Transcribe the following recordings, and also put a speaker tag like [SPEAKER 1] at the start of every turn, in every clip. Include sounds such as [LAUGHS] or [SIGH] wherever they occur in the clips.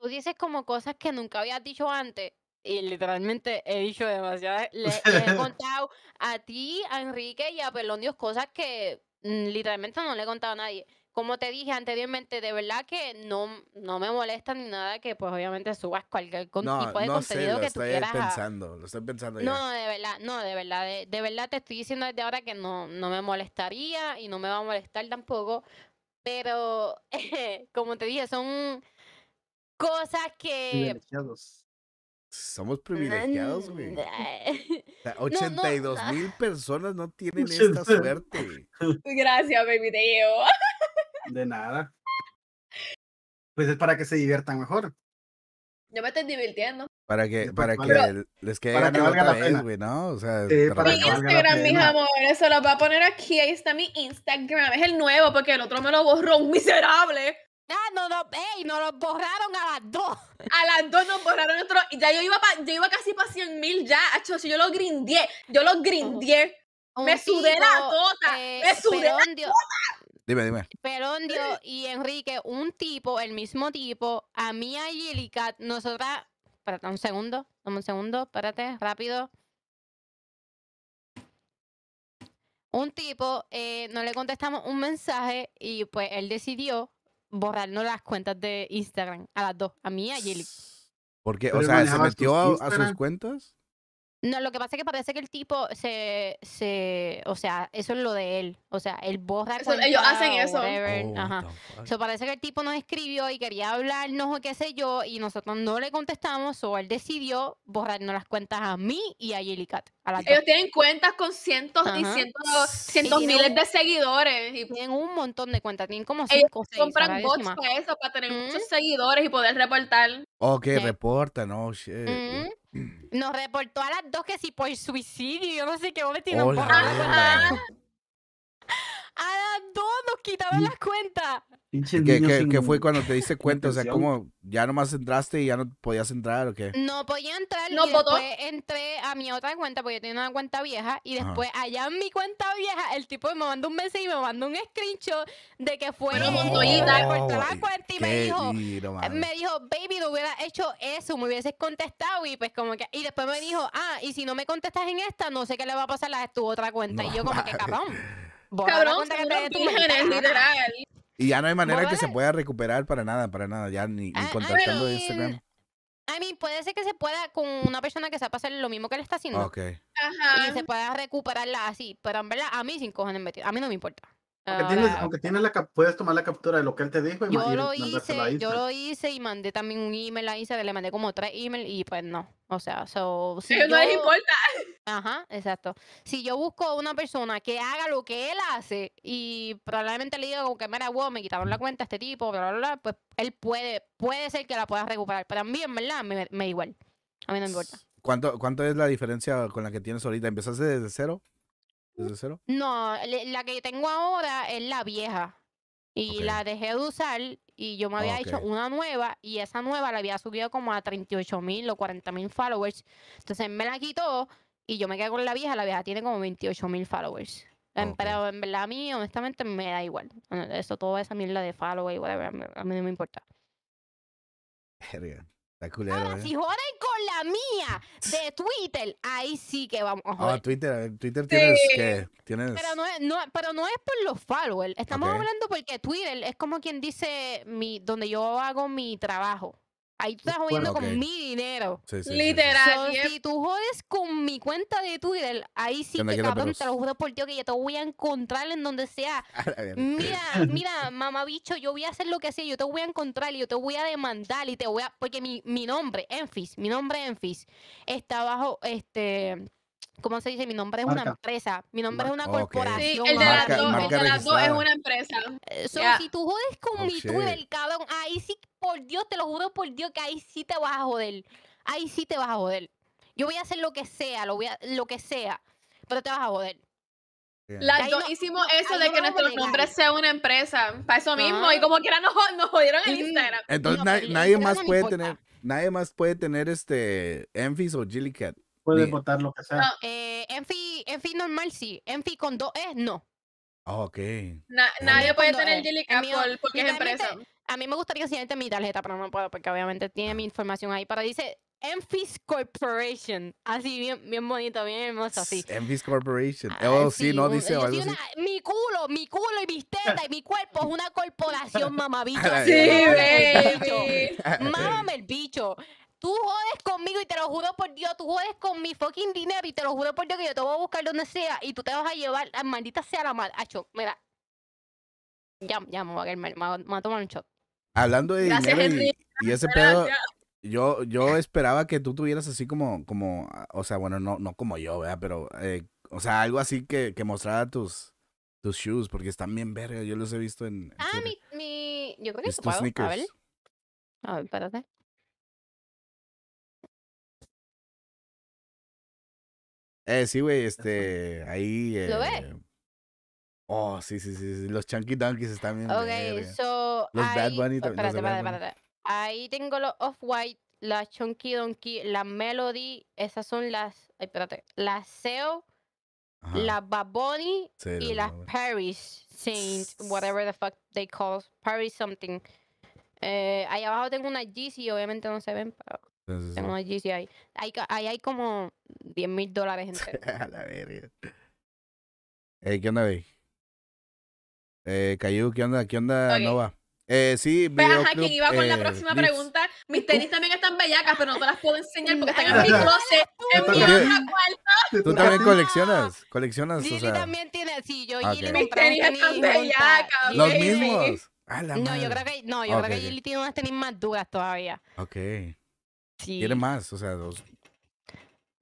[SPEAKER 1] Tú dices como cosas que nunca habías dicho antes. Y literalmente he dicho demasiadas. [LAUGHS] Le, he contado a ti, a Enrique y a Pelón Dios cosas que mm, literalmente no le he contado a nadie. Como te dije anteriormente, de verdad que no, no me molesta ni nada que pues obviamente subas cualquier tipo de contenido que tú estoy lo estoy
[SPEAKER 2] pensando, lo estoy pensando No,
[SPEAKER 1] de verdad, no, de verdad, de verdad te estoy diciendo desde ahora que no, no me molestaría y no me va a molestar tampoco, pero [LAUGHS] como te dije, son Cosa que.
[SPEAKER 2] Somos privilegiados, güey.
[SPEAKER 1] 82 [LAUGHS] mil
[SPEAKER 2] personas no tienen esta suerte.
[SPEAKER 1] [LAUGHS]
[SPEAKER 3] Gracias, baby,
[SPEAKER 4] De nada. Pues es para que se
[SPEAKER 2] diviertan mejor.
[SPEAKER 3] Yo me estoy divirtiendo.
[SPEAKER 2] Para que, pues para que les quede para que valga la pena, güey, ¿no? O sea, sí, para mi Instagram, mis
[SPEAKER 3] amores, se lo voy a poner aquí. Ahí está mi Instagram. Es el nuevo porque el otro me lo borró un miserable. Ah, no, no, ey, nos lo borraron a las dos. A las dos nos borraron otro. Ya yo iba, para, yo iba casi para 100 mil ya, acho, si yo los grindé, yo los grindé. Tota, eh, me sudé la tota, me sudé la
[SPEAKER 2] Dime, dime.
[SPEAKER 1] Dios y Enrique, un tipo, el mismo tipo, a mí y Yilika, nosotras, espérate un segundo, dame un segundo, espérate, rápido. Un tipo, eh, no le contestamos un mensaje y pues él decidió borrarnos las cuentas de Instagram, a las dos, a mí y a
[SPEAKER 2] ¿Por qué? o sea, ¿se metió a, sus cuentas?
[SPEAKER 1] No, lo que pasa es que parece que el tipo se, se o sea, eso es lo de él. O sea, él borra. ellos hacen eso. Oh, ajá. parece que el tipo nos escribió y quería hablarnos o qué sé yo, y nosotros no le contestamos, o él decidió borrarnos las cuentas a mí y
[SPEAKER 3] a Jellycat. Ellos tienen cuentas con
[SPEAKER 1] cientos y cientos, cientos miles de seguidores. Y tienen un montón de cuentas, tienen como cinco ellos compran bots para eso, para tener mm. muchos seguidores y poder reportar.
[SPEAKER 2] Ok, reportan, reporta, no, shit.
[SPEAKER 1] Mm. Nos reportó a las dos que si por suicidio, yo no sé qué un
[SPEAKER 2] a las dos nos quitaban las
[SPEAKER 1] cuentas.
[SPEAKER 2] Que fue cuando te diste cuenta? O sea, como, ya nomás entraste y ya no podías entrar o qué?
[SPEAKER 1] No podía entrar no, y después entré a mi otra cuenta porque yo tenía una cuenta vieja y después allá en mi cuenta vieja el tipo me mandó un mensaje y me mandó un screenshot de que fue la cuenta y me dijo, me dijo, baby, no hubiera hecho eso, me hubieses contestado y pues como que, y después me dijo, ah, y si no me contestas en esta, no sé qué le va a pasar a tu otra cuenta y yo como que cabrón. Cabrón,
[SPEAKER 2] Y ya no hay manera que se pueda recuperar para nada, para nada, ya ni, ah, contactando Instagram.
[SPEAKER 1] a mí puede ser que se pueda con una persona que sepa hacer lo mismo que él está haciendo. Ok. Ajá. Y se pueda recuperarla así. Pero en verdad, a mí sin cojones A mí no me importa aunque,
[SPEAKER 4] tienes, la, puedes tomar la captura de lo que él te dijo yo lo hice, yo
[SPEAKER 1] hice y mandé también un email a Isa le mandé como tres emails y pues no, o sea, so, si yo, no les importa. Ajá, exacto. Si yo busco una persona que haga lo que él hace y probablemente le diga que era wow, me quitaron la cuenta a este tipo, bla, bla, bla, pues él puede, puede ser que la pueda recuperar. Pero a mí en verdad me, da igual, a mí no me importa.
[SPEAKER 2] ¿Cuánto, ¿Cuánto es la diferencia con la que tienes ahorita? ¿Empezaste desde cero?
[SPEAKER 1] No, la que tengo ahora es la vieja. Y la dejé de usar y yo me había hecho una nueva y esa nueva la había subido como a 38 mil o 40 mil followers. Entonces me la quitó y yo me quedé con la vieja. La vieja tiene como 28 mil followers. Em, pero en verdad a mí, honestamente, me da igual. Eso, todo, esa mierda de followers, whatever, a mí no me importa.
[SPEAKER 2] Ahora, ¿eh? si
[SPEAKER 1] joden con la mía de Twitter, ahí sí que vamos a Ah,
[SPEAKER 2] Twitter, eh, Twitter tienes que. Tienes... Pero,
[SPEAKER 1] no es, pero no es por los followers. Estamos hablando porque Twitter es como quien dice mi, donde yo hago mi trabajo ahí tú estás pues, jodiendo con mi dinero. Literal. si tú jodes con mi cuenta de Twitter, ahí sí que cabrón, te lo juro por Dios que yo te voy a encontrar en donde sea. [LAUGHS] Ah, mira, mira, mamá bicho, yo voy a hacer lo que hacía, yo te voy a encontrar y yo te voy a demandar y te voy a. Porque mi, mi nombre, Enfis, mi nombre Enfis, está bajo este ¿cómo se dice? Mi nombre es una empresa, mi nombre es una corporación. el de las dos es una
[SPEAKER 3] empresa. Eh, si
[SPEAKER 1] tú jodes con mi mi del cabrón, ahí sí, por Dios, te lo juro por Dios que ahí sí te vas a joder. Ahí sí te vas a joder. Yo voy a hacer lo que sea, lo,
[SPEAKER 3] voy lo que sea, pero te vas a joder. Las dos hicimos eso de que nuestro nombre sea una empresa, para eso ah. mismo, y como quiera nos, jodieron el mm. Instagram. Entonces nadie, más puede tener,
[SPEAKER 2] nadie más puede tener este Enfis o Cat Puedes votar lo
[SPEAKER 3] que
[SPEAKER 1] sea. Eh, Enfi, Enfi normal sí. Enfi con dos E no.
[SPEAKER 2] Ah, ok.
[SPEAKER 3] Ah, nadie puede tener Jelly Apple porque es empresa.
[SPEAKER 1] A mí me gustaría enseñarte mi tarjeta, pero no puedo porque obviamente tiene mi información ahí. Para dice Enfis Corporation. Así, bien, bien bonito, bien hermoso, así.
[SPEAKER 2] Enfis Corporation. Ah, oh, sí, no dice
[SPEAKER 1] Mi culo, mi culo y mi tetas y mi cuerpo es una [LAUGHS] corporación, mamabicho. sí, baby. Mámame [LAUGHS] el bicho. Tú jodes conmigo y te lo juro por Dios, tú jodes con mi fucking dinero y te lo juro por Dios que yo te voy a buscar donde sea y tú te vas a llevar, a ah, maldita sea la mal. Acho, mira. Ya, ya me voy a me a tomar un shot.
[SPEAKER 2] Hablando de dinero y, ese pedo, yo, yo esperaba que tú tuvieras así como, como, o sea, bueno, no, no como yo, vea, Pero, eh, o sea, algo así que, que mostrara tus, tus shoes, porque están bien verga, yo los he visto en... ah, mi,
[SPEAKER 1] mi, yo creo que es tu A ver, a ver,
[SPEAKER 5] espérate.
[SPEAKER 2] Eh, sí, güey, este, ahí... ¿Lo ves? Eh, oh, sí, sí, sí, los Chunky Donkeys están bien. Ok, so... Los Bad Bunny también. Espérate, espérate, espérate.
[SPEAKER 1] Ahí tengo los Off-White, la Chunky Donkey, la Melody, esas son las... Ay, espérate. Las SEO, las Bad y las Paris Saint, whatever the fuck they call, Paris something. Eh, ahí abajo tengo una GC, obviamente no se ven, pero tengo GCI. Ahí hay, hay, hay como 10 mil dólares [LAUGHS] A la verga.
[SPEAKER 2] ¿Qué onda, ve Eh, Cayu, ¿qué onda? ¿Qué onda, Nova? Eh, sí, pues, ajá, a quien iba con la eh, próxima pregunta.
[SPEAKER 3] Mis tenis también están bellacas, pero no te las puedo enseñar porque están en mi [LAUGHS] closet, en mi [LAUGHS] Tú también
[SPEAKER 2] coleccionas, coleccionas, sí también
[SPEAKER 3] tiene, sí,
[SPEAKER 1] yo ah, okay. Gilly Mis tenis están bellacas.
[SPEAKER 3] Los mismos. no, yo creo
[SPEAKER 2] que, no, yo creo que
[SPEAKER 1] tiene unas tenis más dudas
[SPEAKER 3] todavía.
[SPEAKER 2] Ok. Tiene más, o sea, dos.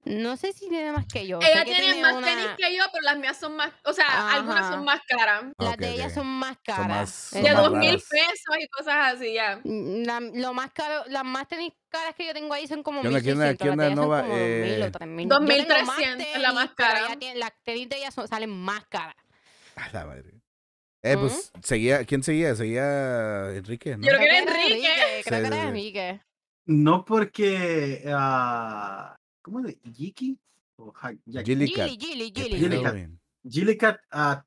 [SPEAKER 1] No sé si tiene más que yo. Ella tiene, más tenis
[SPEAKER 3] que yo, pero las mías son más, o sea, algunas son más caras. Ah, las
[SPEAKER 1] de ellas son más caras. Son más, dos mil
[SPEAKER 3] pesos y cosas así, ya. Mm, lo más
[SPEAKER 1] caro, las más tenis caras que yo tengo ahí son como mil Nova? Eh... 2.300, la más cara. las tenis de ellas salen más caras.
[SPEAKER 2] A la madre. Eh, ¿Mm? pues, seguía, ¿quién seguía? Seguía Enrique, ¿no? Yo creo que
[SPEAKER 1] Enrique. Creo que era Enrique.
[SPEAKER 2] No porque. Uh, ¿Cómo de? Jiki O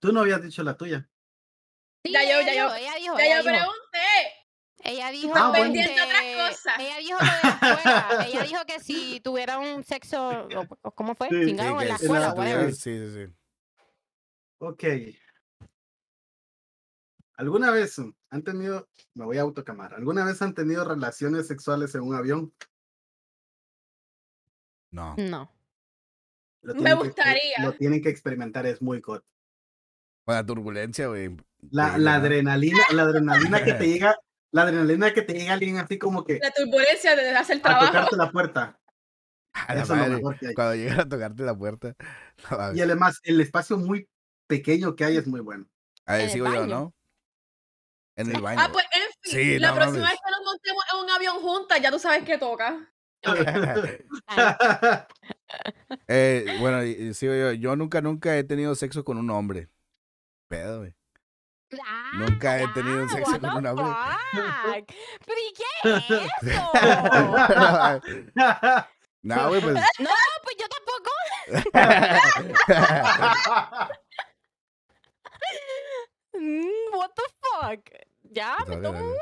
[SPEAKER 4] tú no habías dicho la tuya.
[SPEAKER 3] ya yo, ya yo. Ella dijo, ya yo
[SPEAKER 1] pregunté. Ella dijo, ah, que, ella dijo lo de ella [LAUGHS] dijo que si tuviera un sexo, ¿cómo fue? Chingado en la
[SPEAKER 6] escuela, sí, sí, sí.
[SPEAKER 4] Ok, ¿Alguna vez han tenido, me voy a autocamar, ¿alguna vez han tenido relaciones
[SPEAKER 6] sexuales en un avión? No.
[SPEAKER 5] No. Me
[SPEAKER 4] gustaría. lo tienen que experimentar, es muy Con La turbulencia, güey. La, eh, adrenalina, la adrenalina que te [LAUGHS] llega, la adrenalina que te llega alguien así como que.
[SPEAKER 3] La turbulencia de hacer el trabajo. A tocarte la puerta.
[SPEAKER 4] Cuando llegan a tocarte la puerta. y además, el espacio muy pequeño que hay mm. es muy bueno. A ver, sigo yo, ¿no? En el baño. Ah, pues en fin, la próxima vez
[SPEAKER 3] que nos montemos en un avión juntas, ya tú sabes que toca. [LAUGHS]
[SPEAKER 2] Eh, bueno, yo. nunca, nunca he tenido sexo con un hombre. Pedo, Nunca he tenido sexo con un hombre. ¿Pero [LAUGHS] y qué pues es eso? no, [LAUGHS] No, pues yo tampoco.
[SPEAKER 3] Mm, what the fuck? Ya,
[SPEAKER 1] pues me tomo
[SPEAKER 2] uno.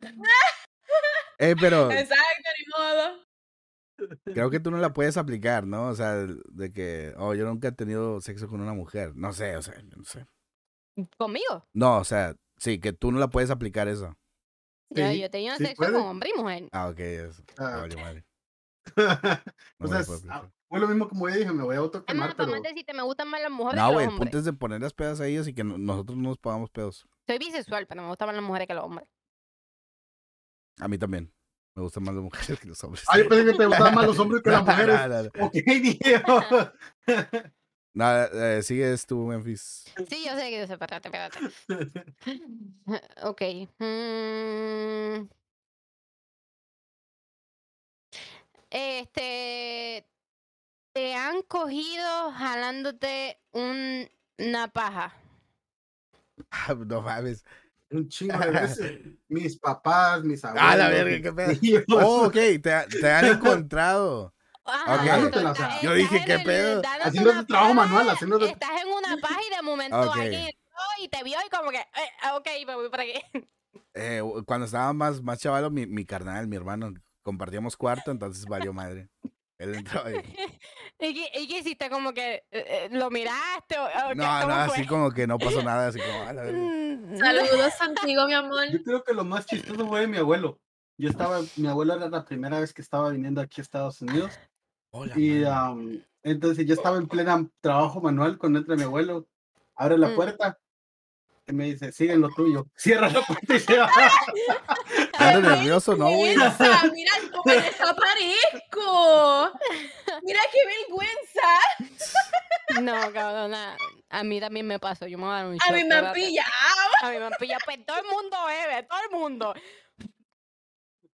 [SPEAKER 3] What [LAUGHS] eh, pero. Exacto, ni modo. Creo que
[SPEAKER 2] tú no la puedes aplicar, ¿no? O sea, de que, oh, yo nunca he tenido sexo con una mujer. No sé, o sea, no sé. ¿Conmigo? No, o sea, sí, que tú no la puedes aplicar eso.
[SPEAKER 1] Ya yo he tenido sexo con hombre y mujer.
[SPEAKER 2] Ah, ok, eso. Ah, vale. Ah, [LAUGHS] o sea,
[SPEAKER 4] es lo mismo como yo
[SPEAKER 2] dije, me voy a autoquemar, no, pero... si
[SPEAKER 1] decirte, me gustan más las mujeres No, güey, el
[SPEAKER 2] es de poner las pedas a ellas y que nosotros no nos pagamos pedos.
[SPEAKER 1] Soy bisexual, pero me gustan más las mujeres que los hombres.
[SPEAKER 2] A mí también. Me gustan más las mujeres que los hombres. Ah, yo pensé que te gustaban más los hombres que [LAUGHS] las mujeres. no, no, Ok, [LAUGHS] [LAUGHS] Nada, eh, sigues tú, Memphis.
[SPEAKER 1] Sí, yo sé que yo sé, espérate, espérate. Ok. Mm. Este, te han cogido jalándote una paja.
[SPEAKER 2] Ah, pues, no mames. Un chingo de [LAUGHS] veces.
[SPEAKER 4] mis papás, mis abuelos. Ah, la verga, qué pedo. Oh, ok,
[SPEAKER 2] te, han encontrado. [LAUGHS] okay. Yo dije, ¿qué pedo? Haciendo tu trabajo manual. Haciendo...
[SPEAKER 1] Estás en una paja y de momento okay. alguien y te vio y como que, eh, ok, me voy para aquí.
[SPEAKER 2] Eh, cuando estaba más, más chavalo, mi, mi carnal, mi hermano, compartíamos cuarto, entonces valió madre. [LAUGHS] [LAUGHS]
[SPEAKER 1] ¿Y, qué, hiciste? ¿Como que eh, eh, lo miraste? no, no,
[SPEAKER 2] así como que no pasó [LAUGHS] nada. Así como,
[SPEAKER 3] mm, Saludos, mi amor.
[SPEAKER 2] Yo creo que lo más chistoso fue mi abuelo. Yo estaba,
[SPEAKER 4] mi abuelo era la primera vez que estaba viniendo aquí a Estados Unidos. Hola, y entonces yo estaba en plena trabajo manual cuando entra mi abuelo. Abre la mm. puerta y me dice, sigue lo tuyo. Cierra la puerta y se va. [LAUGHS] ¡Qué nervioso, ¿no, Mira
[SPEAKER 3] cómo me desaparezco. Mira qué
[SPEAKER 1] vergüenza. No, cabrona. A mí también me pasó. Yo me voy a dar un A mí me han pillado. A mí me han pillado. Pues todo el mundo bebe, todo el mundo.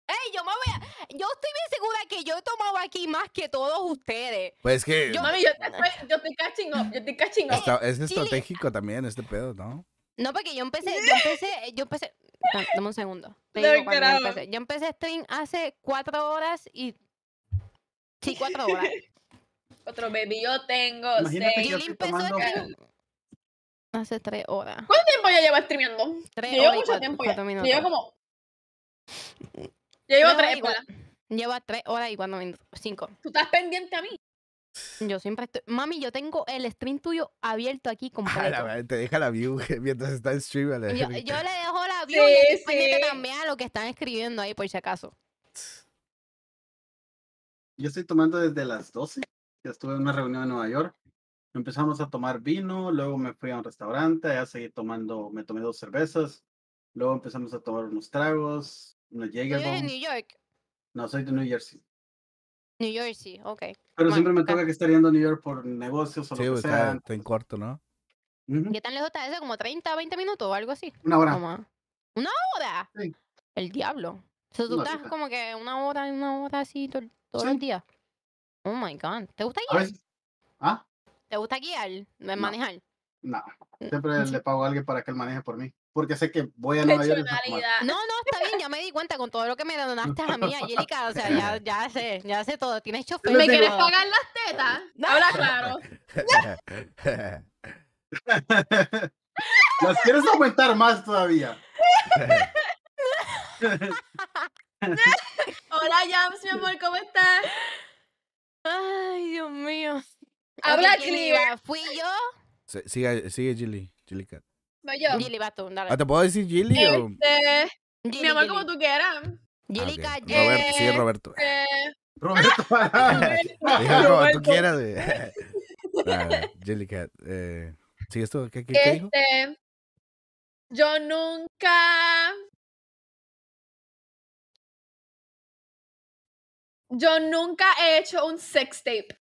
[SPEAKER 1] Ey, yo me voy Yo estoy bien segura que yo he tomado aquí más que todos ustedes.
[SPEAKER 2] Pues que... Yo,
[SPEAKER 1] mami, yo, te, yo estoy catching yo estoy catching es estratégico
[SPEAKER 2] también este pedo, ¿no?
[SPEAKER 1] No, porque yo empecé, yo [LAUGHS] empecé, eh, yo empecé, dame un segundo. yo empecé. stream
[SPEAKER 3] hace cuatro horas y sí, cuatro horas. [LAUGHS] Otro baby, yo tengo Imagínate seis. Yo estoy empezó tomando...
[SPEAKER 1] hace tres horas. ¿Cuánto
[SPEAKER 3] tiempo ya llevas streamando? Tres Llevo mucho cuatro, tiempo Llevo como. llevo tres
[SPEAKER 1] horas. Llevo tres horas y cuatro minutos. Cinco. ¿Tú estás pendiente a mí? Yo siempre estoy. Mami, yo tengo el stream tuyo abierto aquí [LAUGHS] ah, completo.
[SPEAKER 2] te deja la view [LAUGHS] mientras está en stream. Yo,
[SPEAKER 4] [LAUGHS] le
[SPEAKER 1] dejo la view y estoy también a lo que están escribiendo ahí, por si acaso.
[SPEAKER 4] Yo estoy tomando desde las 12. Ya estuve en una reunión en Nueva York. Empezamos a tomar vino, luego me fui a un restaurante, ya seguí tomando, me tomé dos cervezas. Luego empezamos a tomar unos tragos, unos de New York? No, soy de New Jersey.
[SPEAKER 1] New York, sí, ok.
[SPEAKER 4] Pero siempre me toca que estar yendo a New
[SPEAKER 2] York por negocios o lo que sea. Está en corto, ¿no?
[SPEAKER 1] ¿Qué tan lejos está eso? ¿Como 30, 20 minutos o algo así? Una hora. ¿Una hora? El diablo. O sea, tú estás como que una hora, una hora así todo, el día. Oh my god. ¿Te gusta guiar? ¿Ah? ¿Te gusta guiar? No. ¿Manejar?
[SPEAKER 4] No. Siempre mm. le pago a alguien para que él maneje por mí porque sé que voy a Nueva York. No,
[SPEAKER 1] no, está bien, ya me di cuenta con todo lo que me donaste a mí, Angélica. O sea, ya, [LAUGHS] ya sé, ya sé todo. Tienes chofer. ¿Me quieres pagar las tetas? Habla claro.
[SPEAKER 2] ¿Las quieres
[SPEAKER 4] aumentar más todavía? [LAUGHS]
[SPEAKER 3] Hola, Jams, mi amor, ¿cómo estás? Ay, Dios mío. Habla, Cliva. ¿Fui yo?
[SPEAKER 2] Sigue, sigue Jilly
[SPEAKER 3] no, yo. Gilly, vas tú, ah, ¿Te puedo decir Gilly o...? Este, Gilly, mi amor, como tú quieras.
[SPEAKER 2] Gilly Ah, Calle. sí, Roberto. Eh, Roberto. [LAUGHS] [LAUGHS] como tú quieras. eh. [LAUGHS] Ah, Gilly Cat. Eh, ¿Sigues tú? ¿Qué, qué, qué dijo?
[SPEAKER 3] Este,
[SPEAKER 5] yo nunca. Yo nunca he hecho un sex tape.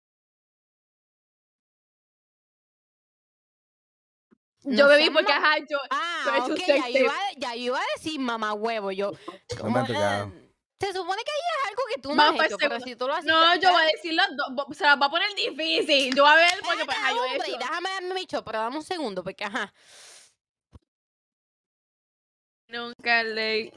[SPEAKER 5] Yo bebí porque, ajá, yo.
[SPEAKER 1] Ah, yo okay, ya, iba, ya iba a decir mamá huevo. Yo.
[SPEAKER 7] ¿Cómo se
[SPEAKER 1] supone que ahí es algo que tú no has pues, hecho, pero si tú lo haces. No, yo voy a decir dos. Se las va a poner difícil. Yo voy a ver porque, pues, Déjame darme mi pero dame un segundo, porque, ajá.
[SPEAKER 5] Nunca leí.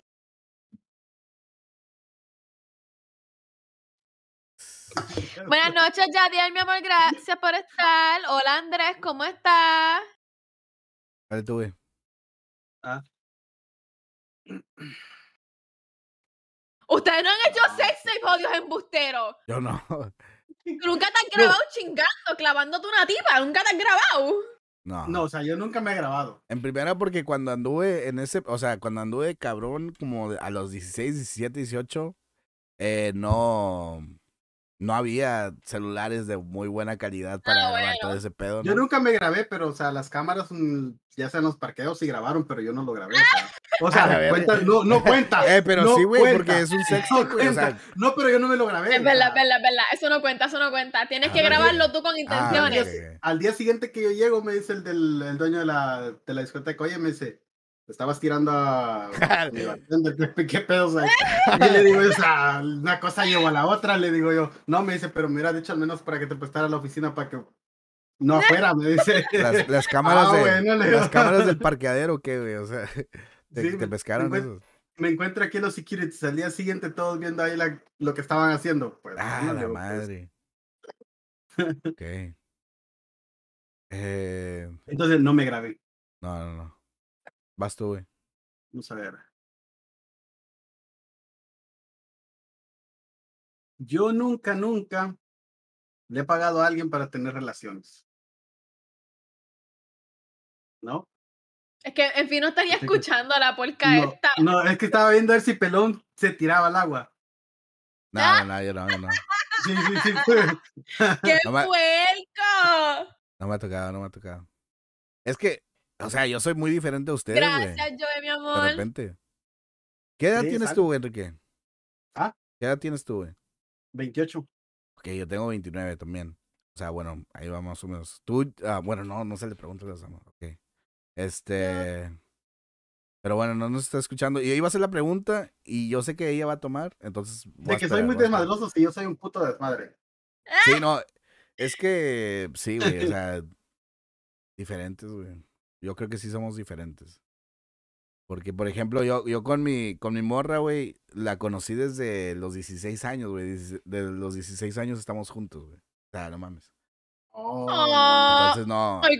[SPEAKER 5] Buenas noches,
[SPEAKER 3] Yadiel, mi amor, gracias por estar. Hola, Andrés, ¿cómo estás?
[SPEAKER 6] ¿Cuál tuve?
[SPEAKER 7] Ah.
[SPEAKER 5] Ustedes
[SPEAKER 3] no han hecho ah. sexo oh, y podios embusteros. Yo no. nunca te han [LAUGHS] grabado chingando, clavándote una tipa. Nunca te han grabado.
[SPEAKER 2] No. No, o sea, yo nunca me he grabado. En primera, porque cuando anduve en ese, o sea, cuando anduve cabrón, como a los 16, 17, 18, no. No había celulares de muy buena calidad ah, para grabar todo ese pedo. Yo
[SPEAKER 4] nunca me grabé, pero, o sea, las cámaras mm, ya sean los parqueos y grabaron, pero yo no lo grabé. Ah. O sea, cuenta, no, no cuenta. [LAUGHS] Eh, pero sí, güey, porque es un sexo. No, pero yo no me lo grabé. Es eh, verdad,
[SPEAKER 3] verdad, verdad. Eso no cuenta, eso no cuenta. Tienes que grabarlo tú con ah, intenciones.
[SPEAKER 4] Al día, siguiente que yo llego, me dice el, del, dueño de la, de la discoteca, oye, me dice, estabas tirando a. [LAUGHS] ¿Qué pedos hay? y le digo, o sea, una cosa llevo a la otra, le digo yo, no, me dice, pero mira, de hecho, al menos para que te prestara la oficina
[SPEAKER 2] para que no, [LAUGHS] afuera, me dice. Las, [LAUGHS] cámaras, ah, las cámaras del [LAUGHS] parqueadero, que güey? O sea, te, pescaron me, esos.
[SPEAKER 4] Me encuentro aquí en los securities. Al día siguiente, todos viendo ahí lo que estaban haciendo. Pues, ah, la pues.
[SPEAKER 2] madre. Ok.
[SPEAKER 6] Eh,
[SPEAKER 4] Entonces no me grabé.
[SPEAKER 6] No, no, no.
[SPEAKER 5] Vas tú, güey. Vamos a ver. Yo nunca, nunca le he pagado a alguien para
[SPEAKER 6] tener relaciones. ¿no?
[SPEAKER 5] Es que
[SPEAKER 3] en fin no estaría escuchando a la porca no, esta. No,
[SPEAKER 4] es que estaba viendo a ver si Pelón se tiraba al agua.
[SPEAKER 2] No, ah. no, yo no, yo no. [LAUGHS] Sí, sí, sí. [LAUGHS] Pues. ¡Qué no No me ha tocado, no me ha tocado. Es que, o sea, yo soy muy diferente a ustedes. Gracias,
[SPEAKER 3] Joe, mi amor. De
[SPEAKER 2] repente. ¿Qué edad tienes tú, Enrique? ¿Ah? ¿Qué edad tienes tú, güey? 28. Ok, yo tengo 29 también. O sea, bueno, ahí vamos más o menos. Tú, ah, bueno, no, no se le pregunta a los amor. Ok. Este. Pero bueno, no nos está escuchando. Y iba a hacer la pregunta y yo sé que ella va a tomar, entonces. De que soy muy
[SPEAKER 4] desmadroso si yo soy un puto desmadre.
[SPEAKER 2] ¡Ah! Sí, no. Es que sí, güey. o [LAUGHS] sea, diferentes, güey. Yo creo que sí somos diferentes. Porque, por ejemplo, yo, yo con mi, con mi morra, güey, la conocí desde los 16 años, güey. Desde los 16 años estamos juntos, güey. O sea, no mames.
[SPEAKER 3] Oh. Ah, entonces, no. Ay,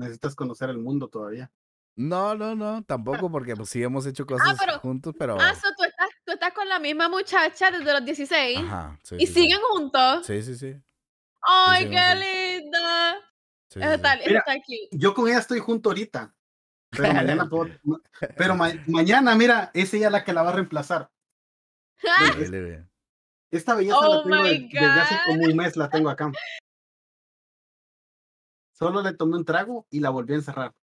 [SPEAKER 2] necesitas conocer el mundo todavía. No, no, no, ah. tampoco, porque pues sí hemos hecho ah, cosas juntos, mm, pero. Ah,
[SPEAKER 3] tú, estás, con la misma muchacha desde los 16
[SPEAKER 2] Ajá,
[SPEAKER 4] y siguen
[SPEAKER 3] juntos. Sí, sí, sí. ¡Ay, qué lindo! está,
[SPEAKER 4] Yo con ella estoy junto ahorita. Pero mañana, [LAUGHS] pero [LAUGHS] mañana, mira, es ella la que la va a reemplazar.
[SPEAKER 2] [LAUGHS]
[SPEAKER 4] Esta belleza la oh tengo desde hace como un mes, la
[SPEAKER 6] tengo acá. Solo le tomé un trago y la volví a encerrar.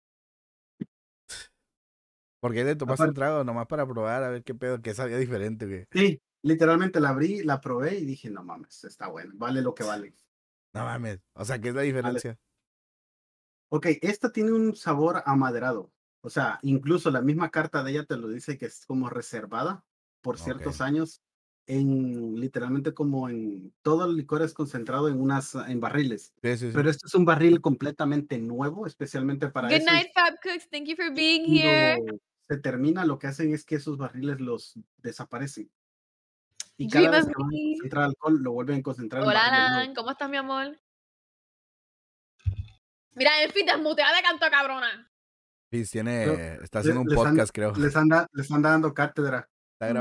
[SPEAKER 2] ¿Por qué le tomaste un trago nomás para probar a ver qué pedo, que sabía diferente,
[SPEAKER 4] Sí, literalmente la abrí, la probé y dije, no mames, está bueno, vale lo que vale. No mames, o sea, ¿qué es la diferencia? Ok, esta tiene un sabor amaderado. O sea, incluso la misma carta de ella te lo dice que es como reservada por ciertos años en literalmente como en todo el licor es concentrado en unas en barriles. Pero este es un barril completamente nuevo, especialmente para eso. Se termina, lo que hacen es que esos barriles los desaparecen. Y cada vez que entra alcohol, lo vuelven a concentrar. Hola,
[SPEAKER 3] ¿cómo estás, mi amor? Mira, en fin, desmutea de canto, cabrona.
[SPEAKER 6] y tiene, está haciendo un podcast, creo. Les anda, les anda dando cátedra.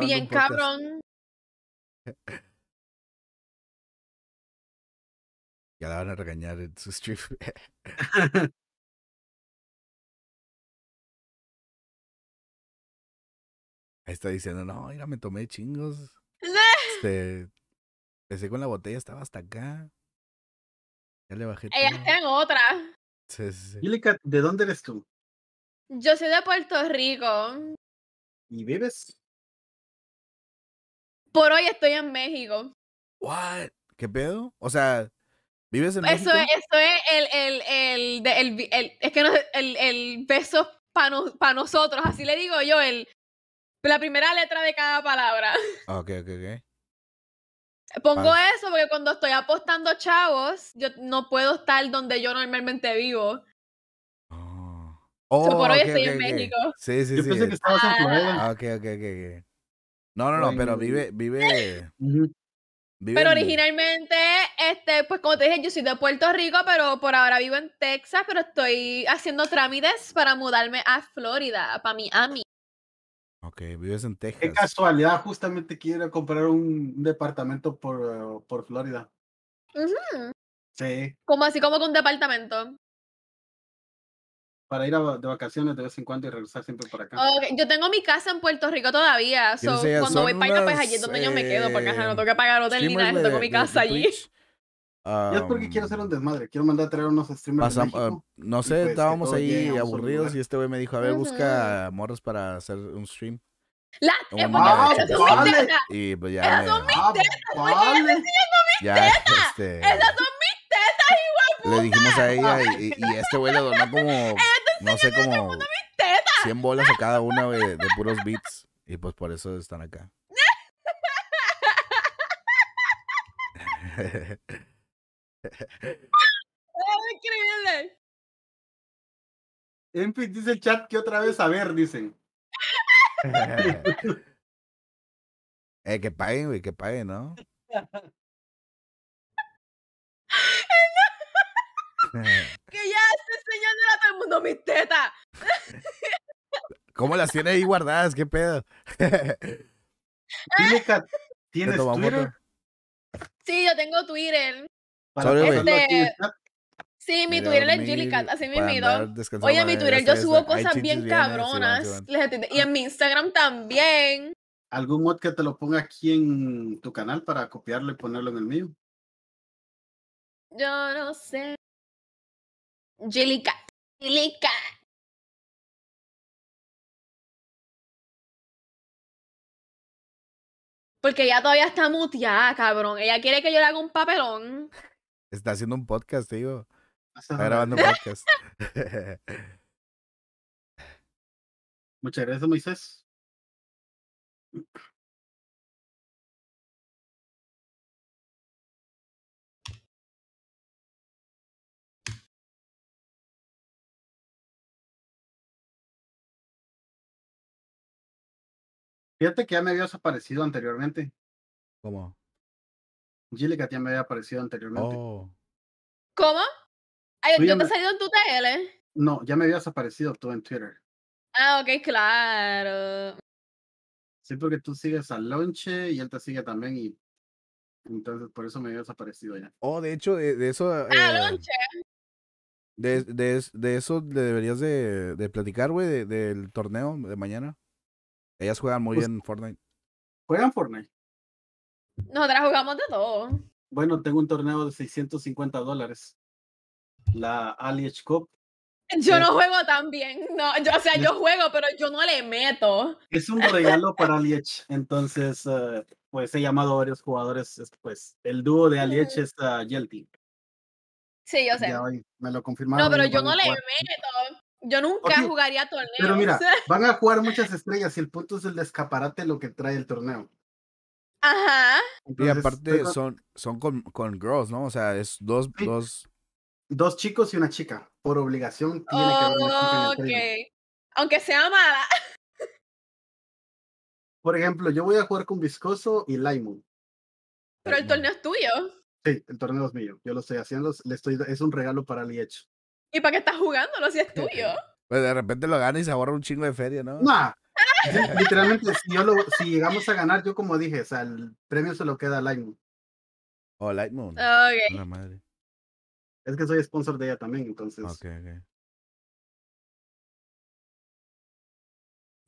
[SPEAKER 6] Bien, cabrón [LAUGHS]
[SPEAKER 5] Ya la van a regañar en su strip. [LAUGHS]
[SPEAKER 6] Ahí está diciendo, no, mira, me
[SPEAKER 2] tomé chingos. [LAUGHS] Este, empecé con la botella, estaba hasta acá. Ya le bajé. está en otra. Sí, ¿de dónde eres tú?
[SPEAKER 5] Yo soy de Puerto Rico.
[SPEAKER 6] ¿Y vives?
[SPEAKER 3] Por hoy estoy en México.
[SPEAKER 2] What? ¿Qué pedo? O sea, ¿vives en México? Eso es,
[SPEAKER 3] eso es el, el, el, el es que no, el, el beso para nosotros, así le digo yo, el, la primera letra de cada palabra.
[SPEAKER 2] Ah, ok, ok, ok.
[SPEAKER 3] Pongo eso porque cuando estoy apostando chavos, yo no puedo estar donde yo normalmente vivo.
[SPEAKER 2] Ah. oh por hoy estoy en México. Sí, sí, sí. Yo pensé que estabas en Florida. Ah, ok, ok, ok. No, no, no, pero vive, vive. Vive pero
[SPEAKER 3] originalmente, este, pues como te dije, yo soy de Puerto Rico, pero por ahora vivo en Texas, pero estoy haciendo trámites para mudarme a Florida, para Miami.
[SPEAKER 2] Ok, vives en Texas. Qué
[SPEAKER 4] casualidad, justamente quiero comprar un departamento por, por Florida. Sí.
[SPEAKER 3] Como así como con un departamento
[SPEAKER 4] para ir a, de vacaciones de vez en cuando y regresar siempre para acá.
[SPEAKER 3] Okay. Yo tengo mi casa en Puerto Rico todavía. cuando voy para allá, pues allí es donde yo me quedo, porque ajá, no eh, tengo que pagar hotel ni nada, tengo mi casa allí.
[SPEAKER 2] Um, es porque quiero hacer un desmadre, quiero mandar a traer unos streamers. de eh, no sé, pues, estábamos ahí aburridos y este güey me dijo, a ver, busca morros para hacer un stream.
[SPEAKER 7] La,
[SPEAKER 5] esas
[SPEAKER 2] son mis tetas. Y, pues, ya, esas son mis
[SPEAKER 7] ah, tetas. Pues,
[SPEAKER 2] ya, este, este... Esas
[SPEAKER 7] son
[SPEAKER 3] mis tetas,
[SPEAKER 2] igual. Le dijimos a ella y, y este güey le donó como [LAUGHS] No sé cómo. 100 bolas a cada una de, puros beats. Y pues por eso están acá.
[SPEAKER 5] Increíble.
[SPEAKER 7] [LAUGHS]
[SPEAKER 6] fin dice el chat que otra vez a ver, dicen. [LAUGHS]
[SPEAKER 2] eh, que paguen, güey, que paguen, ¿no?
[SPEAKER 7] [LAUGHS]
[SPEAKER 3] que ya enseñándole a todo el mundo mis tetas.
[SPEAKER 2] ¿Cómo las tienes ahí guardadas? ¿Qué pedo? ¿Tienes Twitter?
[SPEAKER 3] Sí, yo tengo Twitter.
[SPEAKER 4] Este,
[SPEAKER 3] sí, mi Twitter es JuliCat, así mismo. Oye, mi Twitter yo subo cosas bien eh, cabronas. Y en mi Instagram también.
[SPEAKER 4] ¿Algún mod que te lo ponga aquí en tu canal para copiarlo y ponerlo en el mío?
[SPEAKER 5] Yo no sé. Jelica, Jelica,
[SPEAKER 3] Porque ella todavía está muteada, cabrón. Ella quiere que yo le haga un papelón.
[SPEAKER 2] Está haciendo un podcast, digo. Está grabando [LAUGHS] podcast.
[SPEAKER 5] Muchas gracias, Moisés. Fíjate que ya me habías aparecido
[SPEAKER 4] anteriormente. ¿Cómo? a ya me había aparecido anteriormente. Oh.
[SPEAKER 3] ¿Cómo? Ay, yo te has salido en tu TL?
[SPEAKER 4] No, ya me habías aparecido tú en Twitter.
[SPEAKER 3] Ah, ok, claro.
[SPEAKER 4] Sí, porque tú sigues al lonche y él te sigue también y entonces por eso me había desaparecido ya.
[SPEAKER 2] Oh, de hecho, de, eso... Ah, eh, lonche. De, de, eso le deberías de, platicar, güey, del torneo de mañana. Ellas juegan muy pues bien Fortnite. ¿Juegan Fortnite?
[SPEAKER 3] Nosotras jugamos de todo.
[SPEAKER 2] Bueno, tengo un torneo de
[SPEAKER 4] 650 dólares. La Aliage Cup.
[SPEAKER 3] [LAUGHS] Yo no juego tan bien. No, yo, o sea, yo juego, pero yo no le meto.
[SPEAKER 4] Es un regalo para Aliage. Entonces, eh, pues he llamado a varios jugadores. Pues el dúo de Aliage es uh, Sí, yo sé. me lo confirmaron. No, pero yo no le
[SPEAKER 3] meto. Yo nunca jugaría torneos. Pero mira, [LAUGHS]
[SPEAKER 2] van a jugar muchas estrellas y el punto es el escaparate lo que trae el torneo. Ajá. y aparte son, son con, con, girls, ¿no? O sea, es dos, dos. Dos chicos y una chica. Por obligación
[SPEAKER 4] tiene que haber
[SPEAKER 3] Aunque sea mala.
[SPEAKER 4] Por ejemplo, yo voy a jugar con Viscoso y Lymon.
[SPEAKER 3] Pero el torneo es tuyo.
[SPEAKER 4] Sí, el torneo es mío. Yo lo estoy haciendo. Le estoy, es un regalo para Liech.
[SPEAKER 3] ¿Y para qué estás jugándolo si es tuyo? [LAUGHS]
[SPEAKER 4] Pues de repente lo gana y se ahorra un chingo de feria, ¿no? No, [LAUGHS] Literalmente, si, llegamos a ganar, yo como dije, o sea, el premio se lo queda a Lightmoon. Oh, Lightmoon.
[SPEAKER 3] madre.
[SPEAKER 6] Es que soy sponsor de ella también, entonces. Ok, ok.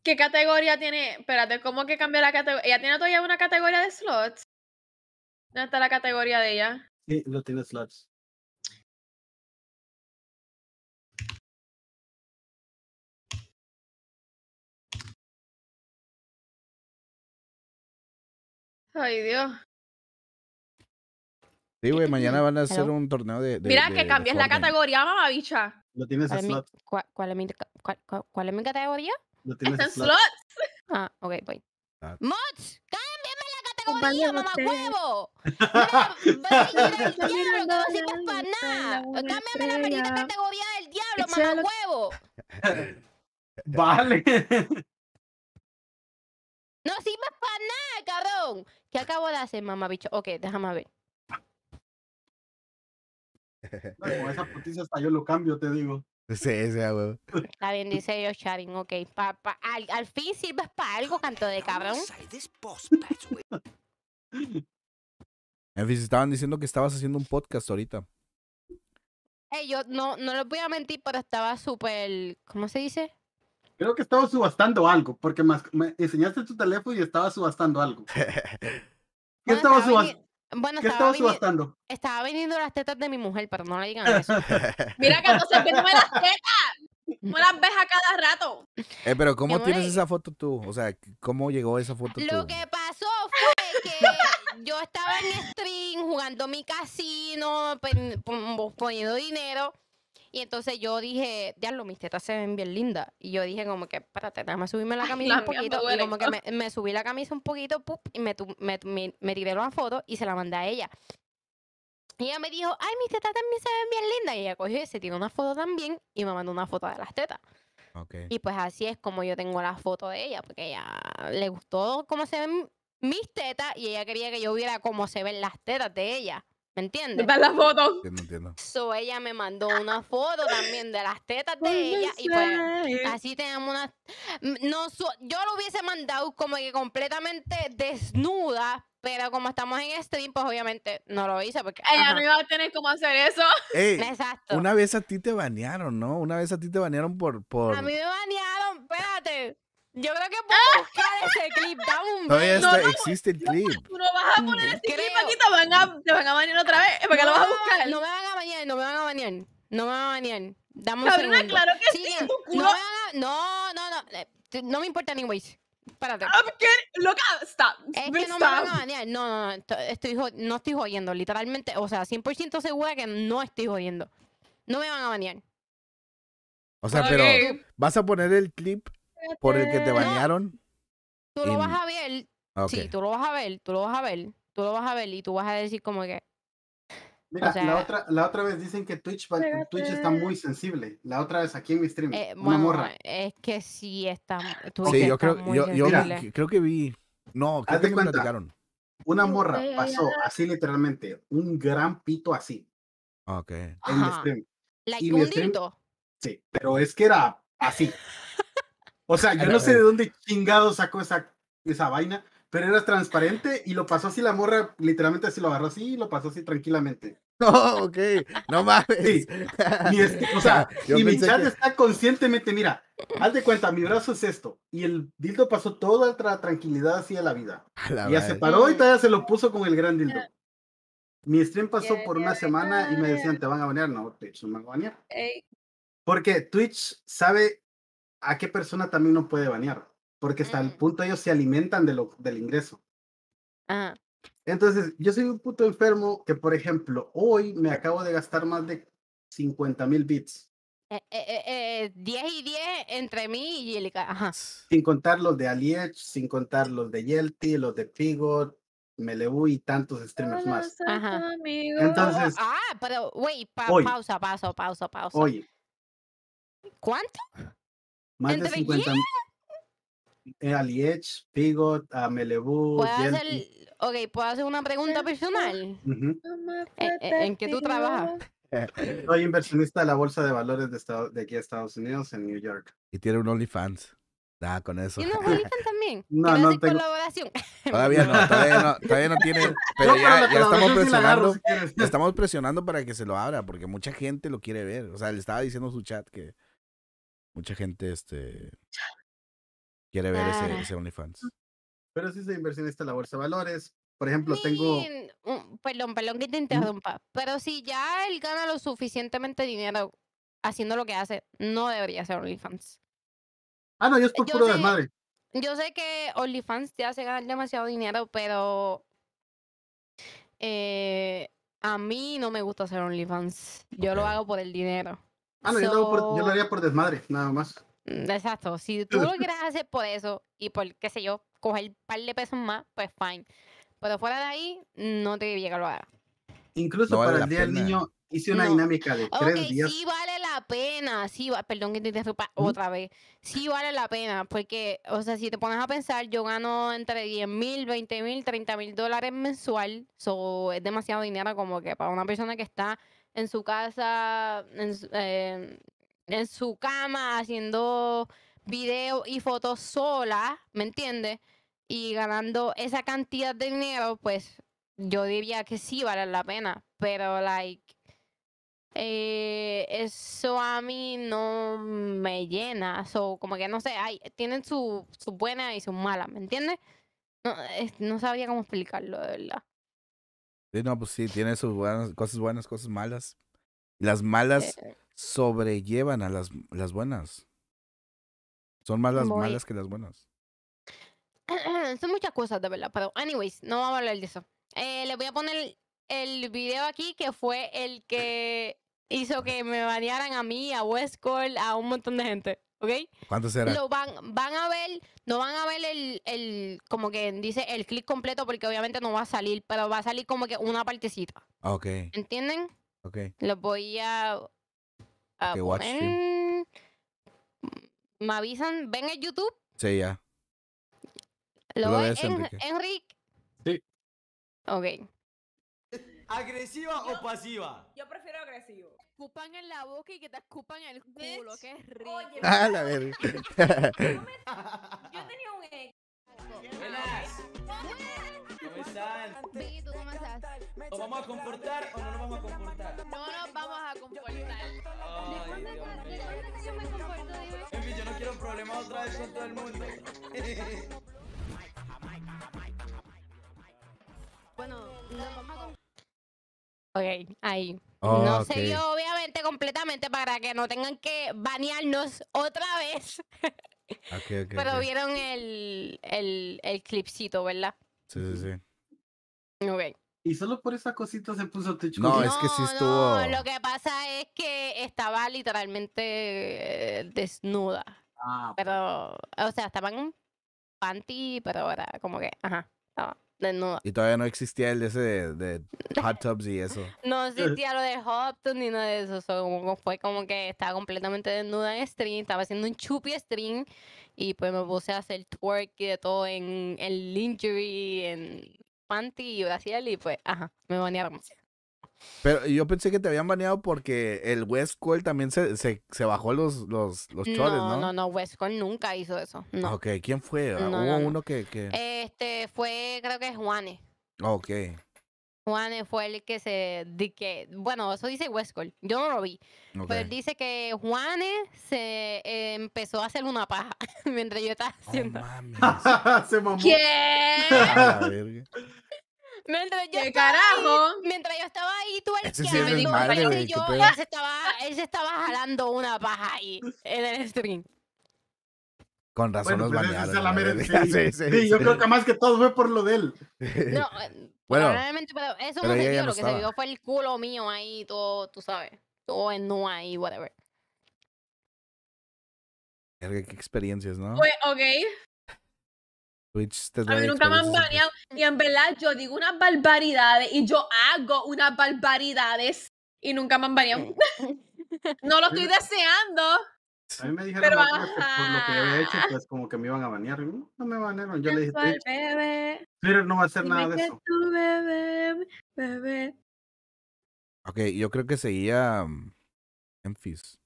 [SPEAKER 3] ¿Qué categoría tiene? Espérate, ¿cómo que cambia la categoría? ¿Ella tiene todavía una categoría de slots? ¿Dónde está la categoría de ella?
[SPEAKER 4] Sí, no tiene slots.
[SPEAKER 3] Ay, Dios.
[SPEAKER 2] Sí, güey, mañana van a hacer un torneo de. Mira, que cambias la
[SPEAKER 3] categoría, mamabicha.
[SPEAKER 2] Lo tienes ¿Cuál, es mi,
[SPEAKER 3] cuál,
[SPEAKER 1] es mi, categoría? No tienes slots. Ah, ok, voy. ¡Mods! ¡Cámbiame la categoría, mamá huevo! ¡Cámbiame la maldita categoría del diablo, mamá huevo! Vale. No sirve para nada, cabrón. ¿Qué acabo de hacer, mamá bicho? Ok, déjame ver.
[SPEAKER 2] esa noticia hasta yo lo
[SPEAKER 4] cambio, te digo.
[SPEAKER 2] Sí, sí, huevo.
[SPEAKER 1] Está bien, dice yo, Sharing, ok. al, fin sirves para algo, canto de cabrón.
[SPEAKER 2] en fin, estaban diciendo que estabas haciendo un podcast ahorita.
[SPEAKER 1] Hey, yo no, no les voy a mentir, pero estaba súper, ¿cómo se dice?
[SPEAKER 4] Creo que estaba subastando algo, porque me, enseñaste tu teléfono y estaba subastando
[SPEAKER 1] algo. [LAUGHS] ¿Qué estaba, subastando? estaba, vendiendo las tetas de mi mujer, pero no le digan eso. [LAUGHS] [LAUGHS] Mira que no se pierden las tetas. Me las ves a cada rato.
[SPEAKER 2] Eh, pero ¿cómo tienes esa foto tú? O sea, ¿cómo llegó esa foto Lo que
[SPEAKER 1] pasó fue que yo estaba en stream jugando mi casino, poniendo dinero. Y entonces yo dije, diablo, mis tetas se ven bien lindas. Y yo dije como que, espérate, déjame subirme la camisa un poquito. Y como que [LAUGHS] me, subí la camisa un poquito, pup, y me, me, tiré una foto y se la mandé a ella. Y ella me dijo, ay, mis tetas también se ven bien lindas. Y ella cogió y se tiró una foto también y me mandó una foto de las tetas. Y pues así es como yo tengo la foto de ella, porque ella le gustó cómo se ven mis tetas y ella quería que yo viera cómo se ven las tetas de ella. ¿Me entiendes? las fotos. Entiendo, entiendo. So ella me mandó una foto también de las tetas de pues ella y pues así tenemos una mm, no yo lo hubiese mandado como que completamente desnuda, pero como estamos en stream, pues obviamente no lo hice porque ella no iba a tener cómo hacer eso. Exacto. Una
[SPEAKER 2] vez a ti te banearon, ¿no? Una vez a ti te banearon por por A mí
[SPEAKER 1] me banearon, espérate. Yo creo que puedo ah. buscar ese clip. Dame un Todavía no,
[SPEAKER 2] existe el clip. tú no vas a poner ese
[SPEAKER 1] clip aquí, te van, a, te van a bañar otra vez. ¿Para qué lo vas a buscar? No me van a bañar, no me van a bañar. No me van a bañar. Dame un Cabrera, segundo. claro que sí, No, no, no, no. Eh, no me importa anyways. Espérate. Loca, ah, stop. Es que no me van a bañar. No, no, no. Estoy, no estoy jodiendo. Literalmente, o sea, 100% segura que no estoy jodiendo. No me van a bañar. O sea, pero
[SPEAKER 2] vas a poner el clip
[SPEAKER 1] por el que te bañaron. Tú lo vas a ver. Ah, sí, tú lo vas a ver, tú lo vas a ver, tú lo vas a ver y tú vas a decir como que. Mira, la, otra,
[SPEAKER 4] la otra vez dicen que Twitch, Twitch está muy sensible. La otra vez aquí en mi stream, eh, una morra.
[SPEAKER 1] Es que sí está. sí, yo creo, yo,
[SPEAKER 2] creo que vi. No, creo
[SPEAKER 4] que me Una morra pasó así literalmente, un gran pito así. Ah, ok. En mi stream.
[SPEAKER 1] y un
[SPEAKER 4] Sí, pero es que era así. O sea, yo no sé de dónde chingado sacó esa, esa vaina, pero era transparente y lo pasó así la morra, literalmente así lo agarró así y lo pasó así tranquilamente. [LAUGHS] No, ok, no mames. o sea, [LAUGHS] y mi chat está conscientemente, mira, haz de cuenta, mi brazo es esto, y el dildo pasó toda la tranquilidad así a la vida.
[SPEAKER 2] y ya se paró y
[SPEAKER 4] todavía se lo puso con el gran dildo. Mi stream pasó por una semana y me decían, te van a bañar, no, Twitch, no me van a banear. Porque Twitch sabe a qué persona también no puede banear, porque hasta el mm. punto ellos se alimentan de lo, del ingreso. Ah. Entonces, yo soy un puto enfermo que, por ejemplo, hoy me acabo de gastar más de 50 mil bits.
[SPEAKER 1] Eh, 10 eh, eh, eh, y 10 entre mí y Yelica.
[SPEAKER 4] Sin contar los de Aliech, sin contar los de Yelty, los de Pigot, Meleu y tantos streamers más.
[SPEAKER 1] Ajá. Entonces. Ah, pero, güey, pausa, pausa, pausa, pausa. Oye. ¿Cuánto?
[SPEAKER 4] Más de 50 eh, Pigot, Melebu. ¿Puedo hacer,
[SPEAKER 1] ok, ¿puedo hacer una pregunta personal? Eh, eh, ¿En, qué tú trabajas?
[SPEAKER 4] Soy inversionista de la bolsa de valores de, de aquí a Estados Unidos, en New York.
[SPEAKER 2] Y tiene un OnlyFans. Y con eso.
[SPEAKER 4] ¿Tiene un [LAUGHS] OnlyFans
[SPEAKER 1] también? No, no tengo... colaboración? [LAUGHS] Todavía no, todavía
[SPEAKER 2] no, todavía no tiene. [LAUGHS] Pero ya, estamos presionando. estamos presionando para que se lo abra, porque mucha gente lo quiere ver. O sea, le estaba diciendo su chat que mucha gente este, quiere
[SPEAKER 4] ver ese,
[SPEAKER 2] OnlyFans. Pero si se invierte en
[SPEAKER 4] la bolsa de valores, por ejemplo, tengo.
[SPEAKER 1] Perdón, perdón que te ¿Mm? interrumpa. Pero si ya él gana lo suficientemente dinero haciendo lo que hace, no debería ser OnlyFans.
[SPEAKER 5] Ah, no, eh, yo es puro sé,
[SPEAKER 1] Yo sé que OnlyFans te hace ganar demasiado dinero, pero. Eh, a mí no me gusta hacer OnlyFans. Yo lo hago por el dinero. Ah, yo, lo por, haría por desmadre, nada más. Mm, exacto, si [CLEARS THROAT] tú lo quieres hacer por eso y por, qué sé yo, coger un par de pesos más, pues fine. Pero fuera de ahí, no te llega a lo haga. Incluso para el Día del Niño
[SPEAKER 4] hice una dinámica de okay, tres días. Sí
[SPEAKER 1] vale la pena, sí perdón que te interrumpa otra vez. Sí vale la pena, porque, o sea, si te pones a pensar, yo gano entre 10 mil, 20 mil, 30 mil dólares mensual, es demasiado dinero como que para una persona que está en su casa, eh, en, su cama, haciendo video y fotos sola, ¿me entiendes? Y ganando esa cantidad de dinero, pues yo diría que sí vale la pena, pero like eh, eso a mí no me llena, o como que no sé, hay, tienen sus su buenas y sus malas, ¿me entiendes? No, no sabía cómo explicarlo, de verdad.
[SPEAKER 2] Sí, no, pues sí, tiene sus cosas buenas, cosas malas. Las malas eh, sobrellevan a las, las buenas. Son más las malas que las buenas.
[SPEAKER 1] [CLEARS THROAT] Son muchas cosas, de verdad, pero anyways, no vamos a hablar de eso. Eh, les voy a poner el video aquí que fue el que hizo que me banearan a mí, a Westcall, a un montón de gente. ¿Cuánto será? Lo van, van a ver, no van a ver el, el, como que dice el clip completo porque obviamente no va a salir, pero va a salir como que una partecita. Ah, ok. ¿Entienden? Ok. Los voy a, Me avisan, ven en YouTube. Sí, ya. Lo, ves, en, Enrique. Sí.
[SPEAKER 5] ¿Agresiva o pasiva?
[SPEAKER 3] Yo prefiero agresivo escupan en la boca y que te escupan en el culo. Qué rico. [LAUGHS] ah, la Yo
[SPEAKER 7] tenía un
[SPEAKER 3] ex. vamos a comportar o no nos vamos a comportar? No nos vamos a comportar. yo
[SPEAKER 2] no
[SPEAKER 1] quiero problemas otra vez con todo el mundo. [LAUGHS] bueno, nos vamos a comportar. Ok, ahí no sé obviamente, completamente para que no tengan que banearnos otra vez.
[SPEAKER 4] [LAUGHS]
[SPEAKER 1] Pero vieron el, el, clipcito, ¿verdad?
[SPEAKER 2] Sí, sí, sí. Ok. Y
[SPEAKER 4] solo por esa cosita se puso techo. No, es que sí estuvo.
[SPEAKER 1] No, lo que pasa es que estaba literalmente eh, desnuda. Ah, pero, o sea, estaban en panty, pero ahora como que, ajá, estaba.
[SPEAKER 2] Y todavía no existía el ese de, hot tubs y eso. [LAUGHS] no [LAUGHS] existía
[SPEAKER 1] lo de hot tubs ni nada de eso. fue como que estaba completamente desnuda en stream, estaba haciendo un chupi stream y pues me puse a hacer twerk y de todo en, el lingerie, en panty y Brasil y pues, ajá, me banearon.
[SPEAKER 2] Pero yo pensé que te habían baneado porque el West Cole también se, se, se bajó los, los, los chores, ¿no? No, no,
[SPEAKER 1] no, West Cole nunca hizo eso. No. Ok,
[SPEAKER 2] ¿quién fue? Ah, hubo uno que, que,
[SPEAKER 1] Este, fue, creo que es Juane. Ok. Juane fue el que se... De que, bueno, eso dice West yo no lo vi. Pero él dice que Juane se eh, empezó a hacer una paja [LAUGHS] mientras yo estaba oh, haciendo...
[SPEAKER 4] [LAUGHS] se mamó. ¿Qué?
[SPEAKER 1] Mientras yo, estaba Ahí, mientras yo estaba ahí, tú eres sí me dijo, él se, estaba, él estaba jalando una paja ahí en el stream.
[SPEAKER 2] Con
[SPEAKER 4] razón bueno, los pues, bañaron. [LAUGHS] sí, yo creo que más que todo fue por lo de él.
[SPEAKER 1] [LAUGHS] Eh, bueno, eso no se vio. lo que se vio fue el culo mío ahí, todo, tú sabes, todo en no ahí, whatever.
[SPEAKER 2] Qué experiencias, ¿no? Pues, ok, a mí nunca me han
[SPEAKER 3] baneado. Y en verdad yo digo unas barbaridades y yo hago unas barbaridades y nunca me han baneado. [LAUGHS] no lo estoy deseando.
[SPEAKER 4] A mí me dijeron pero, por lo que había hecho, pues como que me iban a banear. No,
[SPEAKER 3] me banearon. Yo le dije, bebé,
[SPEAKER 4] no va a hacer nada de eso.
[SPEAKER 3] bebé, bebé.
[SPEAKER 2] Ok, yo creo que seguía mm, Enfis.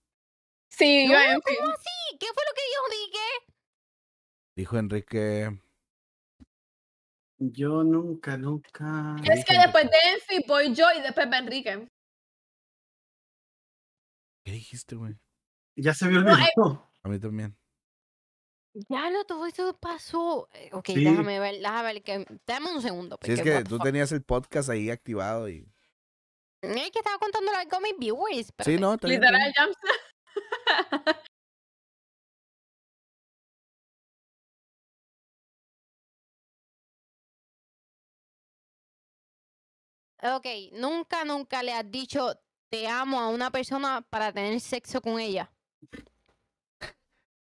[SPEAKER 5] Sí, yo ¿Cómo así? ¿Qué fue lo que
[SPEAKER 3] dijo Enrique?
[SPEAKER 2] Dijo Enrique. Yo nunca, nunca. Es que después
[SPEAKER 3] de Enfi voy yo y después va Enrique.
[SPEAKER 2] ¿Qué dijiste, güey? Ya se vio el eh, video. A mí también.
[SPEAKER 1] Ya lo todo eso pasó. Eh, ok, déjame ver, déjame ver. Que, dame un segundo. Pues, es que tú tenías
[SPEAKER 2] el podcast ahí activado y.
[SPEAKER 1] Es que estaba contando algo a mis viewers. Sí, pues. no, también, Literal, ya. [LAUGHS] Ok, nunca, nunca le has dicho te amo a una persona para tener sexo con ella.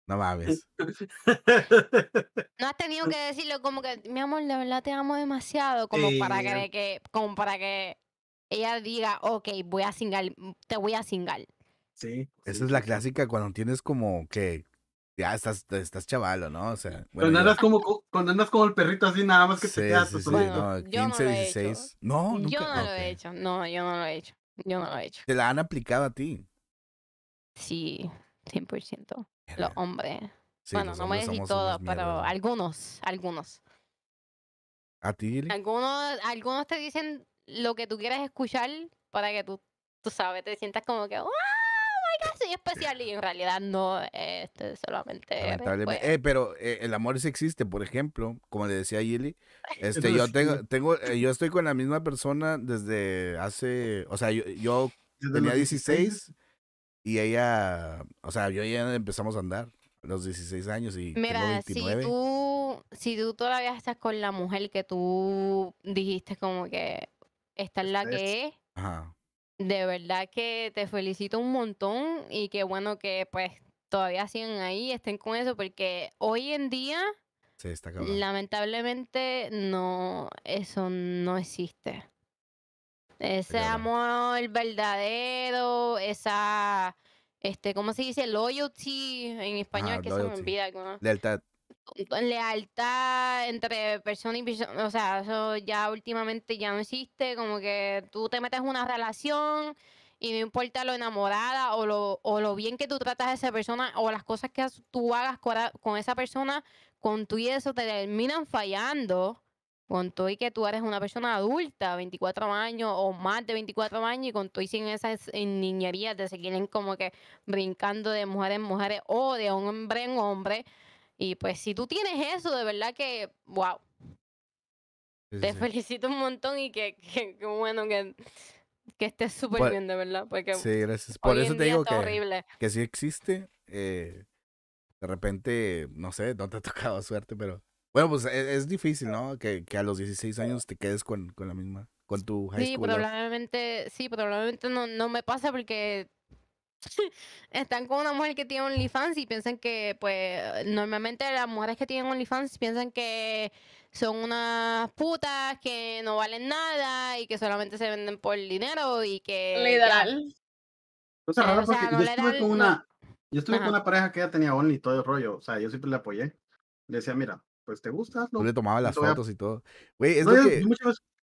[SPEAKER 2] No mames. [LAUGHS]
[SPEAKER 1] No has tenido que decirlo como que, mi amor, de verdad te amo demasiado, como para que, para que ella diga, ok, voy a singar, te voy a singar.
[SPEAKER 2] Sí. Esa es la clásica cuando tienes como que ya estás, estás chavalo, ¿no? O sea, cuando, andas
[SPEAKER 4] como, cuando andas el perrito así, nada más que te
[SPEAKER 2] quedas no, 15, 16. no, Yo
[SPEAKER 1] no lo he hecho. No, yo no lo he hecho. Yo no lo he hecho.
[SPEAKER 2] ¿Te la han aplicado a ti?
[SPEAKER 1] Sí, 100%. Los hombres. bueno, no me me decís todo, pero algunos, algunos. ¿A ti, Algunos, algunos te dicen lo que tú quieras escuchar para que tú, tú sabes, te sientas como que especial y en realidad no, este, solamente... Eh,
[SPEAKER 2] pero eh, el amor sí existe, por ejemplo, como le decía Gilly, este, yo tengo, tengo, eh, yo estoy con la misma persona desde hace, o sea, yo, tenía 16 y ella, o sea, yo y ella empezamos a andar los 16 años y Mira, si
[SPEAKER 1] tú, si tú todavía estás con la mujer que tú dijiste como que esta es la que es, de verdad que te felicito un montón y qué bueno que pues todavía siguen ahí, estén con eso, porque hoy en día, lamentablemente, no, eso no existe. Ese amor verdadero, esa, este, ¿cómo se dice? Loyalty en español, que se me olvida. ¿no? lealtad entre persona y persona, o sea, eso ya últimamente ya no existe, como que tú te metes en una relación y no importa lo enamorada o lo, bien que tú tratas a esa persona o las cosas que tú hagas con esa persona, con tú y eso te terminan fallando, con tú y que tú eres una persona adulta, 24 años o más de 24 años y con tú y sin esas niñerías te seguir como que brincando de mujer en mujer o de hombre en hombre y pues si tú tienes eso, de verdad que, wow. Te felicito un montón y que, que, bueno que que estés súper bien, de verdad. Porque sí, gracias. Por eso te digo que, horrible.
[SPEAKER 2] que si existe. Eh, de repente, no sé, no te ha [LAUGHS] tocado suerte, pero. Bueno, pues e-, es, difícil, ¿no? Que, que, a los 16 años te quedes con, con la misma, con tu high school. Sí,
[SPEAKER 1] probablemente, sí, probablemente no, no me pasa porque están con una mujer que tiene OnlyFans y piensan que, pues, normalmente las mujeres que tienen OnlyFans piensan que son unas putas que no valen nada y que solamente se venden por el dinero y que... Literal.
[SPEAKER 4] yo, estuve con una, yo una pareja que ya tenía Only y todo el rollo. O sea, yo siempre le apoyé. Le decía, mira, pues te gusta. No, le tomaba las fotos y todo. Güey, es que...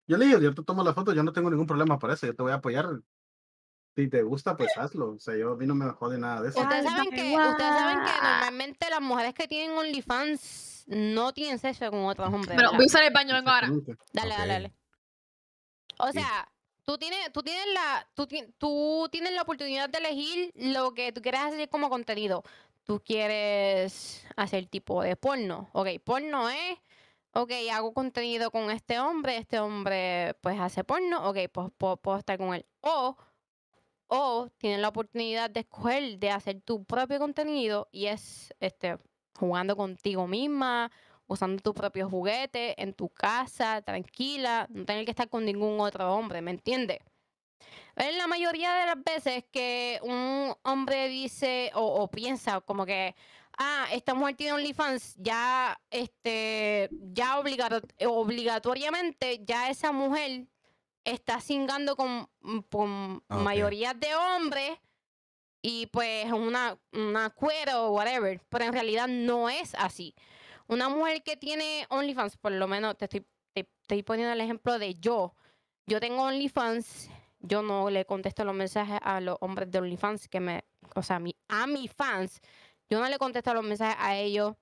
[SPEAKER 4] yo le digo, yo te tomo las fotos, yo no tengo ningún problema para eso, yo te voy a apoyar si te gusta, pues hazlo. O sea, yo a mí no me jode nada de eso. Ustedes
[SPEAKER 1] saben que, normalmente las mujeres que tienen OnlyFans no tienen sexo con otros hombres. Pero voy a usar el baño, vengo ahora. Dale, dale, dale. O sea, tú tienes, tú tienes la, tú, tienes la oportunidad de elegir lo que tú quieres hacer como contenido. Tú quieres hacer tipo de porno. Ok, porno es ok, hago contenido con este hombre, este hombre pues hace porno, ok, pues puedo estar con él. O o tienes la oportunidad de escoger de hacer tu propio contenido y es este, jugando contigo misma, usando tu propio juguete en tu casa, tranquila, no tener que estar con ningún otro hombre, ¿me entiendes? En la mayoría de las veces que un hombre dice o, piensa como que, ah, esta mujer tiene OnlyFans, ya, este, ya obligatoriamente, ya esa mujer está singando con, mm, ah, mayoría de hombres y pues una, cuero o whatever, pero en realidad no es así. Una mujer que tiene OnlyFans, por lo menos te estoy, estoy poniendo el ejemplo de yo. Yo tengo OnlyFans, yo no le contesto los mensajes a los hombres de OnlyFans, que me, o sea, a, mi, a mis fans, yo no le contesto los mensajes a ellos.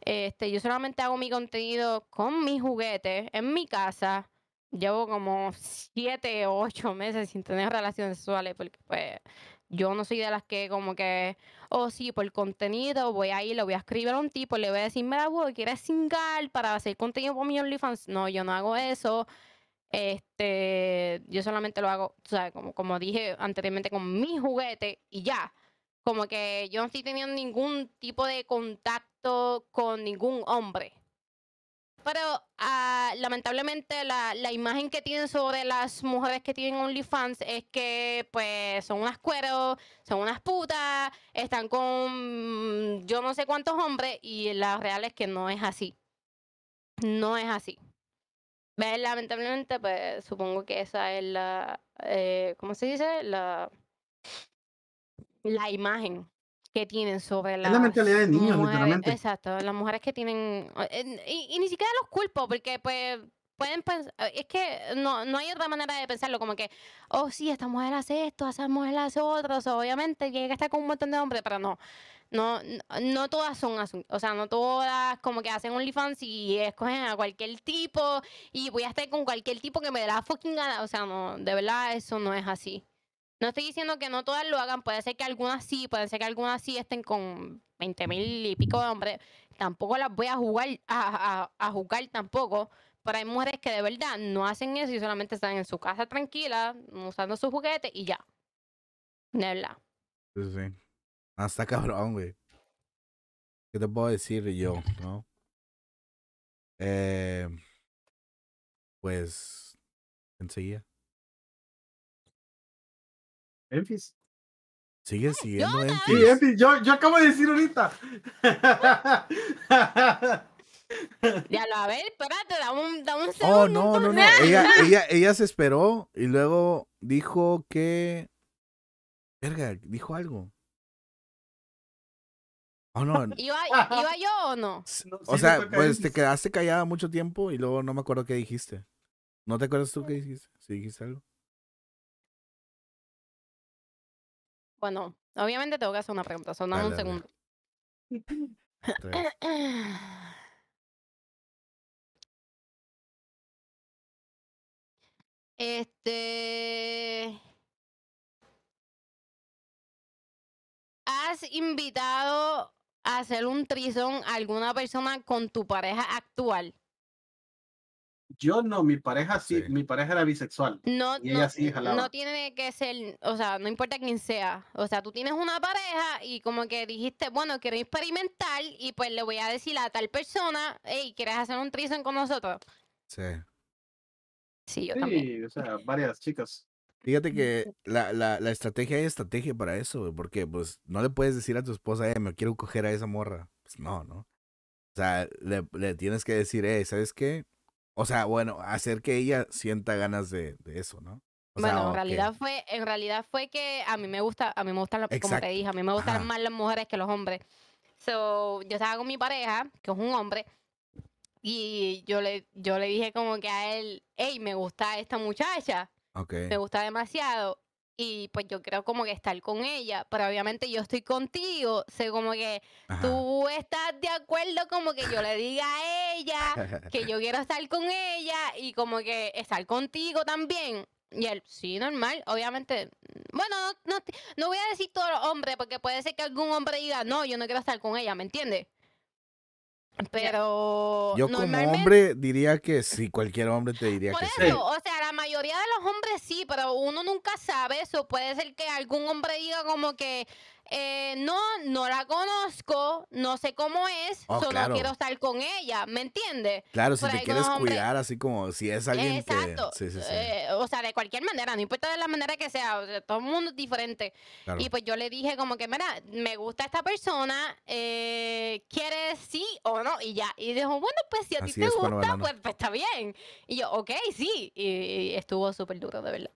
[SPEAKER 1] Este, yo solamente hago mi contenido con mis juguetes en mi casa llevo como siete o ocho meses sin tener relaciones sexuales porque pues yo no soy de las que como que, oh sí, por el contenido voy ahí, ir, le voy a escribir a un tipo, le voy a decir, me mira, que ¿quieres singar para hacer contenido con mi OnlyFans? No, yo no hago eso. Este, yo solamente lo hago, como, como dije anteriormente, con mi juguete y ya. Como que yo no estoy teniendo ningún tipo de contacto con ningún hombre pero ah, lamentablemente la, la, imagen que tienen sobre las mujeres que tienen OnlyFans es que pues son unas cueros, son unas putas, están con yo no sé cuántos hombres y la real es que no es así. No es así. ¿Ves? Lamentablemente pues supongo que esa es la, eh, ¿cómo se dice? La, la imagen que tienen sobre la. mentalidad de niños, Exacto, las mujeres que tienen. Eh, y, ni siquiera los culpo, porque pues pueden pensar. Eh, es que no, hay otra manera de pensarlo, como que, oh, sí, esta mujer hace esto, esa mujer hace otro. O obviamente llega a estar con un montón de hombres, pero no. No, no todas son así, o sea, no todas como que hacen OnlyFans y escogen a cualquier tipo y voy a estar con cualquier tipo que me dé la fucking gana, o sea, no, de verdad eso no es así. No estoy diciendo que no todas lo hagan, puede ser que algunas sí, puede ser que algunas sí estén con 20 mil y pico de hombres. Tampoco las voy a jugar, a, jugar tampoco, pero hay mujeres que de verdad no hacen eso y solamente están en su casa tranquila, usando sus juguetes y ya. De verdad.
[SPEAKER 2] Sí, sí. Hasta ah, cabrón, güey.
[SPEAKER 6] ¿Qué te puedo decir yo, no? Eh, pues, enseguida.
[SPEAKER 4] Enfis, Sigue siguiendo Enfis. Sí, Enfis, yo, yo acabo de decir ahorita.
[SPEAKER 2] [LAUGHS]
[SPEAKER 1] Ya lo, a ver, espérate, da un, da un segundo. Oh,
[SPEAKER 2] no, no, no. [LAUGHS] Ella, ella, se esperó y luego dijo que. Verga, dijo algo. Oh, no. ¿Iba, [LAUGHS]
[SPEAKER 1] ¿Iba, yo o no? O sea, pues te
[SPEAKER 2] quedaste callada mucho tiempo y luego no me acuerdo qué dijiste. ¿No te acuerdas tú qué dijiste? Si dijiste algo.
[SPEAKER 5] Bueno, obviamente tengo que hacer una pregunta, son un segundo. [COUGHS] Este.
[SPEAKER 1] ¿Has invitado a hacer un trisón a alguna persona con tu pareja actual?
[SPEAKER 4] Yo no, mi pareja sí, mi pareja era bisexual. No, no, No
[SPEAKER 1] tiene que ser, o sea, no importa quién sea. O sea, tú tienes una pareja y como que dijiste, bueno, quiero experimentar y pues le voy a decir a tal persona, hey, ¿quieres hacer un trison con nosotros?
[SPEAKER 2] Sí. Sí, yo o sea, varias chicas. Fíjate que la, la, la estrategia hay estrategia para eso, porque pues no le puedes decir a tu esposa, hey me quiero coger a esa morra. Pues no, ¿no? O sea, le, le tienes que decir, hey ¿sabes qué? O sea, bueno, hacer que ella sienta ganas de, eso, ¿no? bueno, en realidad
[SPEAKER 1] fue, en realidad fue que a mí me gusta, a mí me gustan, como te dije, a mí me gustan más las mujeres que los hombres. So, yo estaba con mi pareja, que es un hombre, y yo le, yo le dije como que a él, hey, me gusta esta muchacha. Okay. Me gusta demasiado y pues yo creo como que estar con ella, pero obviamente yo estoy contigo, sé como que tú estás de acuerdo como que yo le diga a ella [LAUGHS] que yo quiero estar con ella y como que estar contigo también. Y él, sí, normal, obviamente, bueno, no, voy a decir todo los hombres, porque puede ser que algún hombre diga, no, yo no quiero estar con ella, ¿me entiendes? [LAUGHS] Pero yo como hombre
[SPEAKER 2] diría que sí, cualquier hombre te diría que eso, sí.
[SPEAKER 1] O sea, la mayoría de los hombres sí, pero uno nunca sabe eso. Puede ser que algún hombre diga como que, eh, no, no la conozco, no sé cómo es, oh, solo quiero estar con ella, ¿me entiendes? Claro, si te quieres cuidar,
[SPEAKER 2] así como si es alguien que... Sí, sí, sí. Eh,
[SPEAKER 1] o sea, de cualquier manera, no importa de la manera que sea, todo el mundo es diferente. Y pues yo le dije como que, mira, me gusta esta persona, eh, ¿quieres sí o no? Y ya, y dijo, bueno, pues si a ti te gusta, pues, pues, está bien. Y yo, ok, sí, y, y estuvo súper duro, de verdad.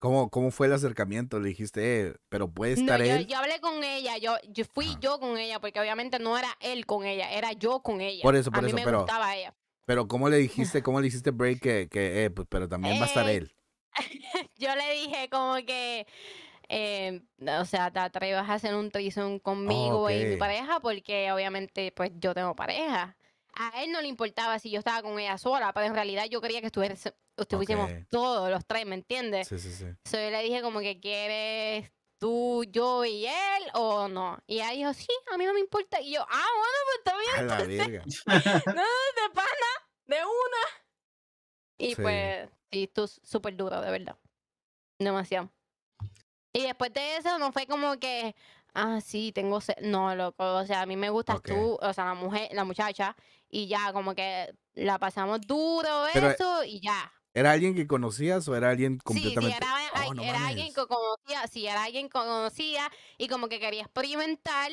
[SPEAKER 2] ¿Cómo, ¿Cómo fue el acercamiento? Le dijiste, eh, pero puede estar no, yo, él. Yo
[SPEAKER 1] hablé con ella, yo, fui yo con ella, porque obviamente no era él con ella, era yo con ella. Por eso, por eso, pero. Gustaba ella.
[SPEAKER 2] Pero ¿cómo le [LAUGHS] dijiste, cómo le hiciste break que, que eh, pues, pero también va a estar eh, él?
[SPEAKER 1] [LAUGHS] yo le dije como que, eh, o sea, te atreves a hacer un trison ah, conmigo y mi pareja, porque obviamente pues yo tengo pareja a él no le importaba si yo estaba con ella sola, pero en realidad yo quería que estuviese, estuviésemos todos los tres, ¿me entiendes? Sí, sí, sí. So, yo le dije como que quieres tú, yo y él o no. Y ella dijo, sí, a mí no me importa. Y yo, ah, bueno, pues está bien. [LAUGHS] no, de pana, de una. Y pues, sí, tú súper duro, de verdad. Demasiado. Y después de eso, no fue como que, ah, sí, tengo No, loco, o sea, a mí me gustas tú, o sea, la mujer, la muchacha, y ya, como que la pasamos duro, e eso, y ya.
[SPEAKER 2] ¿Era alguien que conocías o era alguien completamente? Sí,
[SPEAKER 1] sí oh, era, alguien que conocía, sí, era alguien que conocía y como que quería experimentar.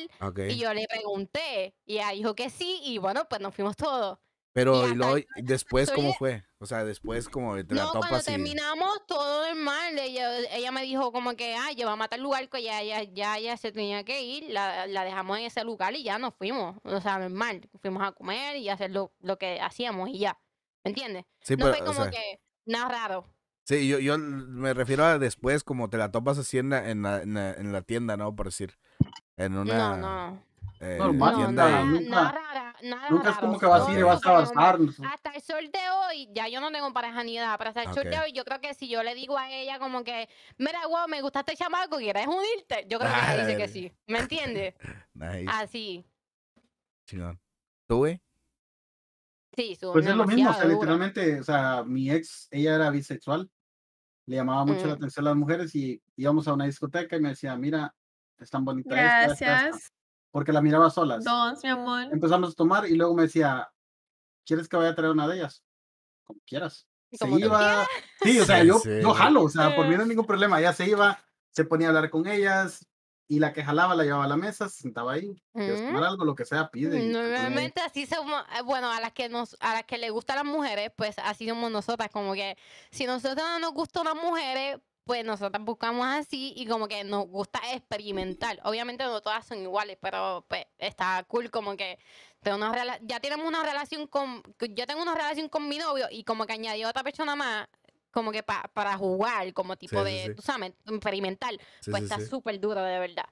[SPEAKER 1] Y yo le pregunté y ella dijo que sí y bueno, pues nos fuimos todos.
[SPEAKER 2] Pero y después, ¿cómo fue? O sea, después como te la no, cuando
[SPEAKER 1] terminamos todo el mal, ella, me dijo como que, ah, voy a matar lugar que ya, ya, ya, se tenía que ir, la, dejamos en ese lugar y ya nos fuimos. O sea, normal, fuimos a comer y hacer lo, que hacíamos y ya. ¿Me entiendes? Sí, no fue como que nada raro.
[SPEAKER 2] Sí, yo, yo me refiero a después como te la topas así en la, en la, tienda, ¿no? Por decir, en una... No, no. Eh, no, tienda, no, nada
[SPEAKER 1] raro nada como que vas vas a avanzar. Hasta el sol de hoy, ya yo no tengo pareja ni nada, pero hasta el sol de hoy, yo creo que si yo le digo a ella como que, mira, wow, me gusta este chamaco, ¿quieres unirte? Yo creo que ah, dice que sí. ¿Me entiendes? [LAUGHS] Así.
[SPEAKER 4] Sí, ¿Tú,
[SPEAKER 1] Sí, Pues es lo mismo, literalmente,
[SPEAKER 4] o sea, mi ex, ella era bisexual, le llamaba mucho la mm. atención a las mujeres y íbamos a una discoteca y me decía, mira, están bonitas. Gracias porque la miraba sola.
[SPEAKER 3] Dos, mi amor.
[SPEAKER 4] Empezamos a tomar y luego me decía, ¿quieres que vaya a traer una de ellas? Como quieras. Se iba. Sí, o sea, yo, yo jalo, o sea, por mí no hay ningún problema. Ya se iba, se ponía a hablar con ellas, y la que jalaba la llevaba a la mesa, se sentaba ahí, quieres mm. tomar algo, lo que sea, pide. Normalmente
[SPEAKER 1] así somos, eh, bueno, a las que nos, a las que le gustan las mujeres, pues así somos nosotras, como que si nosotros no nos gustan las mujeres, pues nosotras buscamos así y como que nos gusta experimentar. Obviamente no todas son iguales, pero pues está cool como que tengo ya tenemos una relación con, yo tengo una relación con mi novio y como que añadió otra persona más, como que para jugar, como tipo de, tú sabes, experimentar, pues está súper duro de verdad.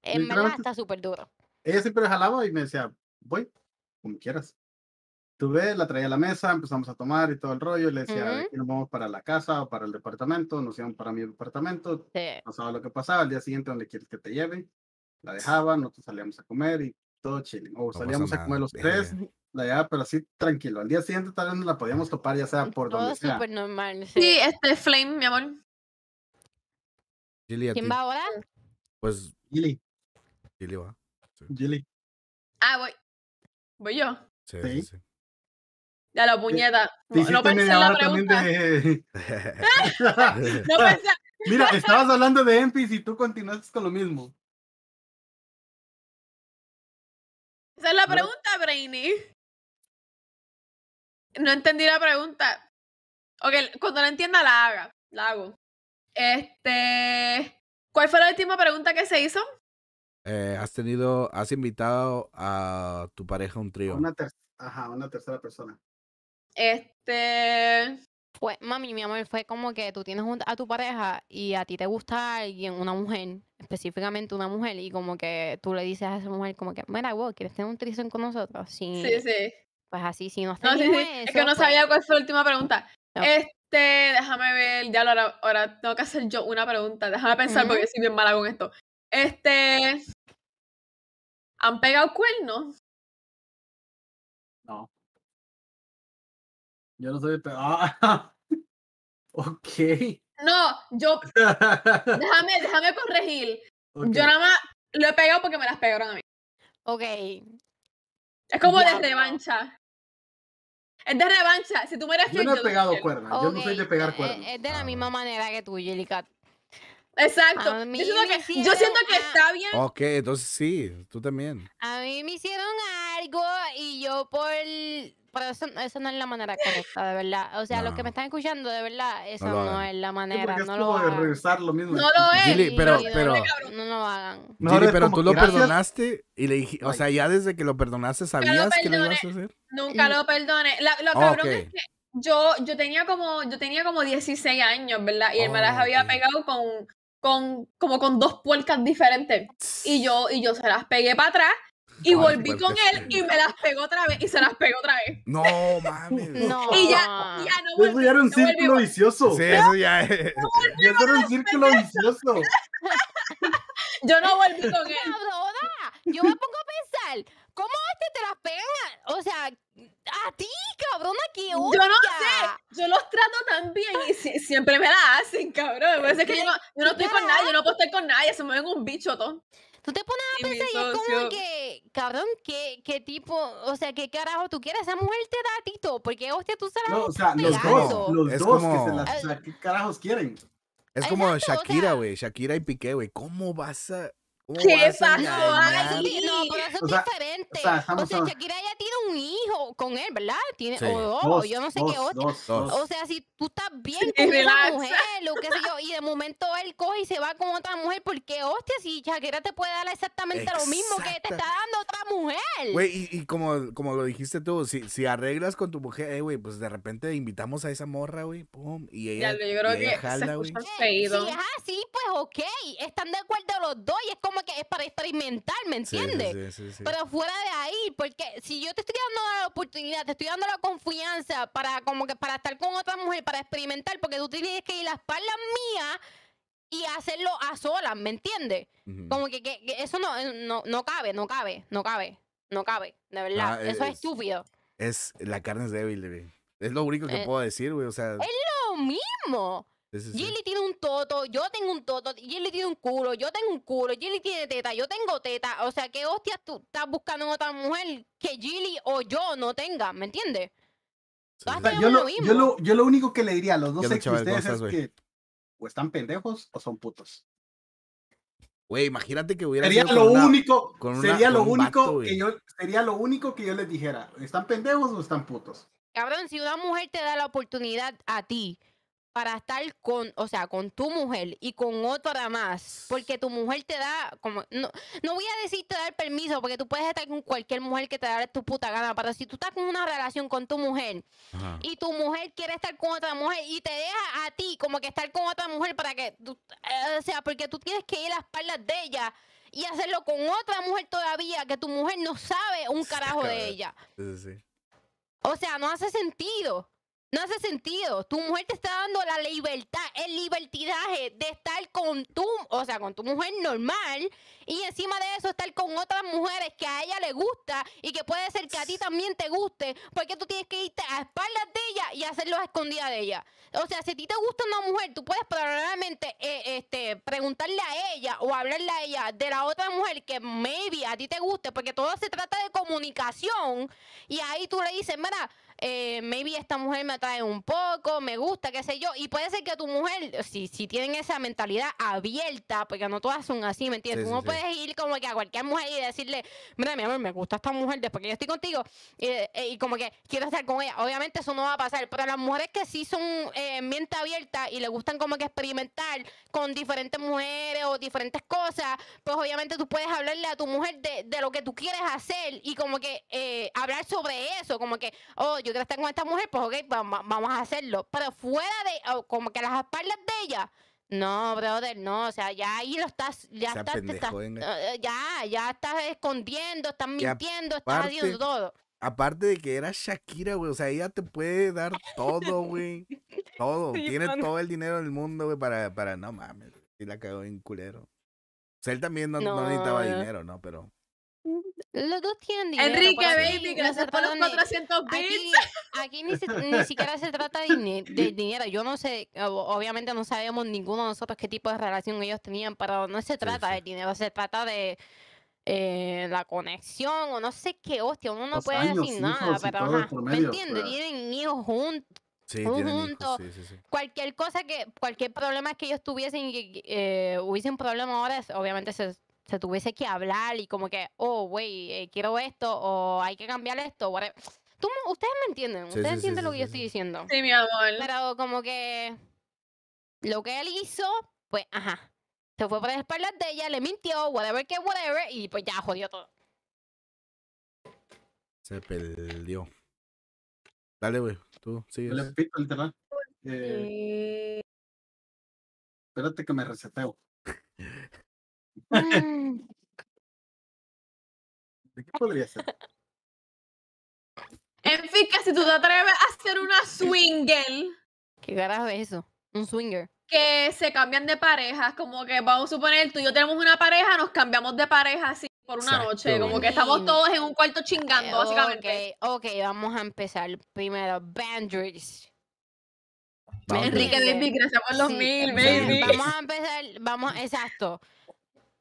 [SPEAKER 1] En verdad está súper duro.
[SPEAKER 4] Ella siempre jalaba y me decía, voy, como quieras tuve, la traía a la mesa, empezamos a tomar y todo el rollo, le decía, nos vamos para la casa o para el departamento, nos íbamos para mi departamento, No pasaba lo que pasaba, al día siguiente donde quieres que te lleve? la dejaba, nosotros salíamos a comer y todo chilling, o salíamos a comer los tres, la llevaba, pero así tranquilo, al día siguiente tal vez nos la podíamos topar ya sea por donde
[SPEAKER 3] sea. Sí. sí. este Flame, mi amor. ¿Quién va
[SPEAKER 1] ahora?
[SPEAKER 2] Pues... Gilly. Gilly va. Gilly.
[SPEAKER 3] Ah, voy. Voy yo. sí. De la puñeta. [LAUGHS] no pensé en la pregunta.
[SPEAKER 6] no pensé. Mira, estabas hablando de Enfis y tú continuaste con lo mismo.
[SPEAKER 3] Esa es la pregunta, Brainy. No entendí la pregunta. Ok, cuando la entienda la haga. La hago. Este. ¿Cuál fue la última pregunta que se hizo?
[SPEAKER 2] Eh, has tenido, has invitado a tu pareja a un trío. Una
[SPEAKER 4] Ajá, una tercera persona.
[SPEAKER 3] Este.
[SPEAKER 1] Pues, mami, mi amor, fue como que tú tienes a tu pareja y a ti te gusta alguien, una mujer, específicamente una mujer, y como que tú le dices a esa mujer, como que, mira, wow, ¿quieres tener un trison con nosotros? Sí, sí. sí. Pues así, si no no, sí, Es que no pues sabía cuál fue la última pregunta.
[SPEAKER 3] Este, déjame ver, ya ahora, ahora tengo que hacer yo una pregunta, déjame pensar porque soy bien mala con esto. Este. ¿Han pegado cuernos?
[SPEAKER 5] Yo no soy pegar.
[SPEAKER 7] ¡Ah! [LAUGHS] ok.
[SPEAKER 3] No, yo. [LAUGHS] déjame, corregir. Yo nada más lo he pegado porque me las pegaron a mí. Ok. Es como de revancha. Es de revancha. Si tú me eres Yo no he pegado cuerdas. Yo no soy de pegar eh, cuerdas. Eh, es de la misma manera que tú, Cat. Exacto.
[SPEAKER 1] yo, siento que, está bien. Ok,
[SPEAKER 2] entonces sí, tú también.
[SPEAKER 1] A mí me hicieron algo y yo por... Pero eso, no es la manera correcta, de verdad. O sea, los que me están escuchando, de verdad, eso no, es la manera. no lo hagan.
[SPEAKER 2] lo
[SPEAKER 4] mismo. No lo es. no,
[SPEAKER 3] lo hagan.
[SPEAKER 2] pero tú lo perdonaste y le dije, o sea, ya desde que lo perdonaste, ¿sabías que lo ibas a
[SPEAKER 3] hacer? Nunca lo perdone. lo ah, cabrón es que yo, tenía como, yo tenía como 16 años, ¿verdad? Y el oh, ah, había pegado con con como con dos puercas diferentes. Y yo, y yo se las pegué para atrás y volví con él y me las pegó otra vez y se las pegó otra vez.
[SPEAKER 2] No mames.
[SPEAKER 3] [LAUGHS] No. Y ya, ya no volví, Eso
[SPEAKER 4] ya era un círculo vicioso. Sí, eso ya es. [LAUGHS] era un círculo vicioso. [LAUGHS]
[SPEAKER 3] yo no volví con él. yo me pongo a pensar
[SPEAKER 1] ¿Cómo este te las pegan? O sea, a ti, cabrón, aquí. Yo no sé, yo los
[SPEAKER 3] trato tan bien y siempre me la hacen, cabrón. Me parece que yo no, estoy con nadie, yo no puedo estar con nadie, se me ven un bicho todo. Tú
[SPEAKER 1] te pones a pensar y, es como que, cabrón, ¿qué, ¿qué, tipo, o sea, qué carajo tú quieres? Esa mujer te da tito, porque hostia, tú se la No, o sea, los dos, los dos que
[SPEAKER 2] se las, o sea, ¿qué carajos quieren? Es como Shakira, güey, Shakira y Piqué, güey, ¿cómo vas a ¿Qué pasó? no, pero eso es diferente. O sea, Shakira ya
[SPEAKER 1] tiene un hijo con él, ¿verdad? Tiene, O dos, yo no sé qué otro. O sea, si tú estás bien con una mujer, ¿o qué sé yo, y de momento él coge y se va con otra mujer, ¿por qué? hostia, si Shakira te puede dar exactamente lo mismo que te está dando otra mujer. Güey,
[SPEAKER 2] y, como, como lo dijiste tú, si, si arreglas con tu mujer, eh, güey, pues de repente invitamos a esa morra, güey, pum, y ella. Ya, yo creo que se escucha
[SPEAKER 1] eh, si es así, pues ok, están de acuerdo los dos y es como como que es para experimentar, ¿me entiendes? Sí, sí, sí, Pero fuera de ahí, porque si yo te estoy dando la oportunidad, te estoy dando la confianza para como que para estar con otra mujer, para experimentar, porque tú tienes que ir las espalda mía y hacerlo a solas, ¿me entiendes? Como que, eso eh, no, no, cabe, no cabe, no cabe, no cabe, de ah, verdad, eso es, estúpido.
[SPEAKER 2] Es, la carne es débil, Es lo único que eh, puedo decir, güey, o sea...
[SPEAKER 1] Es lo mismo. Gilly tiene un toto, yo tengo un toto, Gilly tiene un culo, yo tengo un culo, Gilly tiene teta, yo tengo teta. O sea, ¿qué hostias tú estás buscando en otra mujer que Gilly o yo no tenga? ¿Me entiendes? yo,
[SPEAKER 4] lo, único que le diría a los dos ex es que o están pendejos o son putos.
[SPEAKER 2] Güey, imagínate que hubiera lo único, sería lo único que
[SPEAKER 4] yo sería lo único que yo les dijera, ¿están pendejos o están putos?
[SPEAKER 1] Cabrón, si una mujer te da la oportunidad a ti para estar con, o sea, con tu mujer y con otra más, porque tu mujer te da, como, no, no voy a decir te dar permiso, porque tú puedes estar con cualquier mujer que te da tu puta gana, pero si tú estás con una relación con tu mujer y tu mujer quiere estar con otra mujer y te deja a ti como que estar con otra mujer para que, eh, o sea, porque tú tienes que ir a las espaldas de ella y hacerlo con otra mujer todavía, que tu mujer no sabe un carajo de ella. O sea, no hace sentido. No hace sentido. Tu mujer te está dando la libertad, el libertinaje de estar con tu, o sea, con tu mujer normal y encima de eso estar con otras mujeres que a ella le gusta y que puede ser que a ti también te guste, porque tú tienes que irte a espaldas de ella y hacerlo a escondidas de ella. O sea, si a ti te gusta una mujer, tú puedes probablemente eh, este, preguntarle a ella o hablarle a ella de la otra mujer que maybe a ti te guste, porque todo se trata de comunicación y ahí tú le dices, mira, eh, maybe esta mujer me atrae un poco, me gusta, qué sé yo. Y puede ser que tu mujer, si, si tienen esa mentalidad abierta, porque no todas son así, ¿me entiendes? Uno puedes ir como que a cualquier mujer y decirle, mira, mi amor, me gusta esta mujer después que yo estoy contigo eh, y, como que quiero estar con ella. Obviamente eso no va a pasar, pero las mujeres que sí son eh, mente abierta y le gustan como que experimentar con diferentes mujeres o diferentes cosas, pues obviamente tú puedes hablarle a tu mujer de, de lo que tú quieres hacer y como que eh, hablar sobre eso, como que, oh, yo quiero estar con esta mujer, pues ok, vamos a hacerlo. Pero fuera de, oh, como que las espaldas de ella, no, brother, no, o sea, ya ahí lo estás, ya estás, eh, ya, ya estás escondiendo, estás mintiendo, estás haciendo todo.
[SPEAKER 2] Aparte de que era Shakira, güey, o sea, ella te puede dar todo, güey, [LAUGHS] todo, tiene todo el dinero del mundo, güey, para, para, no mames, y la cagó en culero. O sea, él también no, no necesitaba dinero, ¿no? Pero
[SPEAKER 1] los dos tienen dinero. Enrique Baby, gracias por los 400 bits. Aquí, ni, ni, siquiera se trata de, [LAUGHS] dinero. Yo no sé, obviamente no sabemos ninguno de nosotros qué tipo de relación ellos tenían, pero no se trata de dinero, se trata de eh, la conexión o no sé qué hostia. Uno no puede decir nada, pero ajá, ¿me entiendes? Tienen hijos juntos. Sí, sí, sí, cualquier cosa que, cualquier problema que ellos tuviesen y que eh, hubiesen problema ahora, obviamente se se tuviese que hablar y como que, oh, güey, eh, quiero esto o hay que cambiar esto. Whatever. ustedes me entienden, ustedes entienden lo que yo estoy diciendo. Sí, mi amor. Pero como que lo que él hizo, pues, ajá. Se fue para las de ella, le mintió, whatever que whatever, y pues ya jodió todo.
[SPEAKER 2] Se perdió. Dale, güey, tú Le pito
[SPEAKER 5] eh,
[SPEAKER 6] Espérate que me reseteo. [LAUGHS]
[SPEAKER 5] Mm. qué podría
[SPEAKER 3] En fin, que si tú te atreves a hacer una swinger.
[SPEAKER 1] ¿Qué carajo es eso? Un swinger.
[SPEAKER 3] Que se cambian de parejas, como que vamos a suponer, tú y yo tenemos una pareja, nos cambiamos de pareja así por una noche, como que estamos todos en un cuarto eh, chingando, básicamente.
[SPEAKER 1] Ok, okay vamos a empezar primero. Boundaries.
[SPEAKER 3] Enrique Baby, gracias por los mil, baby. Vamos a
[SPEAKER 1] empezar, vamos, exacto.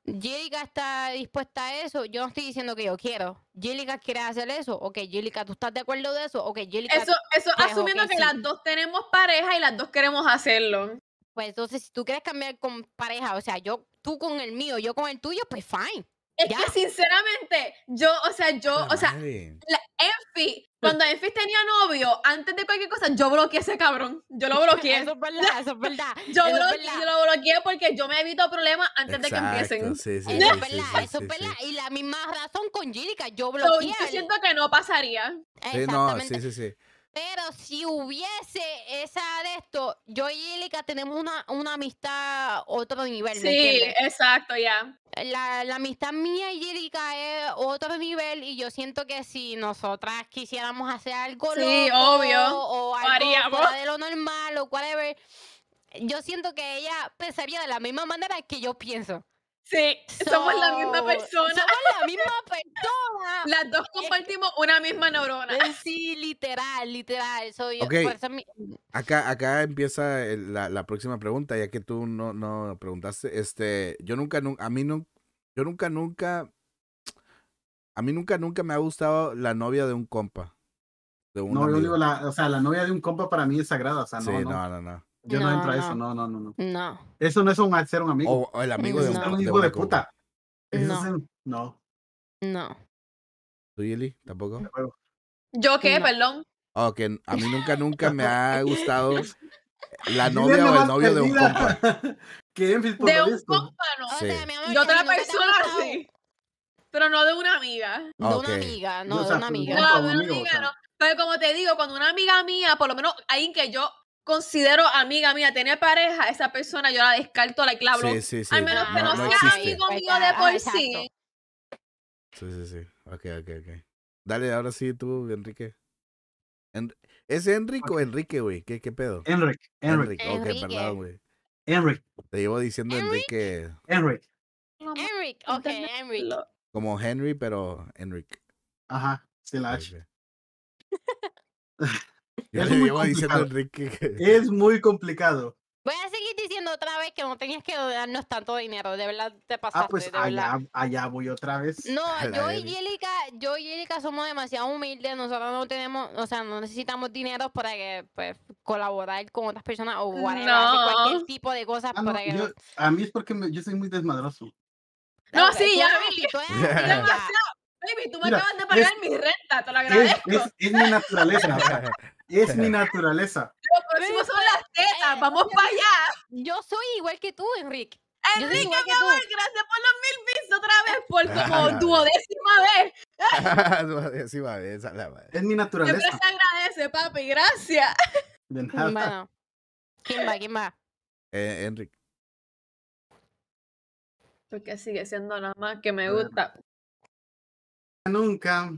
[SPEAKER 1] Jelica está dispuesta a eso, yo no estoy diciendo que yo quiero. Jelica quiere hacer eso. Ok, Jelica, ¿tú estás de acuerdo de eso? Ok, Jelica. Eso, eso pues, asumiendo que las
[SPEAKER 3] dos tenemos pareja
[SPEAKER 1] y las dos queremos hacerlo. Pues entonces, si tú quieres cambiar con pareja, o sea, yo, tú con el
[SPEAKER 3] mío, yo con el tuyo, pues fine. Es que sinceramente, yo, o sea, yo, o sea,
[SPEAKER 7] la,
[SPEAKER 3] Enfi, pues cuando Enfi tenía novio, antes de cualquier cosa, yo bloqueé a ese cabrón. Yo lo bloqueé. eso es [LAUGHS] verdad, eso es verdad. Yo, lo bloqueé porque yo me evito problemas antes de que
[SPEAKER 1] empiecen. Sí, [LAUGHS] sí, eso es sí, eso es verdad. Y la misma razón con Jirica, yo bloqueé. yo siento que no pasaría. Sí, no, sí, sí, sí. Pero si hubiese esa de esto, yo y tenemos una, una amistad otro nivel. Sí, exacto, ya. La, la, amistad mía y Ilica es otro nivel y yo siento que si nosotras quisiéramos hacer algo loco, o algo de lo normal o whatever, yo siento que ella pensaría de la misma manera que yo pienso.
[SPEAKER 3] Sí, somos la misma persona. Somos la misma [LAUGHS] persona. Las dos compartimos una misma neurona. Eh, [LAUGHS] sí, literal, literal. Soy mm.
[SPEAKER 2] acá, acá empieza la, próxima pregunta, ya que tú no, no preguntaste. Este, yo nunca, nunca, a mí no, yo nunca, nunca, a mí nunca, nunca me ha gustado la novia de un compa. no,
[SPEAKER 4] yo digo, la, o sea, la novia de un compa para mí es sagrada. O sea, no, sí, no. no. no. Yo no, entro a eso, no, no, no, no. Eso no es un ser un amigo. O, el amigo de un, amigo de, puta. no.
[SPEAKER 3] no.
[SPEAKER 2] ¿Tú, Yeli? ¿Tampoco?
[SPEAKER 3] ¿Yo qué? Perdón.
[SPEAKER 2] Ok. Oh, a mí nunca, nunca me ha [LAUGHS] gustado la novia o el novio de un compa.
[SPEAKER 3] [LAUGHS] ¿Qué de un compa, no. Sí. De otra persona, sí. Pero no de una amiga. De una amiga, no, de una amiga. No, de una amiga, no. Pero como te digo, cuando una amiga mía, por lo menos alguien que yo considero amiga mía, tener pareja, esa persona yo la descarto, la clavo. Sí, sí, sí. Al menos que no, sea
[SPEAKER 2] amigo pues mío de por sí. Sí, sí, sí. Ok, ok, ok. Dale, ahora sí tú, Enrique. ¿Es Enrique o Enrique, güey? ¿Qué, ¿Qué, pedo? Enrique, Enrique. Ok, perdón, güey. Enrique. Te llevo diciendo Enrique. Enrique.
[SPEAKER 1] Enrique, ok, Enrique.
[SPEAKER 2] Como Henry, pero Enrique. Ajá, sí la [LAUGHS] Es muy, complicado. Que... es
[SPEAKER 4] muy complicado.
[SPEAKER 1] Voy a seguir diciendo otra vez que no tenías que darnos tanto dinero, de verdad te pasaste. Ah, pues
[SPEAKER 4] allá, voy otra vez. No, [LAUGHS] yo y, Yelica,
[SPEAKER 1] yo y somos demasiado humildes, nosotros no tenemos, o sea, no necesitamos dinero para que, pues, colaborar con otras personas o hacer cualquier tipo de cosas ah, para
[SPEAKER 4] a mí es porque yo soy muy desmadroso.
[SPEAKER 3] No, sí, ya vi. demasiado [LAUGHS] acaban de pagar mi renta, te lo agradezco.
[SPEAKER 4] Es, mi naturaleza. [LAUGHS] es mi naturaleza.
[SPEAKER 3] Lo son las tetas, vamos para allá. Yo soy igual que tú, Enrique. Enrique, mi amor, gracias por los mil pisos otra vez, por como
[SPEAKER 2] [LAUGHS] duodécima vez. [LAUGHS] vez, Es mi naturaleza. Siempre
[SPEAKER 3] se agradece, papi, gracias. De nada. ¿Quién va? ¿Quién va?
[SPEAKER 2] Eh, Enrique.
[SPEAKER 5] Porque sigue siendo la más que me ah. gusta nunca.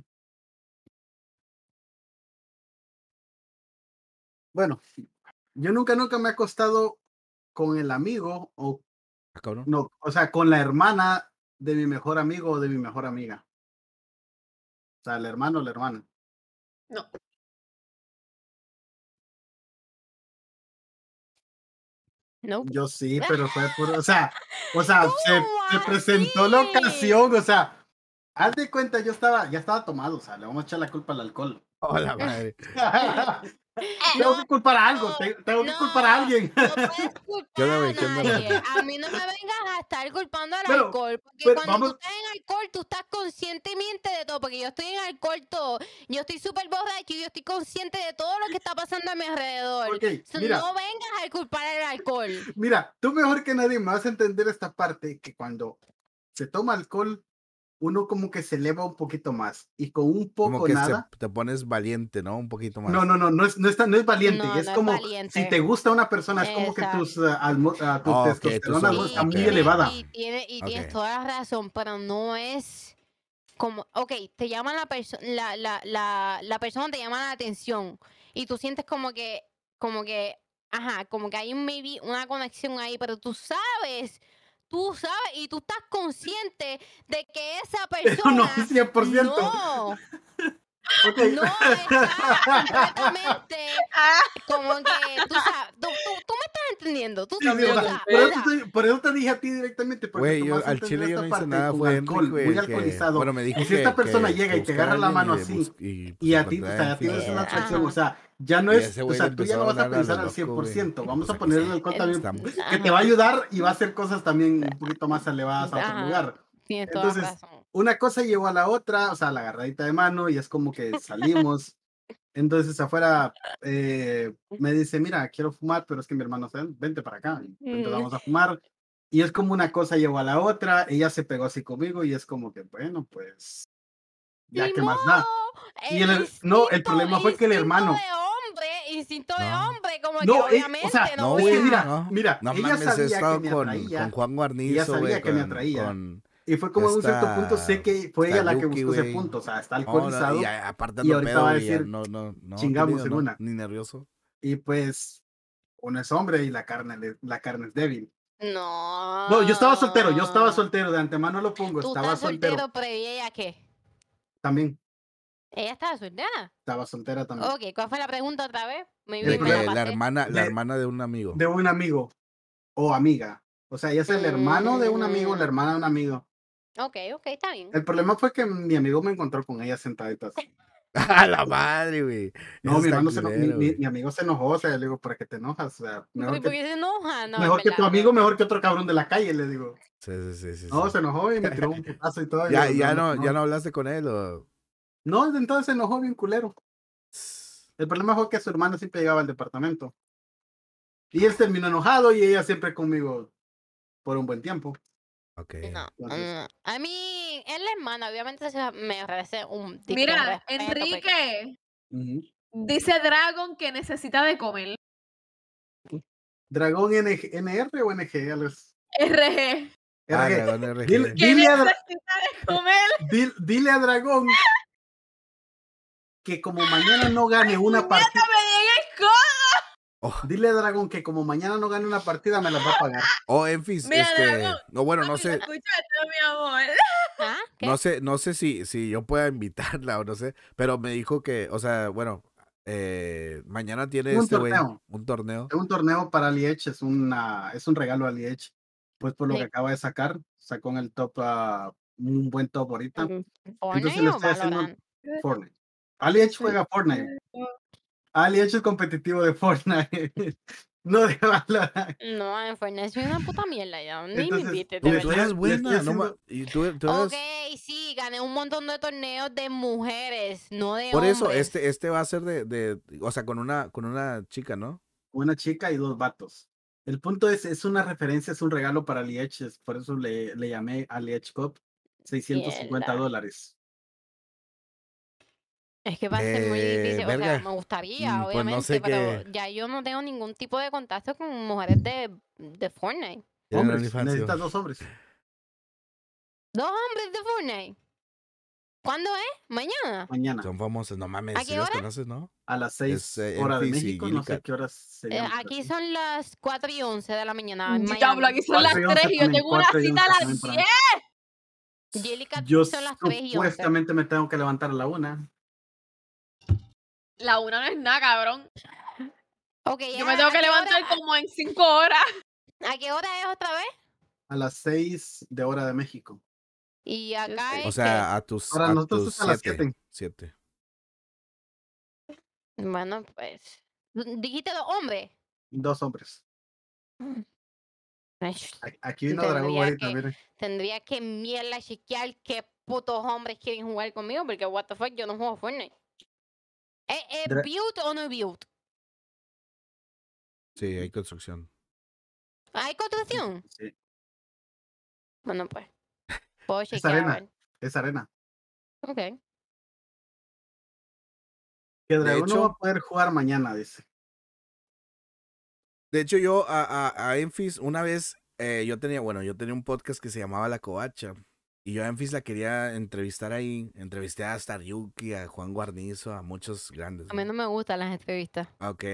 [SPEAKER 5] Bueno, yo
[SPEAKER 4] nunca, nunca me he acostado con el amigo o ah, no, o sea, con la hermana de mi mejor amigo o de mi mejor amiga. O sea, el hermano o
[SPEAKER 5] la hermana. No.
[SPEAKER 4] No. Yo sí, [LAUGHS] pero fue por o sea, o sea, se, presentó la ocasión, o sea, Haz de cuenta, yo estaba, ya estaba tomado, o sea, le vamos a echar la culpa al alcohol. Hola, [LAUGHS] madre. tengo que culpar a algo, tengo que culpar a alguien. No puedes culpar a nadie.
[SPEAKER 1] A mí no me vengas a estar culpando al alcohol, porque cuando tú estás en alcohol, tú estás conscientemente de todo, porque yo estoy en alcohol todo, yo estoy súper borracho y yo estoy consciente de todo lo que está pasando a mi alrededor. no vengas a culpar al alcohol.
[SPEAKER 4] Mira, tú mejor que nadie me vas a entender esta parte, que cuando se toma alcohol, uno como que se eleva un poquito más y con un poco como que
[SPEAKER 2] te pones valiente, ¿no? Un poquito más.
[SPEAKER 4] No, no, no, no es, no es, no es valiente, es como si te gusta una persona es como que eh, ah, tus, testosterona muy elevada. Y,
[SPEAKER 1] y tienes toda la razón, pero no es como, ok, te llama la persona, la, la, la, la persona te llama la atención y tú sientes como que, como que, ajá, como que hay un maybe, una conexión ahí, pero tú sabes tú sabes y tú estás consciente de que esa [LAUGHS] persona. no! no, 100%. No.
[SPEAKER 4] [LAUGHS] No, está [LAUGHS]
[SPEAKER 1] ah. como que tú sabes, tú, me estás entendiendo. Tú por, eso te, dije a ti directamente. Porque
[SPEAKER 4] al chile yo no hice nada, fue muy alcoholizado. Bueno, me dijo y si esta persona llega y te agarra la mano así, y, pues a ti, o sea, una o sea, ya no es, o sea, tú ya no vas a pensar al 100%, vamos pues a poner el alcohol también, que te va a ayudar y va a hacer cosas también un poquito más elevadas a otro lugar. Entonces, una cosa llevó a la otra, o sea, la agarradita de mano y es como que salimos. Entonces afuera eh, me dice, mira, quiero fumar, pero es que mi hermano, vente para acá, entonces mm. vamos a fumar. Y es como una cosa llevó a la otra, ella se pegó así conmigo y es como que, bueno, pues, ya que más da. y el, no, el problema fue que el hermano... De hombre, instinto de hombre, como no, que eh, obviamente... o sea, no, a... mira, mira, ella sabía con, ella que me
[SPEAKER 2] atraía. Y fue como en un cierto punto, sé que fue ella la que buscó ese punto. O sea, está alcoholizado. y, aparte ahorita va a decir, chingamos en una. Ni nervioso. Y pues,
[SPEAKER 4] uno es hombre y la carne, la carne es débil.
[SPEAKER 1] No. No, yo estaba
[SPEAKER 4] soltero, yo estaba soltero, de antemano lo pongo, estaba soltero. soltero
[SPEAKER 1] pero qué? También. ¿Ella estaba soltera?
[SPEAKER 4] Estaba soltera también. Ok,
[SPEAKER 1] ¿cuál fue la pregunta otra vez? la,
[SPEAKER 4] hermana, la hermana de un amigo. De un amigo o amiga. O sea, ella es el hermano de un amigo, la mm. hermana de un amigo.
[SPEAKER 1] Ok, ok, está bien. El
[SPEAKER 4] problema fue que mi amigo me encontró con ella sentadita así. [LAUGHS] A la madre, güey. No, mi, amigo se enojó, o sea, le digo, ¿para qué te enojas? O sea, mejor que, se
[SPEAKER 1] enoja? No, mejor que tu
[SPEAKER 4] amigo, mejor que otro cabrón de la calle, le digo.
[SPEAKER 2] Sí, sí, sí.
[SPEAKER 4] no, se enojó y me tiró un [LAUGHS] putazo y todo. ya, no, ya no
[SPEAKER 2] hablaste con él
[SPEAKER 4] No, entonces se enojó bien culero. El problema fue que su hermana siempre llegaba al departamento. Y él terminó enojado y ella siempre conmigo por un buen tiempo
[SPEAKER 1] a mí es la obviamente me parece un tipo Mira,
[SPEAKER 3] Enrique dice Dragon que necesita de comer.
[SPEAKER 4] ¿Dragón NR o NG?
[SPEAKER 3] RG.
[SPEAKER 4] Ah, [LAUGHS] dile, a Dragón [LAUGHS] que como mañana no gane una partida. Oh. Dile a que como mañana no gane una partida, me la va a pagar.
[SPEAKER 2] Oh, Enfis, este, no, bueno, no
[SPEAKER 4] sé.
[SPEAKER 3] ¿Ah? No sé,
[SPEAKER 2] no sé si, si yo pueda invitarla o no sé, pero me dijo que, o sea, bueno, eh, mañana tiene un este torneo. un torneo. Un
[SPEAKER 4] torneo para Liech, es, una, es un regalo a Liech, pues por lo que acaba de sacar, sacó en el top, ah, un buen top ahorita. Ali Entonces le está haciendo Fortnite. juega Fortnite. Ali ah, hecho es competitivo de Fortnite. [LAUGHS]
[SPEAKER 2] No de Valorant.
[SPEAKER 1] No, en Fortnite es una puta mierda ya. Ni me invité. tú eres buena.
[SPEAKER 2] No, Ok,
[SPEAKER 1] sí, gané un montón de torneos de mujeres, no de Por eso,
[SPEAKER 2] este, este va a ser de, de, o sea, con una, con una chica, ¿no? Una chica y dos vatos. El punto es, es una referencia, es un
[SPEAKER 4] regalo para Liech, por eso le, le llamé a Liech Cup, 650 dólares.
[SPEAKER 1] Es que va a ser muy difícil, o sea, eh, me gustaría, mm, obviamente, pues no sé pero qué- ya yo no tengo ningún tipo de contacto con mujeres de, de Fortnite.
[SPEAKER 6] necesitas dos
[SPEAKER 4] hombres.
[SPEAKER 1] ¿Dos hombres de Fortnite? ¿Cuándo es? ¿Mañana?
[SPEAKER 2] Mañana, Son famosos, no mames, ¿A qué si los hora? conoces, ¿no? a las 6 eh, horas de México, no sé qué horas eh, se aquí
[SPEAKER 1] son las 4 y 11 de la mañana en aquí son las 3 y yo tengo una cita a las 10.
[SPEAKER 3] Angélica, Yo son las 3 y 11. supuestamente
[SPEAKER 4] me tengo que levantar a la 1
[SPEAKER 3] la una no es nada, cabrón. Okay, Yo me tengo que levantar como en cinco horas. ¿A qué hora es otra vez?
[SPEAKER 4] A las seis de hora de México.
[SPEAKER 3] Y acá es O sea,
[SPEAKER 1] a tus. siete, siete. Bueno, pues. ¿Dijiste dos hombres?
[SPEAKER 6] Dos
[SPEAKER 4] hombres. Mm. Aquí vino Dragon Ball también.
[SPEAKER 1] Tendría que mierda chequear qué putos hombres quieren jugar conmigo, porque what the fuck, yo no juego Fortnite. ¿E, ¿Es, build o no es build?
[SPEAKER 5] Sí,
[SPEAKER 6] hay construcción.
[SPEAKER 5] ¿Hay construcción? Sí. Bueno, pues. Es arena. Es arena. Ok.
[SPEAKER 2] Que Dragon no va a
[SPEAKER 4] poder jugar mañana, dice.
[SPEAKER 2] De hecho, yo a, a, a Enfis, una vez, eh, yo tenía, bueno, yo tenía un podcast que se llamaba La Covacha. Y yo a Enfis la quería entrevistar ahí. Entrevisté a Yuki, a Juan Guarnizo, a muchos grandes. A
[SPEAKER 1] mí no me gustan las entrevistas.
[SPEAKER 2] Ah, ok.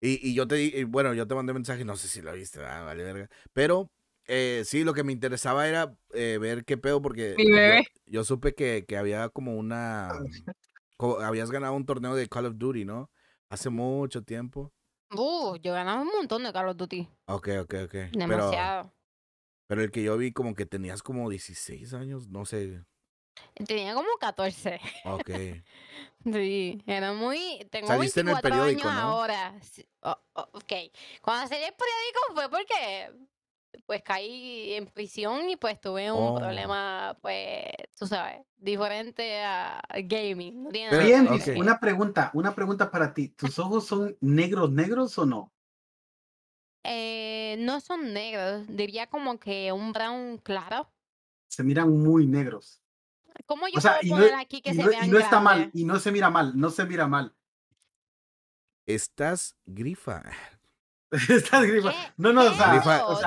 [SPEAKER 2] Y, yo te bueno, yo te mandé un mensaje, no sé si lo viste, ah, vale verga. Pero eh, sí, lo que me interesaba era eh, ver qué pedo, porque Yo, supe que, había como una. [LAUGHS] habías ganado un torneo de Call of Duty, ¿no? Hace mucho tiempo.
[SPEAKER 1] Uh, yo ganaba un montón de Call of Duty.
[SPEAKER 2] Ok, ok, ok. Demasiado. Pero el que yo vi como que tenías como 16 años, no sé.
[SPEAKER 1] Tenía como 14. Ok. [LAUGHS] sí, era muy... Tengo Saliste en el periódico, ahora. okay ok. Cuando salí el periódico fue porque pues caí en prisión y pues tuve un oh. problema, pues, tú sabes, diferente a gaming. No
[SPEAKER 4] una pregunta, una pregunta para ti. ¿Tus ojos son negros, negros o no?
[SPEAKER 1] Eh, no son negros, diría como que un brown claro.
[SPEAKER 4] Se miran muy negros.
[SPEAKER 1] ¿Cómo yo puedo e poner no, aquí que se e vean está mal,
[SPEAKER 4] y no se
[SPEAKER 2] mira mal, no se mira mal. Estás grifa. [LAUGHS] Estás grifa. No, no,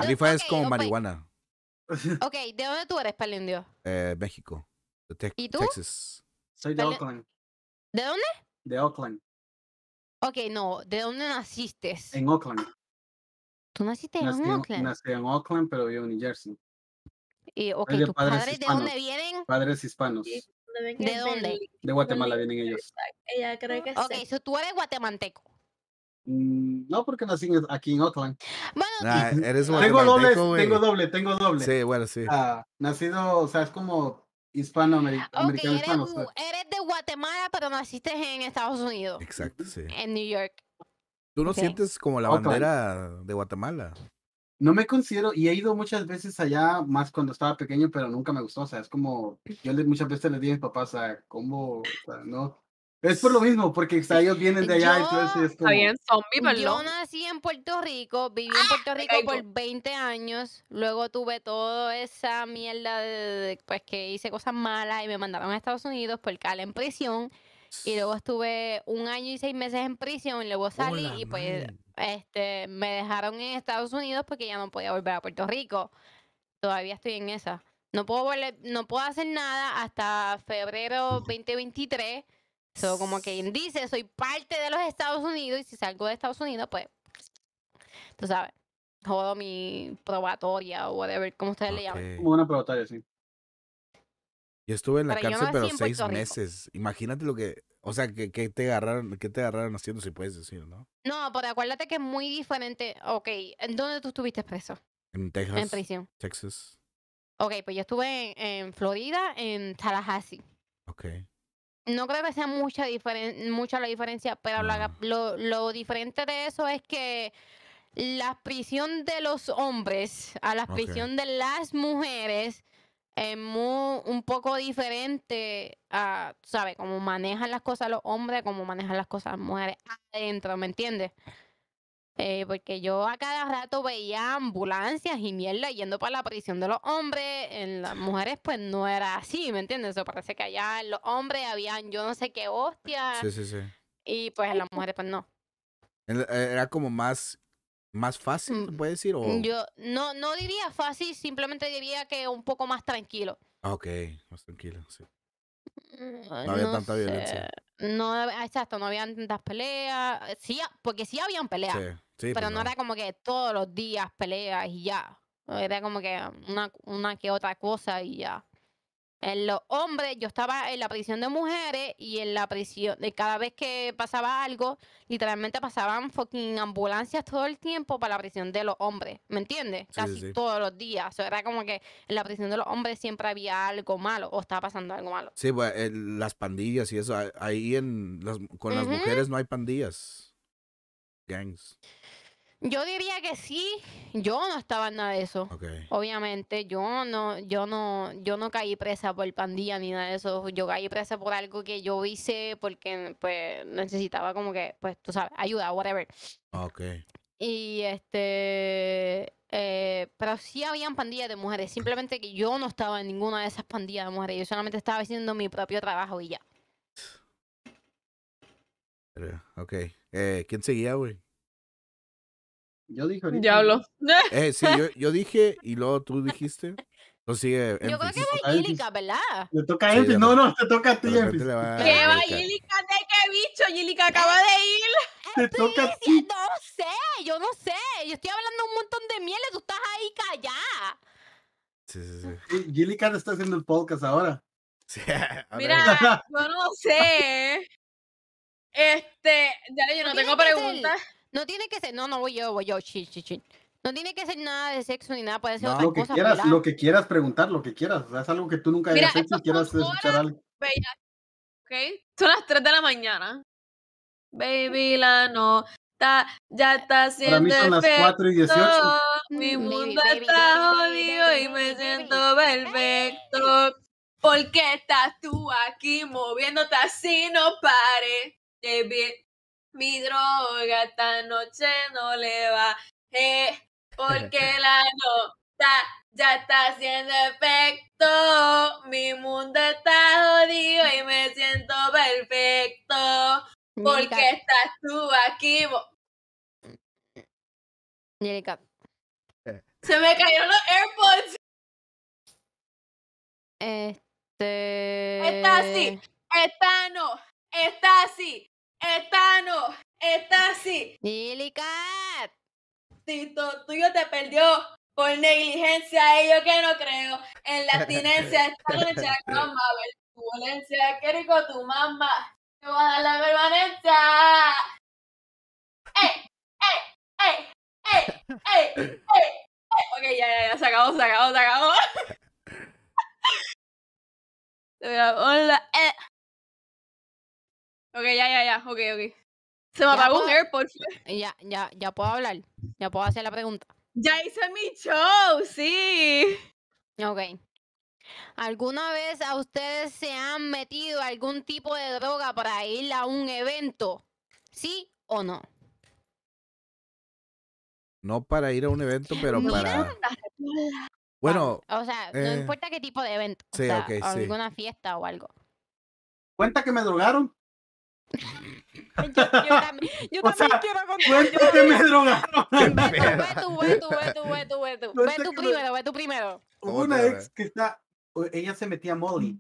[SPEAKER 2] grifa, es como marihuana.
[SPEAKER 1] [LAUGHS] Ok, ¿de dónde tú eres, Palindio?
[SPEAKER 2] Eh, México. De
[SPEAKER 1] ¿Y tú?
[SPEAKER 4] Soy de Oakland. ¿De dónde? De Oakland.
[SPEAKER 1] Ok, no, ¿de dónde naciste? En
[SPEAKER 4] Oakland. ¿Tú naciste en Oakland? Nací en Oakland, pero vivo en New Jersey. Y, ¿Tus padres, de dónde vienen? Padres hispanos.
[SPEAKER 1] ¿De dónde?
[SPEAKER 4] De Guatemala vienen ellos.
[SPEAKER 1] Ella cree que Ok, so tú eres guatemalteco.
[SPEAKER 4] Mm, no, porque nací aquí en Oakland.
[SPEAKER 2] Bueno, nah, tengo doble, tengo doble, tengo doble. Sí,
[SPEAKER 4] bueno, sí. Ah, nacido, o sea, es como hispanoamericano. Okay, eres
[SPEAKER 1] de Guatemala, pero naciste en Estados Unidos.
[SPEAKER 2] Exacto, sí.
[SPEAKER 1] En New York.
[SPEAKER 4] Tú no sientes como la bandera
[SPEAKER 2] de Guatemala.
[SPEAKER 4] No me considero, y he ido muchas veces allá, más cuando estaba pequeño, pero nunca me gustó. O sea, es como, yo muchas veces le dije a mis papás, o sea, ¿cómo? O sea, no. Es por lo mismo, porque ellos vienen de allá, yo,
[SPEAKER 1] yo nací en Puerto Rico, viví en ah, Puerto Rico por 20 años, luego tuve toda esa mierda de, pues que hice cosas malas y me mandaron a Estados Unidos por cala en prisión y luego estuve un año y seis meses en prisión, y luego oh, salí y pues este, me dejaron en Estados Unidos porque ya no podía volver a Puerto Rico. Todavía estoy en esa. No puedo volver, no puedo hacer nada hasta febrero 2023. [LAUGHS] So, como quien dice, soy parte de los Estados Unidos y si salgo de Estados Unidos, pues, tú sabes, jodo mi probatoria o whatever, como ustedes le llaman.
[SPEAKER 4] una probatoria,
[SPEAKER 2] sí. Yo estuve en la cárcel, pero seis meses. Imagínate lo que, o sea, que, te agarraron, que te agarraron haciendo, si puedes decir, ¿no?
[SPEAKER 1] No, pero acuérdate que es muy diferente. Ok, ¿en dónde tú estuviste preso?
[SPEAKER 2] En Texas. En prisión. Texas.
[SPEAKER 1] Ok, pues yo estuve en, Florida, en Tallahassee. Ok. No creo que sea mucha, mucha la diferencia, pero lo, diferente de eso es que la prisión de los hombres a la prisión de las mujeres es muy, un poco diferente a, ¿sabes? Cómo manejan las cosas los hombres, cómo manejan las cosas las mujeres adentro, ¿me entiendes? Eh, porque yo a cada rato veía ambulancias y mierda yendo para la prisión de los hombres, en las mujeres pues no era así, ¿me entiendes? Eso parece que allá en los hombres habían yo no sé qué hostia. Sí, sí, sí. Y pues en las mujeres pues no.
[SPEAKER 2] Eh, era como más más fácil, mm, puede decir? O... Yo
[SPEAKER 1] no, no diría fácil, simplemente diría que un poco más tranquilo.
[SPEAKER 2] Ah, ok, más tranquilo, sí.
[SPEAKER 1] Mm, no, había tanta violencia. No, ah, exacto, no habían tantas peleas. Sí, ah, porque sí habían peleas. Pues pero no, era como que todos los días peleas y ya. Era como que una, una que otra cosa y ya. En los hombres, yo estaba en la prisión de mujeres y en la prisión, de eh, cada vez que pasaba algo, literalmente pasaban fucking ambulancias todo el tiempo para la prisión de los hombres, ¿me entiendes? Casi todos los días. O era como que en la prisión de los hombres siempre había algo malo o estaba pasando algo malo.
[SPEAKER 2] Sí, pues las pandillas y eso, ahí en las, con las mujeres no hay pandillas, gangs.
[SPEAKER 1] Yo diría que sí, yo no estaba en nada de eso. Obviamente, yo no, yo no, yo no caí presa por pandilla ni nada de eso. Yo caí presa por algo que yo hice porque pues necesitaba como que, pues, tú sabes, ayuda, whatever. Ah, okay. Y este eh, pero sí habían pandillas de mujeres. Simplemente que yo no estaba en ninguna de esas pandillas de mujeres. Yo solamente estaba haciendo mi propio trabajo y ya.
[SPEAKER 2] Ok. Eh, ¿Quién seguía, güey?
[SPEAKER 4] Yo dije Ya habló.
[SPEAKER 3] [LAUGHS] Eh, sí, yo,
[SPEAKER 2] yo, dije y luego tú dijiste. Yo creo
[SPEAKER 3] que va Yílica, ¿verdad?
[SPEAKER 2] Le toca a sí, No, no, te toca a ti, ¿Qué
[SPEAKER 4] va Yílica?
[SPEAKER 3] ¿De qué bicho? Yílica acaba eh, de ir. Eh, te toca a ti. No sé, yo no sé.
[SPEAKER 1] Yo estoy hablando un montón de mieles. Tú estás ahí callada.
[SPEAKER 4] Sí, sí, sí. Yílica te está haciendo el podcast ahora. [LAUGHS] Mira,
[SPEAKER 1] yo no sé. [LAUGHS] Este, ya yo no tengo preguntas. No tiene que ser, no, no voy yo, voy yo, chi, chi, No tiene que ser nada de sexo ni nada, puede ser no, lo que Quieras, lo que
[SPEAKER 4] quieras preguntar, lo que quieras. O sea, es algo que tú nunca hayas hecho y quieras escuchar algo.
[SPEAKER 3] Son las 3 de la mañana. Baby, la no. ya está haciendo Para mí son las 4 y 18. Mi mm, mundo está jodido y me siento perfecto. ¿Por qué estás tú aquí moviéndote así? No pare. Baby, mi droga, esta noche no le va, porque la nota ya está haciendo efecto, mi mundo está jodido y me siento perfecto, porque estás tú aquí. Eh. Se me cayeron los AirPods.
[SPEAKER 1] Este. Está así,
[SPEAKER 3] está no, está así, ¡Estano! no, esta sí. Tito tuyo te perdió por negligencia y yo que no creo en la abstinencia. [LAUGHS] Esta noche cama, violencia! qué rico tu mamá. Te voy a dar la permanencia. eh ¡Ey! ¡Eh! ¡Ey! ¡Eh! ¡Ey! ¡Eh! ¡Ey! ¡Ey! Ok, ya, ya, ya, se acabó, se acabó, se acabó. Hola, [LAUGHS] eh, Ok, ya, ya, ya, ok, ok.
[SPEAKER 1] Se me apagó un airport. Ya, ya, ya puedo hablar. Ya puedo hacer la pregunta. Ya hice mi show, sí. Ok. ¿Alguna vez a ustedes se han metido algún tipo de droga para ir a un evento? ¿Sí o no?
[SPEAKER 2] No para ir a un evento, pero para. Bueno. O sea, no eh, importa
[SPEAKER 1] qué tipo de evento. Sí, o alguna fiesta o algo.
[SPEAKER 2] ¿Cuenta que me drogaron? Yo,
[SPEAKER 1] yo también, yo [LAUGHS] también sea, quiero
[SPEAKER 4] contar. que me drogaron.
[SPEAKER 7] Ve
[SPEAKER 4] tú, ve tú, ve tú,
[SPEAKER 1] ve tú, ve tú. Ve tú primero, ve tú primero.
[SPEAKER 4] Hubo una ex que está, ella se metía a Molly.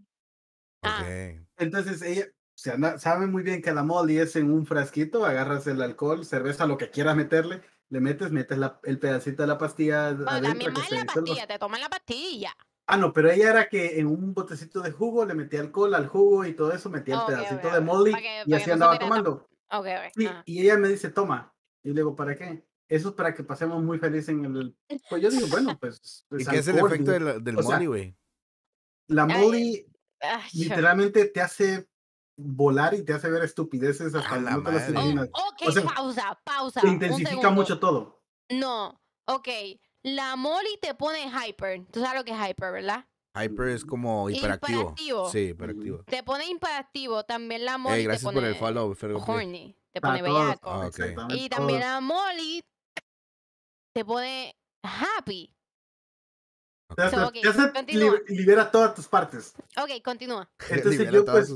[SPEAKER 4] Ah. Okay. Entonces ella se anda, sabe muy bien que la Molly es en un frasquito, agarras el alcohol, cerveza, lo que quieras meterle, le metes, metes la, el pedacito de la pastilla. Bueno, adentro, también más la pastilla, te toman
[SPEAKER 1] la pastilla.
[SPEAKER 4] Ah, no, pero ella era que en un botecito de jugo le metía alcohol al jugo y todo eso, metía el pedacito de molly y así andaba tomando. Sí, Y ella me dice, toma. Y le digo, ¿para qué? Eso es para que pasemos muy felices en el... Pues yo digo, bueno,
[SPEAKER 1] [LAUGHS] pues...
[SPEAKER 2] ¿Y qué es el efecto del molly, güey?
[SPEAKER 4] La molly eh,
[SPEAKER 1] ah, literalmente
[SPEAKER 4] te hace volar y te hace ver estupideces hasta la las oh, ok,
[SPEAKER 1] pausa, pausa. ¿Te intensifica mucho todo. No, ok. La Molly te pone hyper. Tú sabes lo que es hyper, ¿verdad?
[SPEAKER 2] Hyper es como mm. hiperactivo. Sí, hiperactivo.
[SPEAKER 1] Te pone hiperactivo. También la Molly. gracias te pone por el follow,
[SPEAKER 2] Horny. Te pone bellaco. Ah, y también la
[SPEAKER 1] Molly te pone happy. Okay.
[SPEAKER 4] libera, todas tus partes.
[SPEAKER 1] Ok, continúa.
[SPEAKER 4] [LAUGHS] Pues,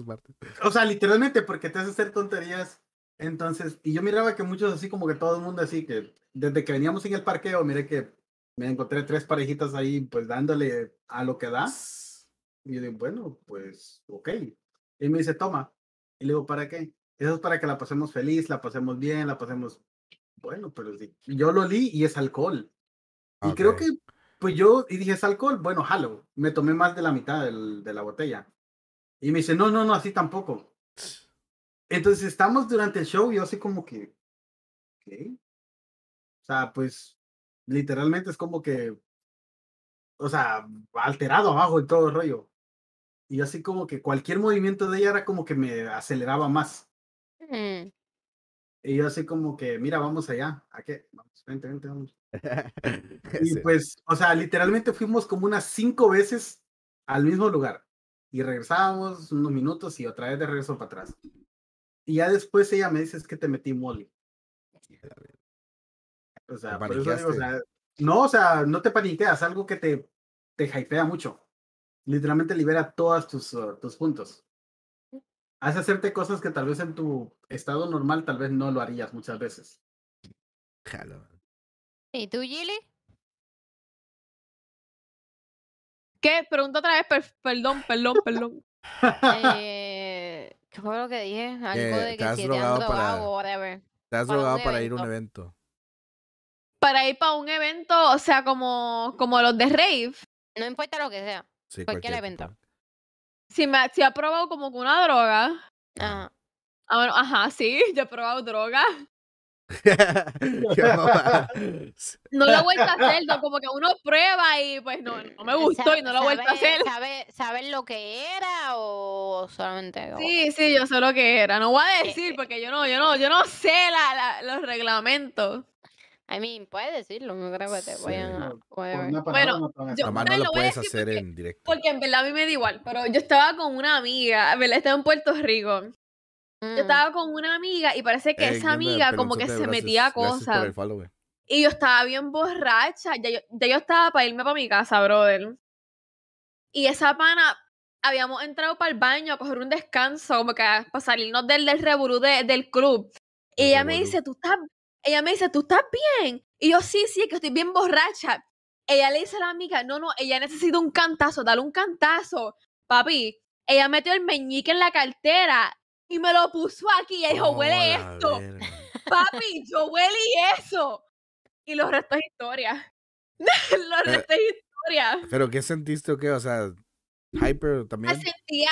[SPEAKER 4] o sea, literalmente porque te hace hacer tonterías. Entonces, y yo miraba que muchos así como que todo el mundo así que desde que veníamos en el parqueo, miré que me encontré tres parejitas ahí, pues dándole a lo que da. Y yo digo, bueno, pues, ok. Y me dice, toma. Y le digo, ¿para qué? Eso es para que la pasemos feliz, la pasemos bien, la pasemos. Bueno, pero sí. yo lo li y es alcohol. Y creo que, pues yo, y dije, es alcohol, bueno, jalo. Me tomé más de la mitad del, de la botella. Y me dice, no, no, no, así tampoco.
[SPEAKER 6] Entonces estamos durante el show y yo así como que, ¿qué? O sea,
[SPEAKER 4] pues literalmente es como que, o sea, alterado abajo y todo el rollo. Y yo así como que cualquier movimiento de ella era como que me aceleraba más. Mm. Y yo así como que, mira, vamos allá. ¿A qué? Vamos, vente, vente, vamos. [LAUGHS] y pues, o sea, literalmente fuimos como unas cinco veces al mismo lugar. Y regresábamos unos minutos y otra vez de regreso para atrás. Y ya después ella me dice, es que te metí molly. O sea, no, o sea, no te paniqueas, algo que te, te hypea mucho. Literalmente libera todos tus, uh, tus puntos. Hace hacerte cosas que tal vez en tu estado normal tal vez no lo harías muchas veces.
[SPEAKER 5] ¿Y tú, Gilly? ¿Qué? Pregunta otra
[SPEAKER 3] vez, perdón, perdón, perdón. Eh, ¿Qué fue lo que dije? Algo de que te has drogado whatever.
[SPEAKER 2] Te has drogado para ir a un evento
[SPEAKER 3] para ir para un evento, o sea, como, como los de rave. No importa lo que sea.
[SPEAKER 7] cualquier, evento.
[SPEAKER 3] Si, me, si ha probado como con una droga. Ajá. Ah. Ah. Ah, ajá, sí, [LAUGHS] yo he probado droga. [LAUGHS]
[SPEAKER 1] no lo he vuelto a hacer,
[SPEAKER 3] como que uno prueba y pues no, no me gustó y no lo he vuelto a hacer.
[SPEAKER 1] ¿Sabes lo que era o solamente? Sí, sí, yo sé
[SPEAKER 3] lo que era. No voy a [LAUGHS] decir porque yo no, yo no, yo no sé la, los reglamentos. I mean, puedes decirlo, no creo que te vayan a. Bueno, no lo, puedes hacer en directo. Porque en verdad a mí me da igual, pero yo estaba con una amiga, ¿verdad? Estaba en Puerto Rico. Yo mm. estaba con una amiga y parece que esa amiga como que se metía a cosas. Eh. Y yo estaba bien borracha. Ya yo, yo estaba para irme para mi casa, brother. Y esa pana, habíamos entrado para el baño a coger un descanso, como que para salirnos del, del reburú del club. Y ella me dice, tú estás ella me dice, ¿tú estás bien? Y yo, sí, sí, que estoy bien borracha. Ella le dice a la amiga, no, no, ella necesita un cantazo, dale un cantazo. Papi, ella metió el meñique en la cartera y me lo puso aquí. Y dijo, huele oh, esto. Papi, yo huele eso. Y los restos es historia. [LAUGHS] los restos es historia. ¿Pero
[SPEAKER 2] qué sentiste o qué? O sea, hyper también.
[SPEAKER 3] sentía,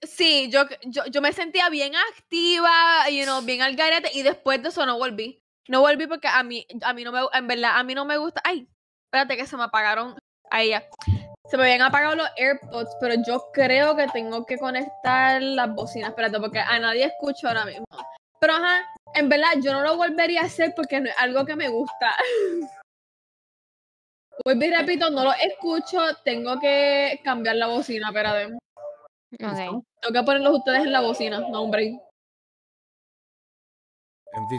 [SPEAKER 3] sí, yo, yo, me sentía bien activa, you know, bien al garete. Y después de eso no volví. No volví porque a mí, a mí no me, en verdad, a mí no me gusta. Ay, espérate que se me apagaron. Ahí ya. Se me habían apagado los AirPods, pero yo creo que tengo que conectar las bocinas. Espérate, porque a nadie escucho ahora mismo. Pero ajá, en verdad, yo no lo volvería a hacer porque no es algo que me gusta. [LAUGHS] Vuelvo y repito, no lo escucho. Tengo que cambiar la bocina, espérate. Okay. Tengo que ponerlos ustedes en la bocina, no, hombre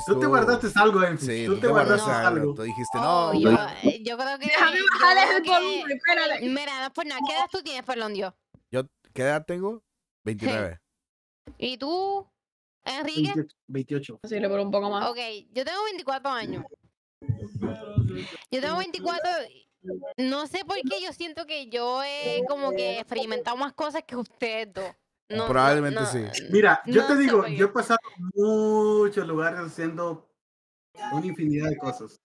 [SPEAKER 2] tú, te guardaste algo, en tú, te guardaste algo. Tú dijiste, no. Oh, eh,
[SPEAKER 1] yo, creo que. Déjame bajar el volumen, espérale. Mira, no, pues nada, ¿qué edad tú tienes, Fernando?
[SPEAKER 2] Yo, ¿qué edad tengo? 29.
[SPEAKER 1] [LAUGHS] ¿Y tú, Enrique?
[SPEAKER 2] 28.
[SPEAKER 4] Sí,
[SPEAKER 1] le pongo un poco más. Ok, yo tengo 24 años. Yo tengo 24. No sé por qué yo siento que yo he como que experimentado más cosas que ustedes Probablemente sí.
[SPEAKER 4] Eh, Mira, yo te digo, yo he pasado muchos lugares haciendo una infinidad de cosas.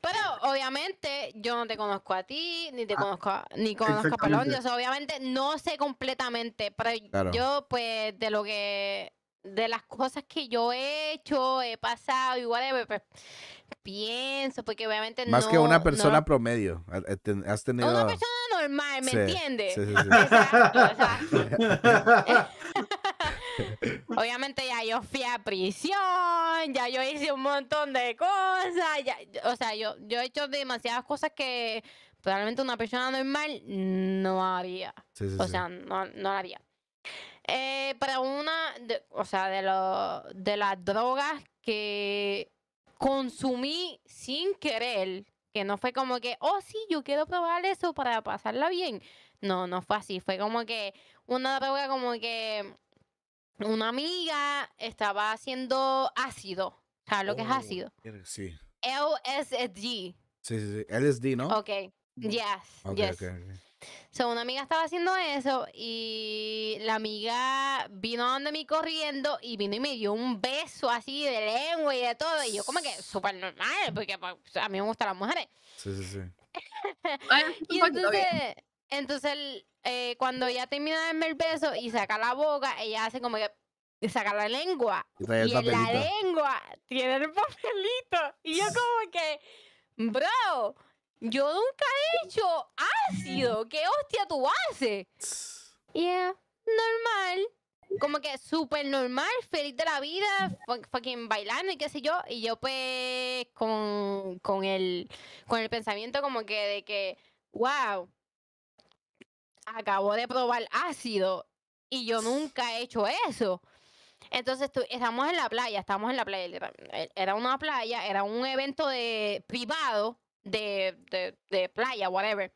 [SPEAKER 1] Pero obviamente yo no te conozco a ti, ni te ah, conozco ni conozco a o sea, obviamente no sé completamente, pero yo pues de lo que de las cosas que yo he hecho, he pasado, igual whatever. Pues, pienso, porque obviamente Más que una persona
[SPEAKER 2] promedio. Eh, has tenido... Una persona normal, ¿me entiendes? [LAUGHS]
[SPEAKER 1] [LAUGHS] obviamente ya yo fui a prisión, ya yo hice un montón de cosas, o sea, yo, yo he hecho demasiadas cosas que probablemente una persona normal no haría. o sea, no, no haría. Eh, para una, o sea, de, de las drogas que consumí sin querer, que no fue como que, oh sí, yo quiero probar eso para pasarla bien. No, no fue así, fue como que una droga como que una amiga estaba haciendo ácido, ¿sabes lo que es oh, ácido? Sí. LSD. Sí,
[SPEAKER 2] sí, LSD, ¿no? Mm.
[SPEAKER 1] Ok, yes, okay, yes. So, una amiga estaba haciendo eso y la amiga vino a donde mí corriendo y vino y me dio un beso así de lengua y de todo. Y yo, como que súper normal, porque pues, a mí me gustan las mujeres. Sí, sí, sí. Ah, [LAUGHS] y entonces, eh, cuando ella termina de darme el beso y saca la boca, ella hace como que saca la lengua. Y, la lengua tiene el papelito. Y yo, como que, bro yo nunca he hecho ácido. ¿Qué hostia tú haces? Yeah, normal. Como que súper normal, feliz de la vida, fucking bailando y qué sé yo. Y yo pues con, con, el, con el pensamiento como que de que, wow, acabo de probar ácido y yo nunca he hecho eso. Entonces estamos en la playa, estamos en la playa, era una playa, era un evento de privado de, de, playa, whatever.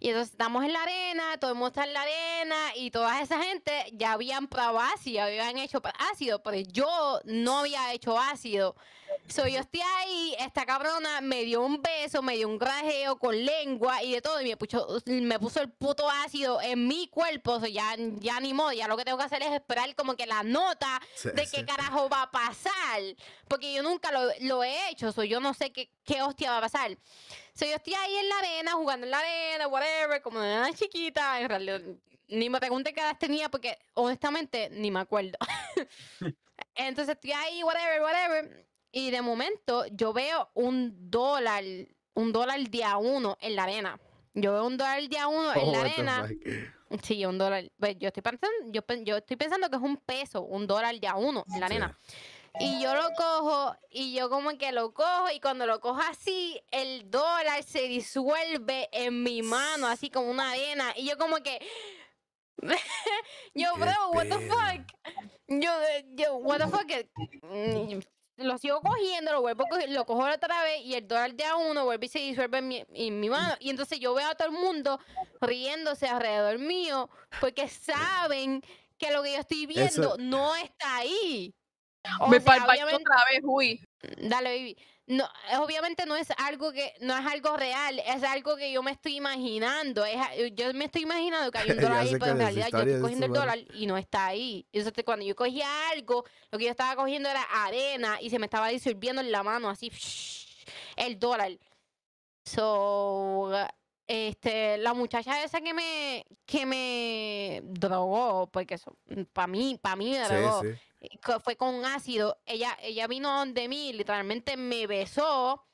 [SPEAKER 1] Y entonces estamos en la arena, todo el mundo está en la arena y toda esa gente ya habían probado ácido, habían hecho ácido, pero pues yo no había hecho ácido. Soy yo estoy ahí, esta cabrona me dio un beso, me dio un grajeo con lengua y de todo, y me puso, me puso el puto ácido en mi cuerpo, o ya, ya ni modo, ya lo que tengo que hacer es esperar como que la nota de qué carajo va a pasar, porque yo nunca lo, lo he hecho, o yo no sé qué, qué hostia va a pasar. So, yo estoy ahí en la arena, jugando en la arena, whatever, como de una chiquita. En realidad, ni me pregunté qué edad tenía porque, honestamente, ni me acuerdo. [LAUGHS] Entonces estoy ahí, whatever, whatever. Y de momento, yo veo un dólar, un dólar día uno en la arena. Yo veo un dólar día uno en la oh, arena. Sí, un dólar. Pues, yo estoy pensando, yo, yo, estoy pensando que es un peso, un dólar día uno en la arena. Y yo lo cojo y yo como que lo cojo y cuando lo cojo así, el dólar se disuelve en mi mano, así como una arena. Y yo como que... [LAUGHS] yo, bro, what the fuck? Yo, eh, yo, what the fuck? Mm, lo sigo cogiendo, lo vuelvo a coger, lo cojo otra vez y el dólar de a uno vuelve y se disuelve en mi, mano. Y entonces yo veo a todo el mundo riéndose alrededor mío porque saben que lo que yo estoy viendo no está ahí me palpaste otra vez, uy. Dale, baby. No, eh, obviamente no es algo que no es algo real, es algo que yo me estoy imaginando. Eh, yo me estoy imaginando que hay un [LAUGHS] dólar ahí, pero en realidad yo estoy cogiendo el dólar y no está ahí. cuando yo cogía algo, lo que yo estaba cogiendo era arena y se me estaba disolviendo en la mano así el dólar. So este, la muchacha esa que me, que me drogó, porque eso, para mí, para mí drogó, eh, fue con ácido. Ella, ella vino donde mí, literalmente me besó.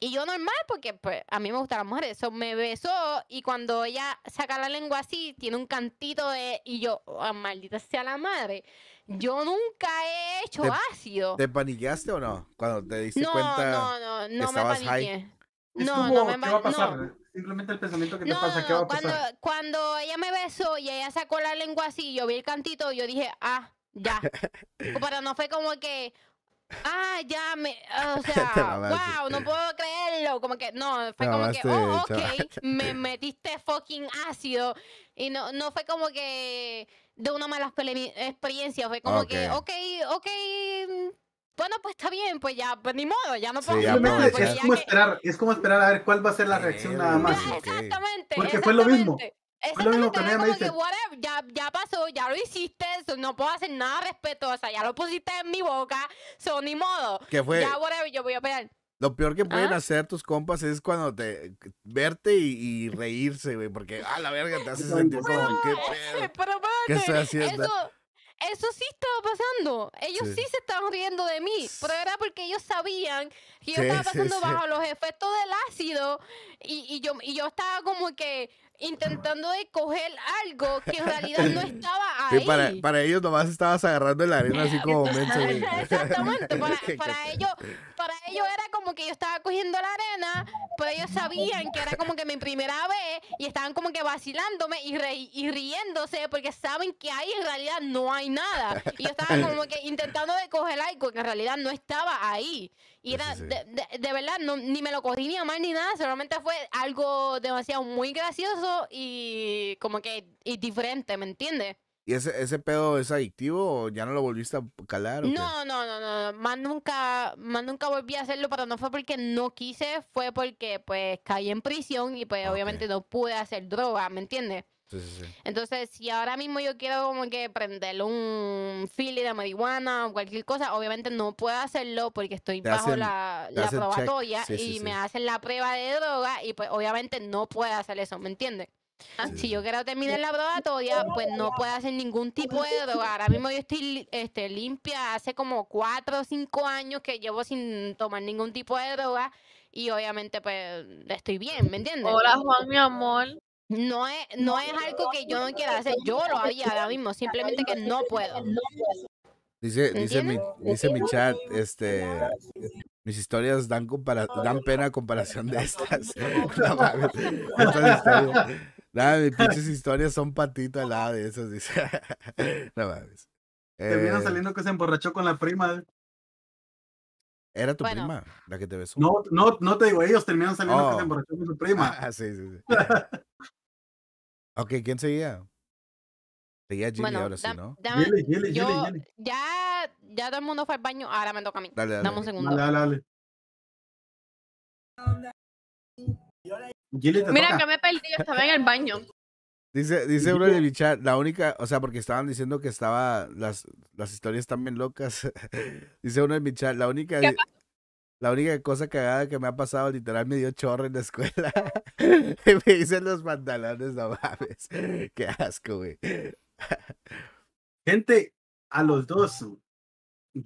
[SPEAKER 1] Y yo normal, porque pues, a mí me gustan las mujeres, eso me besó y cuando ella saca la lengua así, tiene un cantito de... Y yo, ah, maldita sea la madre, yo nunca he hecho ácido. ¿Te
[SPEAKER 2] paniqueaste o no? Cuando te diste no, cuenta No, no, no, me paniqué
[SPEAKER 1] no, no me ¿qué va a pasar?
[SPEAKER 4] Simplemente el pensamiento que te pasa, ¿qué va a pasar?
[SPEAKER 1] Cuando, ella me besó y ella sacó la lengua así, yo vi el cantito, yo dije, ah, ya.
[SPEAKER 4] [LAUGHS] Pero
[SPEAKER 1] no fue como que, ah, ya, me, o [LAUGHS] sea, wow, no puedo creerlo. Como que, no, fue como que, oh, ok, me metiste fucking ácido. Y no, no fue como que de una mala experiencia, fue como que, ok, ok bueno, pues está bien, pues ya, pues ni modo, ya no puedo es, como
[SPEAKER 4] esperar, es como esperar a ver cuál va a ser la reacción nada más. Exactamente.
[SPEAKER 1] Porque fue lo mismo.
[SPEAKER 4] Fue lo mismo que me dice.
[SPEAKER 1] whatever, ya, ya pasó, ya lo hiciste, no puedo hacer nada respetuoso, ya lo pusiste en mi boca, son ni modo. Que fue? Ya, whatever, yo voy a pegar.
[SPEAKER 2] Lo peor que pueden ¿Ah? hacer tus compas es cuando te verte y, reírse, güey, porque a la verga te hace sentir como qué
[SPEAKER 1] Pero, ¿Qué estoy haciendo? Eso, eso sí estaba pasando. Ellos sí, se estaban riendo de mí. Pero era porque ellos sabían que yo estaba pasando bajo los efectos del ácido y, y, yo, y yo estaba como que intentando de algo que en realidad no [LAUGHS] estaba
[SPEAKER 2] ahí. para, para, ellos nomás estabas agarrando la arena así como [LAUGHS] Exactamente, para, [LAUGHS] para,
[SPEAKER 1] ellos, para ellos era como que yo estaba cogiendo la arena, pero pues ellos sabían que era como que mi primera vez y estaban como que vacilándome y, y riéndose porque saben que ahí en realidad no hay nada. Y yo estaba como que intentando de coger algo que en realidad no estaba ahí. Y era, De, verdad, ni me lo cogí ni a mal ni nada, solamente fue algo demasiado muy gracioso y como que y diferente, ¿me entiendes?
[SPEAKER 2] ¿Y ese, pedo es adictivo o ya no lo volviste a calar? no,
[SPEAKER 1] no, no, no, Más nunca, más nunca volví a hacerlo, pero no fue porque no quise, fue porque pues caí en prisión y pues obviamente no pude hacer droga, ¿me entiendes? Sí, sí, Entonces, si ahora mismo yo quiero como que prender un fili de marihuana o cualquier cosa, obviamente no puedo hacerlo porque estoy bajo la, la probatoria y me hacen la prueba de droga y pues obviamente no puedo hacer eso, ¿me entiendes? Ah, si yo quiero terminar la todavía pues no puedo hacer ningún tipo de droga. Ahora mismo yo estoy este, limpia hace como cuatro o cinco años que llevo sin tomar ningún tipo de droga y obviamente pues estoy bien, ¿me entiendes? Hola Juan, mi amor. No es, no es algo que yo no quiera hacer, yo lo haría ahora mismo, simplemente que no puedo.
[SPEAKER 2] Dice, mi, chat, este, mis historias dan, dan pena a comparación de estas. [LAUGHS] Nada, mis [LAUGHS] pinches historias son patitas al de esas, dice. [LAUGHS] no eh,
[SPEAKER 4] saliendo que se emborrachó con la prima. Eh. Era tu prima, la que te besó. No, no, no te digo, ellos terminaron
[SPEAKER 2] saliendo que se oh. emborrachó con su [LAUGHS] prima. Ah, sí, sí, sí. ok, ¿quién seguía? Seguía Gilly ahora sí, ¿no?
[SPEAKER 1] Ya, ya todo el mundo fue al baño, ahora me toca a mí. Dale, dale. Dame un segundo. Dale, dale, dale. Mira, que me he estaba
[SPEAKER 3] en el baño.
[SPEAKER 2] Dice, dice uno de chat, la única, o sea, porque estaban diciendo que estaba, las, las historias están locas. [LAUGHS] dice uno de mi chat, la única, la única cosa cagada que me ha pasado, literal, me dio chorro en la escuela. [LAUGHS] me hice los pantalones, no [LAUGHS] Qué asco, güey.
[SPEAKER 4] Gente, a los dos,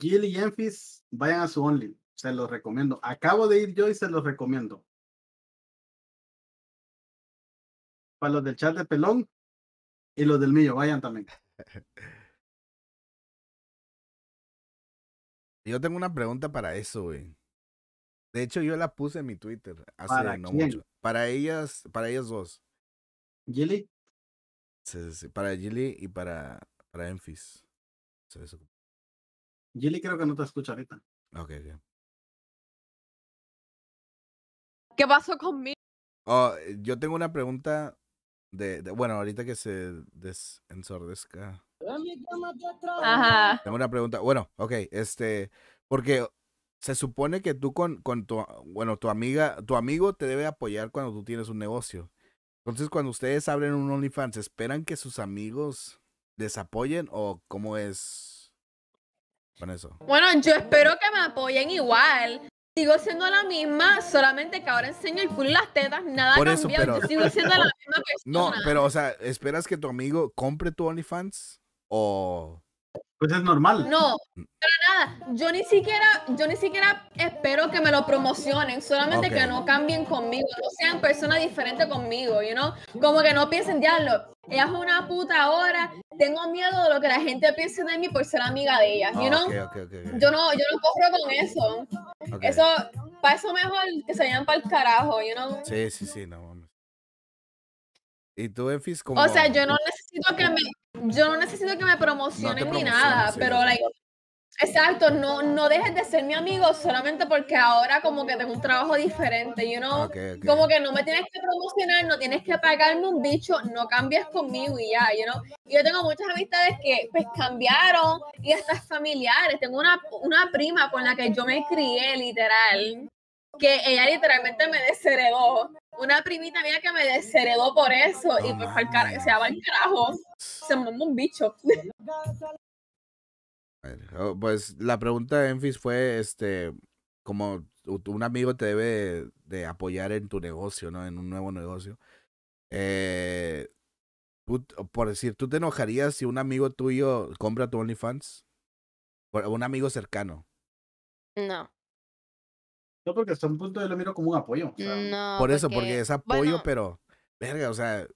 [SPEAKER 4] Gil y Enfis, vayan a su Only. Se los recomiendo. Acabo de ir yo y se los recomiendo.
[SPEAKER 6] para los del chat de pelón
[SPEAKER 5] y
[SPEAKER 2] los del mío, vayan también. [LAUGHS] Yo tengo una pregunta para eso, güey. De hecho, yo la puse en mi Twitter hace no mucho. Para ellas, para ellas dos. ¿Gilly? Para Gilly y para, para Enfis. Gilly creo
[SPEAKER 5] que
[SPEAKER 6] no te escucha ahorita. Ok, ok.
[SPEAKER 5] ¿Qué pasó
[SPEAKER 3] conmigo?
[SPEAKER 2] Oh, yo tengo una pregunta de, bueno, ahorita que se desensordezca. Ajá. Tengo una pregunta. Bueno, ok, este, porque se supone que tú con, con tu, bueno, tu amiga, tu amigo te debe apoyar cuando tú tienes un negocio. Entonces, cuando ustedes abren un OnlyFans, ¿esperan que sus amigos les apoyen o cómo es con eso?
[SPEAKER 3] Bueno, yo espero que me apoyen igual, Sigo siendo la misma, solamente que ahora enseño el culo las tetas, nada Por eso, sigo siendo la [LAUGHS] misma persona. No,
[SPEAKER 2] pero, o sea, ¿esperas que tu amigo compre tu OnlyFans? ¿O pues es normal. No,
[SPEAKER 3] para nada. Yo ni siquiera, yo ni siquiera espero que me lo promocionen, solamente que no cambien conmigo, no sean personas diferentes conmigo, you know? Como que no piensen, diablo, ella es una puta ahora, tengo miedo de lo que la gente piense de mí por ser amiga de ella, you know?
[SPEAKER 7] yo
[SPEAKER 3] no, yo no corro con eso. Eso, para eso mejor que se vayan para el carajo, you know?
[SPEAKER 2] Sí, sí, sí, no. Y tú, Efis, como... O sea, yo no
[SPEAKER 3] necesito que me yo no necesito que me promocionen ni nada, pero exacto, no, no dejes de ser mi amigo solamente porque ahora como que tengo un trabajo diferente, you know, como que no me tienes que promocionar, no tienes que pagarme un bicho, no cambies conmigo y ya, you Yo tengo muchas amistades que pues cambiaron y estas familiares, tengo una, una prima con la que yo me crié literal que ella literalmente me desheredó. Una primita mía que me desheredó por eso y pues el se llama el carajo. Se mandó un bicho.
[SPEAKER 2] Oh, pues la pregunta de Enfis fue, este, como un amigo te debe de, apoyar en tu negocio, ¿no? En un nuevo negocio. Eh, por decir, ¿tú te enojarías si un amigo tuyo compra tu OnlyFans? Un amigo cercano.
[SPEAKER 4] No. Yo porque hasta un punto yo lo miro como un apoyo.
[SPEAKER 1] por eso, porque, es apoyo,
[SPEAKER 2] pero, verga, o sea,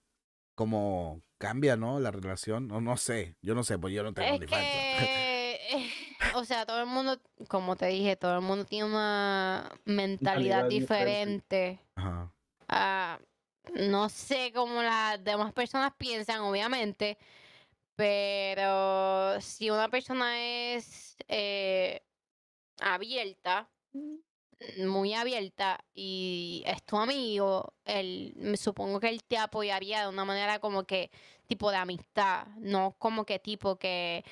[SPEAKER 2] como cambia, ¿no? La relación, no, no sé, yo no sé, pues yo no tengo Es
[SPEAKER 1] Que... Eh, o sea, todo el mundo, como te dije, todo el mundo tiene una mentalidad, diferente. Ajá. Ah, no sé cómo las demás personas piensan, obviamente, pero si una persona es eh, abierta muy abierta y es tu amigo, él, me supongo que él te apoyaría de una manera como que tipo de amistad, no como que tipo que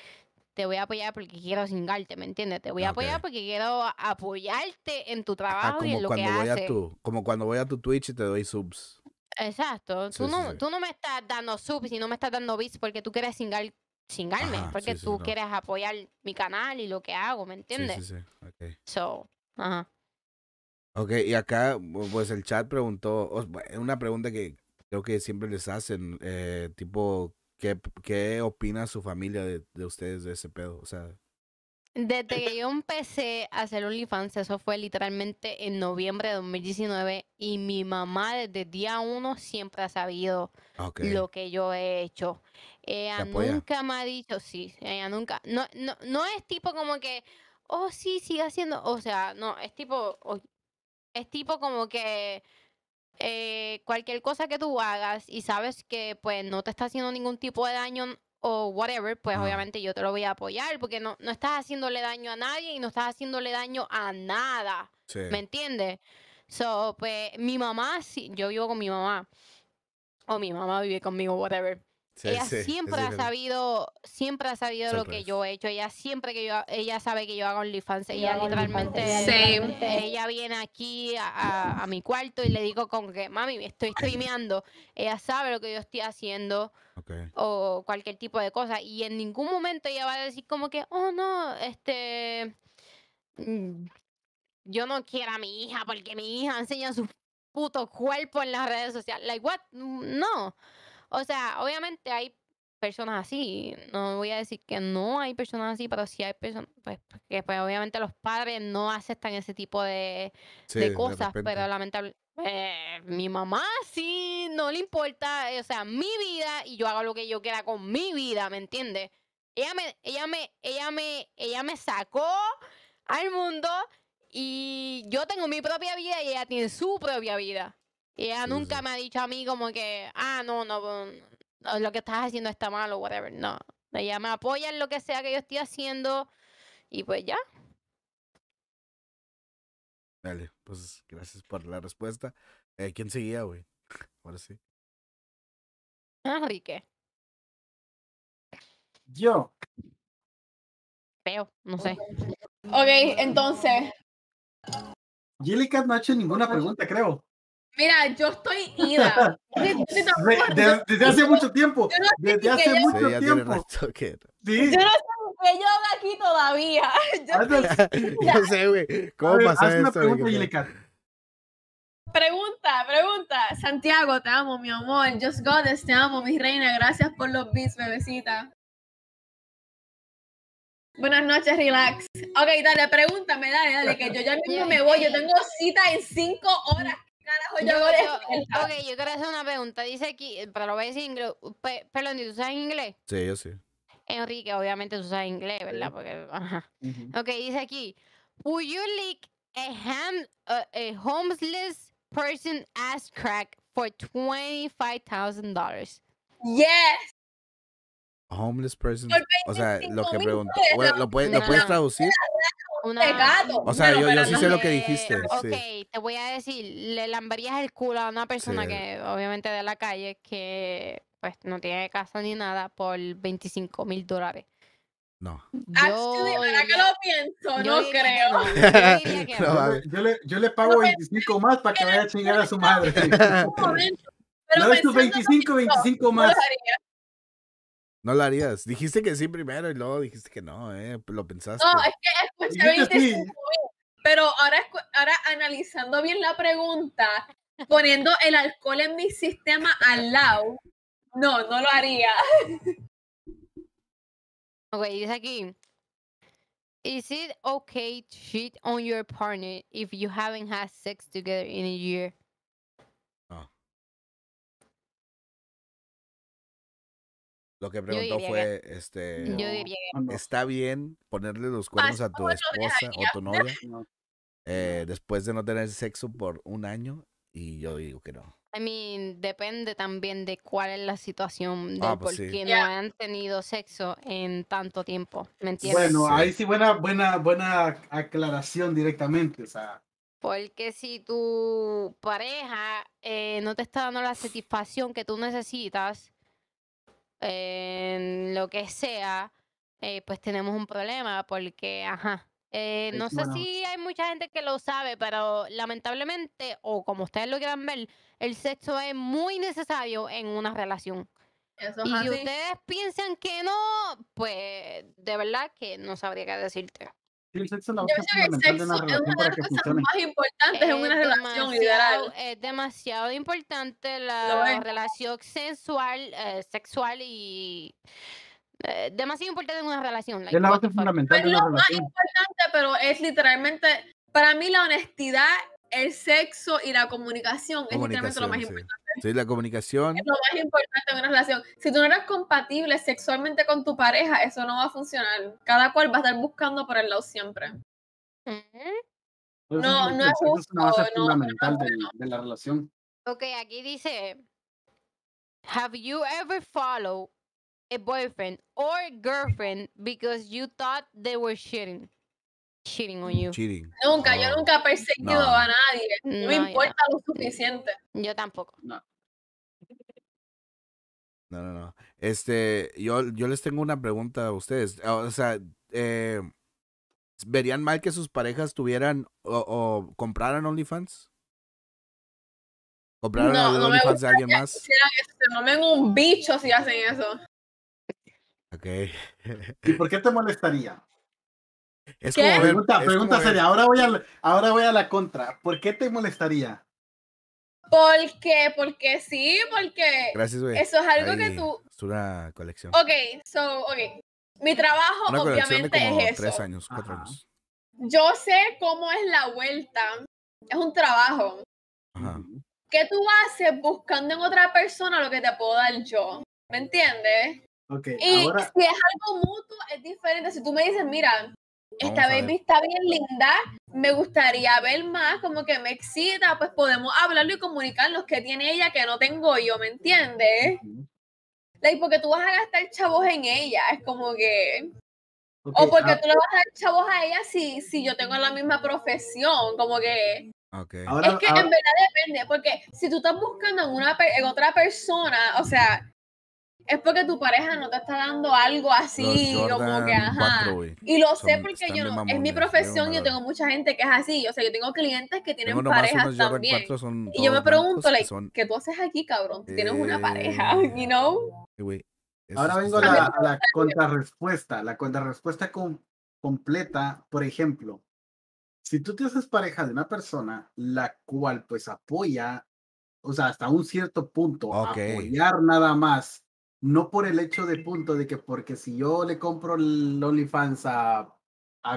[SPEAKER 1] te voy a apoyar porque quiero singarte ¿me entiendes? Te voy a ah, apoyar porque quiero apoyarte en tu trabajo y en lo que haces.
[SPEAKER 2] Como cuando voy a tu Twitch y te doy subs.
[SPEAKER 1] Exacto. tú, no, me estás dando subs y no me estás dando bits porque tú quieres singarme porque tú quieres apoyar mi canal y lo que hago, ¿me entiendes? Sí, sí, sí. So, Ajá.
[SPEAKER 2] Ok, y acá, pues el chat preguntó, eh, una pregunta que creo que siempre les hacen, eh, tipo, ¿qué, ¿qué, opina su familia de, ustedes de ese pedo? O sea...
[SPEAKER 1] Desde que yo empecé a hacer OnlyFans, eso fue literalmente en noviembre de 2019, y mi mamá desde día uno siempre ha sabido lo que yo he hecho. Ella nunca me ha dicho, sí, ella nunca, no, no, no es tipo como que, oh sí, sigue haciendo, o sea, no, es tipo, es tipo como que eh, cualquier cosa que tú hagas y sabes que pues no te está haciendo ningún tipo de daño o whatever, pues obviamente yo te lo voy a apoyar porque no, no estás haciéndole daño a nadie y no estás haciéndole daño a nada. ¿Me entiendes? So, pues mi mamá, yo vivo con mi mamá o mi mamá vive conmigo, whatever ella siempre, ha sabido, siempre ha sabido lo que yo he hecho. Ella siempre que yo, ella sabe que yo hago OnlyFans. Ella literalmente, ella viene aquí a, mi cuarto y le digo como que, mami, estoy streameando. Ella sabe lo que yo estoy haciendo o cualquier tipo de cosa. Y en ningún momento ella va a decir como que, oh no, este, mm, yo no quiero a mi hija porque mi hija enseña su puto cuerpo en las redes sociales. Like, what? Mm, no. O sea, obviamente hay personas así, no voy a decir que no hay personas así, pero sí hay personas, pues, que pues, obviamente los padres no aceptan ese tipo de,
[SPEAKER 3] cosas, pero
[SPEAKER 1] lamentablemente... Eh, mi mamá sí, no le importa, eh, o sea, mi vida y yo hago lo que yo quiera con mi vida, ¿me entiendes? Ella me, ella me, ella me, ella me sacó al mundo y yo tengo mi propia vida y ella tiene su propia vida. Y ella nunca me ha dicho a mí como que, ah, no, no, lo que estás haciendo está mal o whatever. No. Ella me apoya en lo que sea que yo estoy haciendo y pues ya.
[SPEAKER 2] Dale, pues gracias por la respuesta.
[SPEAKER 6] Eh, ¿Quién seguía, güey? [LAUGHS] Ahora sí. Enrique ah, Yo.
[SPEAKER 5] Veo, no sé. Ok, entonces.
[SPEAKER 4] Gillicat no ha hecho ninguna pregunta, creo.
[SPEAKER 3] Mira, yo estoy ida. [LAUGHS] Desde, hace mucho
[SPEAKER 2] tiempo.
[SPEAKER 4] desde hace
[SPEAKER 3] mucho tiempo. Sí. Yo no sé qué yo hago aquí todavía. [LAUGHS]
[SPEAKER 2] Yo,
[SPEAKER 4] [LAUGHS] yo sé, güey. ¿Cómo pasó Haz Una pregunta,
[SPEAKER 3] Pregunta, pregunta. Santiago, te amo, mi amor. Just Goddess, te amo, mi reina. Gracias por los beats, bebecita. Buenas noches, relax. Ok, dale, pregúntame, dale, dale, que yo ya mismo me voy. Yo tengo cita en cinco horas yo,
[SPEAKER 1] ok, yo quiero hacer una pregunta. Dice aquí, eh, pero lo voy a decir en inglés. perdón, ¿tú sabes inglés? Sí, yo sí. Enrique, obviamente tú sabes inglés, ¿verdad? Porque, ajá. Ok, dice aquí, ¿Would you lick a, a, homeless person ass crack for $25,000? Yes.
[SPEAKER 2] A homeless person. O sea, lo que pregunto, ¿lo, puedes, ¿Lo puedes traducir?
[SPEAKER 1] O sea, yo, sí sé lo que dijiste. Ok, te voy a decir, le lambarías el culo a una persona que obviamente de la calle, que pues no tiene casa ni nada, por 25 mil dólares. No. Ah, yo,
[SPEAKER 3] lo pienso, no creo. [LAUGHS]
[SPEAKER 4] Yo, le, yo le pago 25 más para que vaya a chingar a su madre. [LAUGHS] no
[SPEAKER 2] es tus 25, 25 más. No lo harías. Dijiste que sí primero y luego dijiste que no, ¿eh? Lo pensaste. No,
[SPEAKER 3] es que escuché Pero ahora, ahora analizando bien la pregunta, poniendo el alcohol en mi sistema al lado, no, no lo haría.
[SPEAKER 1] Ok, dice aquí. Is it okay to cheat on your partner if you haven't had sex together in a year?
[SPEAKER 7] Lo
[SPEAKER 6] que
[SPEAKER 2] preguntó fue, este, ¿está bien ponerle los cuernos a tu esposa o tu novia eh, después de no tener sexo por un año? Y yo digo que no.
[SPEAKER 1] A mí depende también de cuál es la situación de ah, pues por qué no han tenido sexo en tanto tiempo, ¿me entiendes? Bueno, ahí
[SPEAKER 4] sí buena buena buena aclaración directamente, o sea,
[SPEAKER 1] porque si tu pareja eh, no te está dando la satisfacción que tú necesitas, en lo que sea, eh, pues tenemos un problema porque, ajá, eh, no sé si hay mucha gente que lo sabe, pero lamentablemente, o como ustedes lo quieran ver, el sexo es muy necesario en una relación. y si ustedes piensan que no, pues de verdad que no sabría qué decirte el sexo que la sexo es una de las cosas más importantes en una relación ideal. Es demasiado importante la relación sexual, eh, sexual y
[SPEAKER 3] eh, demasiado importante en una relación. es lo más importante, pero es literalmente para mí la honestidad, el sexo y la comunicación, es literalmente lo más importante.
[SPEAKER 2] Sí, la comunicación. Es lo
[SPEAKER 3] más importante en una relación. Si tú no eres compatible sexualmente con tu pareja, eso no va a funcionar. Cada cual va a estar buscando por el lado siempre. No, no, es justo. Es una base
[SPEAKER 4] fundamental de, la relación.
[SPEAKER 1] Ok, aquí dice: Have you ever followed a boyfriend or girlfriend because you thought they were shitting cheating on mm, you. Nunca, yo nunca he perseguido a nadie. No, importa lo suficiente. Yo tampoco. No.
[SPEAKER 2] No, no, Este, yo, yo les tengo una pregunta a ustedes. O sea, eh, ¿verían mal que sus parejas tuvieran o, compraran OnlyFans?
[SPEAKER 4] ¿Compraran no, OnlyFans de alguien más?
[SPEAKER 3] se mamen un bicho si hacen eso.
[SPEAKER 2] Ok.
[SPEAKER 4] ¿Y por qué te molestaría? Es Como pregunta, seria. Ahora voy, a, ahora voy a la contra. ¿Por qué te molestaría?
[SPEAKER 3] Porque, porque sí, porque Gracias, güey. eso es algo que tú.
[SPEAKER 2] Es una colección.
[SPEAKER 3] Ok, so, okay. Mi trabajo, obviamente, es tres
[SPEAKER 2] años, cuatro años.
[SPEAKER 3] Yo sé cómo es la vuelta. Es un trabajo. Ajá. ¿Qué tú haces buscando en otra persona lo que te puedo dar yo? ¿Me entiendes? Okay, y si es algo mutuo, es diferente. Si tú me dices, mira, esta baby está bien linda, me gustaría ver más, como que me excita, pues podemos hablarlo y comunicarnos que tiene ella que no tengo yo, ¿me entiendes? porque tú vas a gastar chavos en ella, es como que...
[SPEAKER 5] o porque ah, tú le vas a
[SPEAKER 3] dar chavos a ella si, si yo tengo la misma profesión, como que...
[SPEAKER 7] es que en verdad
[SPEAKER 3] depende, porque si tú estás buscando en, una, en otra persona, o sea, es porque tu pareja no te está dando algo así, como que, ajá. Y lo sé porque yo no, es mi profesión, y yo tengo mucha gente que es así, o sea, yo tengo clientes que tienen parejas también.
[SPEAKER 2] Y yo me pregunto,
[SPEAKER 3] like, ¿qué tú haces aquí, cabrón? Tienes una pareja, eh, [LAUGHS] you know?
[SPEAKER 2] Ahora vengo
[SPEAKER 4] la, a la [LAUGHS] contrarrespuesta, la contrarrespuesta con, completa, por ejemplo, si tú te haces pareja de una persona la cual pues apoya, o sea, hasta un cierto punto, apoyar nada más no por el hecho de punto de que porque si yo le compro el OnlyFans a,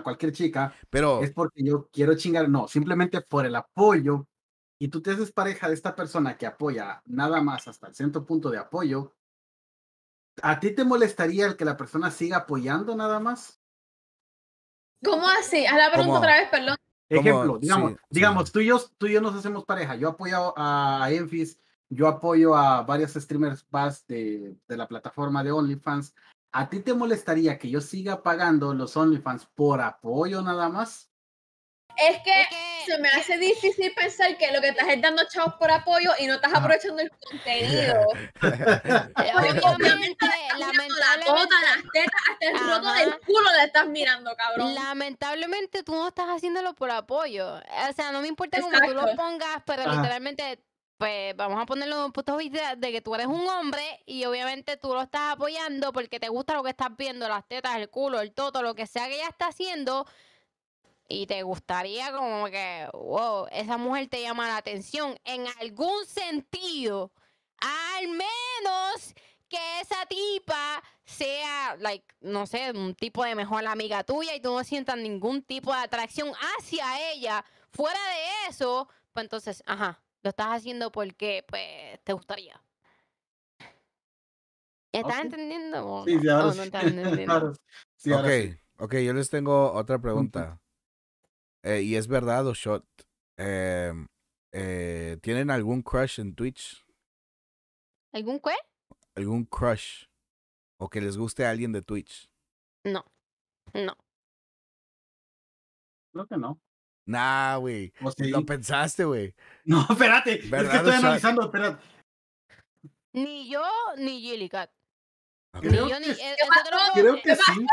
[SPEAKER 4] cualquier chica, es porque yo quiero chingar, no, simplemente por el apoyo. Y tú te haces pareja de esta persona que apoya nada más hasta el cierto punto de apoyo. ¿A ti te molestaría el que la persona siga apoyando nada más?
[SPEAKER 3] ¿Cómo así? A la pregunta otra vez, perdón.
[SPEAKER 4] Ejemplo, digamos, digamos Tú, tú y yo nos hacemos pareja. Yo apoyo a Enfis yo apoyo a varios streamers más de, de la plataforma de OnlyFans. ¿A ti te molestaría que yo siga pagando los OnlyFans por apoyo nada más?
[SPEAKER 3] Es que, se me hace difícil pensar que lo que estás es dando chavos por apoyo y no estás ah. aprovechando el contenido.
[SPEAKER 7] [LAUGHS] lamentablemente,
[SPEAKER 3] las tetas, hasta el del culo le estás mirando, cabrón. Lamentablemente tú
[SPEAKER 1] no estás haciéndolo por apoyo. O sea, no me importa cómo tú lo pongas, pero literalmente pues vamos a ponerlo en un punto de vista de que tú eres un hombre y obviamente tú lo estás apoyando porque te gusta lo que estás viendo, las tetas, el culo, el todo lo que sea que ella está haciendo. Y te gustaría como que, wow, esa mujer te llama la atención en algún sentido. Al menos que esa tipa sea, like, no sé, un tipo de mejor amiga tuya y tú no sientas ningún tipo de atracción hacia ella. Fuera de eso, pues entonces, ajá, lo estás haciendo porque, pues, te gustaría. ¿Estás entendiendo?
[SPEAKER 2] Sí, sí, no, no entendiendo. ok, yo les tengo otra pregunta. Eh, y es verdad, Oshot. Em, eh, ¿Tienen algún crush en Twitch? ¿Algún qué? ¿Algún crush? ¿O que les guste a alguien de Twitch?
[SPEAKER 6] No, no.
[SPEAKER 2] Creo que no. Nah, güey. Lo pensaste, güey. No, espérate. Es que estoy analizando, espérate.
[SPEAKER 1] Ni yo, ni Gillicat. Ni yo, ¿Qué, pasó? Creo que ¿Qué sí.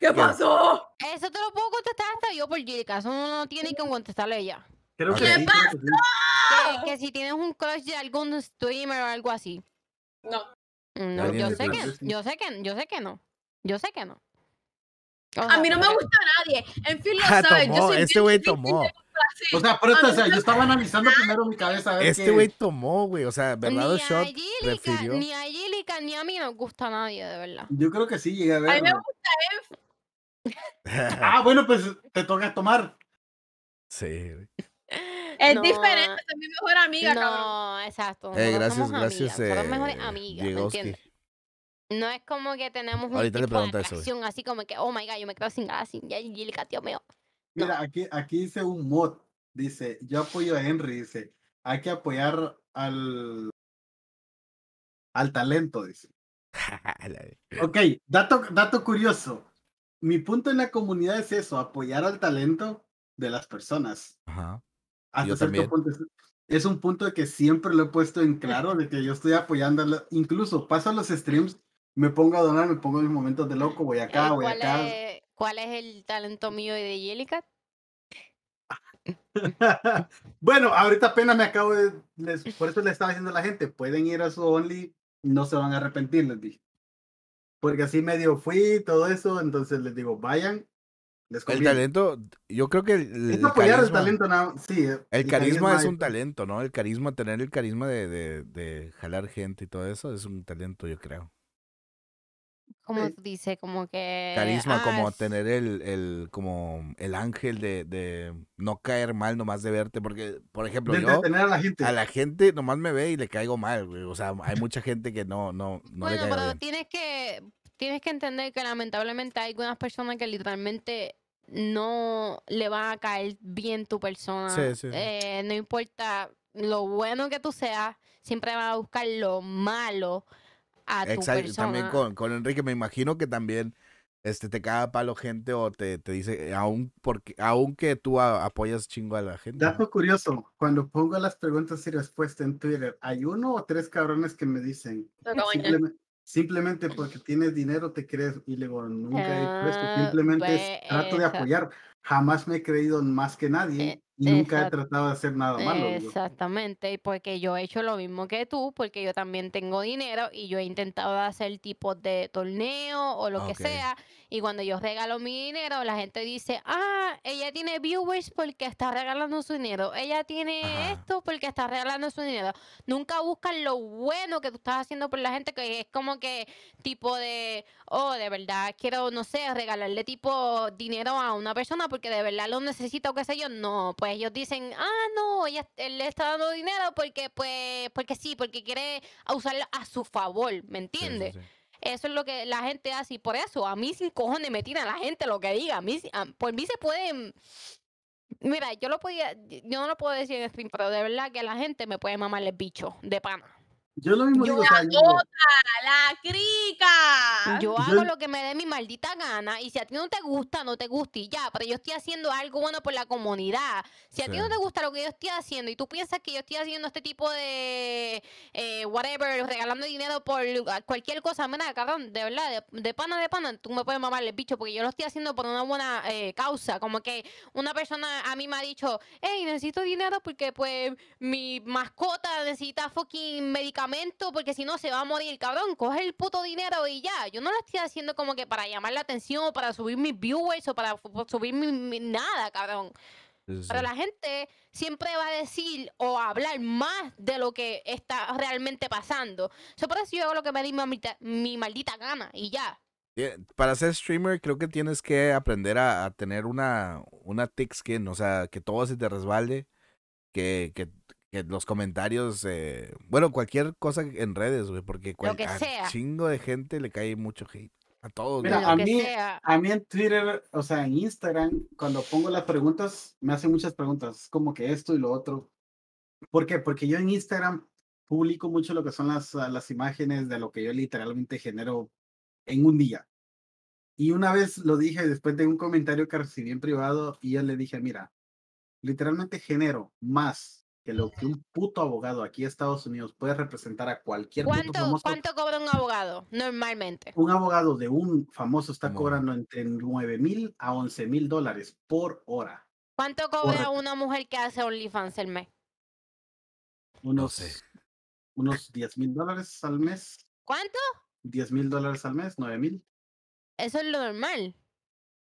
[SPEAKER 1] ¿Qué pasó? Eso te lo puedo contestar hasta yo por Gillicat. Eso no tiene que contestarle ella. ¿Qué pasó? Que, si tienes un crush de algún streamer o algo así. No. Mm, no, yo sé, que, yo sé que, yo sé que no. Yo sé que no. A mí no me gusta nadie. En fin, lo [LAUGHS] ah, sabes este
[SPEAKER 2] güey tomó.
[SPEAKER 1] O sea, pero yo
[SPEAKER 2] estaba analizando primero mi cabeza. este güey tomó, güey. O sea, verdad Ni
[SPEAKER 1] a Gilica, ni a mí nos gusta a nadie, de
[SPEAKER 3] verdad.
[SPEAKER 2] Yo creo que sí, llega a
[SPEAKER 1] ver. A mí me
[SPEAKER 3] gusta él
[SPEAKER 2] [LAUGHS] ah, bueno, pues te toca tomar. Sí, güey.
[SPEAKER 3] Es diferente, es mi mejor amiga, no,
[SPEAKER 1] Exacto. gracias, eh, gracias. Amigas, mejores eh, amigas, ¿me entiendes? No es como que tenemos un tipo de así como que, oh my god, yo me quedo sin gas, sin ya Gilica, tío mío.
[SPEAKER 4] Mira, aquí, aquí dice un mod, dice, yo apoyo a Henry, dice, hay que apoyar al, al talento, dice. [LAUGHS] ok, dato, dato curioso. Mi punto en la comunidad es eso, apoyar al talento de las personas.
[SPEAKER 2] Ajá. yo también.
[SPEAKER 4] es, un punto que siempre lo he puesto en [LAUGHS] claro, de que yo estoy apoyando, incluso paso a los streams me pongo a donar, me pongo en mis momentos de loco, voy acá, eh, voy acá.
[SPEAKER 1] ¿Cuál es el talento mío de Jellicat?
[SPEAKER 4] [LAUGHS] bueno, ahorita apenas me acabo de. por eso le estaba diciendo a la gente: pueden ir a su Only, no se van a arrepentir, les dije. Porque así medio fui, todo eso, entonces les digo: vayan. el
[SPEAKER 2] talento, yo creo que. El, apoyar el talento,
[SPEAKER 4] no, sí. Eh, el, carisma, es un
[SPEAKER 2] talento, ¿no? El carisma, tener el carisma de, de jalar gente y todo eso es un talento, yo creo
[SPEAKER 1] como dice, como que... Carisma, ah, como
[SPEAKER 2] tener el, el, como el ángel de, de, no caer mal nomás de verte, porque, por ejemplo, yo... a, la gente. a la gente. nomás me ve y le caigo mal, güey. O sea, hay mucha gente que no, no, no bueno, pero
[SPEAKER 1] tienes que, tienes que entender que lamentablemente hay algunas personas que literalmente no le va a caer bien tu persona. Eh, no importa lo bueno que tú seas, siempre va a buscar lo malo Exacto. También con,
[SPEAKER 2] con, Enrique, me imagino que también este, te caga palo gente o te, te dice, aún porque, aunque tú apoyas chingo a la gente.
[SPEAKER 4] Dato curioso, cuando pongo las preguntas y respuestas en Twitter, hay uno o tres cabrones que me dicen, simplemente, porque tienes dinero te crees, y le nunca he ah, simplemente pues, trato de apoyar, jamás me he creído más que nadie. Eh, Nunca he tratado de hacer nada malo. Pues.
[SPEAKER 1] Exactamente, y porque yo he hecho lo mismo que tú, porque yo también tengo dinero y yo he intentado hacer tipos de torneo o lo que sea, y cuando yo regalo mi dinero, la gente dice, ah, ella tiene viewers porque está regalando su dinero. Ella tiene esto porque está regalando su dinero. Nunca buscan lo bueno que tú estás haciendo por la gente, que es como que tipo de, oh, de verdad, quiero, no sé, regalarle tipo dinero a una persona porque de verdad lo necesita o qué sé yo. No, pues ellos dicen, ah, no, ella le está dando dinero porque, pues, porque sí, porque quiere usarlo a su favor, ¿me entiendes? Eso es lo que la gente hace y por eso a mí sin cojones me tira la gente lo que diga. A mí, a, por mí se pueden... Mira, yo lo podía, yo no lo puedo decir en stream, pero de verdad que la gente me puede mamar el bicho de pana. Yo lo mismo yo la,
[SPEAKER 3] crica. Yo hago lo
[SPEAKER 1] que me dé mi maldita gana y si a ti no te gusta, no te guste y ya, pero yo estoy haciendo algo bueno por la comunidad. Si a ti no te gusta lo que yo estoy haciendo y tú piensas que yo estoy haciendo este tipo de eh, whatever, regalando dinero por ah, cualquier cosa, mira, cabrón, de verdad, de, pana de pana, tú me puedes mamar el bicho porque yo lo estoy haciendo por una buena eh, causa, como que una persona a mí me ha dicho, hey, necesito dinero porque pues mi mascota necesita fucking medicamentos porque si no se va a morir, cabrón, coge el puto dinero y ya. Yo no lo estoy haciendo como que para llamar la atención o para subir mis viewers o para subir mi, nada, cabrón. Pero la gente siempre va a decir o hablar más de lo que está realmente pasando. Eso por eso yo hago lo que me di mi, maldita gana y ya.
[SPEAKER 2] Para ser streamer creo que tienes que aprender a, tener una, una thick que o sea, que todo se te resbalde, que, que los comentarios, eh, bueno, cualquier cosa en redes, güey, porque cual, chingo de gente le cae mucho hate. A todos. a mí, a mí en Twitter, o sea, en Instagram, cuando pongo las
[SPEAKER 4] preguntas, me hacen muchas preguntas, como que esto y lo otro. ¿Por qué? Porque yo en Instagram publico mucho lo que son las, ah, las imágenes de lo que yo literalmente genero en un día. Y una vez lo dije después de un comentario que recibí en privado y yo le dije, mira, literalmente genero más que lo que un puto abogado aquí en Estados Unidos puede representar a cualquier persona ¿Cuánto
[SPEAKER 1] cobra un abogado normalmente? Un
[SPEAKER 4] abogado de un famoso está cobrando entre 9 mil a 11 mil dólares por hora.
[SPEAKER 1] ¿Cuánto cobra una mujer que hace OnlyFans el mes?
[SPEAKER 4] no sé. unos 10 mil dólares al mes. ¿Cuánto? 10 mil dólares al mes, 9 mil.
[SPEAKER 1] Eso es lo normal.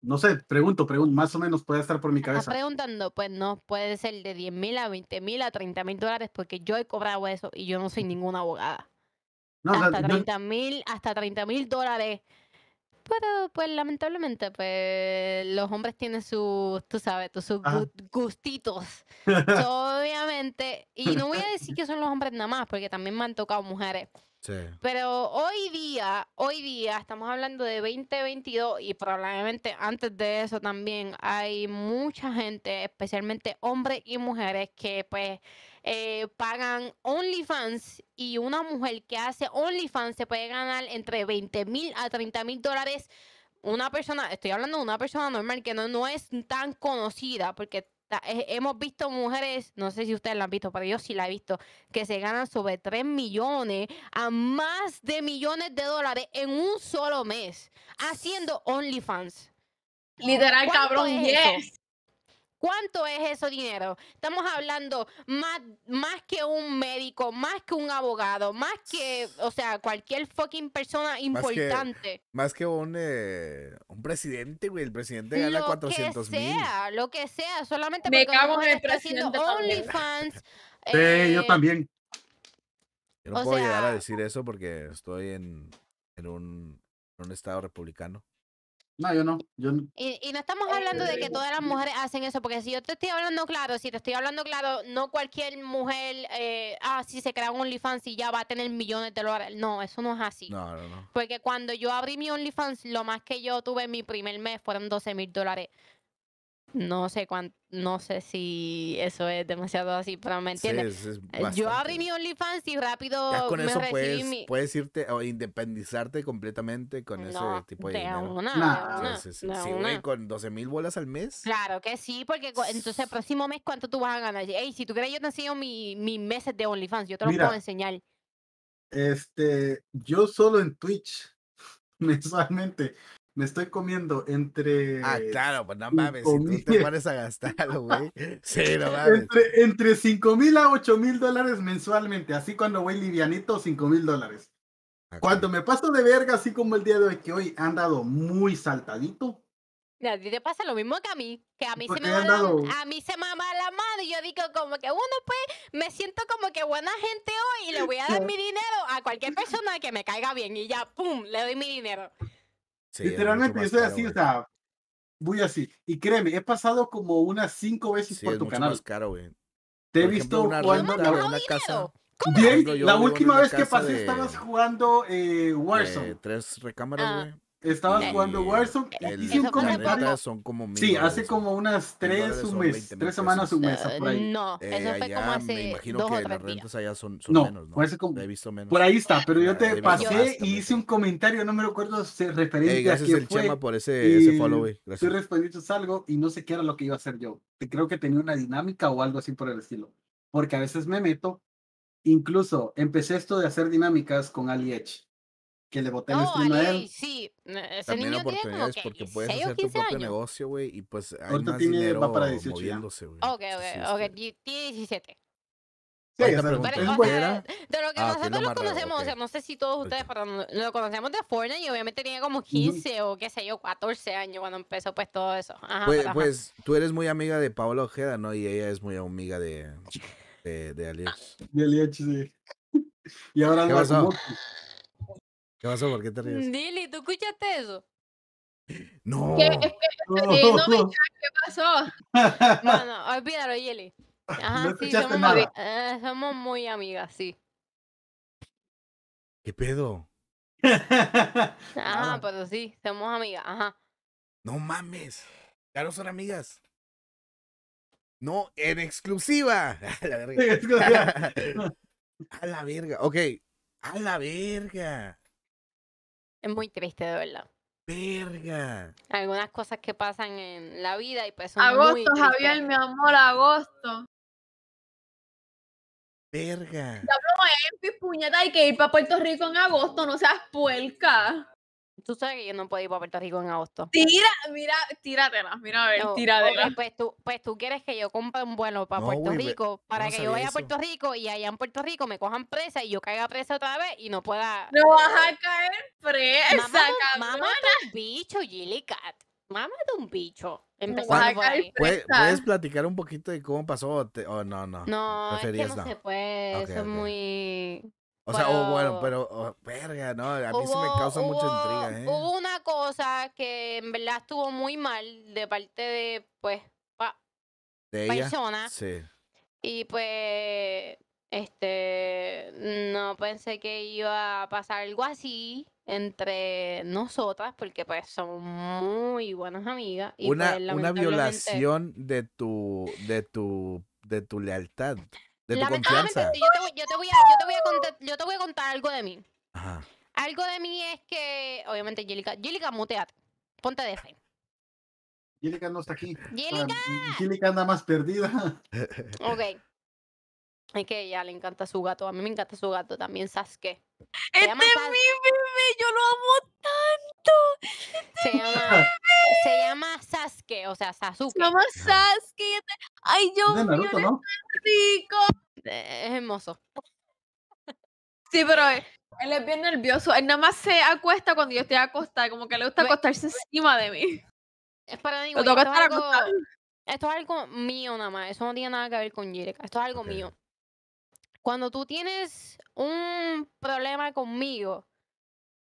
[SPEAKER 4] No sé, pregunto, pregunto, más o menos puede estar por mi cabeza.
[SPEAKER 1] preguntando, pues no, puede ser de 10 mil a 20 mil a 30 mil dólares porque yo he cobrado eso y yo no soy ninguna abogada. hasta, 30, mil, hasta 30 mil dólares. Pero pues lamentablemente, pues los hombres tienen sus, tú sabes, sus gustitos. [LAUGHS] obviamente, y no voy a decir que son los hombres nada más porque también me han tocado mujeres pero hoy día, hoy día, estamos hablando de 2022 y probablemente antes de eso también hay mucha gente, especialmente hombres y mujeres, que pues eh, pagan OnlyFans y una mujer que hace OnlyFans se puede ganar entre 20 mil a 30 mil dólares. Una persona, estoy hablando de una persona normal que no es tan conocida, porque eh, hemos visto mujeres, no sé si ustedes la han visto, pero yo sí la he visto, que se ganan sobre 3 millones a más de millones de dólares en un solo mes haciendo OnlyFans.
[SPEAKER 3] Literal, cabrón, yes.
[SPEAKER 1] ¿Cuánto es eso dinero? Estamos hablando más, más que un médico, más que un abogado, más que, o sea, cualquier fucking persona importante.
[SPEAKER 2] Más que, un, eh, un presidente, güey. El presidente gana 400 mil. Lo que sea,
[SPEAKER 1] lo que sea. Solamente Me porque en el presidente OnlyFans. [LAUGHS] Sí, yo eh, también.
[SPEAKER 2] Yo no puedo llegar a decir eso porque estoy en un estado republicano. No, yo no.
[SPEAKER 1] Y, no estamos hablando de que todas las mujeres hacen eso, porque si yo te estoy hablando claro, si te estoy hablando claro, no cualquier mujer, eh, ah, si se crea un OnlyFans y ya va a tener millones de dólares. No, eso no es así. No, no, no. Porque cuando yo abrí mi OnlyFans, lo más que yo tuve en mi primer mes fueron 12 mil dólares. No sé cuánto, no sé si eso es demasiado así, pero me entiendes. Eh, yo abrí mi OnlyFans y rápido con me eso
[SPEAKER 2] puedes, irte o independizarte completamente con ese tipo de, dinero. sí, güey, con 12 mil bolas al mes.
[SPEAKER 1] Claro que sí, porque entonces el próximo mes cuánto tú vas a ganar. Ey, si tú crees, yo te enseño mi, mis meses de OnlyFans, yo te lo puedo enseñar.
[SPEAKER 4] Este, yo solo en Twitch [LAUGHS] mensualmente me estoy comiendo entre. Ah, claro, pues no mames, si tú te pones a gastarlo, [LAUGHS] güey. Sí, no mames. Entre, entre 5 mil a 8 mil dólares mensualmente, así cuando voy livianito, 5 mil dólares. Ah, cuando me paso de verga, así como el día de hoy, que hoy han dado muy saltadito.
[SPEAKER 1] A ti te pasa lo mismo que a mí, que a mí, se me, va a mí se me va la mano y yo digo como que, bueno, pues me siento como que buena gente hoy y le voy a dar [LAUGHS] mi dinero a cualquier persona que me caiga bien y ya, ¡pum!, le doy mi dinero.
[SPEAKER 4] Literalmente, yo estoy así, o sea, voy así. Y créeme, he pasado como unas
[SPEAKER 2] cinco veces por tu canal. Te he visto la... casa. la última vez que pasé estabas
[SPEAKER 4] jugando eh, Warzone.
[SPEAKER 2] tres recámaras, ah. güey. Estaba jugando
[SPEAKER 4] Warzone y hice un comentario. Son como sí, hace
[SPEAKER 2] como unas tres, semanas, semanas, un mes. Ah, por ahí. No, eh, eso fue como hace. Me imagino dos que las rentas allá son, menos, ¿no? Por,
[SPEAKER 4] por ahí está, pero yo ah, te pasé y hice un comentario, no me recuerdo si referente a quién el por ese, ese follow, Gracias. Te respondiste algo y no sé qué era lo que iba a hacer yo. Creo que tenía una dinámica o algo así por el estilo. Porque a veces me meto. Incluso empecé esto de hacer dinámicas con Ali Edge que le boté el stream a él.
[SPEAKER 1] Sí, e-, ese niño oportunidades tiene porque puedes hacer tu propio años.
[SPEAKER 2] negocio, güey, y pues hay Ahorita más dinero va para 18 moviéndose, güey.
[SPEAKER 1] Ok, ok, ok, tiene 17. Sí, pero,
[SPEAKER 2] pero, de lo
[SPEAKER 1] que ah, nosotros lo conocemos, o sea, no sé si todos ustedes, pero lo conocemos de Fortnite y obviamente tenía como 15 o qué sé yo, 14 años cuando empezó pues todo eso. pues,
[SPEAKER 2] tú eres muy amiga de Paola Ojeda, ¿no? Y ella es muy amiga de, de, de Aliex. De sí. [LAUGHS] Y ahora ¿Qué pasó? ¿Qué pasó? ¿Por qué te
[SPEAKER 1] ríes?
[SPEAKER 3] Dili, ¿tú escuchaste eso? No. Eh, ¿Qué, no. pasó?
[SPEAKER 1] No, [LAUGHS] no, olvídalo, Yeli. Ajá, sí, eh, somos, muy amigas, sí.
[SPEAKER 6] ¿Qué pedo?
[SPEAKER 1] [LAUGHS] Ajá, pero sí, somos amigas, ajá. No mames,
[SPEAKER 2] no son amigas. No, en exclusiva. [LAUGHS] A la verga. A la verga, ok. A la verga.
[SPEAKER 1] Es muy triste, de verdad.
[SPEAKER 2] Verga.
[SPEAKER 1] Algunas cosas que pasan en la vida y pues son Agosto, Javier, mi
[SPEAKER 3] amor, agosto. Verga. Ya, no, mi puñeta, hay que ir para Puerto Rico en agosto, no seas puerca. Tú
[SPEAKER 1] sabes que yo no puedo ir para Puerto Rico en agosto. Tira,
[SPEAKER 3] mira, tíratela, mira a ver, no, tíratela. pues, tú,
[SPEAKER 1] pues tú quieres que yo compre un vuelo para Puerto Rico, para que yo vaya a Puerto Rico y allá en Puerto Rico me cojan presa y yo caiga presa otra vez y no pueda... No eh, vas a
[SPEAKER 3] caer presa, mamá,
[SPEAKER 1] un bicho, Gilly Cat. Mámate un bicho. por ¿Puedes,
[SPEAKER 2] platicar un poquito de cómo pasó? O no, no. No, es que no se puede. eso es
[SPEAKER 1] muy... O sea, bueno,
[SPEAKER 2] pero, verga, no, a mí se me causa mucha intriga. ¿eh? Hubo
[SPEAKER 1] una cosa que en verdad estuvo muy mal de parte de, pues,
[SPEAKER 6] ¿De Sí.
[SPEAKER 1] Y pues, este, no pensé que iba a pasar algo así entre nosotras, porque pues somos muy buenas amigas. una, pues, una violación
[SPEAKER 2] de tu, de tu, de tu lealtad de tu confianza. Yo
[SPEAKER 1] te, voy, a, yo, te voy a contar, yo te voy a contar algo de mí. Algo de mí es que, obviamente, Jelica, Jelica, muteate. Ponte de fe.
[SPEAKER 4] Jelica no está aquí. Jelica. Jelica ah, anda más perdida. Ok.
[SPEAKER 1] [LAUGHS] Es que ya le encanta su gato. A mí me encanta su gato también, sabes qué Este es mi bebé, yo lo amo tanto. Se llama, Sasuke, o sea, Sasuke. Se llama Sasuke.
[SPEAKER 3] ¡Ay, yo
[SPEAKER 7] rico!
[SPEAKER 3] Eh, es hermoso. Sí, pero eh, él es bien nervioso. Él nada más se acuesta cuando yo estoy acostada. Como que le gusta acostarse encima de mí. Es para mí. Esto, es
[SPEAKER 1] algo, mío nada más. Eso no tiene nada que ver con Jireka. Esto es algo mío. Cuando tú tienes un problema conmigo,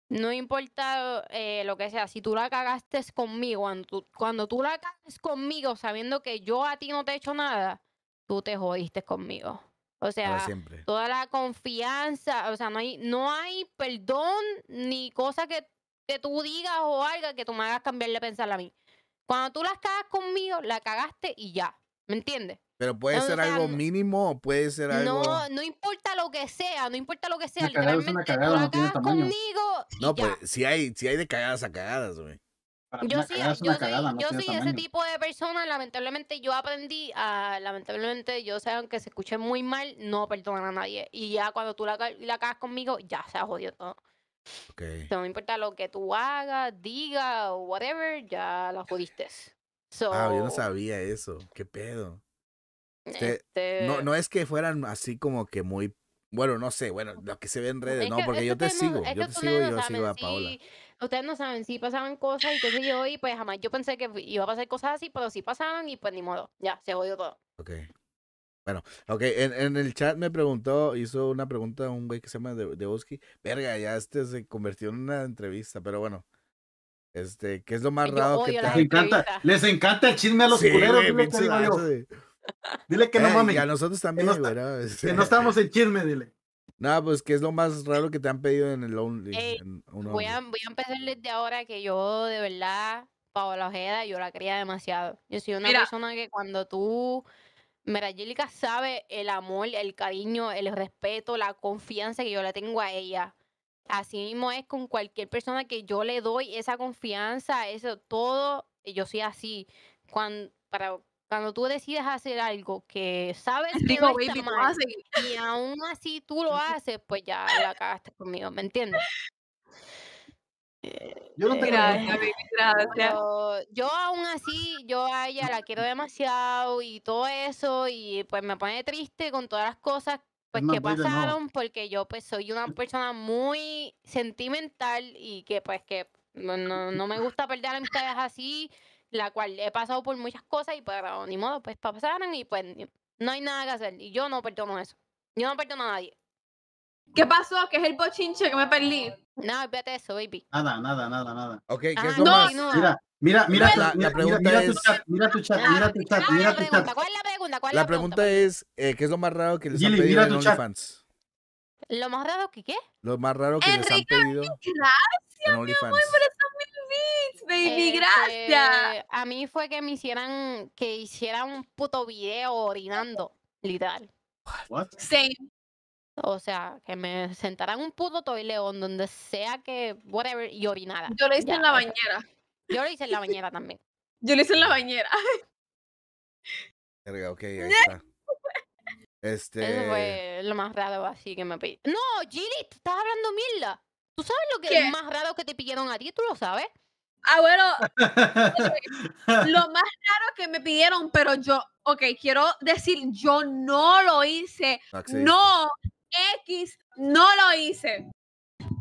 [SPEAKER 1] no importa eh, lo que sea, si tú la cagaste conmigo, cuando tú, la cagas conmigo sabiendo que yo a ti no te he hecho nada, tú te jodiste conmigo. O sea, toda la confianza, o sea, no hay, no hay perdón ni cosa que, que tú digas o algo que tú me hagas cambiar de pensar a mí. Cuando tú la cagas conmigo, la cagaste y ya. ¿Me entiendes?
[SPEAKER 2] Pero puede ser algo mínimo o puede ser algo. No,
[SPEAKER 1] no importa lo que sea, no importa lo que sea. Literalmente, conmigo.
[SPEAKER 2] no, pues si hay, hay de cagadas a cagadas, güey. Yo sí, yo soy, ese tipo
[SPEAKER 1] de persona, lamentablemente yo aprendí a, lamentablemente yo sé aunque se escuche muy mal, no perdonan a nadie. Y ya cuando tú la, la cagas conmigo, ya se ha jodido todo. Okay. no importa lo que tú hagas, digas o whatever, ya la jodiste. ah, yo no
[SPEAKER 2] sabía eso, qué pedo.
[SPEAKER 1] No, este no es
[SPEAKER 2] que fueran así como que muy bueno, no sé, bueno, lo que se ve en redes, ¿no? porque yo te sigo, yo te sigo y yo sigo a Paola.
[SPEAKER 1] ustedes no saben, sí pasaban cosas y yo, y pues jamás yo pensé que iba a pasar cosas así, pero sí pasaban y pues ni modo, ya, se jodió todo.
[SPEAKER 2] Ok. Bueno, ok, en, en el chat me preguntó, hizo una pregunta un güey que se llama de, Verga, ya este se convirtió en una entrevista, pero bueno. Este, ¿qué es lo más raro que te... Les encanta, les encanta el chisme a los sí, Dile que no eh, mames. a nosotros también, que no, que no estamos en chisme, dile. Nada, pues que es lo más raro que te han pedido en el voy, a, voy, a,
[SPEAKER 1] empezar desde ahora que yo, de verdad, Paola Ojeda, yo la quería demasiado. Yo soy una persona que cuando tú. Mira, sabe el amor, el cariño, el respeto, la confianza que yo le tengo a ella. Así mismo es con cualquier persona que yo le doy esa confianza, eso todo, yo soy así. Cuando, para cuando tú decides hacer algo que sabes [LAUGHS] que no está mal, y aún así tú lo [LAUGHS] haces, pues ya la cagaste conmigo, ¿me entiendes? Eh, yo no te eh, gracias, yo aún así, yo a ella la quiero demasiado y todo eso, y pues me pone triste con todas las cosas pues, que pasaron, porque yo pues soy una persona muy sentimental y que pues que no, no me gusta perder amistades así la cual he pasado por muchas cosas y pues ni modo, pues pasaron y pues no hay nada que hacer. Y yo no perdono eso. Yo no perdono a nadie.
[SPEAKER 3] ¿Qué pasó? que es el bochinche que me perdí? No, espérate eso, baby.
[SPEAKER 4] Nada, nada, nada, nada.
[SPEAKER 2] Ok, ¿qué es
[SPEAKER 3] ah, lo más?
[SPEAKER 4] Mira, mira, mira, la, pregunta es...
[SPEAKER 2] mira tu chat, mira tu chat, mira tu
[SPEAKER 1] chat. ¿Cuál es la pregunta? ¿Cuál la,
[SPEAKER 2] pregunta? es, eh, ¿qué es lo más raro que les han pedido en OnlyFans?
[SPEAKER 1] ¿Lo más raro que qué?
[SPEAKER 2] Lo más raro que les han pedido
[SPEAKER 1] gracias, en OnlyFans sí baby, gracias. Este, a mí fue que me hicieran, que hicieran un puto video orinando, literal. What? O sea, que me sentaran un puto toileón donde sea que, whatever, y orinara. Yo lo hice en la bañera. yo lo hice en la bañera también. [LAUGHS]
[SPEAKER 3] Yo lo hice en la bañera.
[SPEAKER 2] ok, ahí [LAUGHS] está. Este... fue
[SPEAKER 1] lo más raro así que me No, Gili, estaba hablando mierda. ¿Tú sabes lo que más raro que te pidieron a ti? ¿Tú lo
[SPEAKER 3] sabes? Ah, bueno, [LAUGHS] lo más raro que me pidieron, pero yo, ok, quiero decir, yo no lo hice. No, X, no lo hice.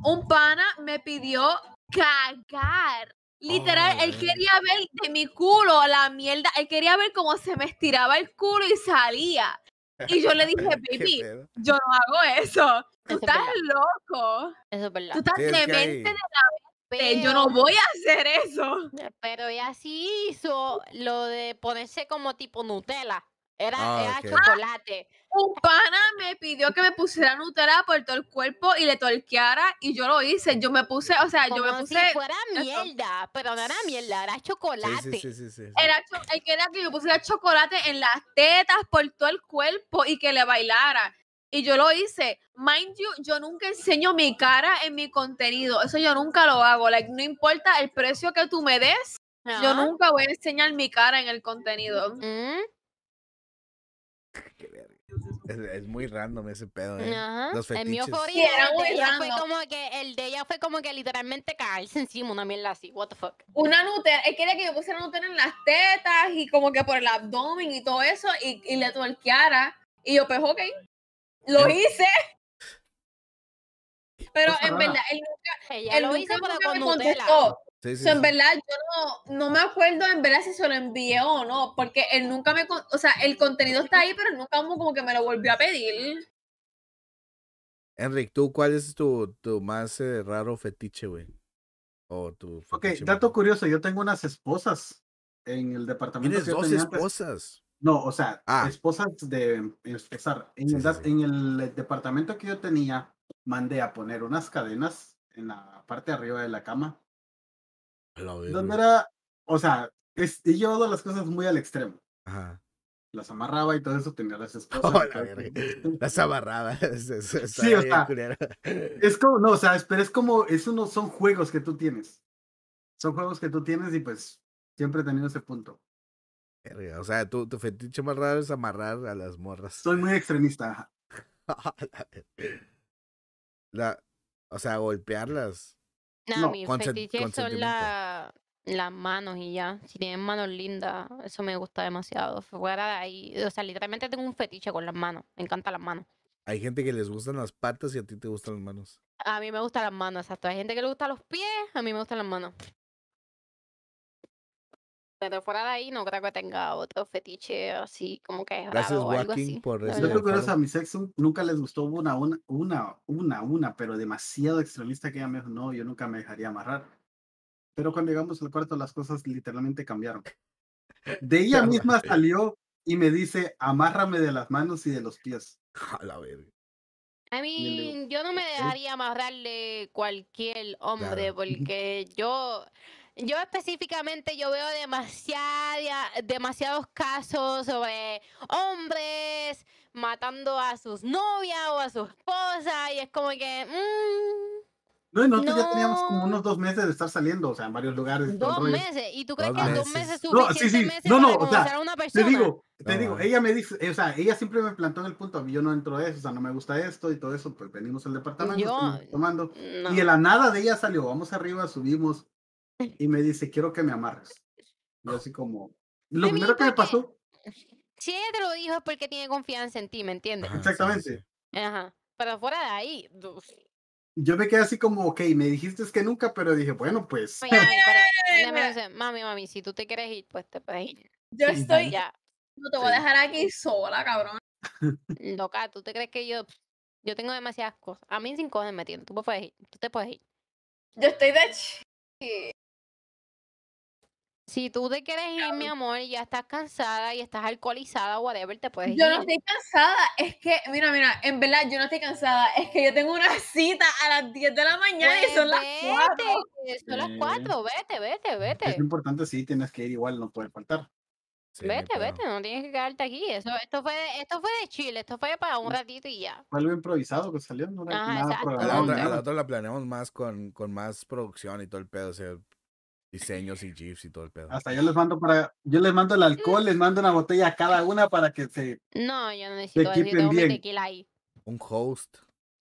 [SPEAKER 3] Un pana me pidió cagar. Literal, él quería ver de mi culo la mierda, él quería ver cómo se me estiraba el culo y salía. Y yo le [LAUGHS] dije, baby, yo no hago eso. Tú estás loco. Eso es verdad. Tú estás de la pero, yo no voy a hacer eso. Eh,
[SPEAKER 1] pero ella sí hizo lo de ponerse como tipo
[SPEAKER 3] Nutella.
[SPEAKER 1] Era, ah, chocolate.
[SPEAKER 3] Un pana me pidió que me pusiera Nutella por todo el cuerpo y le torqueara y yo lo hice. Yo me puse, o sea, yo me puse. Si fuera mierda, pero no era mierda, era chocolate. Sí, sí, sí, era que que yo pusiera chocolate en las tetas por todo el cuerpo y que le bailara. Y yo lo hice. Mind you, yo nunca enseño mi cara en mi contenido. Eso yo nunca lo hago. Like, no importa el precio que tú me des, yo nunca voy a enseñar mi cara en el contenido.
[SPEAKER 2] [LAUGHS] Es, muy random ese pedo, ¿eh? Los
[SPEAKER 1] El mío fue, como que el de ella fue como que literalmente caerse encima una mierda así. What the fuck.
[SPEAKER 3] Una Nutella. Él quería que yo pusiera Nutella en las tetas y como que por el abdomen y todo eso y, y le tuerqueara Y yo, pues, ok. Lo hice. [LAUGHS] Pero pues, en verdad, él nunca, lo hizo, nunca me contestó en verdad, yo no, me acuerdo en verdad si se lo envié o no, porque él nunca me, o sea, el contenido está ahí, pero nunca como, que me lo volvió a pedir.
[SPEAKER 2] Enrique ¿tú cuál es tu, tu más eh, raro fetiche, güey? O tu
[SPEAKER 4] ok, dato curioso, yo tengo unas esposas en el departamento. ¿Tienes dos
[SPEAKER 2] esposas?
[SPEAKER 4] No, o sea, ah. esposas de empezar. En, el, en el departamento que yo tenía, mandé a poner unas cadenas en la parte de arriba de la cama donde era, o sea, es, he llevado las cosas muy al extremo. Ajá. Las amarraba y todo eso tenía las [LAUGHS] esposas. Oh, [LAUGHS] las amarraba. [LAUGHS] Es, sí, o sea, es como, no, o sea, pero es como, es no son juegos que tú tienes.
[SPEAKER 2] Son juegos que tú tienes y pues siempre he tenido ese punto. O sea, tu, tu fetiche más raro es amarrar a las morras. Soy muy extremista. la, o sea, golpearlas no, mis fetiches son
[SPEAKER 1] las manos y ya. Si tienen manos lindas, eso me gusta demasiado. Fuera de ahí, o sea, literalmente tengo un fetiche con las manos. Me encantan las manos.
[SPEAKER 2] Hay gente que les gustan las patas y a ti te gustan las manos.
[SPEAKER 1] A mí me gustan las manos, exacto. Hay gente que le gustan los pies, a mí me gustan las manos pero fuera de ahí no creo que tenga otro fetiche así como que Gracias, Walking por
[SPEAKER 6] eso Yo creo que a
[SPEAKER 4] mi sexo nunca les gustó una, una, una, una, una, pero demasiado extremista que ella me dijo, no, yo nunca me dejaría amarrar. Pero cuando llegamos al cuarto las cosas literalmente cambiaron. De [LAUGHS] ella misma salió y me dice, amárrame de las manos y de los pies. A la verga.
[SPEAKER 1] A mí, yo no me dejaría amarrarle cualquier hombre porque yo yo específicamente yo veo demasiada, demasiados casos sobre hombres matando a sus novias o a su esposa y es como que...
[SPEAKER 4] Mmm, no, y nosotros ya teníamos como unos dos meses de estar saliendo, o sea, en varios lugares. Dos meses.
[SPEAKER 1] ¿Y tú crees que dos meses No, no, no, o sea, una te digo,
[SPEAKER 4] te digo, ella me dice, o sea, ella siempre me plantó en el punto, mí yo no entro a eso, o sea, no me gusta esto y todo eso, pues venimos al departamento, tomando. Y de la nada de ella salió, vamos arriba, subimos, [LAUGHS] y me dice, quiero que me amarres. Yo así como, lo primero que me pasó.
[SPEAKER 1] Si ella [LAUGHS] te lo dijo es porque tiene confianza en ti, ¿me entiendes? Exactamente. Ajá. Pero fuera de ahí.
[SPEAKER 4] Yo me quedé así como, ok, me dijiste que nunca, pero dije, bueno, pues.
[SPEAKER 1] [LAUGHS] mami, mami, si tú te quieres ir, pues te puedes ir. Yo estoy. No te voy a dejar aquí sola, cabrón. Loca, ¿tú te crees que yo.? Yo tengo demasiadas cosas. A mí sin cosas me tienen. Tú, puedes ir. tú te puedes ir. Yo estoy de. hecho si tú te quieres ir, mi amor, y ya estás cansada y estás
[SPEAKER 3] alcoholizada, whatever, te puedes ir. Yo no estoy cansada, es que, mira, mira, en verdad yo no estoy cansada, es que yo tengo una [LAUGHS] cita a las 10 de la mañana y pues son las 4. Son las 4, vete, vete, vete. Es
[SPEAKER 4] importante, sí, tienes que ir igual, no puedes faltar. vete, vete,
[SPEAKER 3] no tienes
[SPEAKER 1] que quedarte aquí. Eso, esto fue, esto fue de Chile, esto fue para un ratito y ya.
[SPEAKER 2] Fue algo improvisado que salió, no ah, nada la, la planeamos más con, con más producción y todo el pedo. O sea, diseños y GIFs y todo el pedo. Hasta yo les mando
[SPEAKER 4] para, yo les mando el alcohol, les mando una botella a
[SPEAKER 2] cada una para que se.
[SPEAKER 1] No, yo no necesito bien. un tequila ahí.
[SPEAKER 2] Un host.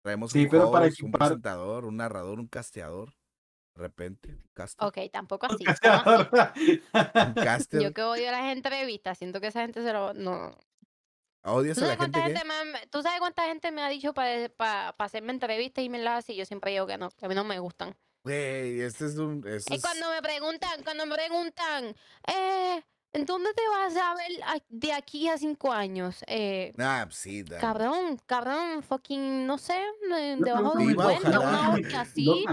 [SPEAKER 2] Traemos un pero un presentador, un narrador, un casteador. De repente,
[SPEAKER 1] Ok, tampoco así. Un
[SPEAKER 2] casteador. Yo que
[SPEAKER 1] odio las entrevistas, siento que esa gente se lo. No.
[SPEAKER 2] ¿Odias a gente,
[SPEAKER 1] ¿Tú sabes cuánta gente me ha dicho para hacerme entrevistas y me las Y Yo siempre digo que no, que a mí no me gustan
[SPEAKER 2] este es un. Este y cuando
[SPEAKER 1] me preguntan, cuando me preguntan, eh, ¿dónde te vas a ver de aquí a cinco años? Eh,
[SPEAKER 2] ah, pues sí, Cabrón,
[SPEAKER 1] cabrón, fucking, no sé, eh, debajo de un puente, una así.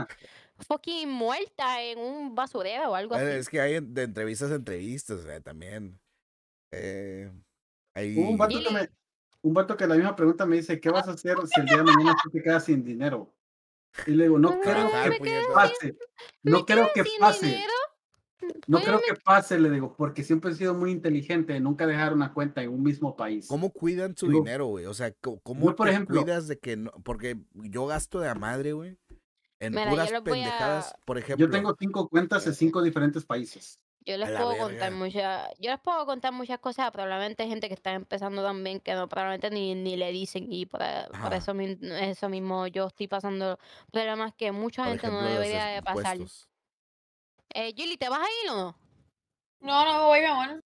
[SPEAKER 1] fucking muerta en un basurero o algo así. Es
[SPEAKER 2] que hay de entrevistas a entrevistas, también. Eh, un, vato que me, que la misma pregunta me dice, ¿qué vas a ah, hacer si el día de
[SPEAKER 1] mañana
[SPEAKER 4] te quedas sin dinero? Y le digo, no, pues, creo que pase. Mm, no creo que pase. No creo que pase, le digo, porque siempre he sido muy inteligente, nunca dejar una
[SPEAKER 2] cuenta en un mismo país. ¿Cómo cuidan su dinero, güey? O sea, ¿cómo cuidas de que no? Porque yo gasto de la madre, güey. En
[SPEAKER 1] puras pendejadas,
[SPEAKER 2] por ejemplo. Yo tengo cinco cuentas
[SPEAKER 4] en eh, cinco diferentes países.
[SPEAKER 1] Yo les puedo contar muchas, yo les puedo contar muchas cosas, probablemente gente que está empezando también que no, probablemente ni, ni le dicen y por, eso, mismo yo estoy pasando pero problemas que mucha gente no debería de pasar. Eh, ¿te vas a ir o no? No, no voy, mi amor.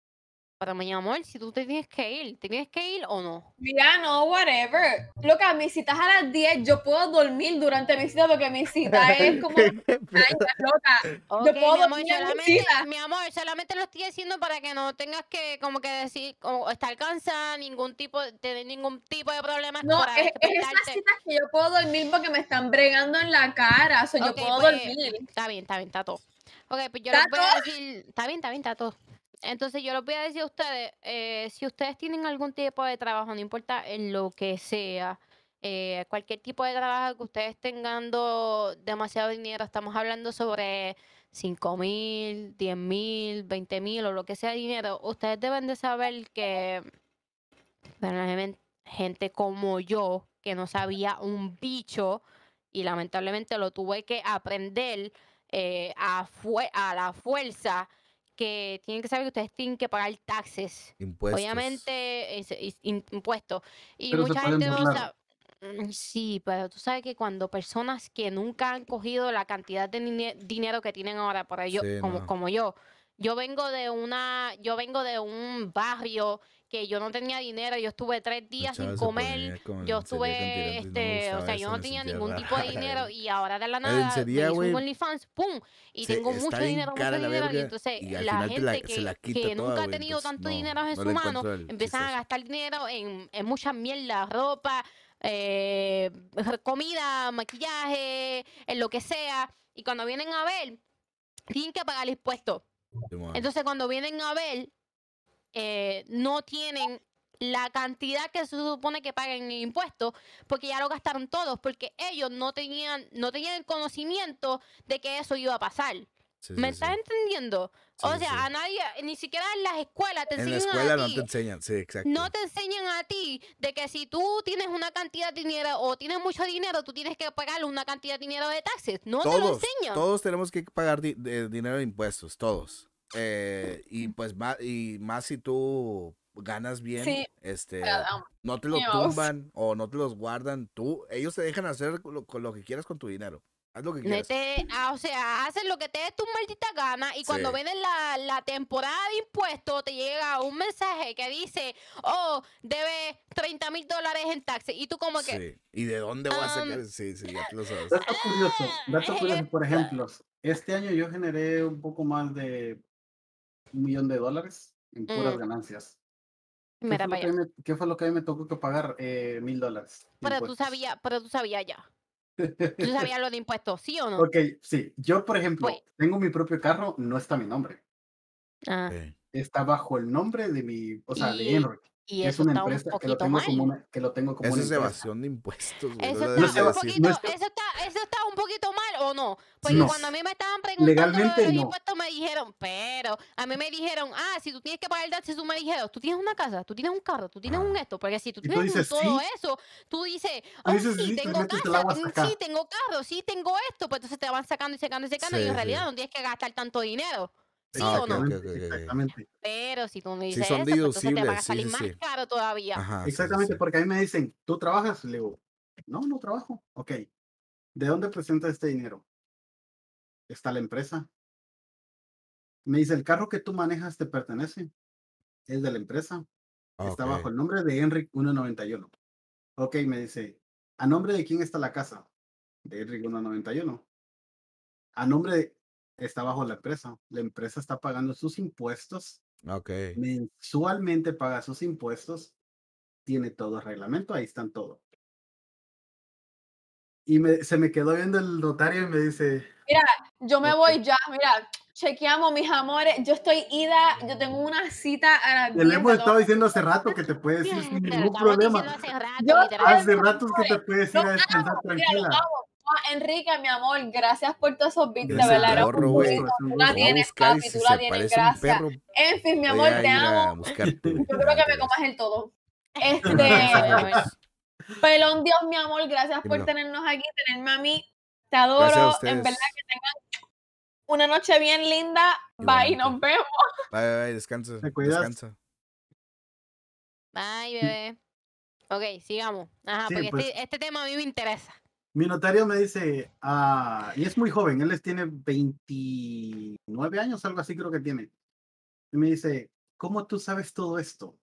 [SPEAKER 1] Pero mi amor, si tú te
[SPEAKER 3] tienes que ir, ¿te tienes que ir o no? Mira, no, whatever. Loca, mí si estás a las 10, yo puedo dormir durante mi cita porque mi cita [LAUGHS] es como... Ay, [LAUGHS] loca. yo puedo mi amor, dormir solamente, mi, cita. mi amor,
[SPEAKER 1] solamente lo estoy diciendo para que no tengas que como que decir, como estar cansada, ningún tipo, tener ningún tipo de problemas No, es, es esas citas que yo puedo dormir porque me están bregando en la cara, o sea, yo puedo pues, dormir. Está bien, está bien, está todo. Ok, pues yo lo puedo decir, está bien, está bien, está todo. Entonces yo les voy a decir a ustedes, eh, si ustedes tienen algún tipo de trabajo, no importa en lo que sea, eh, cualquier tipo de trabajo que ustedes tengan demasiado dinero, estamos hablando sobre 5 mil, 10 mil, 20 mil o lo que sea dinero, ustedes deben de saber que bueno, gente como yo, que no sabía un bicho y lamentablemente lo tuve que aprender eh, a, a la fuerza que tienen que saber que ustedes tienen que pagar taxes. Impuestos. Obviamente, impuestos. Y mucha gente mm, Sí, pero tú sabes que cuando personas que nunca han cogido la cantidad de dinero que tienen ahora, por ello, como, como yo, yo vengo de una, yo vengo de un barrio que yo no tenía dinero, yo estuve tres días sin comer, yo estuve, este, o sea, yo no tenía ningún tipo de dinero y ahora de la nada OnlyFans, ¡pum! Y tengo mucho dinero, mucho dinero y entonces la gente que, nunca ha tenido tanto dinero en su mano empiezan a gastar dinero en, en muchas mierdas, ropa, eh, comida, maquillaje, en lo que sea y cuando vienen a ver tienen que pagar el impuesto. Entonces cuando vienen a ver eh, no tienen la cantidad que se supone que paguen en impuestos, porque ya lo gastaron todos, porque ellos no tenían, no tenían el conocimiento de que eso iba a pasar. ¿Me estás entendiendo? o sea, a nadie, ni siquiera en las escuelas te enseñan. En la escuela no te
[SPEAKER 2] enseñan, sí, exacto. No
[SPEAKER 1] te enseñan a ti de que si tú tienes una cantidad de dinero o tienes mucho dinero, tú tienes que pagar una cantidad de dinero de taxes. No todos, te lo enseñan. Todos
[SPEAKER 2] tenemos que pagar dinero de impuestos, todos. Eh, y pues más, y más si tú ganas bien, este,
[SPEAKER 1] no te lo [LAUGHS] tumban
[SPEAKER 2] o no te los guardan, tú, ellos te dejan hacer lo, lo que quieras con tu dinero. Haz lo que quieras.
[SPEAKER 1] Ah, o sea, haces lo que te dé tu maldita gana y cuando sí. la, temporada de impuestos te llega un mensaje que dice, oh, debes 30 mil dólares en taxes y tú como que...
[SPEAKER 2] ¿Y de dónde a sacar? Sí, sí, ya lo sabes. dato
[SPEAKER 4] [LAUGHS] curioso, por ejemplo, este año yo generé un poco más de un millón de dólares en puras mm. ganancias. ¿Qué fue, lo que a mí me tocó que pagar eh, mil dólares? Pero tú
[SPEAKER 1] sabías, pero tú sabías ya.
[SPEAKER 4] tú [LAUGHS] sabías lo
[SPEAKER 1] de impuestos, ¿sí o no? Ok,
[SPEAKER 4] sí. Yo, por ejemplo, tengo mi propio carro, no está mi nombre. Ah. Está bajo el nombre de mi, o sea, de Henry.
[SPEAKER 1] Y es eso una está empresa un poquito que lo
[SPEAKER 2] tengo mal. Como que eso es evasión de impuestos.
[SPEAKER 1] Eso, está, un poquito, Eso, está, un poquito mal o no. Porque cuando a mí me estaban preguntando Legalmente, los impuestos me dijeron, pero a mí me dijeron, ah, si tú tienes que pagar el tú me dijeron, tú tienes una casa, tú tienes un carro, tú tienes un ah. esto, porque si tú tienes todo eso, tú dices, oh, sí, tengo casa, mm, sí, tengo carro, sí, tengo esto, pues entonces te van sacando y sacando y sacando y en realidad no tienes que gastar tanto dinero. ¿Sí ah, o no?
[SPEAKER 4] exactamente.
[SPEAKER 1] Pero si tú me dices eso, entonces te van a salir más caro todavía.
[SPEAKER 4] Exactamente, porque a mí me dicen, ¿tú trabajas? Le digo,
[SPEAKER 1] no, no trabajo.
[SPEAKER 4] Ok, ¿de dónde presenta este dinero? Está la empresa.
[SPEAKER 6] Me dice, el carro que tú manejas te pertenece. Es de la empresa.
[SPEAKER 7] Está bajo
[SPEAKER 4] el nombre de Enric 191. Ok, me dice, ¿a nombre de quién está la casa? De Enric 191. ¿A nombre de, está bajo la empresa. La empresa está pagando sus impuestos. Mensualmente paga sus impuestos. Tiene todo el reglamento, ahí están todo. Y se me quedó viendo el notario y me dice...
[SPEAKER 3] Mira, yo me voy ya, mira, chequeamos, mis amores. Yo estoy ida, yo tengo una cita a la. Te hemos estado
[SPEAKER 4] diciendo hace rato que te puedes ir sin ningún problema. Hace
[SPEAKER 3] rato, hace rato
[SPEAKER 4] que te puedes ir a descansar tranquila.
[SPEAKER 3] Ah, Enrique, mi amor, gracias por todos esos bits, de verdad. tú la tienes, papi, tú la tienes, gracias. En fin, mi amor, te amo. [LAUGHS] Yo creo que me comas el todo. Este, [LAUGHS] Pelón Dios, mi amor, gracias por tenernos aquí, tenerme a mí. Te adoro. En verdad que tengan una noche bien linda. Bye, nos vemos.
[SPEAKER 2] Bye, bye, descansa. Descansa.
[SPEAKER 1] Bye, bebé. Ok, sigamos. Ajá, porque este, pues. este tema a mí me interesa.
[SPEAKER 4] Mi notario me dice, ah, y es muy joven, él tiene 29 años, algo así creo que tiene. Y me dice, ¿cómo tú sabes todo esto?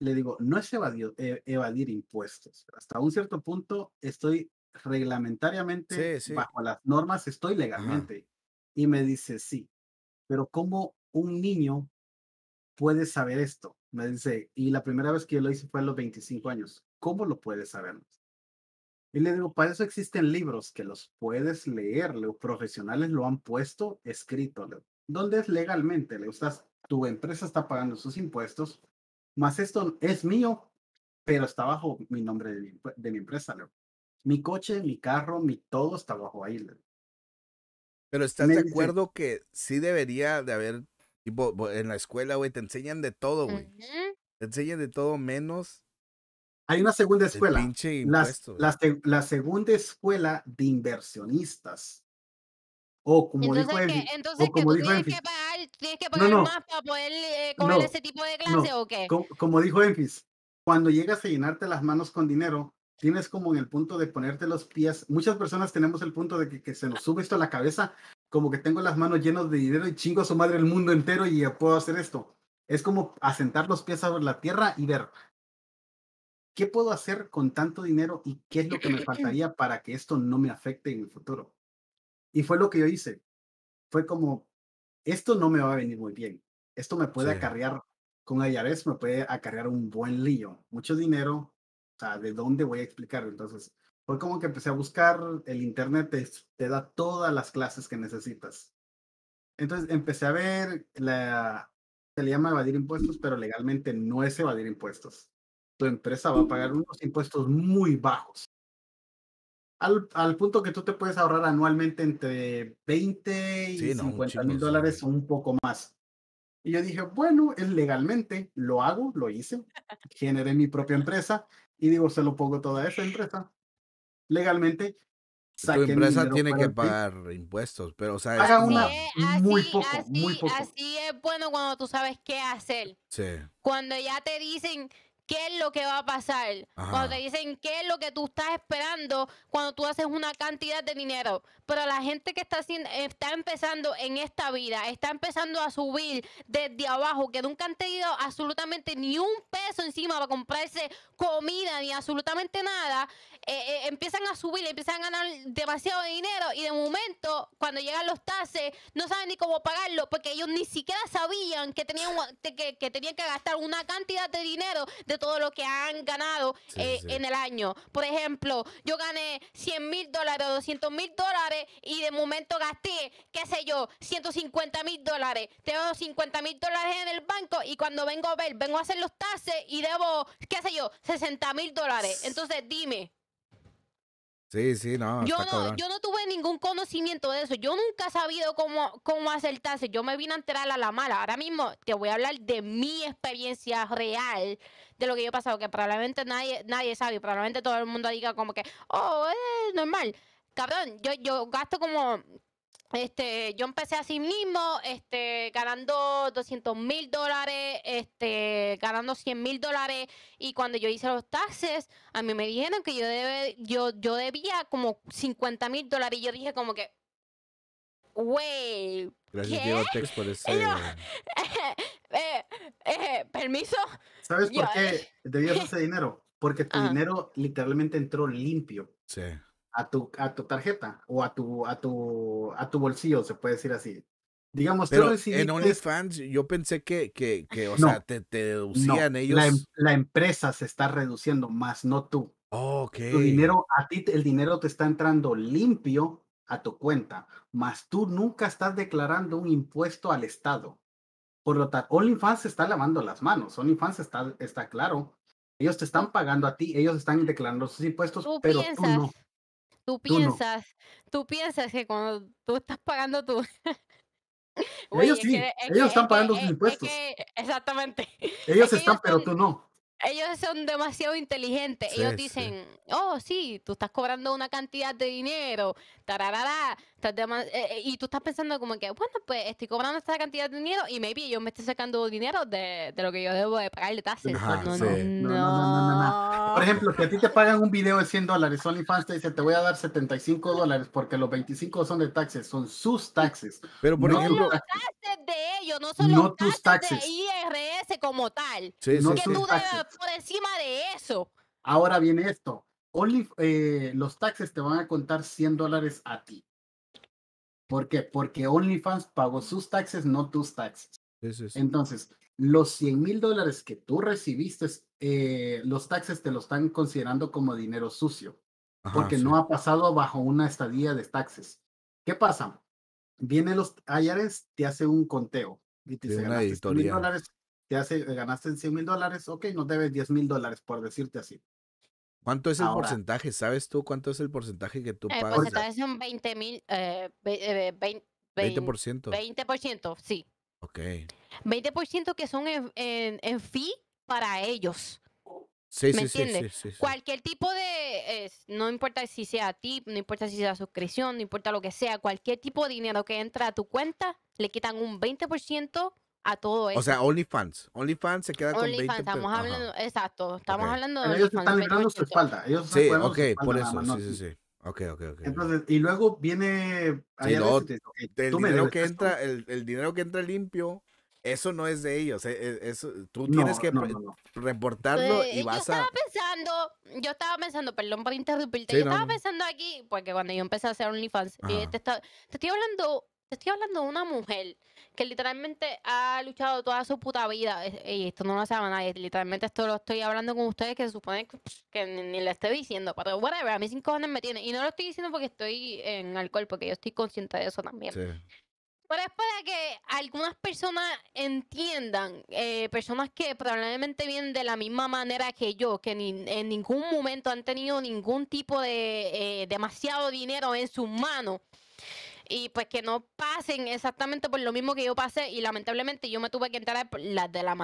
[SPEAKER 4] Le digo, no es eh, evadir, impuestos. Hasta un cierto punto estoy reglamentariamente, bajo las normas, estoy legalmente. Y me dice, sí, pero ¿cómo un niño puede saber esto? Me dice, y la primera vez que lo hice fue a los 25 años. ¿Cómo lo puede saber? Y le digo, para eso existen libros que los puedes leer, los profesionales lo han puesto escrito, dónde ¿dónde es legalmente, le gustas tu empresa está pagando sus impuestos, más esto es mío, pero está bajo mi nombre de mi, de mi empresa, Leo. Mi
[SPEAKER 2] coche, mi carro, mi todo está bajo ahí, Leo. Pero estás de acuerdo que sí debería de haber, tipo, en la escuela, güey, te enseñan de todo, güey. Te enseñan de todo menos
[SPEAKER 4] hay una segunda escuela. la, segunda escuela de inversionistas. O como dijo como dijo tienes,
[SPEAKER 1] más para poder eh, tipo de clase o qué.
[SPEAKER 4] Como, dijo Enfis, cuando llegas a llenarte las manos con dinero, tienes como en el punto de ponerte los pies. Muchas personas tenemos el punto de que, se nos sube esto a la cabeza, como que tengo las manos llenas de dinero y chingo a su madre el mundo entero y puedo hacer esto. Es como asentar los pies sobre la tierra y ver, ¿qué puedo hacer con tanto dinero y qué es lo que me [CLEARS THROAT] faltaría para que esto no me afecte en el futuro? Y fue lo que yo hice. Fue como, esto no me va a venir muy bien. Esto me puede acarrear, con IRS me puede acarrear un buen lío, mucho dinero. O sea, ¿de dónde voy a explicarlo? Entonces, fue como que empecé a buscar, el Internet te, da todas las clases que necesitas. Entonces, empecé a ver, la, se le llama evadir impuestos, pero legalmente no es evadir impuestos tu empresa va a pagar unos impuestos muy bajos. Al, al punto que tú te puedes ahorrar anualmente entre 20 y 50 mil dólares o un poco más. Y yo dije, bueno, es legalmente, lo hago, lo hice, generé mi propia empresa y digo, se lo pongo toda esa empresa.
[SPEAKER 2] Legalmente,
[SPEAKER 4] tu empresa tiene que pagar
[SPEAKER 2] impuestos, pero o sea, es muy así, poco,
[SPEAKER 1] así, es bueno cuando tú sabes qué hacer. Cuando ya te dicen, qué es lo que va a pasar. Cuando te dicen qué es lo que tú estás esperando cuando tú haces una cantidad de dinero. Pero la gente que está, está empezando en esta vida, está empezando a subir desde abajo, que nunca han tenido absolutamente ni un peso encima para comprarse comida ni absolutamente nada, eh, eh, empiezan a subir, empiezan a ganar demasiado dinero y de momento, cuando llegan los tases no saben ni cómo pagarlo porque ellos ni siquiera sabían que tenían que, tenían que gastar una cantidad de dinero de todo lo que han ganado eh, en el año. Por ejemplo, yo gané 100 mil dólares o 200 mil dólares y de momento gasté, qué sé yo, 150 mil dólares. Tengo 50 mil dólares en el banco y cuando vengo a ver, vengo a hacer los tases y debo, qué sé yo, 60 mil dólares. Entonces, dime,
[SPEAKER 2] Sí, sí, no. Yo, no yo
[SPEAKER 1] no tuve ningún conocimiento de eso. Yo nunca he sabido cómo, cómo acertarse. Yo me vine a enterar a la mala. Ahora mismo te voy a hablar de mi experiencia real, de lo que yo he pasado, que probablemente nadie, nadie sabe. Probablemente todo el mundo diga como que, oh, es normal. Cabrón, yo, yo gasto como este, yo empecé así mismo, este, ganando 200 mil dólares, este, ganando 100 mil dólares. Y cuando yo hice los taxes, a mí me dijeron que yo, debe, yo, yo debía como 50 mil dólares. Y yo dije como que, güey.
[SPEAKER 2] Gracias, Diego Tex, por [LAUGHS] ese... [LAUGHS]
[SPEAKER 1] Eh, eh, permiso. ¿Sabes por qué
[SPEAKER 4] debías ese [LAUGHS] dinero? Porque tu dinero literalmente entró limpio. Sí a tu, a tu tarjeta o a tu, a tu, a tu bolsillo, se puede decir así. Digamos, pero en
[SPEAKER 2] OnlyFans yo pensé que, que, que o sea, te, te deducían em, ellos. La,
[SPEAKER 4] empresa se está reduciendo, más no tú. Tu dinero,
[SPEAKER 2] a ti el dinero
[SPEAKER 4] te está entrando limpio a tu cuenta, más tú nunca estás declarando un impuesto al Estado. Por lo tanto, OnlyFans se está lavando las manos. OnlyFans está, está claro. Ellos te están pagando a ti, ellos están declarando sus impuestos, pero tú no.
[SPEAKER 1] Tú piensas, tú, piensas que cuando tú estás pagando tú... [LAUGHS]
[SPEAKER 4] ellos sí, ellos están pagando sus eh, impuestos.
[SPEAKER 1] exactamente.
[SPEAKER 4] [LAUGHS] Ellos están, pero tú no.
[SPEAKER 1] Ellos son demasiado inteligentes. ellos dicen, oh, sí, tú estás cobrando una cantidad de dinero, tararara, eh, eh, y tú estás pensando como que, bueno, pues estoy cobrando esta cantidad de dinero y maybe yo me estoy sacando dinero de, lo que yo debo de pagar taxes. Pues, no, no, no,
[SPEAKER 4] no, Por ejemplo, si a ti te pagan un video de 100 dólares, OnlyFans te dice, te voy a dar 75 dólares porque los 25 son de taxes, son sus taxes. Pero por no ejemplo... los
[SPEAKER 1] taxes de ellos, no son
[SPEAKER 4] los taxes, de
[SPEAKER 1] IRS como tal. Sí, que tú debes por encima de eso.
[SPEAKER 4] Ahora viene esto. Eh, los taxes te van a contar 100 dólares a ti. ¿Por qué? Porque OnlyFans pagó sus taxes, no tus taxes. Entonces, los 100 mil dólares que tú recibiste, eh, los taxes te lo están considerando como dinero sucio, porque no ha pasado bajo una estadía de taxes. ¿Qué pasa? Viene los IRS, te hace un conteo y te
[SPEAKER 2] ganaste 100 mil dólares,
[SPEAKER 4] te hace, ganaste 100 mil dólares, ok, no debes 10 mil dólares, por decirte así.
[SPEAKER 2] ¿Cuánto es el porcentaje? ¿Sabes tú cuánto es el porcentaje que tú eh, pues, pagas? El porcentaje
[SPEAKER 1] son 20 mil, eh, 20, 20, eh, sí. Ok. 20% que son en, en, fee para ellos. Sí, sí, Sí, cualquier tipo de, no importa si sea tip, no importa si sea suscripción, no importa lo que sea, cualquier tipo de dinero que entra a tu cuenta, le quitan un 20% a todo eso. O sea,
[SPEAKER 2] OnlyFans. OnlyFans se queda con 20 estamos hablando,
[SPEAKER 1] exacto, estamos hablando de Ellos están librando su
[SPEAKER 2] espalda. Ellos sí, ok, por eso, sí, sí, sí. Ok, ok, ok.
[SPEAKER 4] Entonces, y luego viene... el,
[SPEAKER 2] dinero que entra, el, dinero que entra limpio eso no es de ellos, e, e, eso, tú tienes que reportarlo pues, y vas yo estaba
[SPEAKER 1] pensando, yo estaba pensando, perdón por interrumpirte, yo estaba pensando aquí, porque cuando yo empecé a hacer OnlyFans, eh, te, te, estoy hablando estoy hablando de una mujer que literalmente ha luchado toda su puta vida. Y esto no lo sabe nadie. Literalmente esto lo estoy hablando con ustedes que se supone que, ni, le estoy diciendo. Pero whatever, a mí cinco años me tiene. Y no lo estoy diciendo porque estoy en alcohol, porque yo estoy consciente de eso también.
[SPEAKER 7] Pero
[SPEAKER 1] es para que algunas personas entiendan, eh, personas que probablemente vienen de la misma manera que yo, que en ningún momento han tenido ningún tipo de eh, demasiado dinero en sus manos y pues que no pasen exactamente por lo mismo que yo pasé y lamentablemente yo me tuve que entrar de la, de la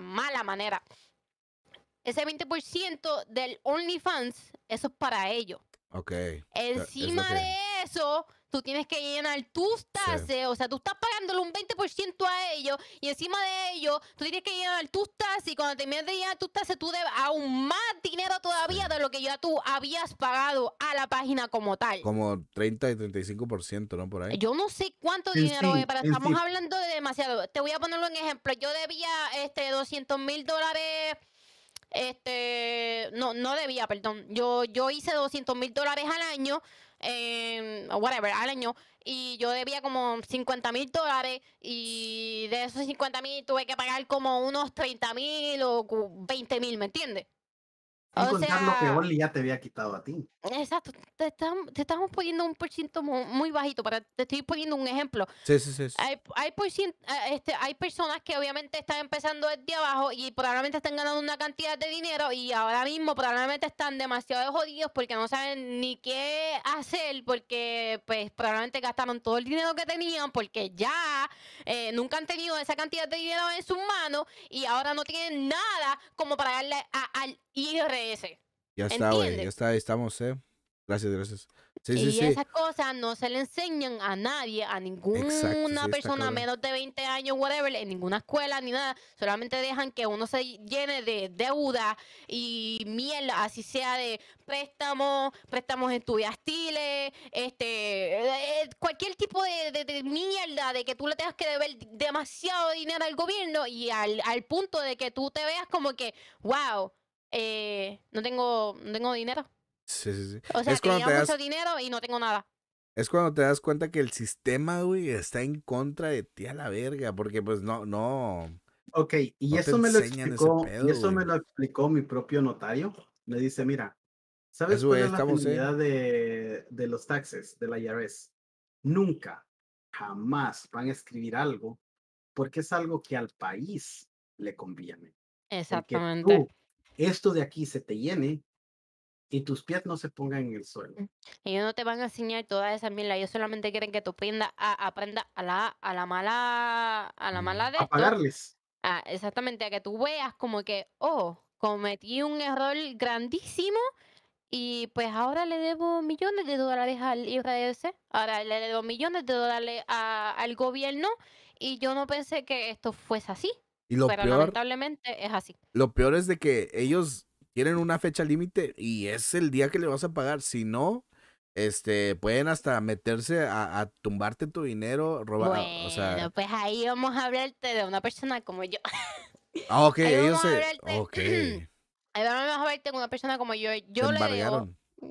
[SPEAKER 1] mala manera. Ese 20% del OnlyFans, eso es para ellos.
[SPEAKER 2] Ok. Encima de
[SPEAKER 1] eso, tú tienes que llenar tus tasas, o sea, tú estás pagándole un 20% a ellos y encima de ellos tú tienes que llenar tus tasas y cuando termines de llenar tus tasas tú debes aún más dinero todavía de lo que ya tú habías pagado a la página como tal.
[SPEAKER 2] Como 30 y 35%, ¿no? Por ahí.
[SPEAKER 1] Yo no sé cuánto dinero es, pero estamos hablando de demasiado. Te voy a ponerlo en ejemplo. Yo debía este 200 mil dólares este no no debía perdón yo yo hice 200 mil dólares al año Em, o whatever, al año, y yo debía como 50 mil dólares, y de esos 50 mil tuve que pagar como unos 30 mil o 20 mil, ¿me entiendes? Y o lo que Oli
[SPEAKER 4] ya te había quitado a ti.
[SPEAKER 1] Exacto, te, estamos, poniendo un porciento muy bajito, para, te estoy poniendo un ejemplo. Sí, sí, sí. Este, hay, personas que obviamente están empezando desde abajo y probablemente están ganando una cantidad de dinero y ahora mismo probablemente están demasiado jodidos porque no saben ni qué hacer porque pues probablemente gastaron todo el dinero que tenían porque ya eh, nunca han tenido esa cantidad de dinero en sus manos y ahora no tienen nada como para darle al IR ese. Ya está, güey, ya
[SPEAKER 2] está, estamos, ¿eh? Gracias, gracias. Sí, y sí, esas
[SPEAKER 1] cosas no se le enseñan a nadie, a ninguna Exacto, persona menos de 20 años, whatever, en ninguna escuela ni nada. Solamente dejan que uno se llene de deuda y mierda, así sea de préstamos, préstamos estudiantiles, este, eh, eh, cualquier tipo de, de, mierda, de que tú le tengas que deber demasiado dinero al gobierno y al, al punto de que tú te veas como que, wow eh, no, tengo, tengo dinero.
[SPEAKER 2] Sí, sí, O sea, es que mucho
[SPEAKER 1] dinero y no tengo nada.
[SPEAKER 2] Es cuando te das cuenta que el sistema, güey, está en contra de ti a la verga, porque pues no, no. Ok, y eso, me lo, explicó, eso me
[SPEAKER 4] lo explicó mi propio notario. Me dice, mira, ¿sabes es la realidad eh. de, los taxes, de la IRS? Nunca, jamás van a escribir algo porque es algo que al país le conviene.
[SPEAKER 1] Exactamente
[SPEAKER 4] esto de aquí se te llene y tus pies no se pongan en el suelo. Mm,
[SPEAKER 1] ellos no te van a enseñar toda esa mierda, ellos solamente quieren que tú aprendas a, aprenda a, la, a la mala, a la mm, mala a pagarles. Ah, exactamente, a que tú veas como que, oh, cometí un error grandísimo y pues ahora le debo millones de dólares al IRS, ahora le debo millones de dólares al gobierno y yo no pensé que esto fuese así lo Pero peor, lamentablemente es así.
[SPEAKER 2] Lo peor es de que ellos tienen una fecha límite y es el día que le vas a pagar. Si no, este, pueden hasta meterse a, tumbarte tu dinero, robar. Ah, bueno,
[SPEAKER 1] pues ahí vamos a hablarte de una persona como yo.
[SPEAKER 2] Ah, ok, [LAUGHS] ellos se... [CLEARS THROAT]
[SPEAKER 1] Ahí vamos a hablarte de una persona como yo. Yo le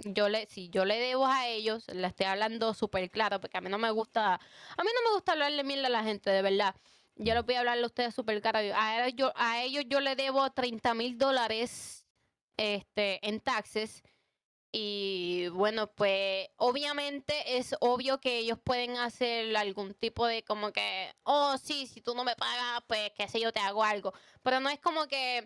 [SPEAKER 1] Yo si yo le debo a ellos, la estoy hablando súper claro, porque a mí no me gusta, a mí no me gusta hablarle mil a la gente, de verdad. Yo les voy a hablar a ustedes súper cara A, ellos yo, a le debo 30 mil dólares este, en taxes. Y bueno, pues obviamente es obvio que ellos pueden hacer algún tipo de como que, oh, sí, si tú no me pagas, pues qué sé yo, te hago algo. Pero no es como que,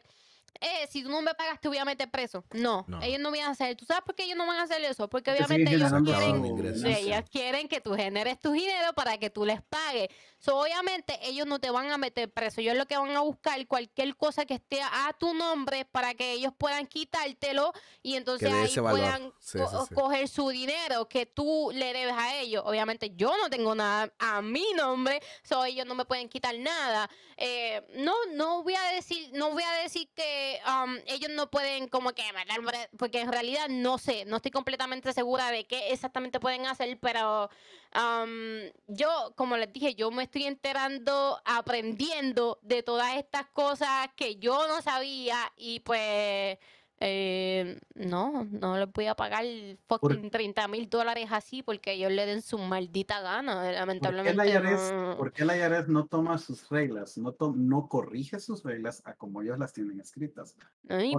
[SPEAKER 1] eh, si tú no me pagas, te voy a meter preso. No, ellos no van a hacer, ¿tú sabes por qué ellos no van a hacer eso? Porque obviamente ellos quieren, ellos quieren que tú generes tu dinero para que tú les pagues. So, obviamente ellos no te van a meter preso. Ellos lo que van a buscar cualquier cosa que esté a tu nombre para que ellos puedan quitártelo y entonces ahí puedan coger su dinero que tú le debes a ellos. Obviamente yo no tengo nada a mi nombre, so ellos no me pueden quitar nada. Eh, no, no voy a decir, no voy a decir que um, ellos no pueden como que porque en realidad no sé, no estoy completamente segura de qué exactamente pueden hacer, pero yo, como les dije, yo me estoy enterando, aprendiendo de todas estas cosas que yo no sabía y pues... Eh, no, no les voy a pagar fucking 30 mil dólares así porque ellos le den su maldita gana, lamentablemente. Eh,
[SPEAKER 4] ¿Por qué la IRS no, no toma sus reglas? No, no corrige sus reglas a como ellos las tienen escritas.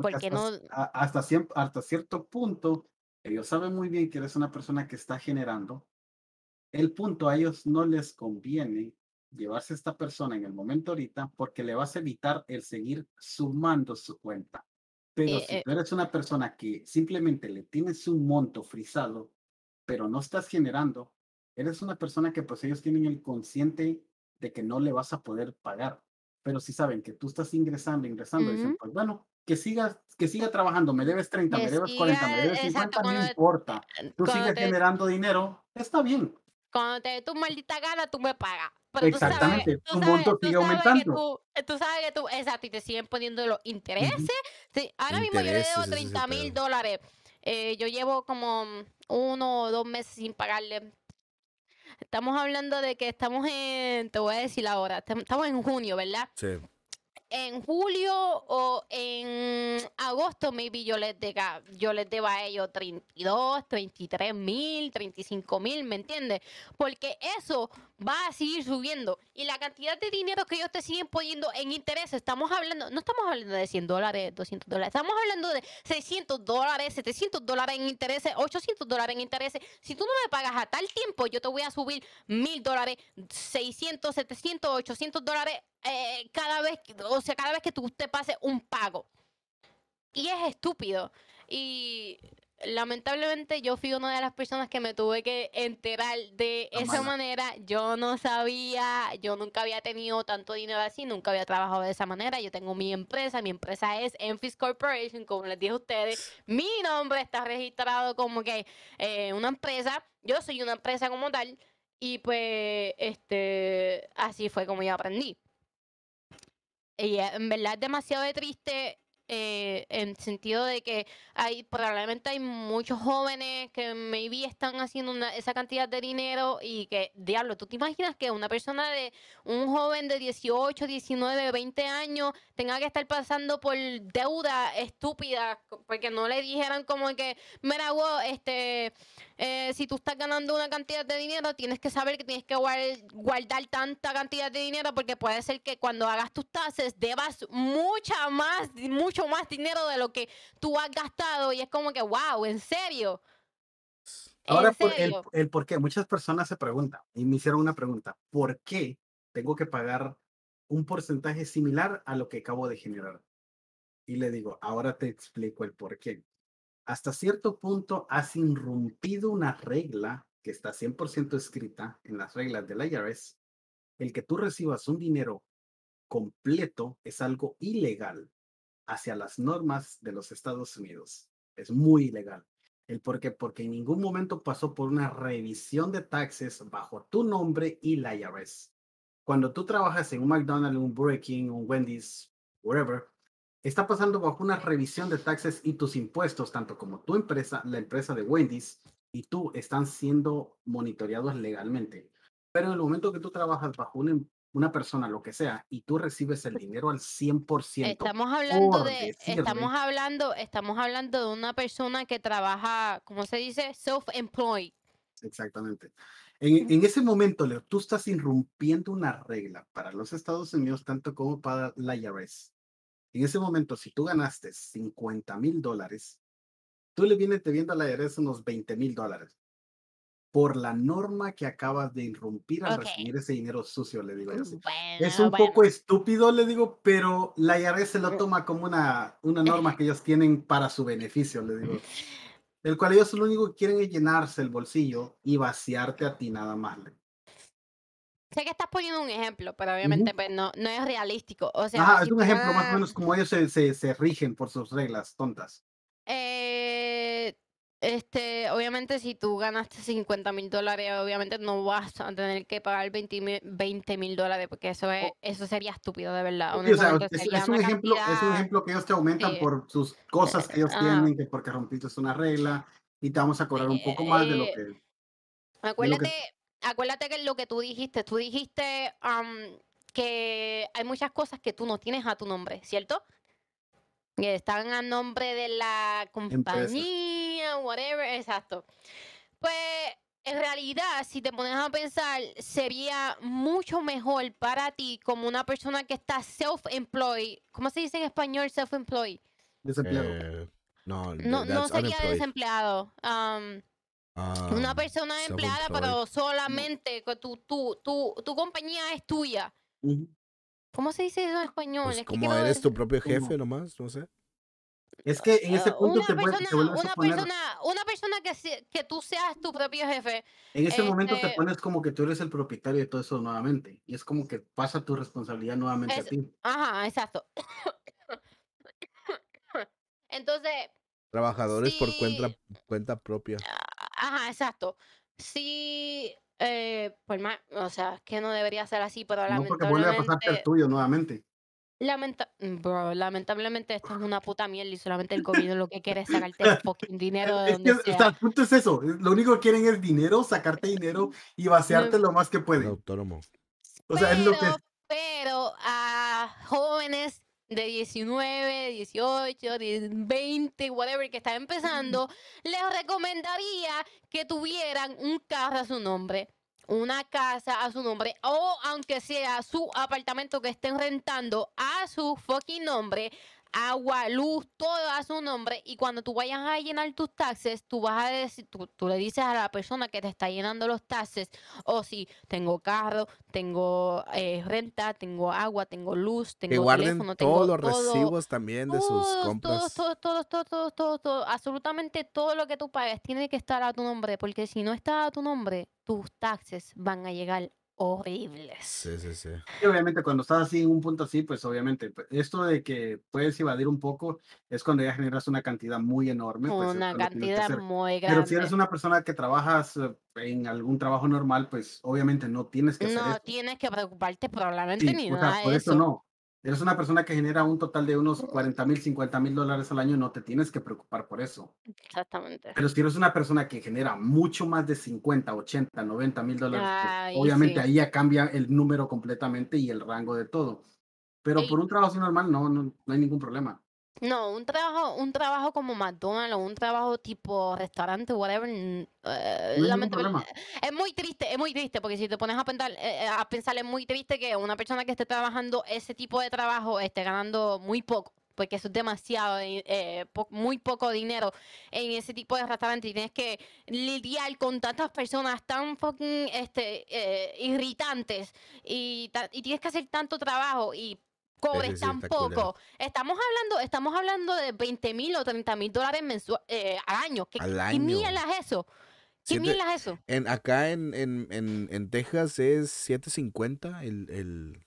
[SPEAKER 4] por hasta, no? hasta, cierto punto, ellos saben muy bien que eres una persona que está generando el punto a ellos no les conviene llevarse a esta persona en el momento ahorita porque le vas a evitar el seguir sumando su cuenta. Pero eh, si eh tú eres una persona que simplemente le tienes un monto frisado, pero no estás generando, eres una persona que pues ellos tienen el consciente de que no le vas a poder pagar. Pero si saben que tú estás ingresando, ingresando, dicen, pues bueno, que sigas, que siga trabajando, me debes 30, me debes 40, me debes 50, no importa. Tú sigues generando dinero,
[SPEAKER 1] está bien. Cuando te dé tu maldita gana, tú me pagas. Pero Exactamente, tú sabes, tu monto aumentando. Que tú, sabes que tú, exacto, y te siguen poniendo los intereses. sí, ahora mismo yo le debo 30 mil dólares. Eh, yo llevo como uno o dos meses sin pagarle. Estamos hablando de que estamos en, te voy a decir la hora. estamos en junio, ¿verdad? Sí en julio o en agosto, maybe yo les deba, yo les deba a ellos 32, 33 mil, 35 mil, ¿me entiendes? Porque eso va a seguir subiendo. Y la cantidad de dinero que ellos te siguen poniendo en interés, estamos hablando, no estamos hablando de 100 dólares, 200 dólares, estamos hablando de 600 dólares, 700 dólares en intereses, 800 dólares en intereses. Si tú no me pagas a tal tiempo, yo te voy a subir 1000 dólares, 600, 700, 800 dólares eh, cada vez, o sea, cada vez que tú te pases un pago. Y es estúpido. Y lamentablemente yo fui una de las personas que me tuve que enterar de esa manera. Yo no sabía, yo nunca había tenido tanto dinero así, nunca había trabajado de esa manera. Yo tengo mi empresa, mi empresa es Enfis Corporation, como les dije a ustedes. Mi nombre está registrado como que eh, una empresa, yo soy una empresa como tal. Y pues, este, así fue como yo aprendí. Y en verdad es demasiado triste eh, en sentido de que hay probablemente hay muchos jóvenes que maybe están haciendo esa cantidad de dinero y que, diablo, ¿tú te imaginas que una persona de un joven de 18, 19, 20 años tenga que estar pasando por deuda estúpida porque no le dijeran como que, mira, wow, este eh, si tú estás ganando una cantidad de dinero, tienes que saber que tienes que guardar tanta cantidad de dinero porque puede ser que cuando hagas tus tasas debas mucha más, mucho más dinero de lo que tú has gastado y es como que, wow, en serio. Ahora, El,
[SPEAKER 4] el por qué. Muchas personas se preguntan y me hicieron una pregunta, ¿por qué tengo que pagar un porcentaje similar a lo que acabo de generar? Y le digo, ahora te explico el por qué hasta cierto punto has irrumpido una regla que está 100% escrita en las reglas de la IRS. El que tú recibas un dinero completo es algo ilegal hacia las normas de los Estados Unidos. Es muy ilegal. El por qué? Porque en ningún momento pasó por una revisión de taxes bajo tu nombre y la IRS. Cuando tú trabajas en un McDonald's, un Burger King, un Wendy's, wherever, está pasando bajo una revisión de taxes y tus impuestos, tanto como tu empresa, la empresa de Wendy's y tú están siendo monitoreados legalmente. Pero en el momento que tú trabajas bajo una, persona, lo que sea, y tú recibes el dinero al 100%. Estamos hablando de estamos
[SPEAKER 1] hablando estamos hablando de una persona que trabaja, ¿cómo se dice? self-employed.
[SPEAKER 4] Exactamente. En, en, ese momento, Leo, tú estás irrumpiendo una regla para los Estados Unidos, tanto como para la IRS. En ese momento, si tú ganaste 50 mil dólares, tú le vienes viendo a la IRS unos 20 mil dólares por la norma que acabas de irrumpir al recibir ese dinero sucio, le digo es un poco estúpido, le digo, pero la IRS se lo mm. toma como una, una norma que ellos tienen para su beneficio, le digo. [LAUGHS] El cual ellos lo único que quieren es llenarse el bolsillo y vaciarte a ti nada más. Le
[SPEAKER 1] sé que estás poniendo un ejemplo, pero obviamente pues, no, no es realístico. O sea, es un ejemplo más o menos
[SPEAKER 4] como ellos se, se, se rigen por sus reglas tontas.
[SPEAKER 1] Eh, este, obviamente si tú ganaste 50 mil dólares, obviamente no vas a tener que pagar 20 mil dólares, porque eso es, eso sería estúpido de verdad. es, un ejemplo, es
[SPEAKER 4] un ejemplo que ellos te aumentan por sus cosas que ellos tienen, que porque rompiste una regla y te vamos a cobrar un poco más de lo eh,
[SPEAKER 1] que... Acuérdate, acuérdate que lo que tú dijiste, tú dijiste um, que hay muchas cosas que tú no tienes a tu nombre, ¿cierto? Que están a nombre de la compañía, whatever, exacto. Pues en realidad, si te pones a pensar, sería mucho mejor para ti como una persona que está self-employed. ¿Cómo se dice en español self-employed?
[SPEAKER 2] Desempleado. Eh, no, no, sería
[SPEAKER 1] desempleado. Um,
[SPEAKER 2] Ah, una persona empleada, pero
[SPEAKER 1] solamente tu, tu, tu, tu compañía es tuya. ¿Cómo se dice eso en español? Pues como eres tu propio jefe
[SPEAKER 2] nomás, no sé. Es que
[SPEAKER 4] en ese ah, punto una te persona,
[SPEAKER 1] una, persona, que, que tú seas tu propio jefe. En ese momento te este pones
[SPEAKER 4] como que tú eres el propietario de todo eso nuevamente. Y es como que
[SPEAKER 2] pasa tu responsabilidad nuevamente
[SPEAKER 4] a ti.
[SPEAKER 1] Ajá, exacto. [COUGHS] Entonces.
[SPEAKER 2] Trabajadores por cuenta, cuenta propia.
[SPEAKER 1] Ajá, exacto. Sí, eh, pues más, o sea, que no debería ser así, pero lamentablemente... porque vuelve a pasarte el tuyo nuevamente. Mm, lamentablemente esto es una puta mierda y solamente el gobierno lo que quiere es sacarte el fucking dinero de donde es
[SPEAKER 4] punto es eso. Lo único que quieren es dinero, sacarte dinero [LAUGHS] y vaciarte lo más que pueden. Autónomo. O sea, pero, es lo que...
[SPEAKER 1] Pero a jóvenes de 19, 18, 20, whatever, que está empezando, les recomendaría que tuvieran un carro a su nombre, una casa a su nombre, o aunque sea su apartamento que estén rentando a su fucking nombre, agua, luz, todo a su nombre. Y cuando tú vayas a llenar tus taxes, tú vas a decir, tú, le dices a la persona que te está llenando los taxes, o oh, si sí, tengo carro, tengo eh, renta, tengo agua, tengo luz, tengo que guarden todos los recibos también de sus compras. Todos, todos, todos, todos, todos, todos, absolutamente todo lo que tú pagues tiene que estar a tu nombre, porque si no está a tu nombre, tus taxes van a llegar horribles. Sí,
[SPEAKER 2] sí, sí.
[SPEAKER 4] Y obviamente cuando estás así en un punto así, pues obviamente pues, esto de que puedes evadir un poco es cuando ya generas una cantidad muy enorme. Pues, una cantidad
[SPEAKER 1] muy grande. Pero si eres
[SPEAKER 4] una persona que trabajas eh, en algún trabajo normal, pues obviamente no tienes que hacer No
[SPEAKER 1] tienes que preocuparte probablemente ni nada por de eso
[SPEAKER 4] eres una persona que genera un total de unos 40 mil, 50 mil dólares al año, no te tienes que preocupar por eso.
[SPEAKER 1] Exactamente. Pero
[SPEAKER 4] si eres una persona que genera mucho más de 50, 80, 90 mil dólares, pues, obviamente ahí ya cambia el número completamente y el rango de todo. Pero por un trabajo así normal no, no hay ningún problema.
[SPEAKER 1] No, un trabajo, un trabajo como McDonald's un trabajo tipo restaurante, whatever, eh, Es muy triste, es muy triste, porque si te pones a pensar, eh, a pensar, es muy triste que una persona que esté trabajando ese tipo de trabajo esté ganando muy poco, porque eso es demasiado, eh, muy poco dinero en ese tipo de restaurante y tienes que lidiar con tantas personas tan fucking este, irritantes y, y tienes que hacer tanto trabajo y cobres tampoco. Estamos hablando, estamos hablando de 20 mil o 30 mil dólares eh, al año. ¿Qué, al es eso? ¿Qué mierda es eso?
[SPEAKER 2] En, acá en, en, en, Texas es 7.50 el,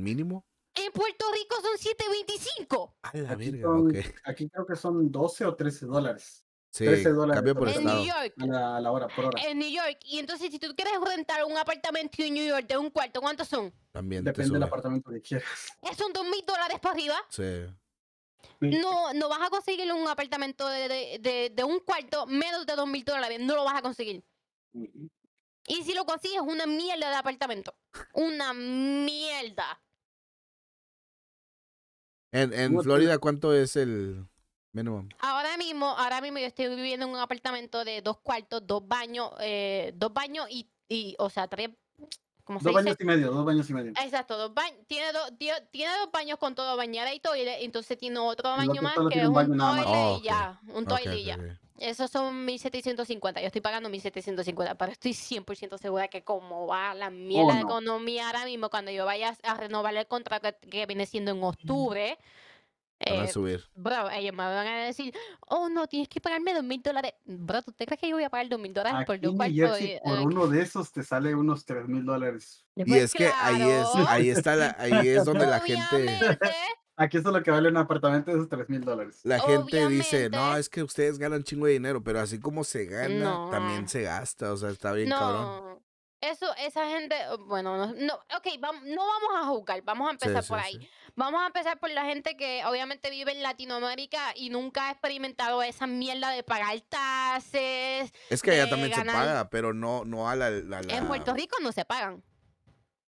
[SPEAKER 2] mínimo.
[SPEAKER 1] En Puerto Rico son 7.25.
[SPEAKER 4] Aquí creo que son 12 o 13 dólares. 13 dólares cambió por en estado. New York. A la, hora, por hora. En
[SPEAKER 1] New York. Y entonces, si tú quieres rentar un apartamento en New York de un cuarto, ¿cuántos son?
[SPEAKER 2] También Depende del apartamento que quieras.
[SPEAKER 1] Eh, ¿Son dos mil dólares para arriba? Sí. No, no vas a conseguir un apartamento de, de, de, un cuarto menos de dos mil dólares. No lo vas a conseguir.
[SPEAKER 7] Y
[SPEAKER 1] si lo consigues, una mierda de apartamento. Una mierda.
[SPEAKER 2] En, en Florida, ¿cuánto es el,
[SPEAKER 1] Ahora mismo, ahora mismo yo estoy viviendo en un apartamento de dos cuartos, dos baños, eh, dos baños y, o sea, tres,
[SPEAKER 4] dos baños y medio, dos baños y medio.
[SPEAKER 1] Exacto, dos baños. Tiene, tiene, dos baños con todo, bañada y toile, entonces tiene otro baño más que es un, toile y ya. Un y ya. Esos son 1750. Yo estoy pagando 1750, pero estoy 100% segura que como va la oh, mierda economía ahora mismo, cuando yo vaya a renovar el contrato que, viene siendo en octubre,
[SPEAKER 2] Van eh, subir.
[SPEAKER 1] Bro, me van a decir, oh no, tienes que pagarme dos mil dólares. Bro, ¿tú te crees que yo voy a pagar dos mil dólares por dos por uno
[SPEAKER 4] de esos te sale unos tres mil dólares. Y es que ahí es, ahí
[SPEAKER 2] está la, ahí [LAUGHS] es donde la gente.
[SPEAKER 4] [LAUGHS] Aquí es lo que vale un apartamento de esos tres mil dólares.
[SPEAKER 2] La gente dice, no, es que ustedes ganan chingo de dinero, pero así como se gana, también se gasta, o sea, está bien cabrón.
[SPEAKER 1] Eso, esa gente, eh, bueno, no, no ok, vamos, no vamos a juzgar, vamos a empezar por ahí. Vamos a empezar por la gente que obviamente vive en Latinoamérica y nunca ha experimentado esa mierda de pagar taxes. Es que allá también se paga,
[SPEAKER 2] pero no, no a la, la, En Puerto Rico
[SPEAKER 1] no se pagan.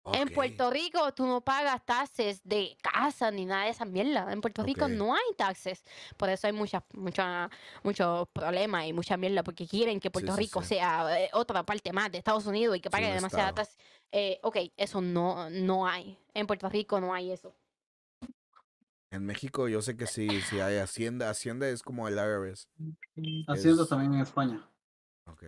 [SPEAKER 1] En Puerto Rico tú no pagas taxes de casa ni nada de esa mierda. En Puerto Rico no hay taxes. Por eso hay muchos mucha, muchos problemas y mucha mierda, porque quieren que Puerto Rico sea eh, otra parte más de Estados Unidos y que pague demasiadas taxes. Eh, ok, eso no, no hay. En Puerto Rico no hay eso.
[SPEAKER 2] En México yo sé que sí, sí hay Hacienda. Hacienda es como el IRS. Hacienda también en España. ok.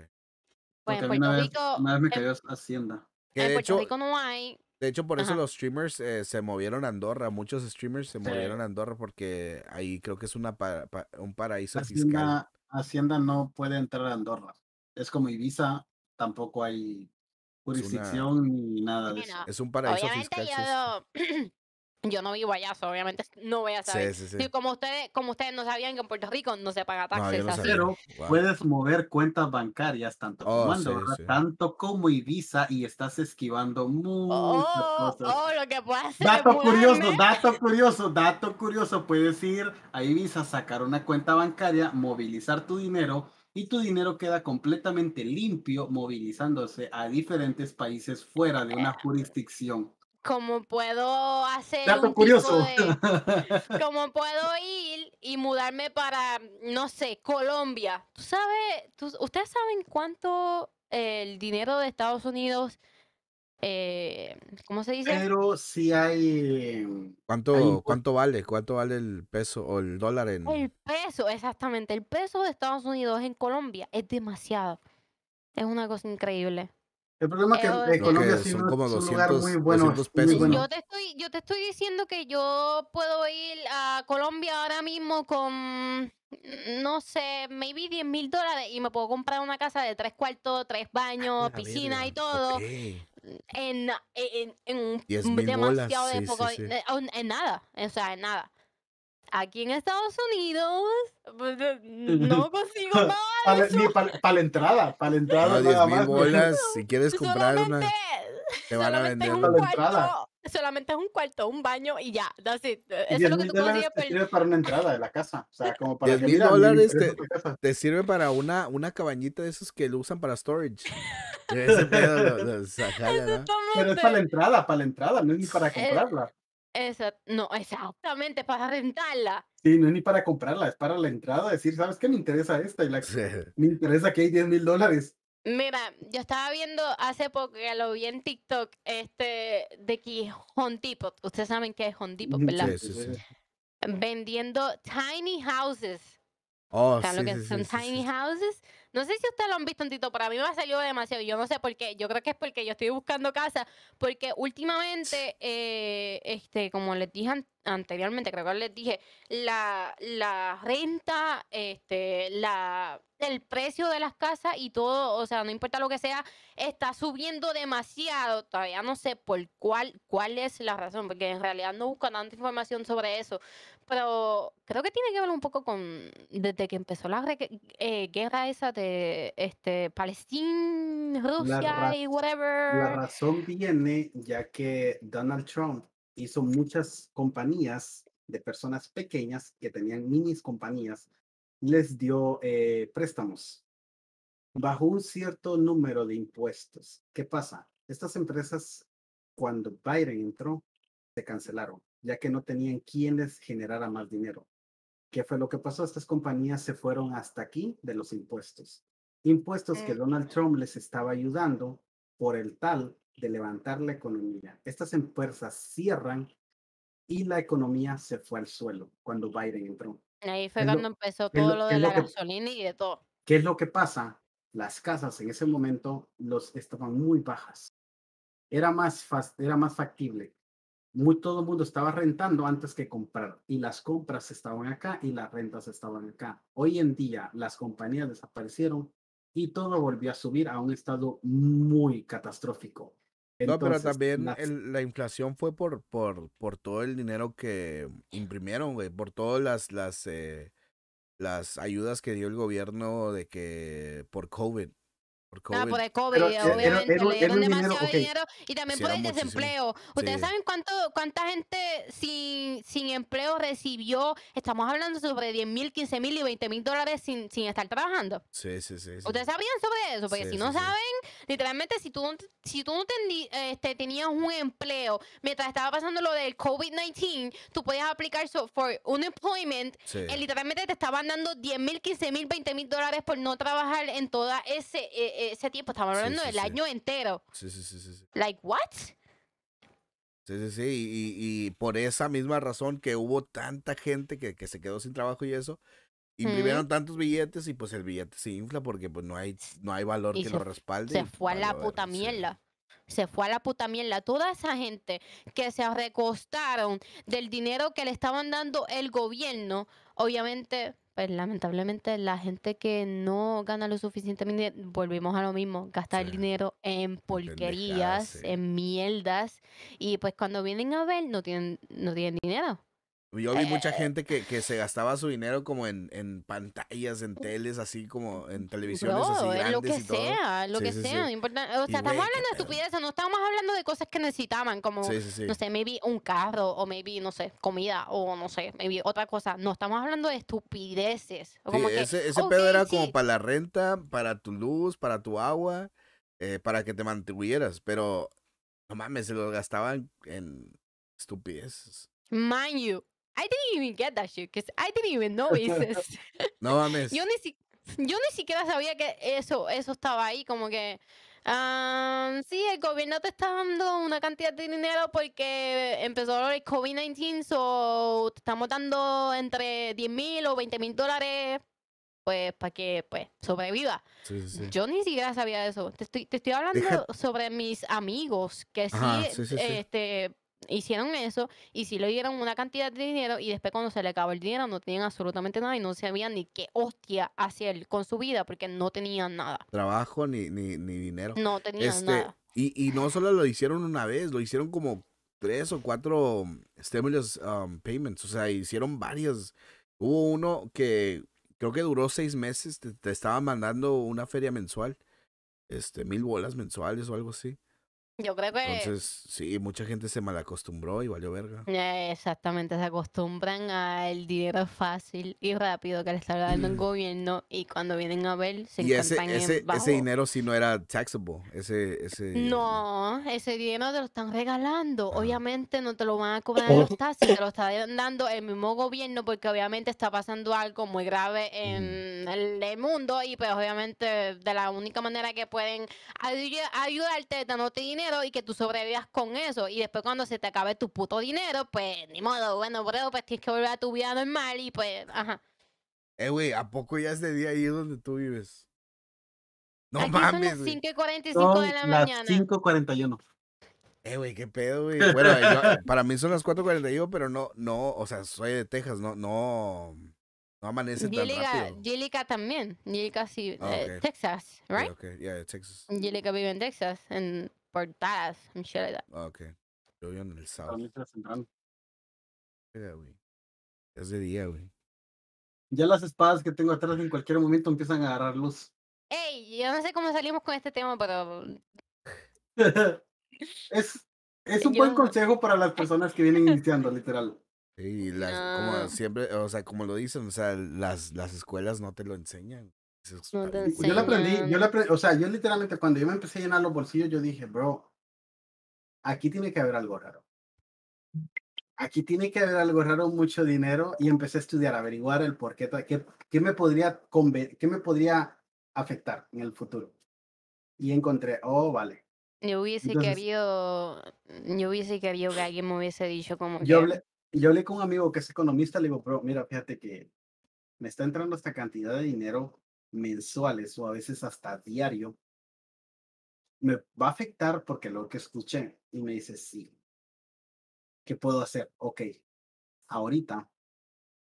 [SPEAKER 1] Bueno, pues en Puerto Rico, una vez
[SPEAKER 2] me Hacienda
[SPEAKER 1] de
[SPEAKER 2] hecho, por eso los streamers eh, se movieron a Andorra. Muchos streamers se movieron a Andorra porque ahí creo que es una un paraíso fiscal.
[SPEAKER 4] Hacienda no puede entrar a Andorra. Es como Ibiza, tampoco hay
[SPEAKER 2] jurisdicción ni nada
[SPEAKER 4] de eso. es un paraíso fiscal.
[SPEAKER 1] [CLEARS THROAT] yo no vivo allá, obviamente no voy a saber. como, ustedes, como ustedes no sabían que en Puerto Rico no se paga taxes.
[SPEAKER 4] puedes mover cuentas bancarias tanto oh, como tanto Ibiza y estás esquivando muchas oh, cosas. Oh,
[SPEAKER 1] dato curioso,
[SPEAKER 4] dato curioso, dato curioso. Puedes ir a Ibiza, sacar una cuenta bancaria, movilizar tu dinero y tu dinero queda completamente limpio movilizándose a diferentes países fuera de una jurisdicción.
[SPEAKER 1] ¿Cómo puedo hacer. curioso. De, [LAUGHS] puedo ir y mudarme para, no sé, Colombia. ¿Tú sabes, ustedes saben cuánto el dinero de Estados Unidos. Eh, ¿Cómo se dice? Pero
[SPEAKER 2] si mm, hay. ¿Cuánto, ¿Cuánto vale? ¿Cuánto vale el peso o el dólar en.? El
[SPEAKER 1] peso, exactamente. El peso de Estados Unidos en Colombia es demasiado. Es una cosa increíble.
[SPEAKER 4] El problema es que, en Colombia son como 200, lugar muy bueno, pesos, Yo,
[SPEAKER 1] te estoy, yo te estoy diciendo que yo puedo ir a Colombia ahora mismo con, no sé, maybe 10 mil dólares y me puedo comprar una casa de tres cuartos, tres baños, ah, piscina y todo. En, en, en, un, demasiado poco, en nada, o sea, en nada aquí en Estados Unidos pues, eh, [LAUGHS] no consigo nada.
[SPEAKER 4] [LAUGHS] ni para, la entrada, para la entrada. No, 10 mil bolas,
[SPEAKER 2] si quieres comprar solamente, una, te van a vender una
[SPEAKER 1] entrada. Solamente es un cuarto, un baño y ya. That's eh, Eso 10, es lo que tú consigues. Te sirve
[SPEAKER 2] para una entrada de la casa. O sea, como para 10 mil dólares te, te, sirve para una, una cabañita de esos que lo usan para storage. [LAUGHS] Ese pedo Pero es para la entrada, para la entrada, no es ni
[SPEAKER 4] para comprarla
[SPEAKER 1] no, exactamente, para rentarla.
[SPEAKER 4] Sí, no es ni para comprarla, es para la entrada, decir, ¿sabes qué me interesa esta? Y la, [LAUGHS] me interesa que hay 10 mil dólares.
[SPEAKER 1] Mira, yo estaba viendo hace poco que lo vi en TikTok, este, de que Home Depot, ustedes saben que es Home ¿verdad? Vendiendo tiny houses.
[SPEAKER 2] Oh, o lo que son tiny
[SPEAKER 1] houses no sé si ustedes lo han visto tito, pero a mí me ha salido demasiado. Yo no sé por qué. Yo creo que es porque yo estoy buscando casa. Porque últimamente, eh, este, como les dije anteriormente, creo que les dije, la, renta, este, la el precio de las casas y todo, o sea, no importa lo que sea, está subiendo demasiado. Todavía no sé por cuál, cuál es la razón, porque en realidad no buscan tanta información sobre eso. Pero creo que tiene que ver un poco con desde que empezó la guerra eh, esa de este, Palestina, Rusia y whatever. La
[SPEAKER 4] razón viene ya que Donald Trump hizo muchas compañías de personas pequeñas que tenían minis compañías, les dio eh, préstamos bajo un cierto número de impuestos. ¿Qué pasa? Estas empresas, cuando Biden entró, se cancelaron ya que no tenían quienes generaran generara más dinero. ¿Qué fue lo que pasó? Estas compañías se fueron hasta aquí de los impuestos. Impuestos que Donald Trump les estaba ayudando por el tal de levantar la economía. Estas empresas cierran y la economía se fue al suelo cuando Biden entró.
[SPEAKER 1] Ahí fue cuando empezó todo lo, de la gasolina y de todo.
[SPEAKER 4] ¿Qué es lo que pasa? Las casas en ese momento los estaban muy bajas. Era más, era más factible muy, todo el mundo estaba rentando antes que comprar y las compras estaban acá y las rentas estaban acá. Hoy en día las compañías desaparecieron y todo volvió a subir a un estado muy catastrófico.
[SPEAKER 2] no, pero también la inflación fue por, por, por todo el dinero que imprimieron, por todas las, las, eh, las ayudas que dio el gobierno de que por COVID. Por ah, pues, COVID. el eh, COVID, obviamente. dinero,
[SPEAKER 1] y también por el desempleo. ¿Ustedes saben cuánto, cuánta gente sin, sin empleo recibió? Estamos hablando sobre 10 mil, 15 mil y 20 mil dólares sin, sin estar trabajando.
[SPEAKER 2] Sí, sí, sí. ¿Ustedes
[SPEAKER 1] sabían sobre eso? Porque si no saben, literalmente, si tú, si tú no este, tenías un empleo mientras estaba pasando lo del COVID-19, tú podías aplicar software for unemployment. y eh, literalmente te estaban dando 10 mil, 15 mil, 20 mil dólares por no trabajar en toda ese. Eh, eh, ese tiempo, estamos hablando del año entero.
[SPEAKER 2] Sí, sí, sí, sí.
[SPEAKER 1] Like, what? Sí,
[SPEAKER 2] sí, sí, y, por esa misma razón que hubo tanta gente que, se quedó sin trabajo y eso, mm. imprimieron tantos billetes y pues el billete se infla porque pues no hay, no hay valor que lo respalde. Se fue a la puta
[SPEAKER 1] mierda. Se fue a la puta mierda. Toda esa gente que se recostaron del dinero que le estaban dando el gobierno, obviamente pues lamentablemente la gente que no gana lo suficiente, volvimos a lo mismo, gastar dinero en porquerías, en mierdas, y pues cuando vienen a ver no tienen, no tienen dinero.
[SPEAKER 2] Yo vi mucha eh. gente que, se gastaba su dinero como en, pantallas, en teles, así como en televisiones así grandes lo que sea, lo que sea, O
[SPEAKER 1] sea, estamos hablando de estupideces, no estamos hablando de cosas que necesitaban, como, no sé, maybe un carro, o maybe, no sé, comida, o no sé, maybe otra cosa. No, estamos hablando de estupideces. ese, pedo era
[SPEAKER 2] como para la renta, para tu luz, para tu agua, eh, para que te mantuvieras, pero no mames, se lo gastaban en estupideces.
[SPEAKER 1] Mind you, I didn't even get that shit, I didn't even know [LAUGHS]
[SPEAKER 2] no mames. Yo
[SPEAKER 1] ni, yo ni siquiera sabía que eso, eso estaba ahí, como que... Um, sí, el gobierno te está dando una cantidad de dinero porque empezó el COVID-19, o te estamos dando entre 10 mil o 20 mil dólares, pues, para que, pues, sobreviva. Yo ni siquiera sabía eso. Te estoy, te estoy hablando sobre mis amigos que sí, este, hicieron eso y si le dieron una cantidad de dinero y después cuando se le acabó el dinero no tenían absolutamente nada y no sabían ni qué hostia hacer con su vida porque no tenían nada.
[SPEAKER 2] Trabajo ni, ni, ni dinero. No tenían este, nada. Y, y, no solo lo hicieron una vez, lo hicieron como tres o cuatro stimulus um, payments, o sea, hicieron varias. Hubo uno que creo que duró seis meses, te, te estaban mandando una feria mensual, este, mil bolas mensuales o algo así.
[SPEAKER 1] Yo creo que. Entonces,
[SPEAKER 2] sí, mucha gente se malacostumbró y valió verga.
[SPEAKER 1] Eh, exactamente, se acostumbran al dinero fácil y rápido que le está dando el gobierno y cuando vienen a ver se y ese, ese,
[SPEAKER 2] dinero si no era taxable. Ese,
[SPEAKER 1] No, ese dinero te lo están regalando. Ah. Obviamente no te lo van a cobrar en oh. los taxis, te lo está dando el mismo gobierno porque obviamente está pasando algo muy grave en mm. el, mundo y pues obviamente de la única manera que pueden ayudarte dándote dinero y que tú sobrevivas con eso. Y después cuando se te acabe tu puto dinero, pues ni modo, bueno, bro, pues tienes que volver a tu vida normal y pues, ajá.
[SPEAKER 2] Eh, güey, ¿a poco ya es de día ahí donde tú vives? No Aquí mames. Son las
[SPEAKER 1] 5.45 de la mañana.
[SPEAKER 2] 5.41. Eh, güey, qué pedo, güey. [LAUGHS] Bueno, para mí son las 4.41, pero no, no, o sea, soy de Texas, no, no, no amanece Yilica, tan
[SPEAKER 1] rápido. también. Yelica sí, ah, eh, Texas, right?
[SPEAKER 2] Okay, ya Yeah, Texas.
[SPEAKER 1] Yelica vive en Texas, en portadas and shit ah, like that.
[SPEAKER 2] Ok. Yo en el sábado. Es de día, güey.
[SPEAKER 6] Ya
[SPEAKER 4] las espadas que tengo atrás en cualquier momento empiezan a agarrar luz.
[SPEAKER 1] Ey, yo no sé cómo salimos con este tema, pero. [LAUGHS]
[SPEAKER 2] es, es un buen consejo para las personas que vienen iniciando, literal. Sí, las, como siempre, o sea, como lo dicen, o sea, las, las escuelas no te lo enseñan
[SPEAKER 4] yo la aprendí, yo
[SPEAKER 2] la o sea, yo literalmente
[SPEAKER 4] cuando yo me empecé a llenar los bolsillos, yo dije, bro, aquí tiene que haber algo raro. Aquí tiene que haber algo raro, mucho dinero, y empecé a estudiar, a averiguar el por qué, qué, me, podría qué me podría afectar en el futuro. Y encontré, oh, vale.
[SPEAKER 1] Yo hubiese querido, que yo hubiese que que alguien me hubiese dicho como yo
[SPEAKER 4] yo hablé con un amigo que es economista, le digo, bro, mira, fíjate que me está entrando esta cantidad de dinero mensuales o a veces hasta diario, me va a afectar porque lo que escuché y me dice, sí, ¿qué puedo hacer? Ok, ahorita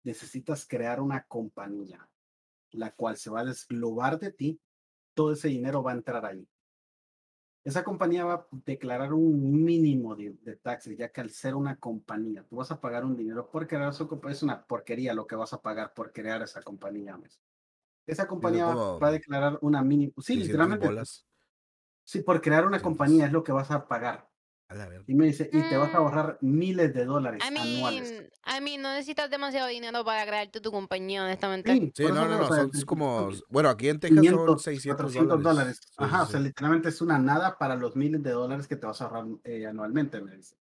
[SPEAKER 4] necesitas crear una compañía, la cual se va a desglobar de ti, todo ese dinero va a entrar ahí. Esa compañía va a declarar un mínimo de, de taxes, ya que al ser una compañía, tú vas a pagar un dinero por crear esa compañía, es una porquería lo que vas a pagar por crear esa
[SPEAKER 2] compañía. Mes.
[SPEAKER 4] Esa compañía va, a declarar una mini. Sí, literalmente. Pues, sí, por crear una compañía pues es lo que vas a pagar. y me dice, y te vas a mm. ahorrar
[SPEAKER 2] miles de dólares
[SPEAKER 4] anuales.
[SPEAKER 1] A mí no necesitas demasiado dinero para crearte tu compañía, honestamente.
[SPEAKER 2] Sí, no, no, no, es como, bueno, aquí en Texas son 600 dólares. Ajá, o sea,
[SPEAKER 4] literalmente es una nada para los miles de dólares que te vas a ahorrar eh, anualmente, me dice.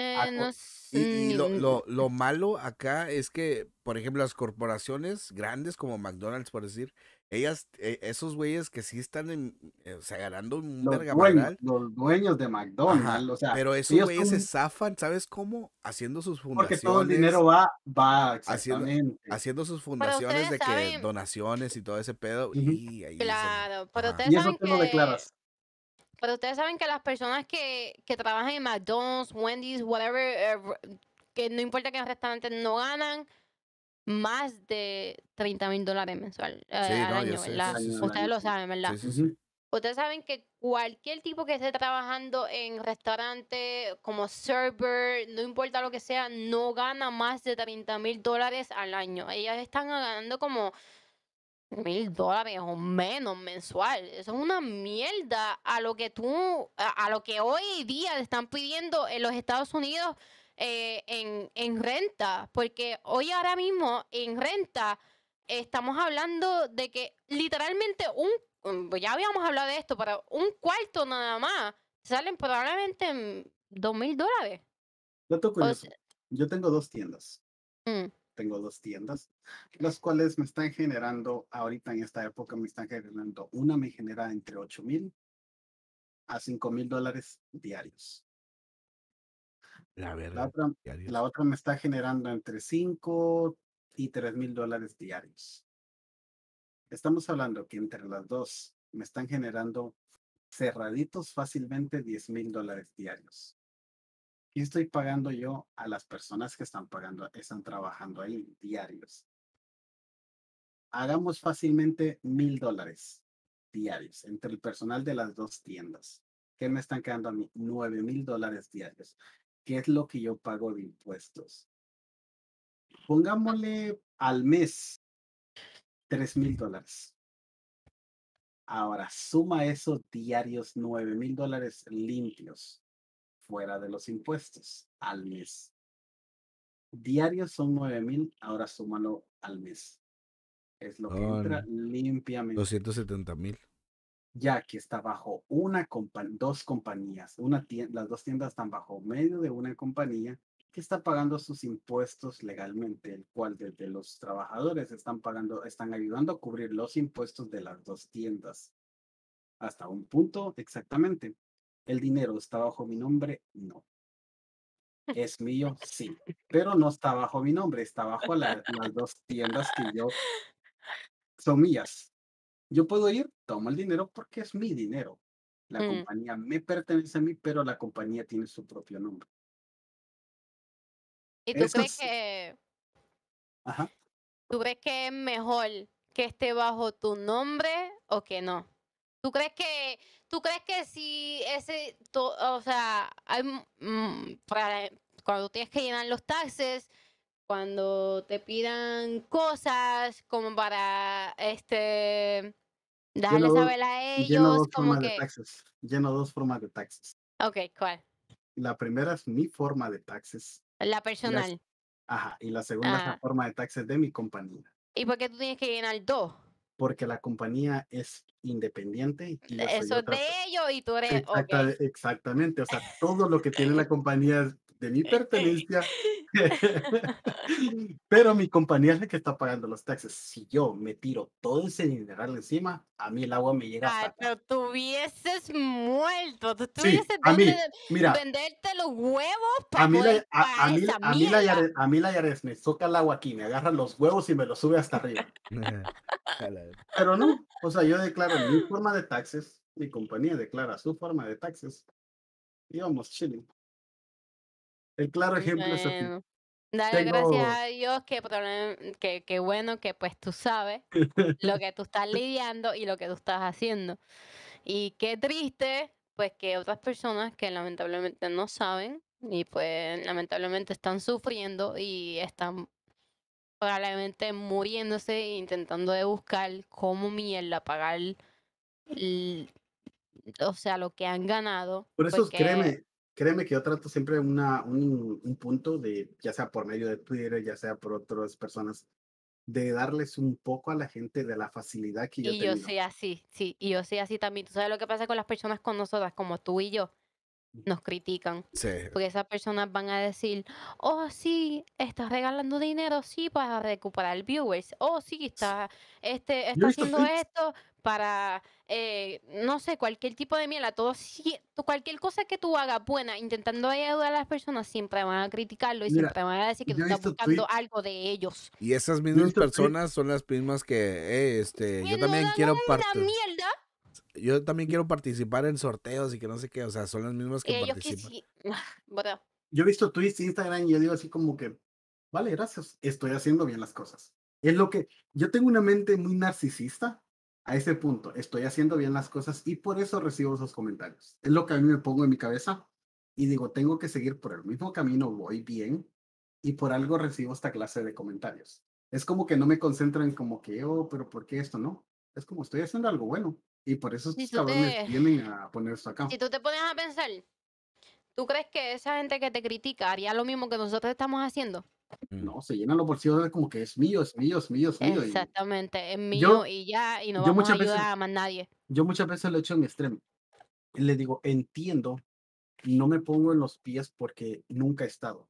[SPEAKER 7] Eh,
[SPEAKER 2] y, lo, malo acá es que, por ejemplo, las corporaciones grandes como McDonald's, por decir, ellas, eh, esos güeyes que sí están eh, ganando un los verga dueños, Los dueños de McDonald's, Pero esos güeyes se zafan, ¿sabes cómo? Haciendo sus fundaciones. Porque todo el dinero va, va, Haciendo, haciendo sus fundaciones de que donaciones y todo ese pedo. y ahí
[SPEAKER 1] claro, pero te declaras. Pero pues ustedes saben que las personas que, que trabajan en McDonald's, Wendy's, whatever, eh, que no importa que en restaurantes no ganan más de 30 mil dólares mensual eh, al año, ¿verdad? Ustedes lo saben, ¿verdad? ustedes saben que cualquier tipo que esté trabajando en restaurante, como server, no importa lo que sea, no gana más de 30 mil dólares al año. Ellas están ganando como Mil dólares o menos mensual. Eso es una mierda a lo que tú, a, lo que hoy día le están pidiendo en los Estados Unidos eh, en, renta. Porque hoy ahora mismo en renta estamos hablando de que literalmente un, mm, ya habíamos hablado de esto, para un cuarto nada más salen probablemente dos mil dólares.
[SPEAKER 4] yo tengo dos tiendas. Mm tengo dos tiendas, las cuales me están generando, ahorita en esta época me están generando, una me genera entre 8 mil a 5 mil dólares diarios. La, verdad, la, otra, otra me está generando entre 5 y 3 mil dólares diarios. Estamos hablando que entre las dos me están generando cerraditos fácilmente 10 mil dólares diarios. ¿Qué estoy pagando yo a las personas que están pagando, están trabajando ahí diarios? Hagamos fácilmente mil dólares diarios entre el personal de las dos tiendas. ¿Qué me están quedando a mí? Nueve mil dólares diarios. ¿Qué es lo que yo pago de impuestos? Pongámosle al mes tres mil dólares. Ahora, suma esos diarios nueve mil dólares limpios fuera de los impuestos al mes. Diarios son mil, ahora súmalo al mes. Es lo que entra limpiamente.
[SPEAKER 2] 270 mil.
[SPEAKER 4] Ya que está bajo una dos compañías, una las dos tiendas están bajo medio de una compañía que está pagando sus impuestos legalmente, el cual desde los trabajadores están pagando, están ayudando a cubrir los impuestos de las dos tiendas. Hasta un punto exactamente el dinero está bajo mi nombre, no. [LAUGHS] ¿Es mío? Sí. Pero no está bajo mi nombre, está bajo las dos tiendas que yo son mías. Yo puedo ir, tomo el dinero porque es mi dinero. La mm. compañía me pertenece a mí, pero la compañía tiene su propio nombre.
[SPEAKER 7] ¿Y tú crees que... Ajá.
[SPEAKER 1] ¿Tú crees que es mejor que esté bajo tu nombre o que no? ¿Tú crees que, tú crees que si ese, o sea, hay, mm, mm, eh, cuando tienes que llenar los taxes, cuando te pidan cosas como para, este, darle saber a ellos, lleno dos formas De taxes.
[SPEAKER 4] Lleno dos formas de taxes. Ok, ¿cuál? La primera es mi forma de taxes.
[SPEAKER 1] La personal.
[SPEAKER 4] ajá, y la segunda es la ah. forma de taxes de mi compañía.
[SPEAKER 1] ¿Y por qué tú tienes que llenar dos?
[SPEAKER 4] porque la compañía es independiente. E eso de
[SPEAKER 1] ello y tú eres...
[SPEAKER 4] Exactamente, o sea, todo lo que tiene la [LAUGHS] compañía de mi pertenencia, [LAUGHS] [LAUGHS] pero mi compañía es la que está pagando los taxes. Si yo me tiro todo ese dinero encima, a mí el agua me llega hasta.
[SPEAKER 1] pero tú hubieses muerto, tú hubieses a mí, venderte los huevos para
[SPEAKER 4] a mí la, a, a, mí, a, mí a mí la me soca el agua aquí, me agarra los huevos y me los sube hasta arriba.
[SPEAKER 7] [LAUGHS]
[SPEAKER 4] pero no, o sea, yo declaro mi forma de taxes, mi compañía declara su forma de taxes vamos chilling. El claro ejemplo es aquí.
[SPEAKER 1] Dale gracias a Dios que, que, bueno que pues tú sabes lo [LAUGHS] que tú estás lidiando y lo que tú estás haciendo. Y qué triste pues que otras personas que lamentablemente no saben y pues lamentablemente están sufriendo y están probablemente muriéndose e intentando de buscar cómo mierda pagar o sea lo que han ganado. Por pues eso créeme,
[SPEAKER 4] créeme que yo trato siempre una, un, un, punto de, ya sea por medio de Twitter, ya sea por otras personas, de darles un poco a la gente de la facilidad que yo Y yo soy
[SPEAKER 1] así, sí, y yo soy así también. Tú sabes lo que pasa con las personas con nosotras, como tú y yo, nos critican. Sí. Porque esas personas van a decir, oh, sí, estás regalando dinero, sí, para recuperar viewers. Oh, sí, está, este, está haciendo esto para eh, no sé, cualquier tipo de miel, a cualquier cosa que tú hagas buena, intentando ayudar a las personas, siempre van a criticarlo y siempre van a decir que tú estás buscando algo de ellos.
[SPEAKER 2] Y esas mismas personas son las mismas que, eh, este, yo también quiero participar. Yo también quiero participar en sorteos y que no sé qué, o sea, son las mismas
[SPEAKER 4] que participan.
[SPEAKER 1] [LAUGHS]
[SPEAKER 2] Yo he visto
[SPEAKER 4] tweets Instagram y yo digo así como que, vale, gracias, estoy haciendo bien las cosas. Es lo que, yo tengo una mente muy narcisista, a ese punto, estoy haciendo bien las cosas y por eso recibo esos comentarios. Es lo que a mí me pongo en mi cabeza y digo, tengo que seguir por el mismo camino, voy bien y por algo recibo esta clase de comentarios. Es como que no me concentro en como que, oh, pero ¿por qué esto no? Es como estoy haciendo algo bueno y por eso si vienen a poner esto acá. Si tú
[SPEAKER 1] te pones a pensar, ¿tú crees que esa gente que te critica haría lo mismo que nosotros estamos haciendo?
[SPEAKER 4] Mm. No, se llenan los bolsillos de como que es mío, es mío, es mío, es mío.
[SPEAKER 1] Exactamente, es mío y ya, y no vamos a ayudar a más nadie.
[SPEAKER 4] Yo muchas veces lo he hecho en extremo. Le digo, entiendo, no me pongo en los pies porque nunca he estado,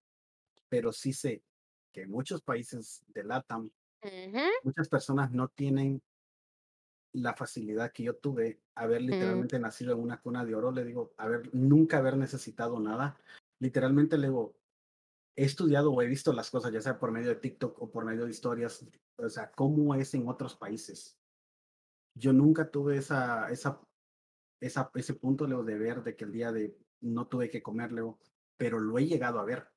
[SPEAKER 4] pero sí sé que en muchos países de LATAM, muchas personas no tienen la facilidad que yo tuve, haber mm. literalmente nacido en una cuna de oro, le digo, haber, nunca haber necesitado nada. Literalmente le digo, he estudiado o he visto las cosas, ya sea por medio de TikTok o por medio de historias, o sea, cómo es en otros países. Yo nunca tuve esa, esa, esa ese punto Leo, de ver de que el día de no tuve que comer, Leo, pero lo he llegado a ver.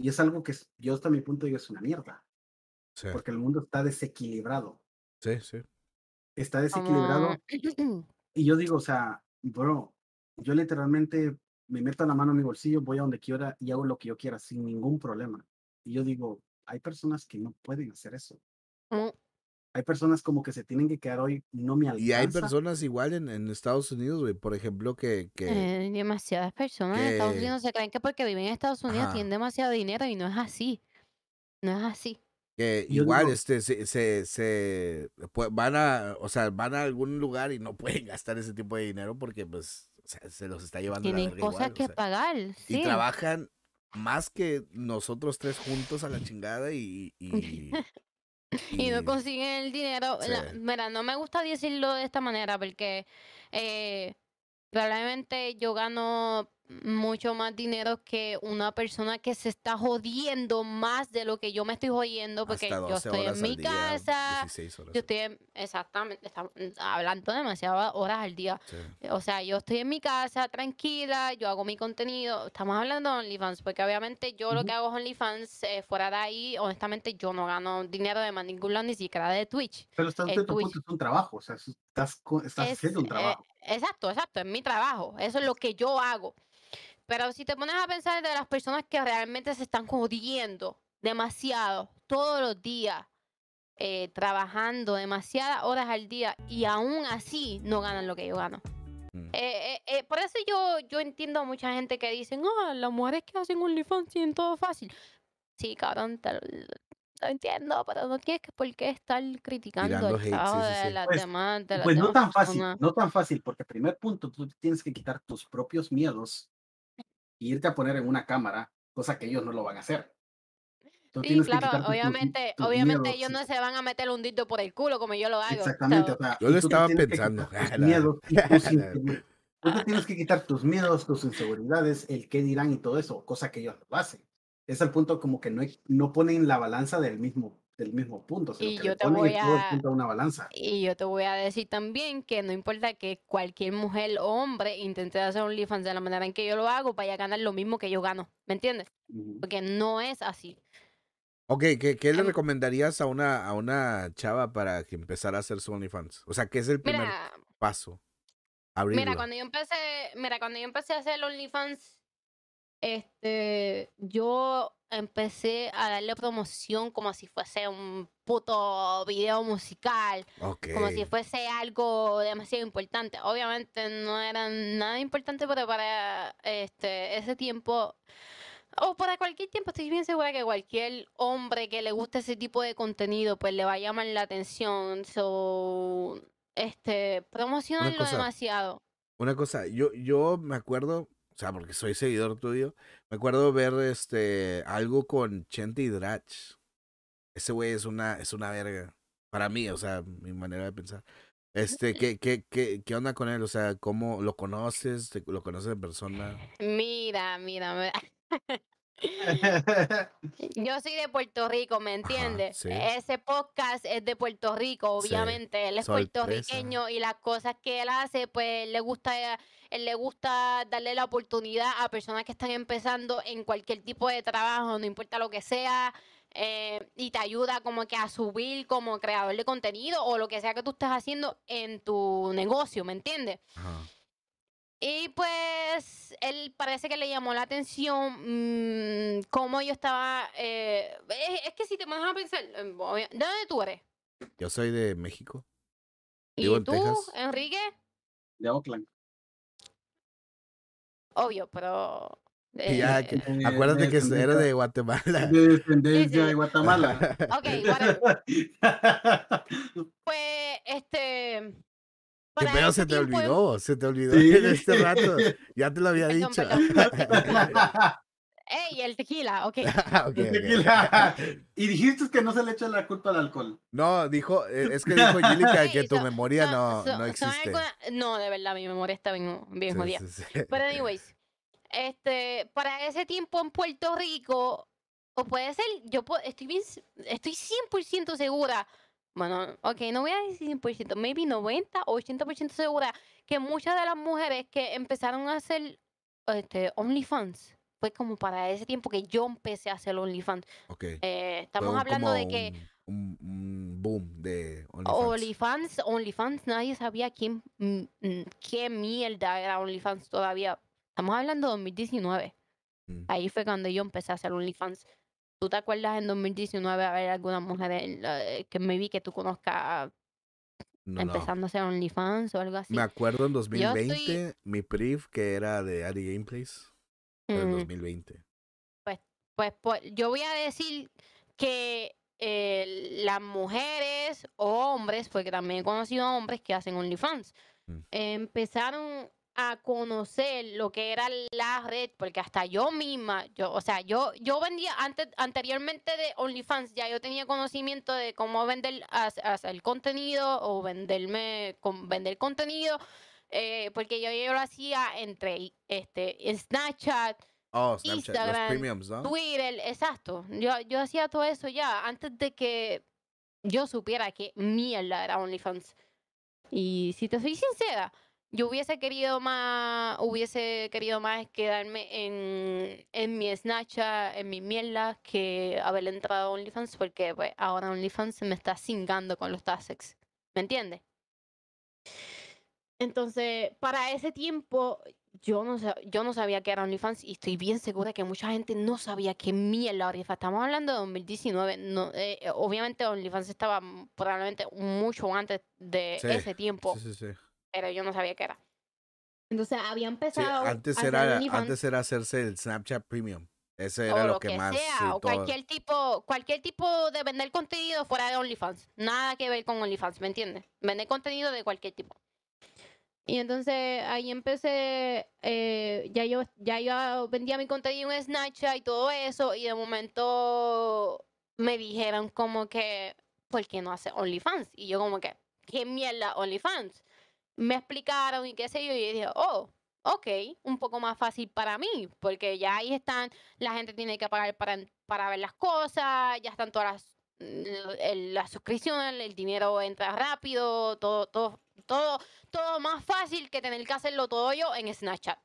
[SPEAKER 4] Y es algo que yo hasta mi punto digo es una mierda. Porque el mundo está desequilibrado. Sí, sí. Está desequilibrado. Ah.
[SPEAKER 7] [CLEARS THROAT]
[SPEAKER 4] Y yo digo, o sea, bro, yo literalmente me metan la mano en mi bolsillo, voy a donde quiera y hago lo que yo quiera sin ningún problema. Y yo digo, hay personas que no pueden hacer eso. no oh. Hay personas como que se tienen que quedar hoy, no me
[SPEAKER 2] alcanza. Y hay personas igual en, en Estados Unidos, güey, por ejemplo, que... que eh,
[SPEAKER 1] demasiadas personas en Estados Unidos se creen que porque viven en Estados Unidos tienen demasiado dinero y no es así. No es así.
[SPEAKER 2] Que igual este se, se, se pues, van a o sea van a algún lugar y no [LAUGHS] pueden gastar ese tipo de dinero porque pues se los está llevando. Tienen cosas que
[SPEAKER 1] pagar. Sí. Y trabajan
[SPEAKER 2] más que nosotros tres juntos a la chingada y... y,
[SPEAKER 1] [LAUGHS] no consiguen el dinero. mira, no me gusta decirlo de esta manera porque eh, probablemente yo gano mucho más dinero que una persona que se está jodiendo más de lo que yo me estoy jodiendo porque yo estoy en mi casa. Yo estoy exactamente, hablando demasiadas horas al día. O sea, yo estoy en mi casa tranquila, yo hago mi contenido. Estamos hablando de OnlyFans porque obviamente yo lo que hago es OnlyFans eh, fuera de ahí, honestamente yo no gano dinero de más ningún lado, ni siquiera de Twitch. Pero estás Twitch. un trabajo,
[SPEAKER 4] o sea, estás, estás haciendo un eh, trabajo.
[SPEAKER 1] Exacto, exacto, es mi trabajo, eso es lo que yo hago. Pero si te pones a pensar de las personas que realmente se están jodiendo demasiado todos los días, eh, trabajando demasiadas horas al día y aún así no ganan lo que yo gano. Mm. Eh, eh, por eso yo, yo entiendo a mucha gente que dicen, ah, oh, las mujeres que hacen OnlyFans tienen todo fácil. Sí, cabrón, tal, entiendo, pero no tienes que por qué estar criticando el estado de la pues, pues no tan fácil,
[SPEAKER 4] no tan fácil, porque primer punto, tú tienes que quitar tus propios miedos e irte a poner en una cámara, cosa que ellos no lo van a hacer. sí, claro, obviamente, obviamente ellos no
[SPEAKER 1] se van a meter un dito por el culo como yo lo hago. Exactamente,
[SPEAKER 4] yo lo estaba pensando. [LAUGHS] [LAUGHS] tú tienes que quitar tus miedos, tus inseguridades, el qué dirán y todo eso, cosa que ellos no hacen es al punto como que no, no ponen la balanza del mismo, del mismo punto, y yo te voy a, una balanza.
[SPEAKER 1] Y yo te voy a decir también que no importa que cualquier mujer o hombre intente hacer un OnlyFans de la manera en que yo lo hago, vaya a ganar lo mismo que yo gano, ¿me entiendes? Porque no es así.
[SPEAKER 2] Ok, ¿qué, qué le em recomendarías a una, a una chava para que empezara a hacer su OnlyFans? O sea, ¿qué es el primer paso? Mira, cuando
[SPEAKER 1] yo empecé, mira, cuando yo empecé a hacer OnlyFans, este, yo empecé a darle promoción como si fuese un puto video musical, como si fuese algo demasiado importante. Obviamente no era nada importante, pero para este, ese tiempo, o para cualquier tiempo, estoy bien segura que cualquier hombre que le guste ese tipo de contenido, pues le va a llamar la atención. este, promocionarlo demasiado.
[SPEAKER 2] Una cosa, yo, yo me acuerdo o sea, porque soy seguidor tuyo, me acuerdo ver este algo con Chente y Ese güey es una, es una verga. Para mí, o sea, mi manera de pensar. Este, ¿qué, qué, qué, qué onda con él? O sea, ¿cómo lo conoces? ¿Lo conoces en persona?
[SPEAKER 1] Mira, mira, mira. [LAUGHS] [LAUGHS] Yo soy de Puerto Rico, ¿me entiendes? Ese podcast es de Puerto Rico, obviamente. Él es puertorriqueño y las cosas que él hace, pues le gusta, él le gusta darle la oportunidad a personas que están empezando en cualquier tipo de trabajo, no importa lo que sea. Eh, y te ayuda como que a subir como creador de contenido o lo que sea que tú estés haciendo en tu negocio, ¿me entiendes? Ajá. Y pues él parece que le llamó la atención mm, cómo yo estaba... Eh, es, que si te vas a pensar, em, ¿de dónde tú eres?
[SPEAKER 2] Yo soy de México. ¿Y tú, Enrique? De Oakland.
[SPEAKER 1] Obvio, pero... [LAUGHS] Eh,
[SPEAKER 2] acuérdate que era de Guatemala. De descendencia de Guatemala.
[SPEAKER 1] ok, Guatemala. [LAUGHS] pues, este,
[SPEAKER 2] pero se te olvidó? Se te olvidó en este rato. Ya te lo había dicho. [LAUGHS]
[SPEAKER 1] ¡Ey, el tequila! Ok.
[SPEAKER 2] Ah, okay [LAUGHS] Y dijiste que no se le echa la culpa al alcohol. No, dijo, eh, [LAUGHS] es que dijo Yilika que tu memoria no, no, existe.
[SPEAKER 1] No, de verdad, mi memoria está bien, bien sí, jodida. Pero, anyways, este, para ese tiempo en Puerto Rico, o puede ser, yo estoy, estoy 100% segura bueno, ok, no voy a decir 100%, maybe 90 o 80% segura que muchas de las mujeres que empezaron a hacer este, OnlyFans fue como para ese tiempo que yo empecé a hacer OnlyFans. Okay. Eh, estamos hablando de que...
[SPEAKER 2] Un, boom de OnlyFans.
[SPEAKER 1] OnlyFans, OnlyFans, nadie sabía quién, mm, mm, qué mierda era OnlyFans todavía. Estamos hablando de 2019. Mm. Ahí fue cuando yo empecé a hacer OnlyFans. ¿Tú te acuerdas en 2019 haber alguna mujer eh, que me vi que tú conozcas empezando a ser OnlyFans o algo así?
[SPEAKER 2] Me acuerdo en 2020, mi priv que era de Ari Gameplays, en 2020. Mm.
[SPEAKER 1] Pues, pues, pues, yo voy a decir que eh, las mujeres o hombres, porque también he conocido hombres que hacen OnlyFans, mm. empezaron a conocer lo que era la red, porque hasta yo misma, yo, o sea, yo, yo vendía antes, anteriormente de OnlyFans, ya yo tenía conocimiento de cómo vender el contenido o venderme, vender contenido, eh, porque yo, yo lo hacía entre este Snapchat,
[SPEAKER 2] oh, Instagram,
[SPEAKER 1] Twitter, exacto. Yo, yo hacía todo eso ya antes de que yo supiera que mierda era OnlyFans. Y si te soy sincera, yo hubiese querido más, hubiese querido más quedarme en, mi snacha, en mi mierda, que haber entrado a OnlyFans, porque pues, ahora OnlyFans me está cingando con los tasex. ¿Me entiendes? Entonces, para ese tiempo, yo no, yo no sabía que era OnlyFans y estoy bien segura que mucha gente no sabía qué mierda era Estamos hablando de 2019. Eh, obviamente, OnlyFans estaba probablemente mucho antes de ese tiempo. Sí, sí, sí pero yo no sabía qué era. Entonces había empezado. antes, era, antes
[SPEAKER 2] era hacerse el Snapchat Premium. Ese era lo, que, más. o cualquier
[SPEAKER 1] tipo, cualquier tipo de vender contenido fuera de OnlyFans. Nada que ver con OnlyFans, ¿me entiendes? Vender contenido de cualquier tipo. Y entonces ahí empecé, eh, ya yo ya yo vendía mi contenido en Snapchat y todo eso, y de momento me dijeron como que, ¿por qué no hace OnlyFans? Y yo como que, ¿qué mierda OnlyFans? me explicaron y qué sé yo, y yo dije, oh, ok, un poco más fácil para mí, porque ya ahí están, la gente tiene que pagar para, para ver las cosas, ya están todas las, suscripciones, el dinero entra rápido, todo, todo, todo, todo más fácil que tener que hacerlo todo yo en Snapchat.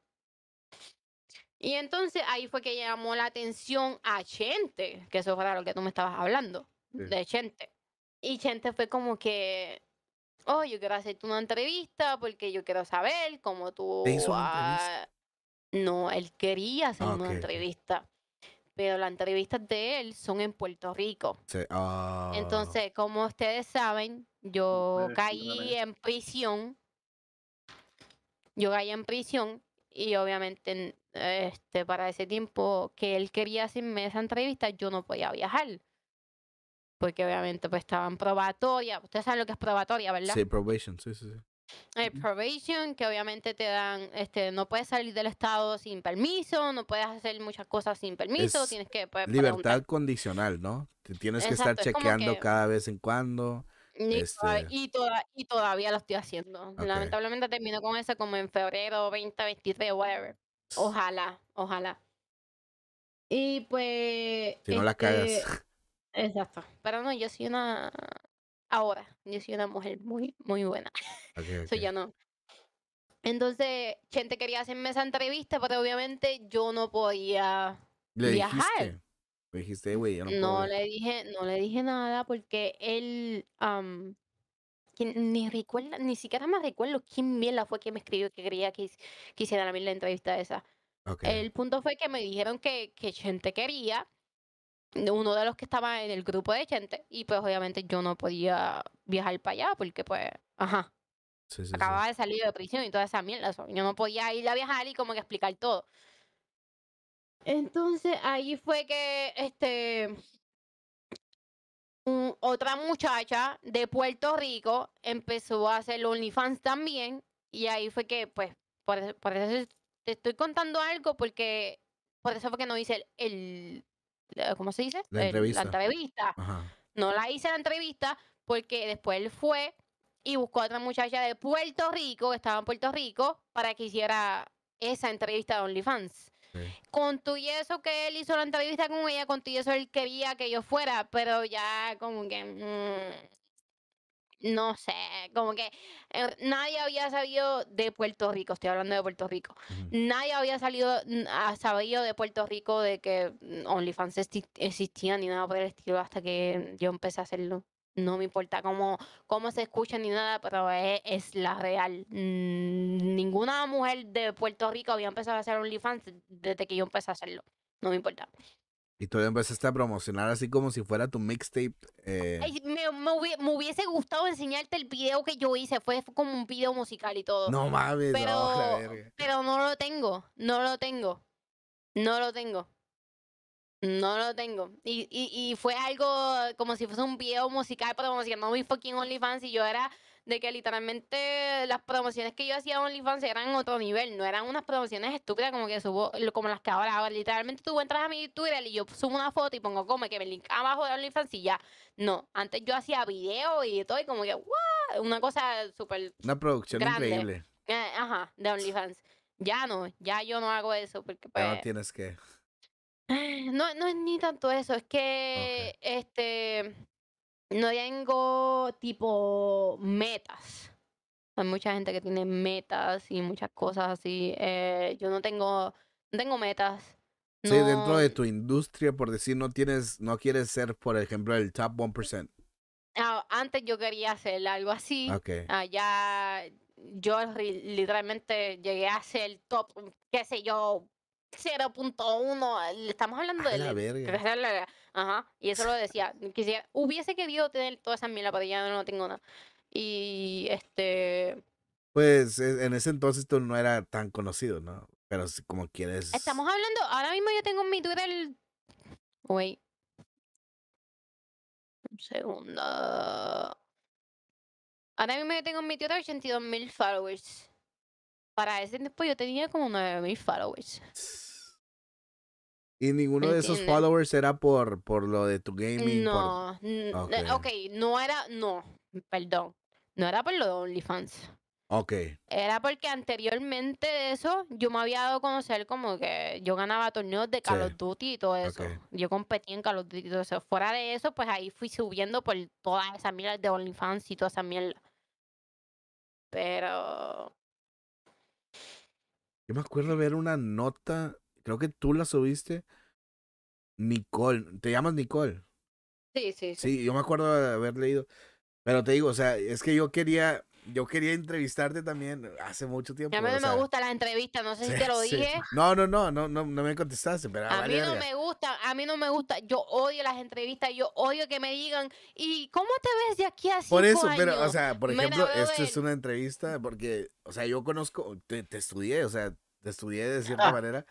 [SPEAKER 1] Y entonces ahí fue que llamó la atención a gente que eso era lo que tú me estabas hablando, de gente Y gente fue como que, oh, yo quiero hacerte una entrevista porque yo quiero saber cómo tú... no, él quería hacer ah, una entrevista pero las entrevistas de él son en Puerto Rico.
[SPEAKER 2] Sí. Ah. Entonces,
[SPEAKER 1] como ustedes saben, yo pues, caí en prisión. Yo caí en prisión y obviamente este, para ese tiempo que él quería hacerme esa entrevista, yo no podía viajar porque obviamente pues estaban probatoria. Ustedes saben lo que es probatoria, ¿verdad? Sí,
[SPEAKER 2] probation, sí, sí, sí.
[SPEAKER 1] Eh, probation, que obviamente te dan, este, no puedes salir del estado sin permiso, no puedes hacer muchas cosas sin permiso, tienes que... Pues, libertad
[SPEAKER 2] condicional, ¿no? Te tienes que estar chequeando cada vez en cuando.
[SPEAKER 1] Este y, todavía lo estoy haciendo. Lamentablemente termino con eso como en febrero 2023, whatever. Ojalá, ojalá. Y pues... Si no la cagas. Este, Exacto. Pero no, yo soy una. Ahora, yo soy una mujer muy, muy buena. [LAUGHS] ya no. Entonces, gente quería hacerme esa entrevista, pero obviamente yo no podía ¿Le viajar. Dijiste?
[SPEAKER 2] ¿Le dijiste, güey? No, no le
[SPEAKER 1] dije, no le dije nada porque él. ni recuerda, ni siquiera me recuerdo quién la fue quien me escribió que quería que, hiciera la, la entrevista esa. El punto fue que me dijeron que, que gente quería uno de los que estaba en el grupo de gente y pues obviamente yo no podía viajar para allá porque pues, ajá. acababa de salir de prisión y toda esa mierda. yo no podía ir a viajar y como que explicar todo. Entonces ahí fue que este otra muchacha de Puerto Rico empezó a hacer OnlyFans también y ahí fue que pues por, eso te estoy contando algo porque por eso fue que no hice el ¿cómo se dice? La entrevista. La entrevista. No la hice la entrevista porque después él fue y buscó a otra muchacha de Puerto Rico, que estaba en Puerto Rico, para que hiciera esa entrevista de OnlyFans. tu y eso que él hizo la entrevista con ella, y eso él quería que yo fuera, pero ya como que mm, no sé, como que eh, nadie había sabido de Puerto Rico, estoy hablando de Puerto Rico, nadie había salido, ha sabido de Puerto Rico de que mm, OnlyFans existía ni nada por el estilo hasta que yo empecé a hacerlo. No me importa cómo, cómo se escucha ni nada, pero e, es, la real. ninguna mujer de Puerto Rico había empezado a hacer OnlyFans desde que yo empecé a hacerlo. No me importa.
[SPEAKER 2] Y tú empezaste a promocionar así como si fuera tu mixtape. Eh.
[SPEAKER 1] me, me, hubiese gustado enseñarte el video que yo hice. Fue como un video musical y todo. No mames, pero, no, pero no lo tengo. No lo tengo. No lo tengo. No lo tengo. Y, y, y fue algo como si fuese un video musical promocionando mi fucking OnlyFans y yo era de que literalmente las promociones que yo hacía en OnlyFans eran otro nivel, no eran unas promociones estúpidas como que subo, como las que ahora, literalmente tú entras a mi Twitter y yo subo una foto y pongo como que me link abajo de OnlyFans y ya. No, antes yo hacía video y todo y como que, ¡guau! Una cosa súper...
[SPEAKER 2] Una producción increíble.
[SPEAKER 1] Eh, ajá, de OnlyFans. Ya no, ya yo no hago eso porque no pues,
[SPEAKER 2] tienes que... [SIGHS]
[SPEAKER 1] No, no es ni tanto eso, es que este no tengo tipo metas. Hay mucha gente que tiene metas y muchas cosas así. Eh, yo no tengo, tengo metas. Sí, dentro de
[SPEAKER 2] tu industria, por decir, no tienes, no quieres ser, por ejemplo, el top 1%.
[SPEAKER 1] Ah, antes yo quería hacer algo así. Ah, ya yo literalmente llegué a ser top, qué sé yo, 0.1, estamos hablando de la verga. Ajá, y eso lo decía. Quisiera, hubiese querido tener todas esas mil pero ya no tengo nada. Y este.
[SPEAKER 2] Pues e, en ese entonces tú no era tan conocido, ¿no? Pero como quieres.
[SPEAKER 1] Estamos hablando, ahora mismo yo tengo en mi Twitter. Wait. Un segundo. Ahora mismo yo tengo en mi Twitter 82 mil followers para ese después yo tenía como 9000 followers.
[SPEAKER 2] Y ninguno de esos followers era por, por lo de tu gaming. No, okay. ok,
[SPEAKER 1] no era, no, perdón, no era por lo de OnlyFans. Ok. Era porque anteriormente de eso yo me había dado a conocer como que yo ganaba torneos de Call of Duty y todo eso. Yo competía en Call of Duty y todo Fuera de eso, pues ahí fui subiendo por todas esas mierdas de OnlyFans y toda esa mierda. Pero
[SPEAKER 2] yo me acuerdo ver una nota, creo que tú la subiste. Nicole, ¿te llamas Nicole?
[SPEAKER 1] Sí, sí, sí. Sí,
[SPEAKER 2] yo me acuerdo de haber leído. Pero te digo, o sea, es que yo quería yo quería entrevistarte también eh, hace mucho tiempo. A mí no me
[SPEAKER 1] gusta las entrevistas, no sé si te lo dije.
[SPEAKER 2] No, no, no, no, no, me contestaste, pero ah, a, mí no me
[SPEAKER 1] gusta, a mí no me gusta. Yo odio las entrevistas, yo odio que me digan, ¿y cómo te ves de aquí a Por eso, pero, o sea, por ejemplo, esto
[SPEAKER 2] es una entrevista porque, o sea, yo conozco, te, te estudié, o sea, te estudié de cierta ah. manera.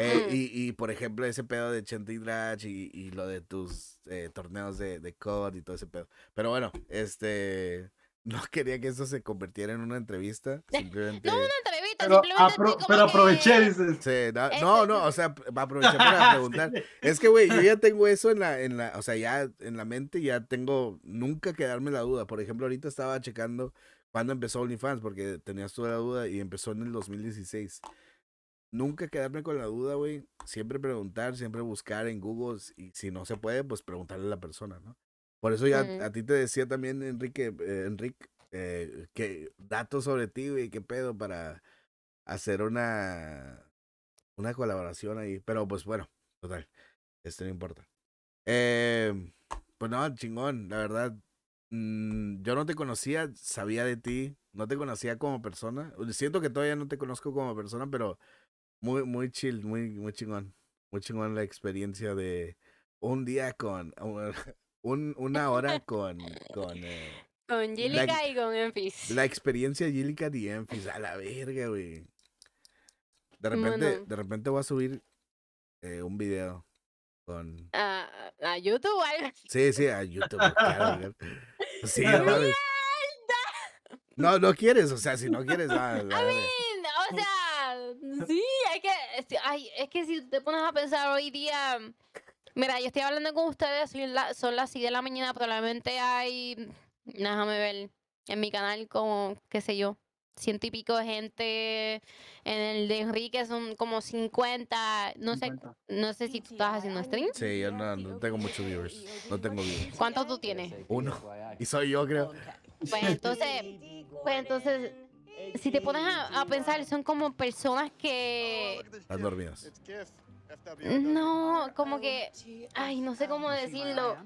[SPEAKER 2] Eh, mm. y, por ejemplo, ese pedo de Chente y, y, lo de tus eh, torneos de, de COD y todo ese pedo. Pero bueno, este no quería que eso se convirtiera en una entrevista. Simplemente... No una entrevista, pero, simplemente pero aproveché, no, este no, o sea, aproveché [LAUGHS] para ah, preguntar. Es que, güey, yo ya [LAUGHS] tengo eso en la, en la, o sea, ya en la mente, ya tengo nunca quedarme la duda. Por ejemplo, ahorita estaba checando cuándo empezó OnlyFans, porque tenías toda la duda y empezó en el 2016. Nunca quedarme con la duda, güey. Siempre preguntar, siempre buscar en Google. Y si no se puede, pues preguntarle a la persona, ¿no? Por eso ya a ti te decía también, Enrique, eh, Enrique, eh, que datos sobre ti, y qué pedo para hacer una, una colaboración ahí. Pero pues bueno, total, esto no importa. Em, pues no, chingón, la verdad, mm, yo no te conocía, sabía de ti, no te conocía como persona. Siento que todavía no te conozco como persona, pero muy, muy chill, muy, muy chingón. Muy chingón la experiencia de un día con [LAUGHS] un, una hora con... Con, eh,
[SPEAKER 1] [LAUGHS] y con Enfis. La
[SPEAKER 2] experiencia de Gillica y Enfis, a la verga, güey.
[SPEAKER 1] De repente,
[SPEAKER 2] de repente voy a subir eh, un video con...
[SPEAKER 1] Ah, a, YouTube
[SPEAKER 2] Sí, sí, a YouTube. claro, [LAUGHS] no No, no quieres, o sea, si no quieres... Ah, mean,
[SPEAKER 1] o sea, sí, hay que... Ay, es que si te pones a pensar hoy día Mira, yo estoy hablando con ustedes, son, las 6 de la mañana, probablemente hay, déjame ver, en mi canal como, qué sé yo, ciento y pico de gente, en el de Enrique son como 50, no sé no sé si tú estás haciendo stream. Sí,
[SPEAKER 2] yo no, tengo muchos viewers, no tengo viewers.
[SPEAKER 1] ¿Cuántos tú tienes?
[SPEAKER 2] Uno, y soy yo creo.
[SPEAKER 1] Pues entonces, pues entonces si te pones a, pensar, son como personas que...
[SPEAKER 2] Están dormidas. No, como que,
[SPEAKER 1] ay, no sé cómo decirlo.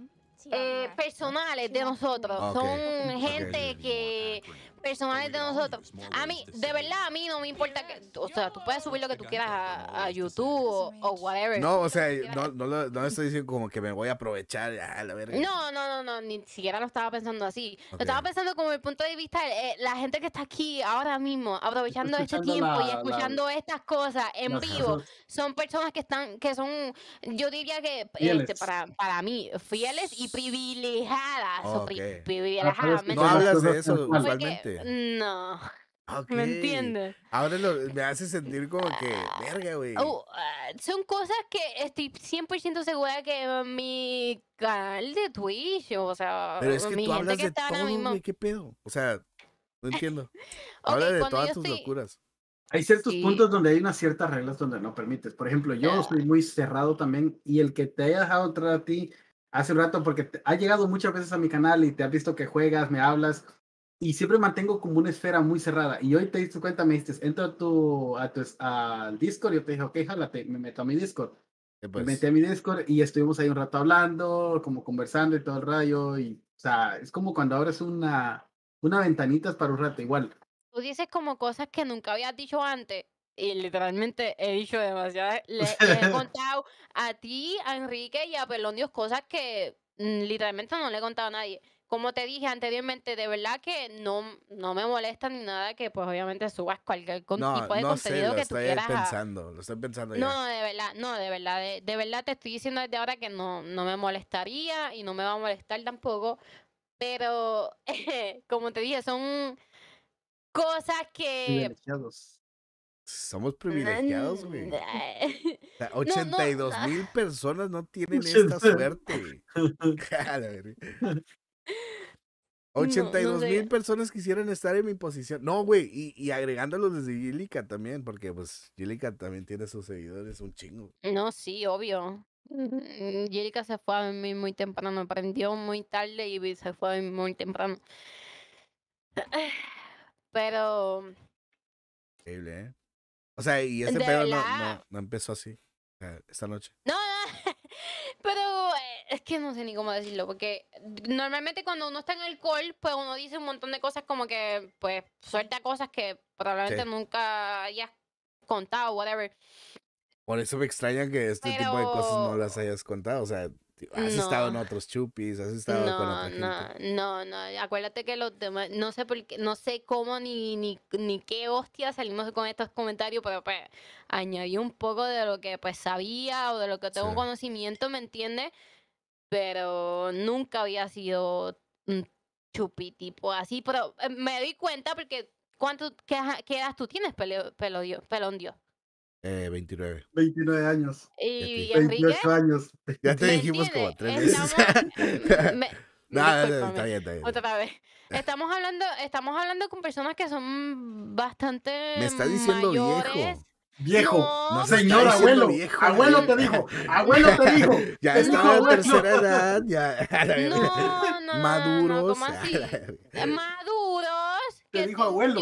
[SPEAKER 1] Eh, personales de nosotros. Son gente que ah, personales de nosotros. A mí, de verdad, a mí no me importa que. O sea, tú puedes subir lo que tú quieras a, este, YouTube o, whatever. No, o sea,
[SPEAKER 2] no, no, estoy diciendo como que me voy a aprovechar. No,
[SPEAKER 1] no, no, no, ni siquiera lo estaba pensando así. Lo estaba pensando como el punto de vista de eh, la gente que está aquí ahora mismo, aprovechando este tiempo y escuchando estas cosas en vivo. Son personas que están, que son, yo diría que este, para, para mí, fieles y privilegiadas. No
[SPEAKER 2] hablas de eso usualmente.
[SPEAKER 1] No.
[SPEAKER 2] [LAUGHS] ¿Me entiende Ahora me hace sentir como que, verga, güey. Oh,
[SPEAKER 1] ah, son cosas que estoy 100% segura que mi canal de Twitch, o sea, Pero es que mi tú gente que está todo, mismo... ¿qué
[SPEAKER 2] pedo? O sea, no entiendo. [LAUGHS] Habla de todas tus locuras. Hay ciertos puntos
[SPEAKER 4] donde hay unas ciertas reglas donde no permites. Por ejemplo, yo estoy soy muy cerrado también y el que te haya dejado entrar a ti hace un rato, porque ha llegado muchas veces a mi canal y te ha visto que juegas, me hablas, y siempre mantengo como una esfera muy cerrada. Y hoy te diste cuenta, me dices, entro a tu, a tu al Discord, yo te dije, ok, jálate, me meto a mi Discord. Me pues. metí a mi Discord y estuvimos ahí un rato hablando, como conversando y todo el rayo. Y, o sea, es como cuando abres una, una ventanita para un rato, igual.
[SPEAKER 1] Tú dices como cosas que nunca habías dicho antes. Y literalmente he dicho demasiadas. [LAUGHS] Le he contado a ti, a Enrique y a Pelón cosas que mm, literalmente no le he contado a nadie como te dije anteriormente, de verdad que no, no me molesta ni nada que pues obviamente subas cualquier tipo de contenido que tú quieras Pensando,
[SPEAKER 2] Lo estoy pensando, No,
[SPEAKER 1] de verdad, no, de verdad, de, verdad te estoy diciendo desde ahora que no, me molestaría y no me va a molestar tampoco, pero [LAUGHS] como te dije, son cosas que...
[SPEAKER 2] Somos privilegiados, güey. 82 [LAUGHS] ah. mil personas no tienen esta suerte. [LAUGHS] 82 mil personas quisieran estar en mi posición. No, güey, y, y agregándolos desde Yelica también, porque pues Yelica también tiene sus seguidores un chingo.
[SPEAKER 1] No, sí, obvio. Yelica mm, se fue a mí muy temprano, aprendió muy tarde y se fue a muy temprano. [SIGHS] Pero...
[SPEAKER 2] Increíble, ¿eh? O sea, y ese pedo no, no empezó así esta noche. No, no,
[SPEAKER 1] [LAUGHS] pero eh, es que no sé ni cómo decirlo, porque normalmente cuando uno está en alcohol, pues uno dice un montón de cosas como que, pues, suelta cosas que probablemente nunca hayas contado, whatever.
[SPEAKER 2] Por eso me extraña que este tipo de cosas no las hayas contado, o sea, Has estado en otros chupis, has estado con otra
[SPEAKER 1] gente. No, no, acuérdate que los demás, no sé por qué, no sé cómo ni, ni, qué hostia salimos con estos comentarios, pero pues, añadí un poco de lo que pues sabía o de lo que tengo conocimiento, ¿me entiendes? Pero nunca había sido un chupi tipo así, pero eh, me di cuenta porque ¿cuánto, qué, edad tú tienes, pelón Dios?
[SPEAKER 2] Eh, 29. 29 años.
[SPEAKER 1] ¿Y 28
[SPEAKER 2] años. Ya te dijimos como tres veces. [LAUGHS]
[SPEAKER 1] no, está bien, está bien. Otra vez. Estamos hablando, estamos hablando con personas que son bastante. Me está
[SPEAKER 4] diciendo
[SPEAKER 2] viejo.
[SPEAKER 4] Viejo, no, señor abuelo, abuelo te dijo, abuelo te dijo. [LAUGHS] ya estaba en tercera edad,
[SPEAKER 2] ya. [LAUGHS] No, no, maduros. Eh,
[SPEAKER 1] maduros. Te dijo abuelo.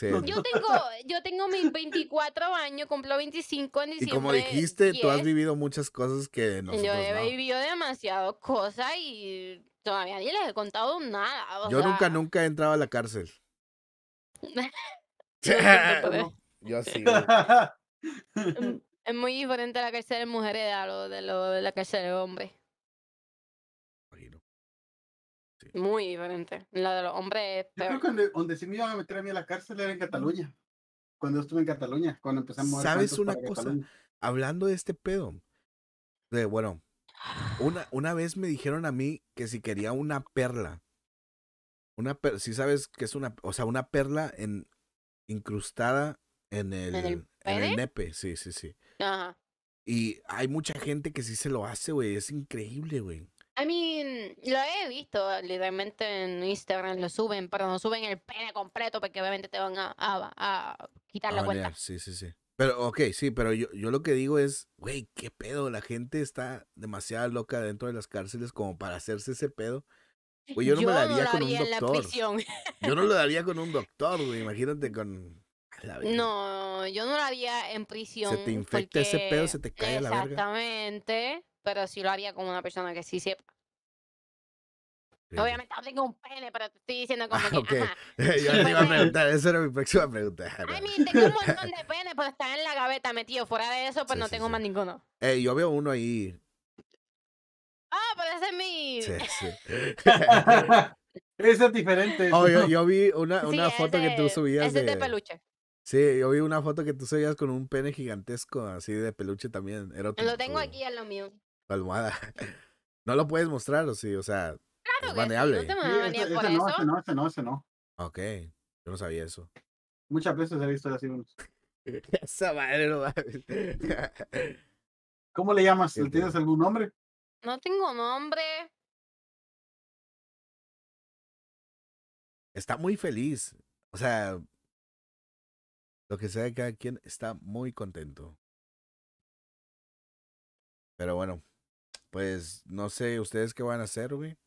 [SPEAKER 2] Yo tengo,
[SPEAKER 1] yo tengo mis 24 años, cumplo 25 en diciembre. Y como dijiste, tú has
[SPEAKER 2] vivido muchas cosas que nosotros Yo he
[SPEAKER 1] vivido demasiado cosas y todavía ni les he contado nada. yo nunca, nunca
[SPEAKER 2] he entrado a la cárcel. [LAUGHS] [LAUGHS] yo sí. [LAUGHS]
[SPEAKER 1] Mm, es muy diferente a la cárcel de mujeres a lo de, lo, de la cárcel de hombre Muy diferente. La de los hombres
[SPEAKER 4] Yo creo que donde, se me iban a meter a mí a la cárcel era en Cataluña. Cuando estuve en Cataluña, cuando empezamos ¿Sabes una cosa?
[SPEAKER 2] Hablando de este pedo, de bueno, una, una vez me dijeron a mí que si quería una perla. Una perla, si sabes que es una, o sea, una perla en, incrustada en el, ¿En el, en nepe, sí, sí, sí. Ajá. Y hay mucha gente que sí se lo hace, güey, es increíble, güey.
[SPEAKER 1] A mí lo he visto, literalmente en Instagram lo suben, pero no suben el pene completo porque obviamente te van a, quitar la cuenta.
[SPEAKER 2] Sí, sí, sí. Pero, ok, sí, pero yo, yo lo que digo es, güey, qué pedo, la gente está demasiado loca dentro de las cárceles como para hacerse ese pedo. Güey, yo no me daría con un doctor.
[SPEAKER 1] Yo no lo daría
[SPEAKER 2] con un doctor, imagínate con...
[SPEAKER 1] no, yo no lo haría en prisión. Se te infecta ese pedo, se te cae la verga. Exactamente, pero si lo haría con una persona que sí sepa. Obviamente no tengo un pene, pero te estoy diciendo como ah, que. Okay.
[SPEAKER 2] [LAUGHS] Yo te iba a preguntar, esa era mi próxima pregunta. Ay, mi tengo un [LAUGHS]
[SPEAKER 1] montón de pene pero está en la gaveta metido. Fuera de eso, pues no tengo más ninguno.
[SPEAKER 2] Eh, yo veo uno ahí.
[SPEAKER 1] Ah, pero ese es mi. Sí, [LAUGHS]
[SPEAKER 2] sí. ese es diferente. Oh, yo, vi una, una foto que tú subías. Ese es de peluche. Sí, yo vi una foto que tú subías con un pene gigantesco, así de peluche también. Lo tengo
[SPEAKER 1] aquí en lo mío.
[SPEAKER 2] almohada No lo puedes mostrar, o sí, o sea, Claro que no
[SPEAKER 1] ese, por eso. No, ese no, ese
[SPEAKER 2] no, ese no. Ok, yo no sabía eso. Muchas
[SPEAKER 4] veces he visto así unos. [LAUGHS] Esa madre [LAUGHS] ¿Cómo le llamas? ¿Tienes algún nombre?
[SPEAKER 5] No tengo nombre.
[SPEAKER 6] Está muy feliz. O sea, lo que sea de cada quien está
[SPEAKER 2] muy contento. Pero bueno, pues no sé ustedes qué van a hacer, güey.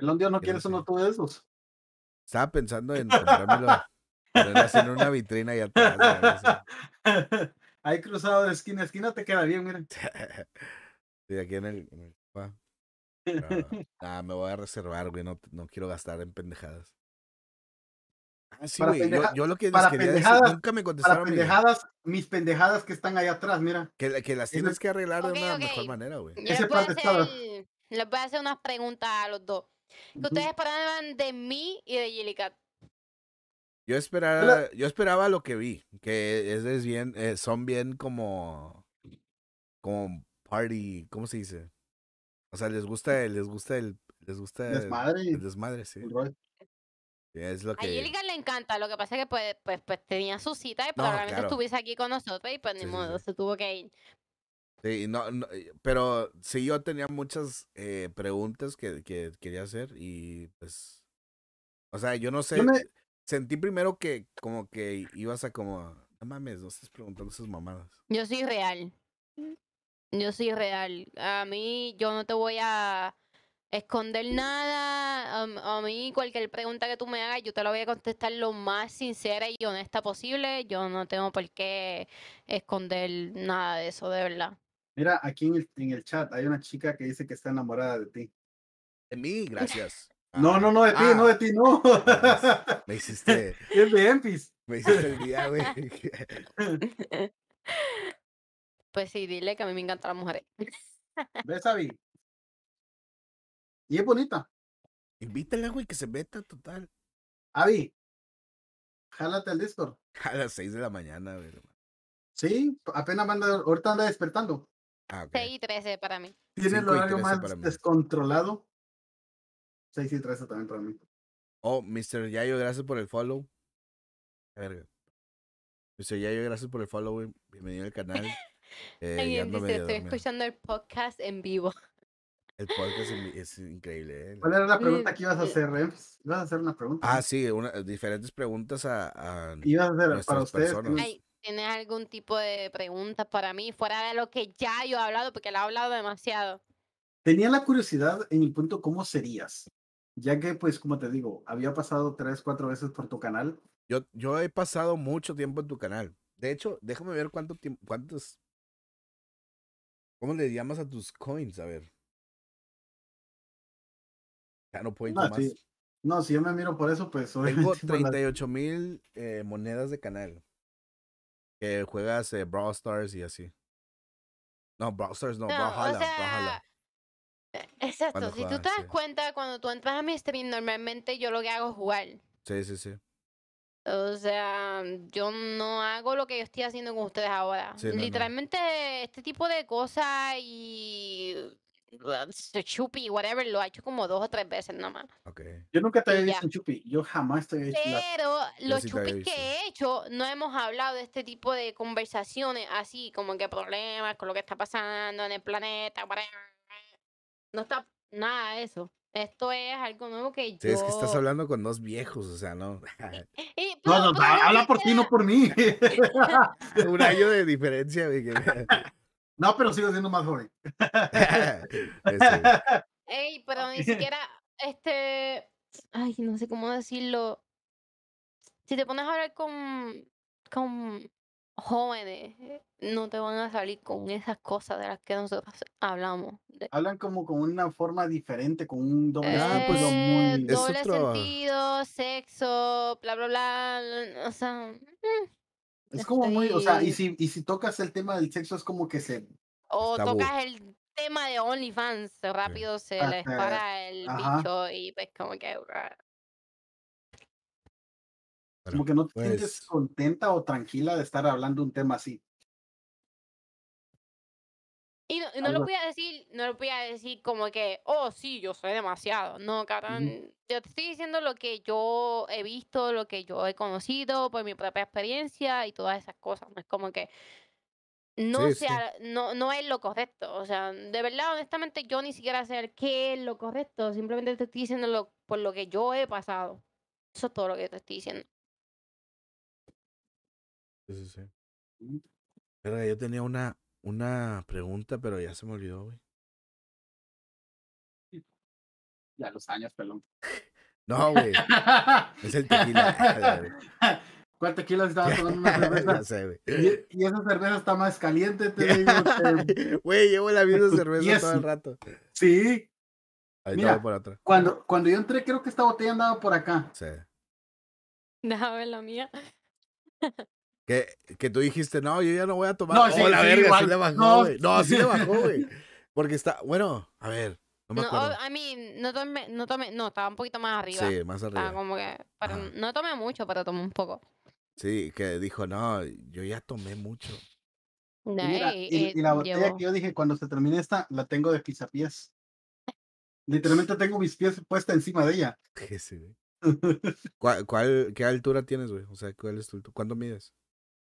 [SPEAKER 2] Pelón Dios, ¿no quieres uno tú de esos? Estaba pensando en comprármelo. en una vitrina y atrás. [LAUGHS] Ahí cruzado de esquina a esquina te queda bien, mira. [LAUGHS] Sí, aquí en el. En [LAUGHS] me voy a reservar, güey. No, no quiero gastar en pendejadas. Ah, sí, güey. yo, lo que les quería decir, nunca me contestaron. Para pendejadas, mis pendejadas que están allá atrás, mira. Que, que las tienes que arreglar de una mejor manera, güey. Les voy
[SPEAKER 1] a hacer unas preguntas a los dos. ¿Qué ustedes esperaban de mí y de Gillicat?
[SPEAKER 2] Yo esperaba, yo esperaba lo que vi, que es, bien, eh, son bien como, como party, ¿cómo se dice? O sea, les gusta, les gusta el, les gusta el desmadre, sí. es lo A le
[SPEAKER 1] encanta, lo que pasa es que pues, pues, pues tenía su cita y probablemente estuviese aquí con nosotros y pues ni modo, se tuvo que ir
[SPEAKER 2] no, eh, pero sí, yo tenía muchas eh, preguntas que, que, quería hacer y pues, o sea, yo no sé, sentí primero que como que ibas a como, no mames, no estés preguntando esas mamadas.
[SPEAKER 1] Yo soy real, yo soy real, a mí yo no te voy a esconder nada, a, a mí cualquier pregunta que tú me hagas yo te la voy a contestar lo más sincera y honesta posible, yo no tengo por qué esconder nada de eso, de verdad.
[SPEAKER 4] Mira, aquí en el, en el chat hay una chica que dice que está enamorada de ti. De mí, gracias. no, no, no, de ti, no, ah. de ti, no. [LAUGHS] Pues, me hiciste. [LAUGHS] Es de Empis. Me hiciste el día, güey. [LAUGHS]
[SPEAKER 1] Pues sí, dile que a mí me encantan las mujeres.
[SPEAKER 4] ¿Ves, Abby?
[SPEAKER 6] Y es bonita. Invítala, güey, que se meta total.
[SPEAKER 4] Abby, jálate al Discord. A las 6 de la mañana, güey. Sí, apenas manda, ahorita anda despertando. 6
[SPEAKER 1] ah, y 13 para mí.
[SPEAKER 4] ¿Tiene el horario más descontrolado? 6 y 13 también para mí.
[SPEAKER 2] Oh, Mr. Yayo, gracias por el follow. A ver. Mr. Yayo, gracias por el follow. Bienvenido al canal. [LAUGHS] Eh, estoy
[SPEAKER 1] escuchando el podcast en vivo.
[SPEAKER 2] El podcast [LAUGHS] es, increíble. Eh, ¿Cuál era la pregunta que ibas a hacer, Rems? Ibas a hacer una pregunta. Ah, sí, diferentes preguntas a, a ibas a hacer, para ustedes, personas.
[SPEAKER 1] ¿Tienes algún tipo de pregunta para mí fuera de lo que ya yo he hablado? Porque lo he hablado demasiado.
[SPEAKER 4] Tenía la curiosidad en el punto cómo serías, ya que pues como te digo, había pasado tres,
[SPEAKER 2] cuatro veces por tu canal. Yo, yo he pasado mucho tiempo en tu canal. De hecho, déjame ver cuánto tiempo, cuántos... ¿Cómo le llamas a tus coins? A ver. Ya no puedo no, más.
[SPEAKER 6] No, si yo me miro por eso, pues... [LAUGHS] Tengo 38
[SPEAKER 2] mil eh, monedas de canal que juegas eh, Brawl Stars y así. No, Brawl Stars no, no Brawlhalla,
[SPEAKER 1] e, Exacto, si tú te das cuenta, cuando tú entras a mi stream, normalmente yo lo que hago es jugar. Sí, sí, sí. O sea, yo no hago lo que yo estoy haciendo con ustedes ahora. Literalmente este tipo de cosas y
[SPEAKER 7] [LAUGHS]
[SPEAKER 1] chupi, whatever, lo ha hecho como dos o tres veces nomás.
[SPEAKER 4] Okay. Yo nunca te había dicho chupi, yo jamás te había visto. Pero lo los chupis que he
[SPEAKER 1] hecho, no hemos hablado de este tipo de conversaciones así, como que problemas con lo que está pasando en el planeta, no está nada de eso. Esto es algo nuevo que yo... es que estás
[SPEAKER 2] hablando con dos viejos, o sea, ¿no? [LAUGHS] no, habla por ti, no por mí. [LAUGHS] Un año de diferencia, no, pero sigo siendo más joven. [LAUGHS]
[SPEAKER 4] [LAUGHS]
[SPEAKER 1] Ey, pero ni siquiera, este, ay, no sé cómo decirlo. Si te pones a hablar con, con jóvenes, eh, no te van a salir con esas cosas de las que nosotros hablamos.
[SPEAKER 4] Hablan como con una forma diferente, con un doble, ah, pues, eh, doble sentido,
[SPEAKER 1] sexo, bla, bla, bla, o sea... Mm,
[SPEAKER 4] es como muy, o sea, y si, y si tocas el tema del sexo es como que se...
[SPEAKER 1] O tocas el tema de OnlyFans, rápido se les para el bicho y pues como que...
[SPEAKER 4] como que no te sientes pues contenta o tranquila de estar hablando un tema así.
[SPEAKER 1] Y no, lo voy a decir, no lo voy decir como que, oh, sí, yo soy demasiado. No, cabrón. Yo te estoy diciendo lo que yo he visto, lo que yo he conocido por mi propia experiencia y todas esas cosas. No es como que no sea, No, es lo correcto. O sea, de verdad, honestamente, yo ni siquiera sé qué es lo correcto. Simplemente te estoy diciendo lo, por lo que yo he pasado. Eso es todo lo que te estoy diciendo.
[SPEAKER 7] Sí, sí, sí.
[SPEAKER 2] yo tenía una, una pregunta, pero ya se me olvidó, güey.
[SPEAKER 4] Ya los años, pelón. [LAUGHS] No, güey. es el tequila. [LAUGHS] ¿Cuál tequila estaba tomando [LAUGHS] una cerveza? no sé, güey. Y, esa cerveza está más caliente, te digo. Güey, llevo la misma pues, cerveza todo el rato. Sí.
[SPEAKER 2] Ahí Mira, por atrás.
[SPEAKER 4] Cuando, cuando yo entré, creo que esta botella andaba por acá. Sí.
[SPEAKER 1] No, la mía.
[SPEAKER 2] Que, tú dijiste, no, yo ya no voy a tomar. No, oh, sí, le bajó, no. güey. No, sí bajó, [LAUGHS] Porque está, bueno, a ver, no me acuerdo. No,
[SPEAKER 1] I mean, no tomé, no tomé, no, estaba un poquito más arriba. Sí, más arriba. no tomé mucho, pero tomé un poco.
[SPEAKER 2] Sí, que dijo, no, yo ya tomé mucho.
[SPEAKER 3] Eh, y, la botella
[SPEAKER 2] que yo dije, cuando se termine
[SPEAKER 4] esta, la tengo de pies.
[SPEAKER 2] Literalmente tengo mis pies
[SPEAKER 4] puestos encima de ella.
[SPEAKER 2] ¿Qué, [LAUGHS] [LAUGHS] cuál, ¿Qué altura tienes, güey? O sea, ¿cuál es tu, mides?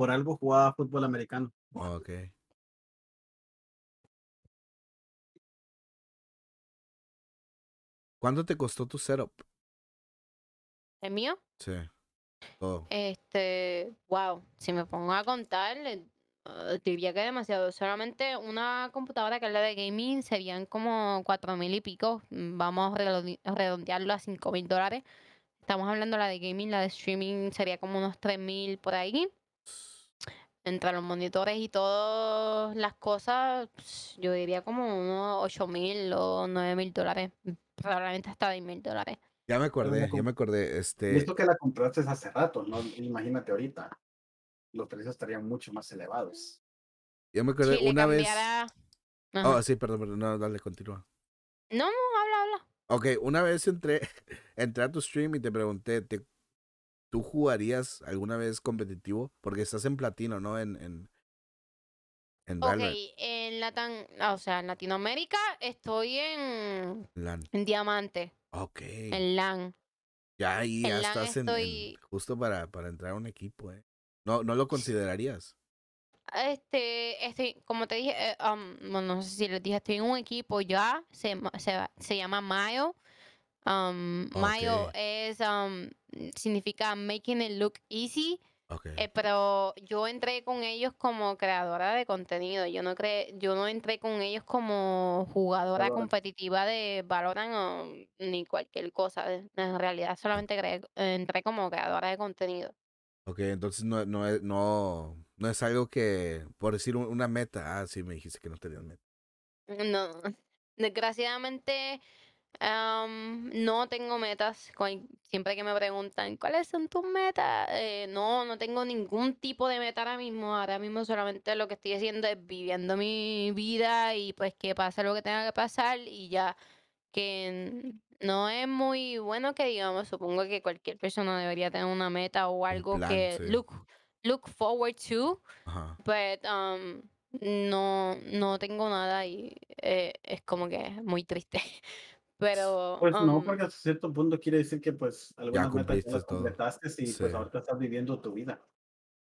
[SPEAKER 5] por algo jugaba fútbol americano. Ah, ok.
[SPEAKER 2] ¿Cuánto te costó tu setup? ¿El mío? Sí.
[SPEAKER 1] Este, wow, si me pongo a contar, te eh, ah, diría que demasiado. Solamente una computadora que es la de gaming serían como cuatro mil y pico. Mm, vamos a redondearlo a cinco mil dólares. Estamos hablando de la de gaming, la de streaming sería como unos tres mil por ahí entre los monitores y todas las cosas, yo diría como unos 8 mil o 9 mil dólares, mm, probablemente hasta 10 mil dólares.
[SPEAKER 2] Ya me acordé, ya me acordé. Este... Visto que la compraste
[SPEAKER 4] hace rato, ¿no? Imagínate ahorita. Los precios estarían mucho más elevados.
[SPEAKER 2] Yo me acordé una vez.
[SPEAKER 1] Ah, oh, sí,
[SPEAKER 2] perdón, perdón, no, dale, continúa.
[SPEAKER 1] No, no, habla, habla.
[SPEAKER 2] Ok, una vez entré, [LAUGHS] entré a tu stream y te pregunté, ¿te, ¿Tú jugarías alguna vez competitivo? Porque estás en platino, ¿no? En, en, en ok,
[SPEAKER 1] en, o sea, Latinoamérica estoy en, en diamante.
[SPEAKER 2] Ok. En LAN. Ya ahí ya estás en, justo para, para entrar a un equipo, ¿eh? ¿No, no lo considerarías?
[SPEAKER 1] Este, como te dije, eh, um, no sé si lo dije, estoy en un equipo ya, se, se llama Mayo, Um, Mayo es, um, significa making it look easy. Eh, pero yo entré con ellos como creadora de contenido. Yo no yo no entré con ellos como jugadora competitiva de Valorant o, ni cualquier cosa. Eh, en realidad solamente entré como creadora de contenido.
[SPEAKER 2] Ok, entonces no, no, es, no, no es algo que, por decir una meta. Ah, sí, me dijiste que no tenías meta.
[SPEAKER 1] No, [LAUGHS] desgraciadamente no tengo metas. Siempre que me preguntan, ¿cuáles son tus metas? Eh, no, no tengo ningún tipo de meta ahora mismo. Ahora mismo solamente lo que estoy haciendo es viviendo mi vida y pues que pase lo que tenga que pasar y ya que no es muy bueno que digamos, supongo que cualquier persona debería tener una meta o algo que look, look forward to, pero no, no tengo nada y eh, es como que muy triste. [LAUGHS] Pues, pero. Pues no,
[SPEAKER 4] um porque a cierto punto quiere decir que, pues, algunas ya completaste y, pues, ahorita estás viviendo tu vida.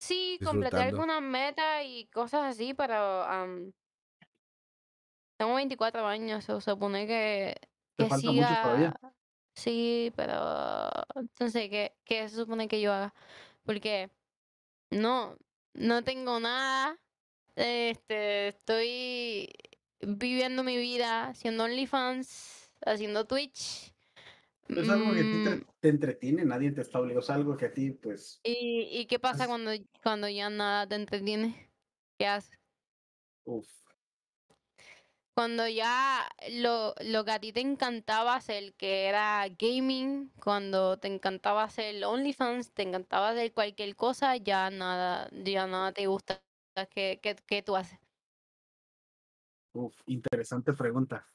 [SPEAKER 1] Sí, completar algunas metas y cosas así, pero. tengo 24 años, se supone que. que Sí, pero. Entonces, ¿qué, ¿qué se supone que yo haga? Porque. No, no tengo nada. Este, estoy viviendo mi vida siendo OnlyFans haciendo Twitch.
[SPEAKER 4] Es algo que mm. te, entretiene, nadie te está obligado, es algo que a ti, pues...
[SPEAKER 1] ¿Y, qué pasa cuando, cuando ya nada te entretiene? ¿Qué haces? Uf. Cuando ya lo, lo que a ti te encantaba hacer, que era gaming, cuando te encantaba hacer OnlyFans, te encantaba hacer cualquier cosa, ya nada, ya nada te gusta. ¿Qué, qué tú haces?
[SPEAKER 6] Uf, interesante pregunta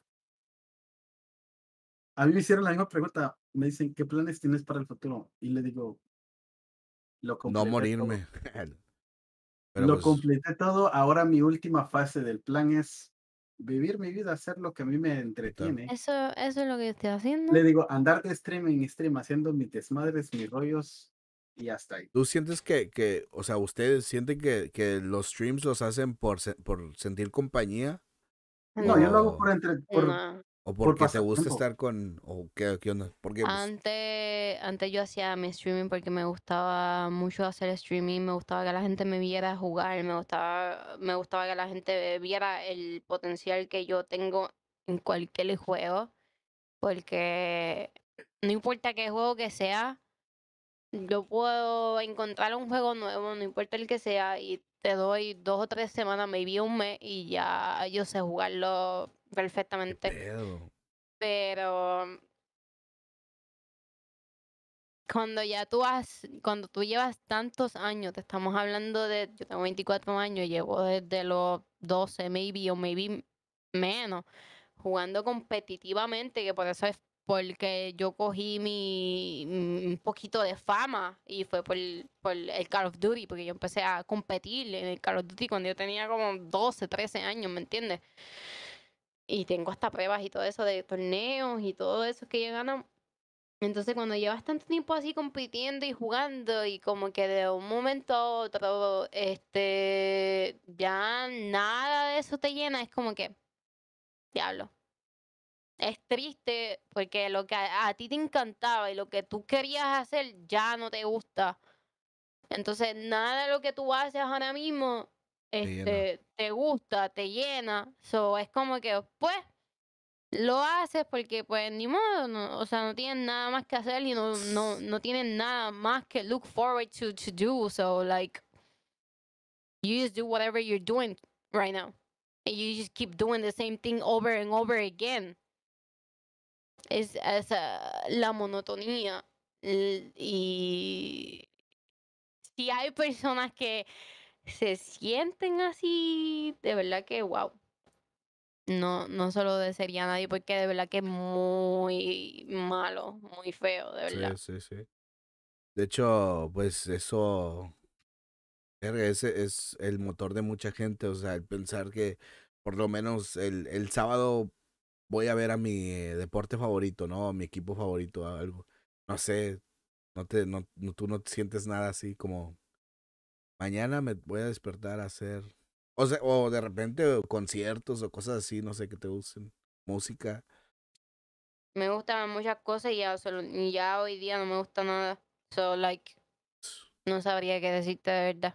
[SPEAKER 6] a mí me hicieron la misma pregunta. Me dicen, ¿qué planes tienes para el futuro? Y le digo,
[SPEAKER 4] lo No morirme. [LAUGHS] lo pues completé todo. Ahora mi última fase del plan es vivir mi vida, hacer lo que a mí me entretiene.
[SPEAKER 1] Eso, eso es lo que estoy haciendo. Le digo,
[SPEAKER 4] andar de stream en stream, haciendo mis desmadres, mis rollos
[SPEAKER 1] y hasta ahí.
[SPEAKER 2] ¿Tú sientes que, que o sea, ustedes sienten que, que los streams los hacen por, por sentir compañía?
[SPEAKER 4] No, yo lo hago por, entre,
[SPEAKER 2] porque por te gusta estar con.? ¿O qué, Porque, antes,
[SPEAKER 1] pues? antes yo hacía mi streaming porque me gustaba mucho hacer streaming, me gustaba que la gente me viera jugar, me gustaba, me gustaba que la gente viera el potencial que yo tengo en cualquier juego. Porque no importa qué juego que sea, yo puedo encontrar un juego nuevo, no importa el que sea, y te doy dos o tres semanas, maybe un mes, y ya yo sé jugarlo perfectamente. Pero mm, cuando ya tú has, cuando tú llevas tantos años, te estamos hablando de, yo tengo 24 años, llevo desde los 12, maybe, o maybe menos, jugando competitivamente, que por eso es porque yo cogí mi mm, un poquito de fama y fue por, por, el Call of Duty, porque yo empecé a competir en el Call of Duty cuando yo tenía como 12, 13 años, ¿me entiendes? y tengo hasta pruebas y todo eso de torneos y todo eso que yo gano. Entonces cuando llevas tanto tiempo así compitiendo y jugando y como que de un momento a otro, este, ya nada de eso te llena, es como que, diablo. Es triste porque lo que a, a ti te encantaba y lo que tú querías hacer ya no te gusta. Entonces nada de lo que tú haces ahora mismo este, te gusta, te llena. So, es como que, pues, lo haces porque, pues, ni modo, no, o sea, no tienen nada más que hacer y no, no, no tienen nada más que look forward to, to do. So, like, you just do whatever you're doing right now. And you just keep doing the same thing over and over again. Es, es ah, la monotonía. Y si hay personas que se sienten así, de verdad que wow. No, no se lo desearía a nadie porque de verdad que es muy malo, muy feo, de verdad.
[SPEAKER 2] Sí, sí, sí. De hecho, pues eso ese es el motor de mucha gente, o sea, el pensar que por lo menos el, el sábado voy a ver a mi deporte favorito, ¿no? A mi equipo favorito, algo. No sé, no te, no, no, tú no te sientes nada así como mañana me voy a despertar a hacer. O de repente conciertos o cosas así, no sé, qué te gusten. Música.
[SPEAKER 1] Me gustan muchas cosas y ya, ya hoy día no me gusta nada. So, like, no sabría qué decirte de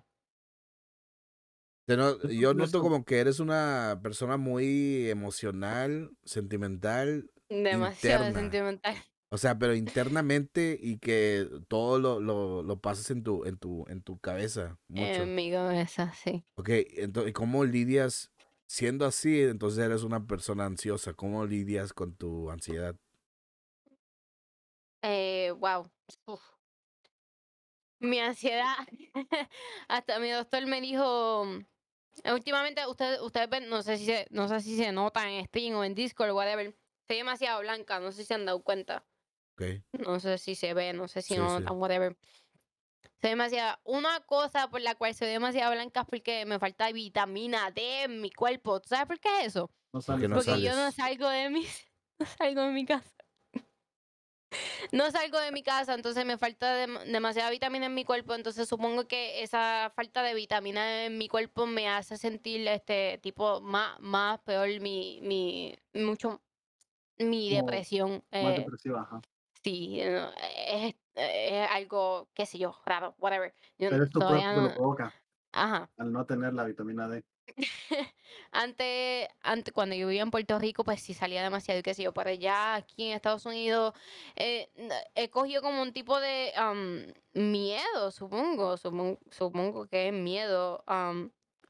[SPEAKER 2] verdad. yo noto como que eres una persona muy emocional, sentimental.
[SPEAKER 1] Demasiado sentimental.
[SPEAKER 2] O sea, pero internamente y que todo lo, lo, lo pasas en tu, en tu, en tu cabeza. Mucho. En
[SPEAKER 1] mi cabeza, sí.
[SPEAKER 2] Ok, entonces, ¿cómo lidias siendo así? Entonces eres una persona ansiosa. ¿Cómo lidias con tu ansiedad?
[SPEAKER 1] Eh, wow. Mi ansiedad. [LAUGHS] Hasta mi doctor me dijo. Últimamente ustedes, ustedes ven, no sé si se, no sé si se nota en Steam o en Discord o whatever. Estoy demasiado blanca, no sé si se han dado cuenta. No sé si se ve, no sé si no, whatever. Soy demasiada. Una cosa por la cual soy demasiado blanca es porque me falta vitamina D en mi cuerpo. ¿Tú sabes por qué es eso?
[SPEAKER 7] No porque, yo no
[SPEAKER 1] salgo de mis, [LAUGHS] no salgo de mi casa. No salgo de mi casa, entonces me falta demasiada vitamina en mi cuerpo, entonces supongo que esa falta de vitamina en mi cuerpo me hace sentir este tipo más, más peor mi, mi, mucho mi depresión. eh, más sí, es, algo, qué sé yo, raro, whatever. Pero esto no... provoca. Al
[SPEAKER 4] no tener la vitamina D. [LAUGHS]
[SPEAKER 1] antes, antes, cuando yo vivía en Puerto Rico, pues sí salía demasiado que qué sé yo, pero ya aquí en Estados Unidos eh, he cogido como un tipo de miedo, supongo, supongo, que es miedo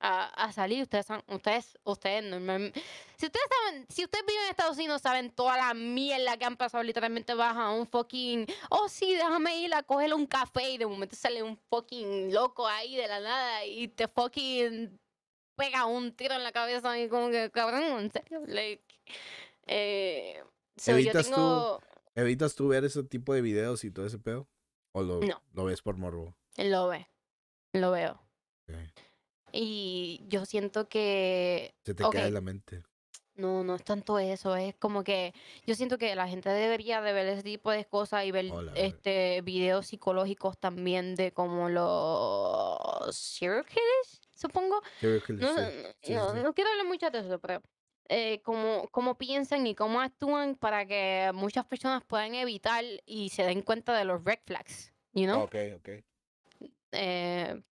[SPEAKER 1] a, salir. Ustedes, son ustedes, ustedes, si ustedes saben, si ustedes viven en Estados Unidos, saben toda la mierda que han pasado. Literalmente Baja un fucking, oh sí, déjame ir a coger un café y de momento sale un fucking loco ahí de la nada y te fucking pega un tiro en la cabeza y como que, cabrón, en serio, like, eh,
[SPEAKER 2] ¿Evitas, tú, ¿Evitas tú ver ese tipo de videos y todo ese pedo? ¿O lo, no. lo ves por morbo?
[SPEAKER 1] Lo ve, lo veo y yo siento que... Se te cae la mente. No, no es tanto eso, es como que yo siento que la gente debería de ver ese tipo de cosas y ver este videos psicológicos también de como los ¿Circles? supongo.
[SPEAKER 7] no, no, no,
[SPEAKER 1] quiero hablar mucho de eso, pero eh, cómo, piensan y cómo actúan para que muchas personas puedan evitar y se den cuenta de los red flags, you know? Ok, ok. Eh,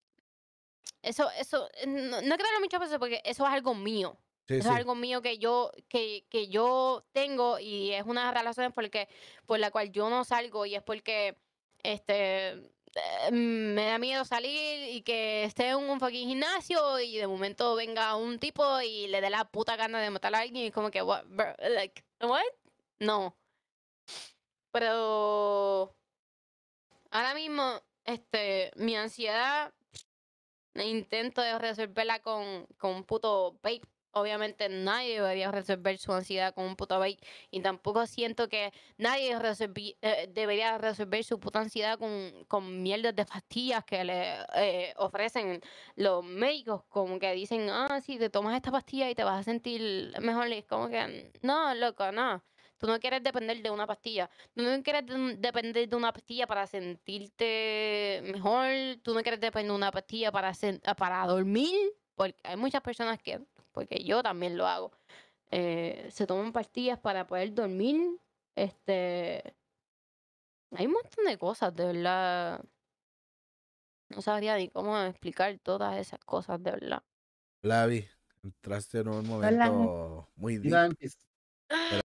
[SPEAKER 1] eso, eso, eh, no, quiero lo muchas porque eso es algo mío. eso es algo mío que yo, que, que, yo tengo y es una de las razones por, la cual yo no salgo y es porque este eh, me da miedo salir y que esté en un fucking gimnasio y de momento venga un tipo y le dé la puta gana de matar a alguien y como que, what, bro, like, what? No. Pero ahora mismo, este, mi ansiedad intento de resolverla con, con un puto vape. Obviamente nadie debería resolver su ansiedad con un puto vape. Y tampoco siento que nadie eh, debería resolver su puta ansiedad con, con mierdas de pastillas que le eh, ofrecen los médicos. Como que dicen, ah, si te tomas esta pastilla y te vas a sentir mejor. Y como que, no, loco, no. Tú no quieres depender de una pastilla. Tú no quieres depender de una pastilla para sentirte mejor. Tú no quieres depender de una pastilla para, ah, para dormir. Porque hay muchas personas que, porque yo también lo hago, eh, se toman pastillas para poder dormir. Este. Hay un montón de cosas, de verdad. No sabría ni cómo explicar todas esas cosas, de verdad.
[SPEAKER 2] Lavi, entraste en un momento muy difícil.